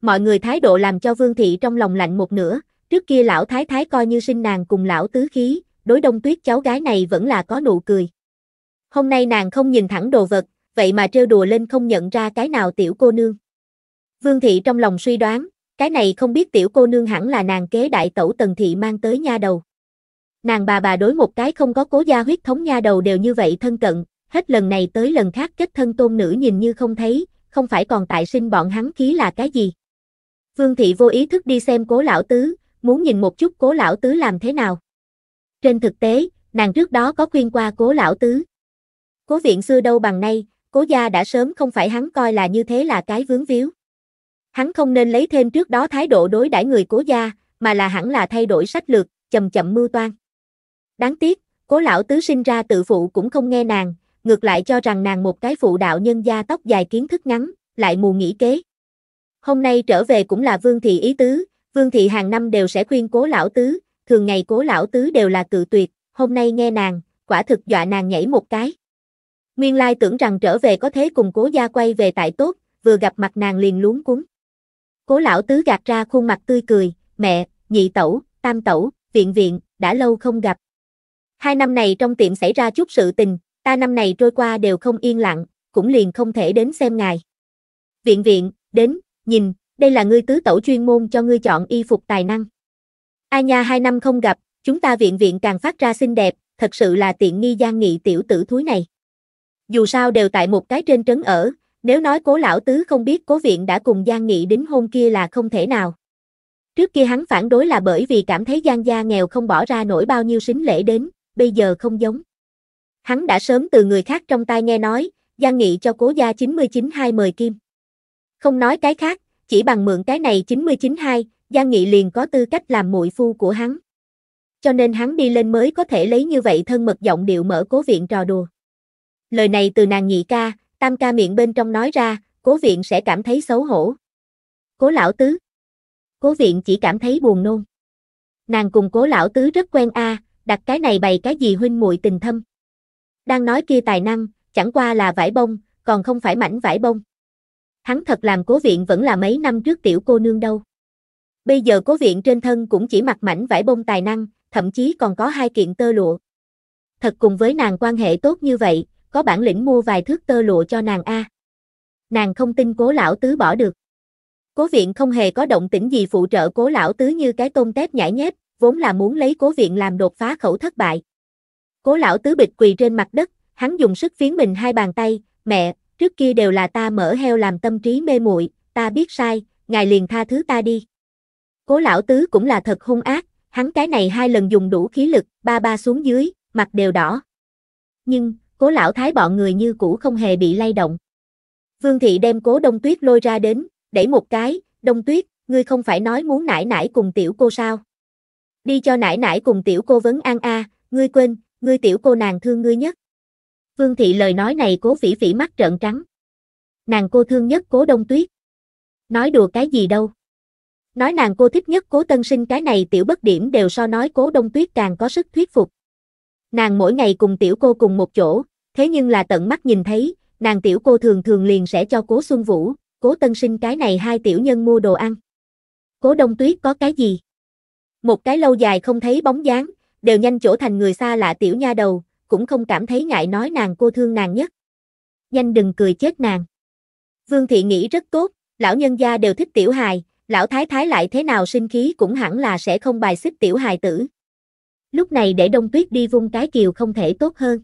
Mọi người thái độ làm cho vương thị trong lòng lạnh một nửa, trước kia lão thái thái coi như sinh nàng cùng lão tứ khí, đối đông tuyết cháu gái này vẫn là có nụ cười. Hôm nay nàng không nhìn thẳng đồ vật, vậy mà trêu đùa lên không nhận ra cái nào tiểu cô nương. Vương thị trong lòng suy đoán, cái này không biết tiểu cô nương hẳn là nàng kế đại tẩu tần thị mang tới nha đầu. Nàng bà bà đối một cái không có cố gia huyết thống nha đầu đều như vậy thân cận, hết lần này tới lần khác kết thân tôn nữ nhìn như không thấy, không phải còn tại sinh bọn hắn khí là cái gì. Vương thị vô ý thức đi xem cố lão tứ, muốn nhìn một chút cố lão tứ làm thế nào. Trên thực tế, nàng trước đó có khuyên qua cố lão tứ. Cố viện xưa đâu bằng nay, cố gia đã sớm không phải hắn coi là như thế là cái vướng víu. Hắn không nên lấy thêm trước đó thái độ đối đãi người cố gia, mà là hẳn là thay đổi sách lược, chậm chậm mưu toan. Đáng tiếc, cố lão tứ sinh ra tự phụ cũng không nghe nàng, ngược lại cho rằng nàng một cái phụ đạo nhân gia tóc dài kiến thức ngắn, lại mù nghĩ kế. Hôm nay trở về cũng là Vương Thị ý tứ, Vương Thị hàng năm đều sẽ khuyên cố lão tứ, thường ngày cố lão tứ đều là cự tuyệt, hôm nay nghe nàng, quả thực dọa nàng nhảy một cái. Nguyên lai tưởng rằng trở về có thế cùng cố gia quay về tại tốt, vừa gặp mặt nàng liền luống cúng. Cố lão tứ gạt ra khuôn mặt tươi cười, mẹ, nhị tẩu, tam tẩu, viện viện, đã lâu không gặp. Hai năm này trong tiệm xảy ra chút sự tình, ta năm này trôi qua đều không yên lặng, cũng liền không thể đến xem ngài. Viện viện, đến, nhìn, đây là ngươi tứ tẩu chuyên môn cho ngươi chọn y phục tài năng. A nha hai năm không gặp, chúng ta viện viện càng phát ra xinh đẹp, thật sự là tiện nghi gian nghị tiểu tử thúi này. Dù sao đều tại một cái trên trấn ở, nếu nói cố lão tứ không biết cố viện đã cùng Giang Nghị đính hôn kia là không thể nào. Trước kia hắn phản đối là bởi vì cảm thấy Giang gia nghèo không bỏ ra nổi bao nhiêu xính lễ đến, bây giờ không giống. Hắn đã sớm từ người khác trong tai nghe nói, Giang Nghị cho cố gia 99 hai mời kim. Không nói cái khác, chỉ bằng mượn cái này 99 hai, Giang Nghị liền có tư cách làm muội phu của hắn. Cho nên hắn đi lên mới có thể lấy như vậy thân mật giọng điệu mở cố viện trò đùa. Lời này từ nàng nhị ca, tam ca miệng bên trong nói ra, cố viện sẽ cảm thấy xấu hổ. Cố lão tứ. Cố viện chỉ cảm thấy buồn nôn. Nàng cùng cố lão tứ rất quen a, à, đặt cái này bày cái gì huynh muội tình thâm. Đang nói kia tài năng, chẳng qua là vải bông, còn không phải mảnh vải bông. Hắn thật làm cố viện vẫn là mấy năm trước tiểu cô nương đâu. Bây giờ cố viện trên thân cũng chỉ mặc mảnh vải bông tài năng, thậm chí còn có hai kiện tơ lụa. Thật cùng với nàng quan hệ tốt như vậy, có bản lĩnh mua vài thước tơ lụa cho nàng A. Nàng không tin cố lão tứ bỏ được. Cố viện không hề có động tĩnh gì phụ trợ cố lão tứ như cái tôm tép nhảy nhép, vốn là muốn lấy cố viện làm đột phá khẩu thất bại. Cố lão tứ bịch quỳ trên mặt đất, hắn dùng sức phiến mình hai bàn tay, mẹ, trước kia đều là ta mở heo làm tâm trí mê muội, ta biết sai, ngài liền tha thứ ta đi. Cố lão tứ cũng là thật hung ác, hắn cái này hai lần dùng đủ khí lực, ba ba xuống dưới, mặt đều đỏ. Nhưng, cố lão thái bọn người như cũ không hề bị lay động. Vương thị đem cố đông tuyết lôi ra đến, đẩy một cái, đông tuyết, ngươi không phải nói muốn nải nải cùng tiểu cô sao. Đi cho nải nải cùng tiểu cô vấn an a, ngươi quên, ngươi tiểu cô nàng thương ngươi nhất. Vương thị lời nói này cố phỉ phỉ mắt trợn trắng. Nàng cô thương nhất cố đông tuyết. Nói đùa cái gì đâu. Nói nàng cô thích nhất cố tân sinh cái này tiểu bất điểm đều so nói cố đông tuyết càng có sức thuyết phục. Nàng mỗi ngày cùng tiểu cô cùng một chỗ, thế nhưng là tận mắt nhìn thấy, nàng tiểu cô thường thường liền sẽ cho cố Xuân Vũ, cố tân sinh cái này hai tiểu nhân mua đồ ăn. Cố đông tuyết có cái gì? Một cái lâu dài không thấy bóng dáng, đều nhanh chỗ thành người xa lạ tiểu nha đầu, cũng không cảm thấy ngại nói nàng cô thương nàng nhất. Nhanh đừng cười chết nàng. Vương Thị nghĩ rất tốt, lão nhân gia đều thích tiểu hài, lão thái thái lại thế nào sinh khí cũng hẳn là sẽ không bài xích tiểu hài tử. Lúc này để đông tuyết đi vung cái kiều không thể tốt hơn.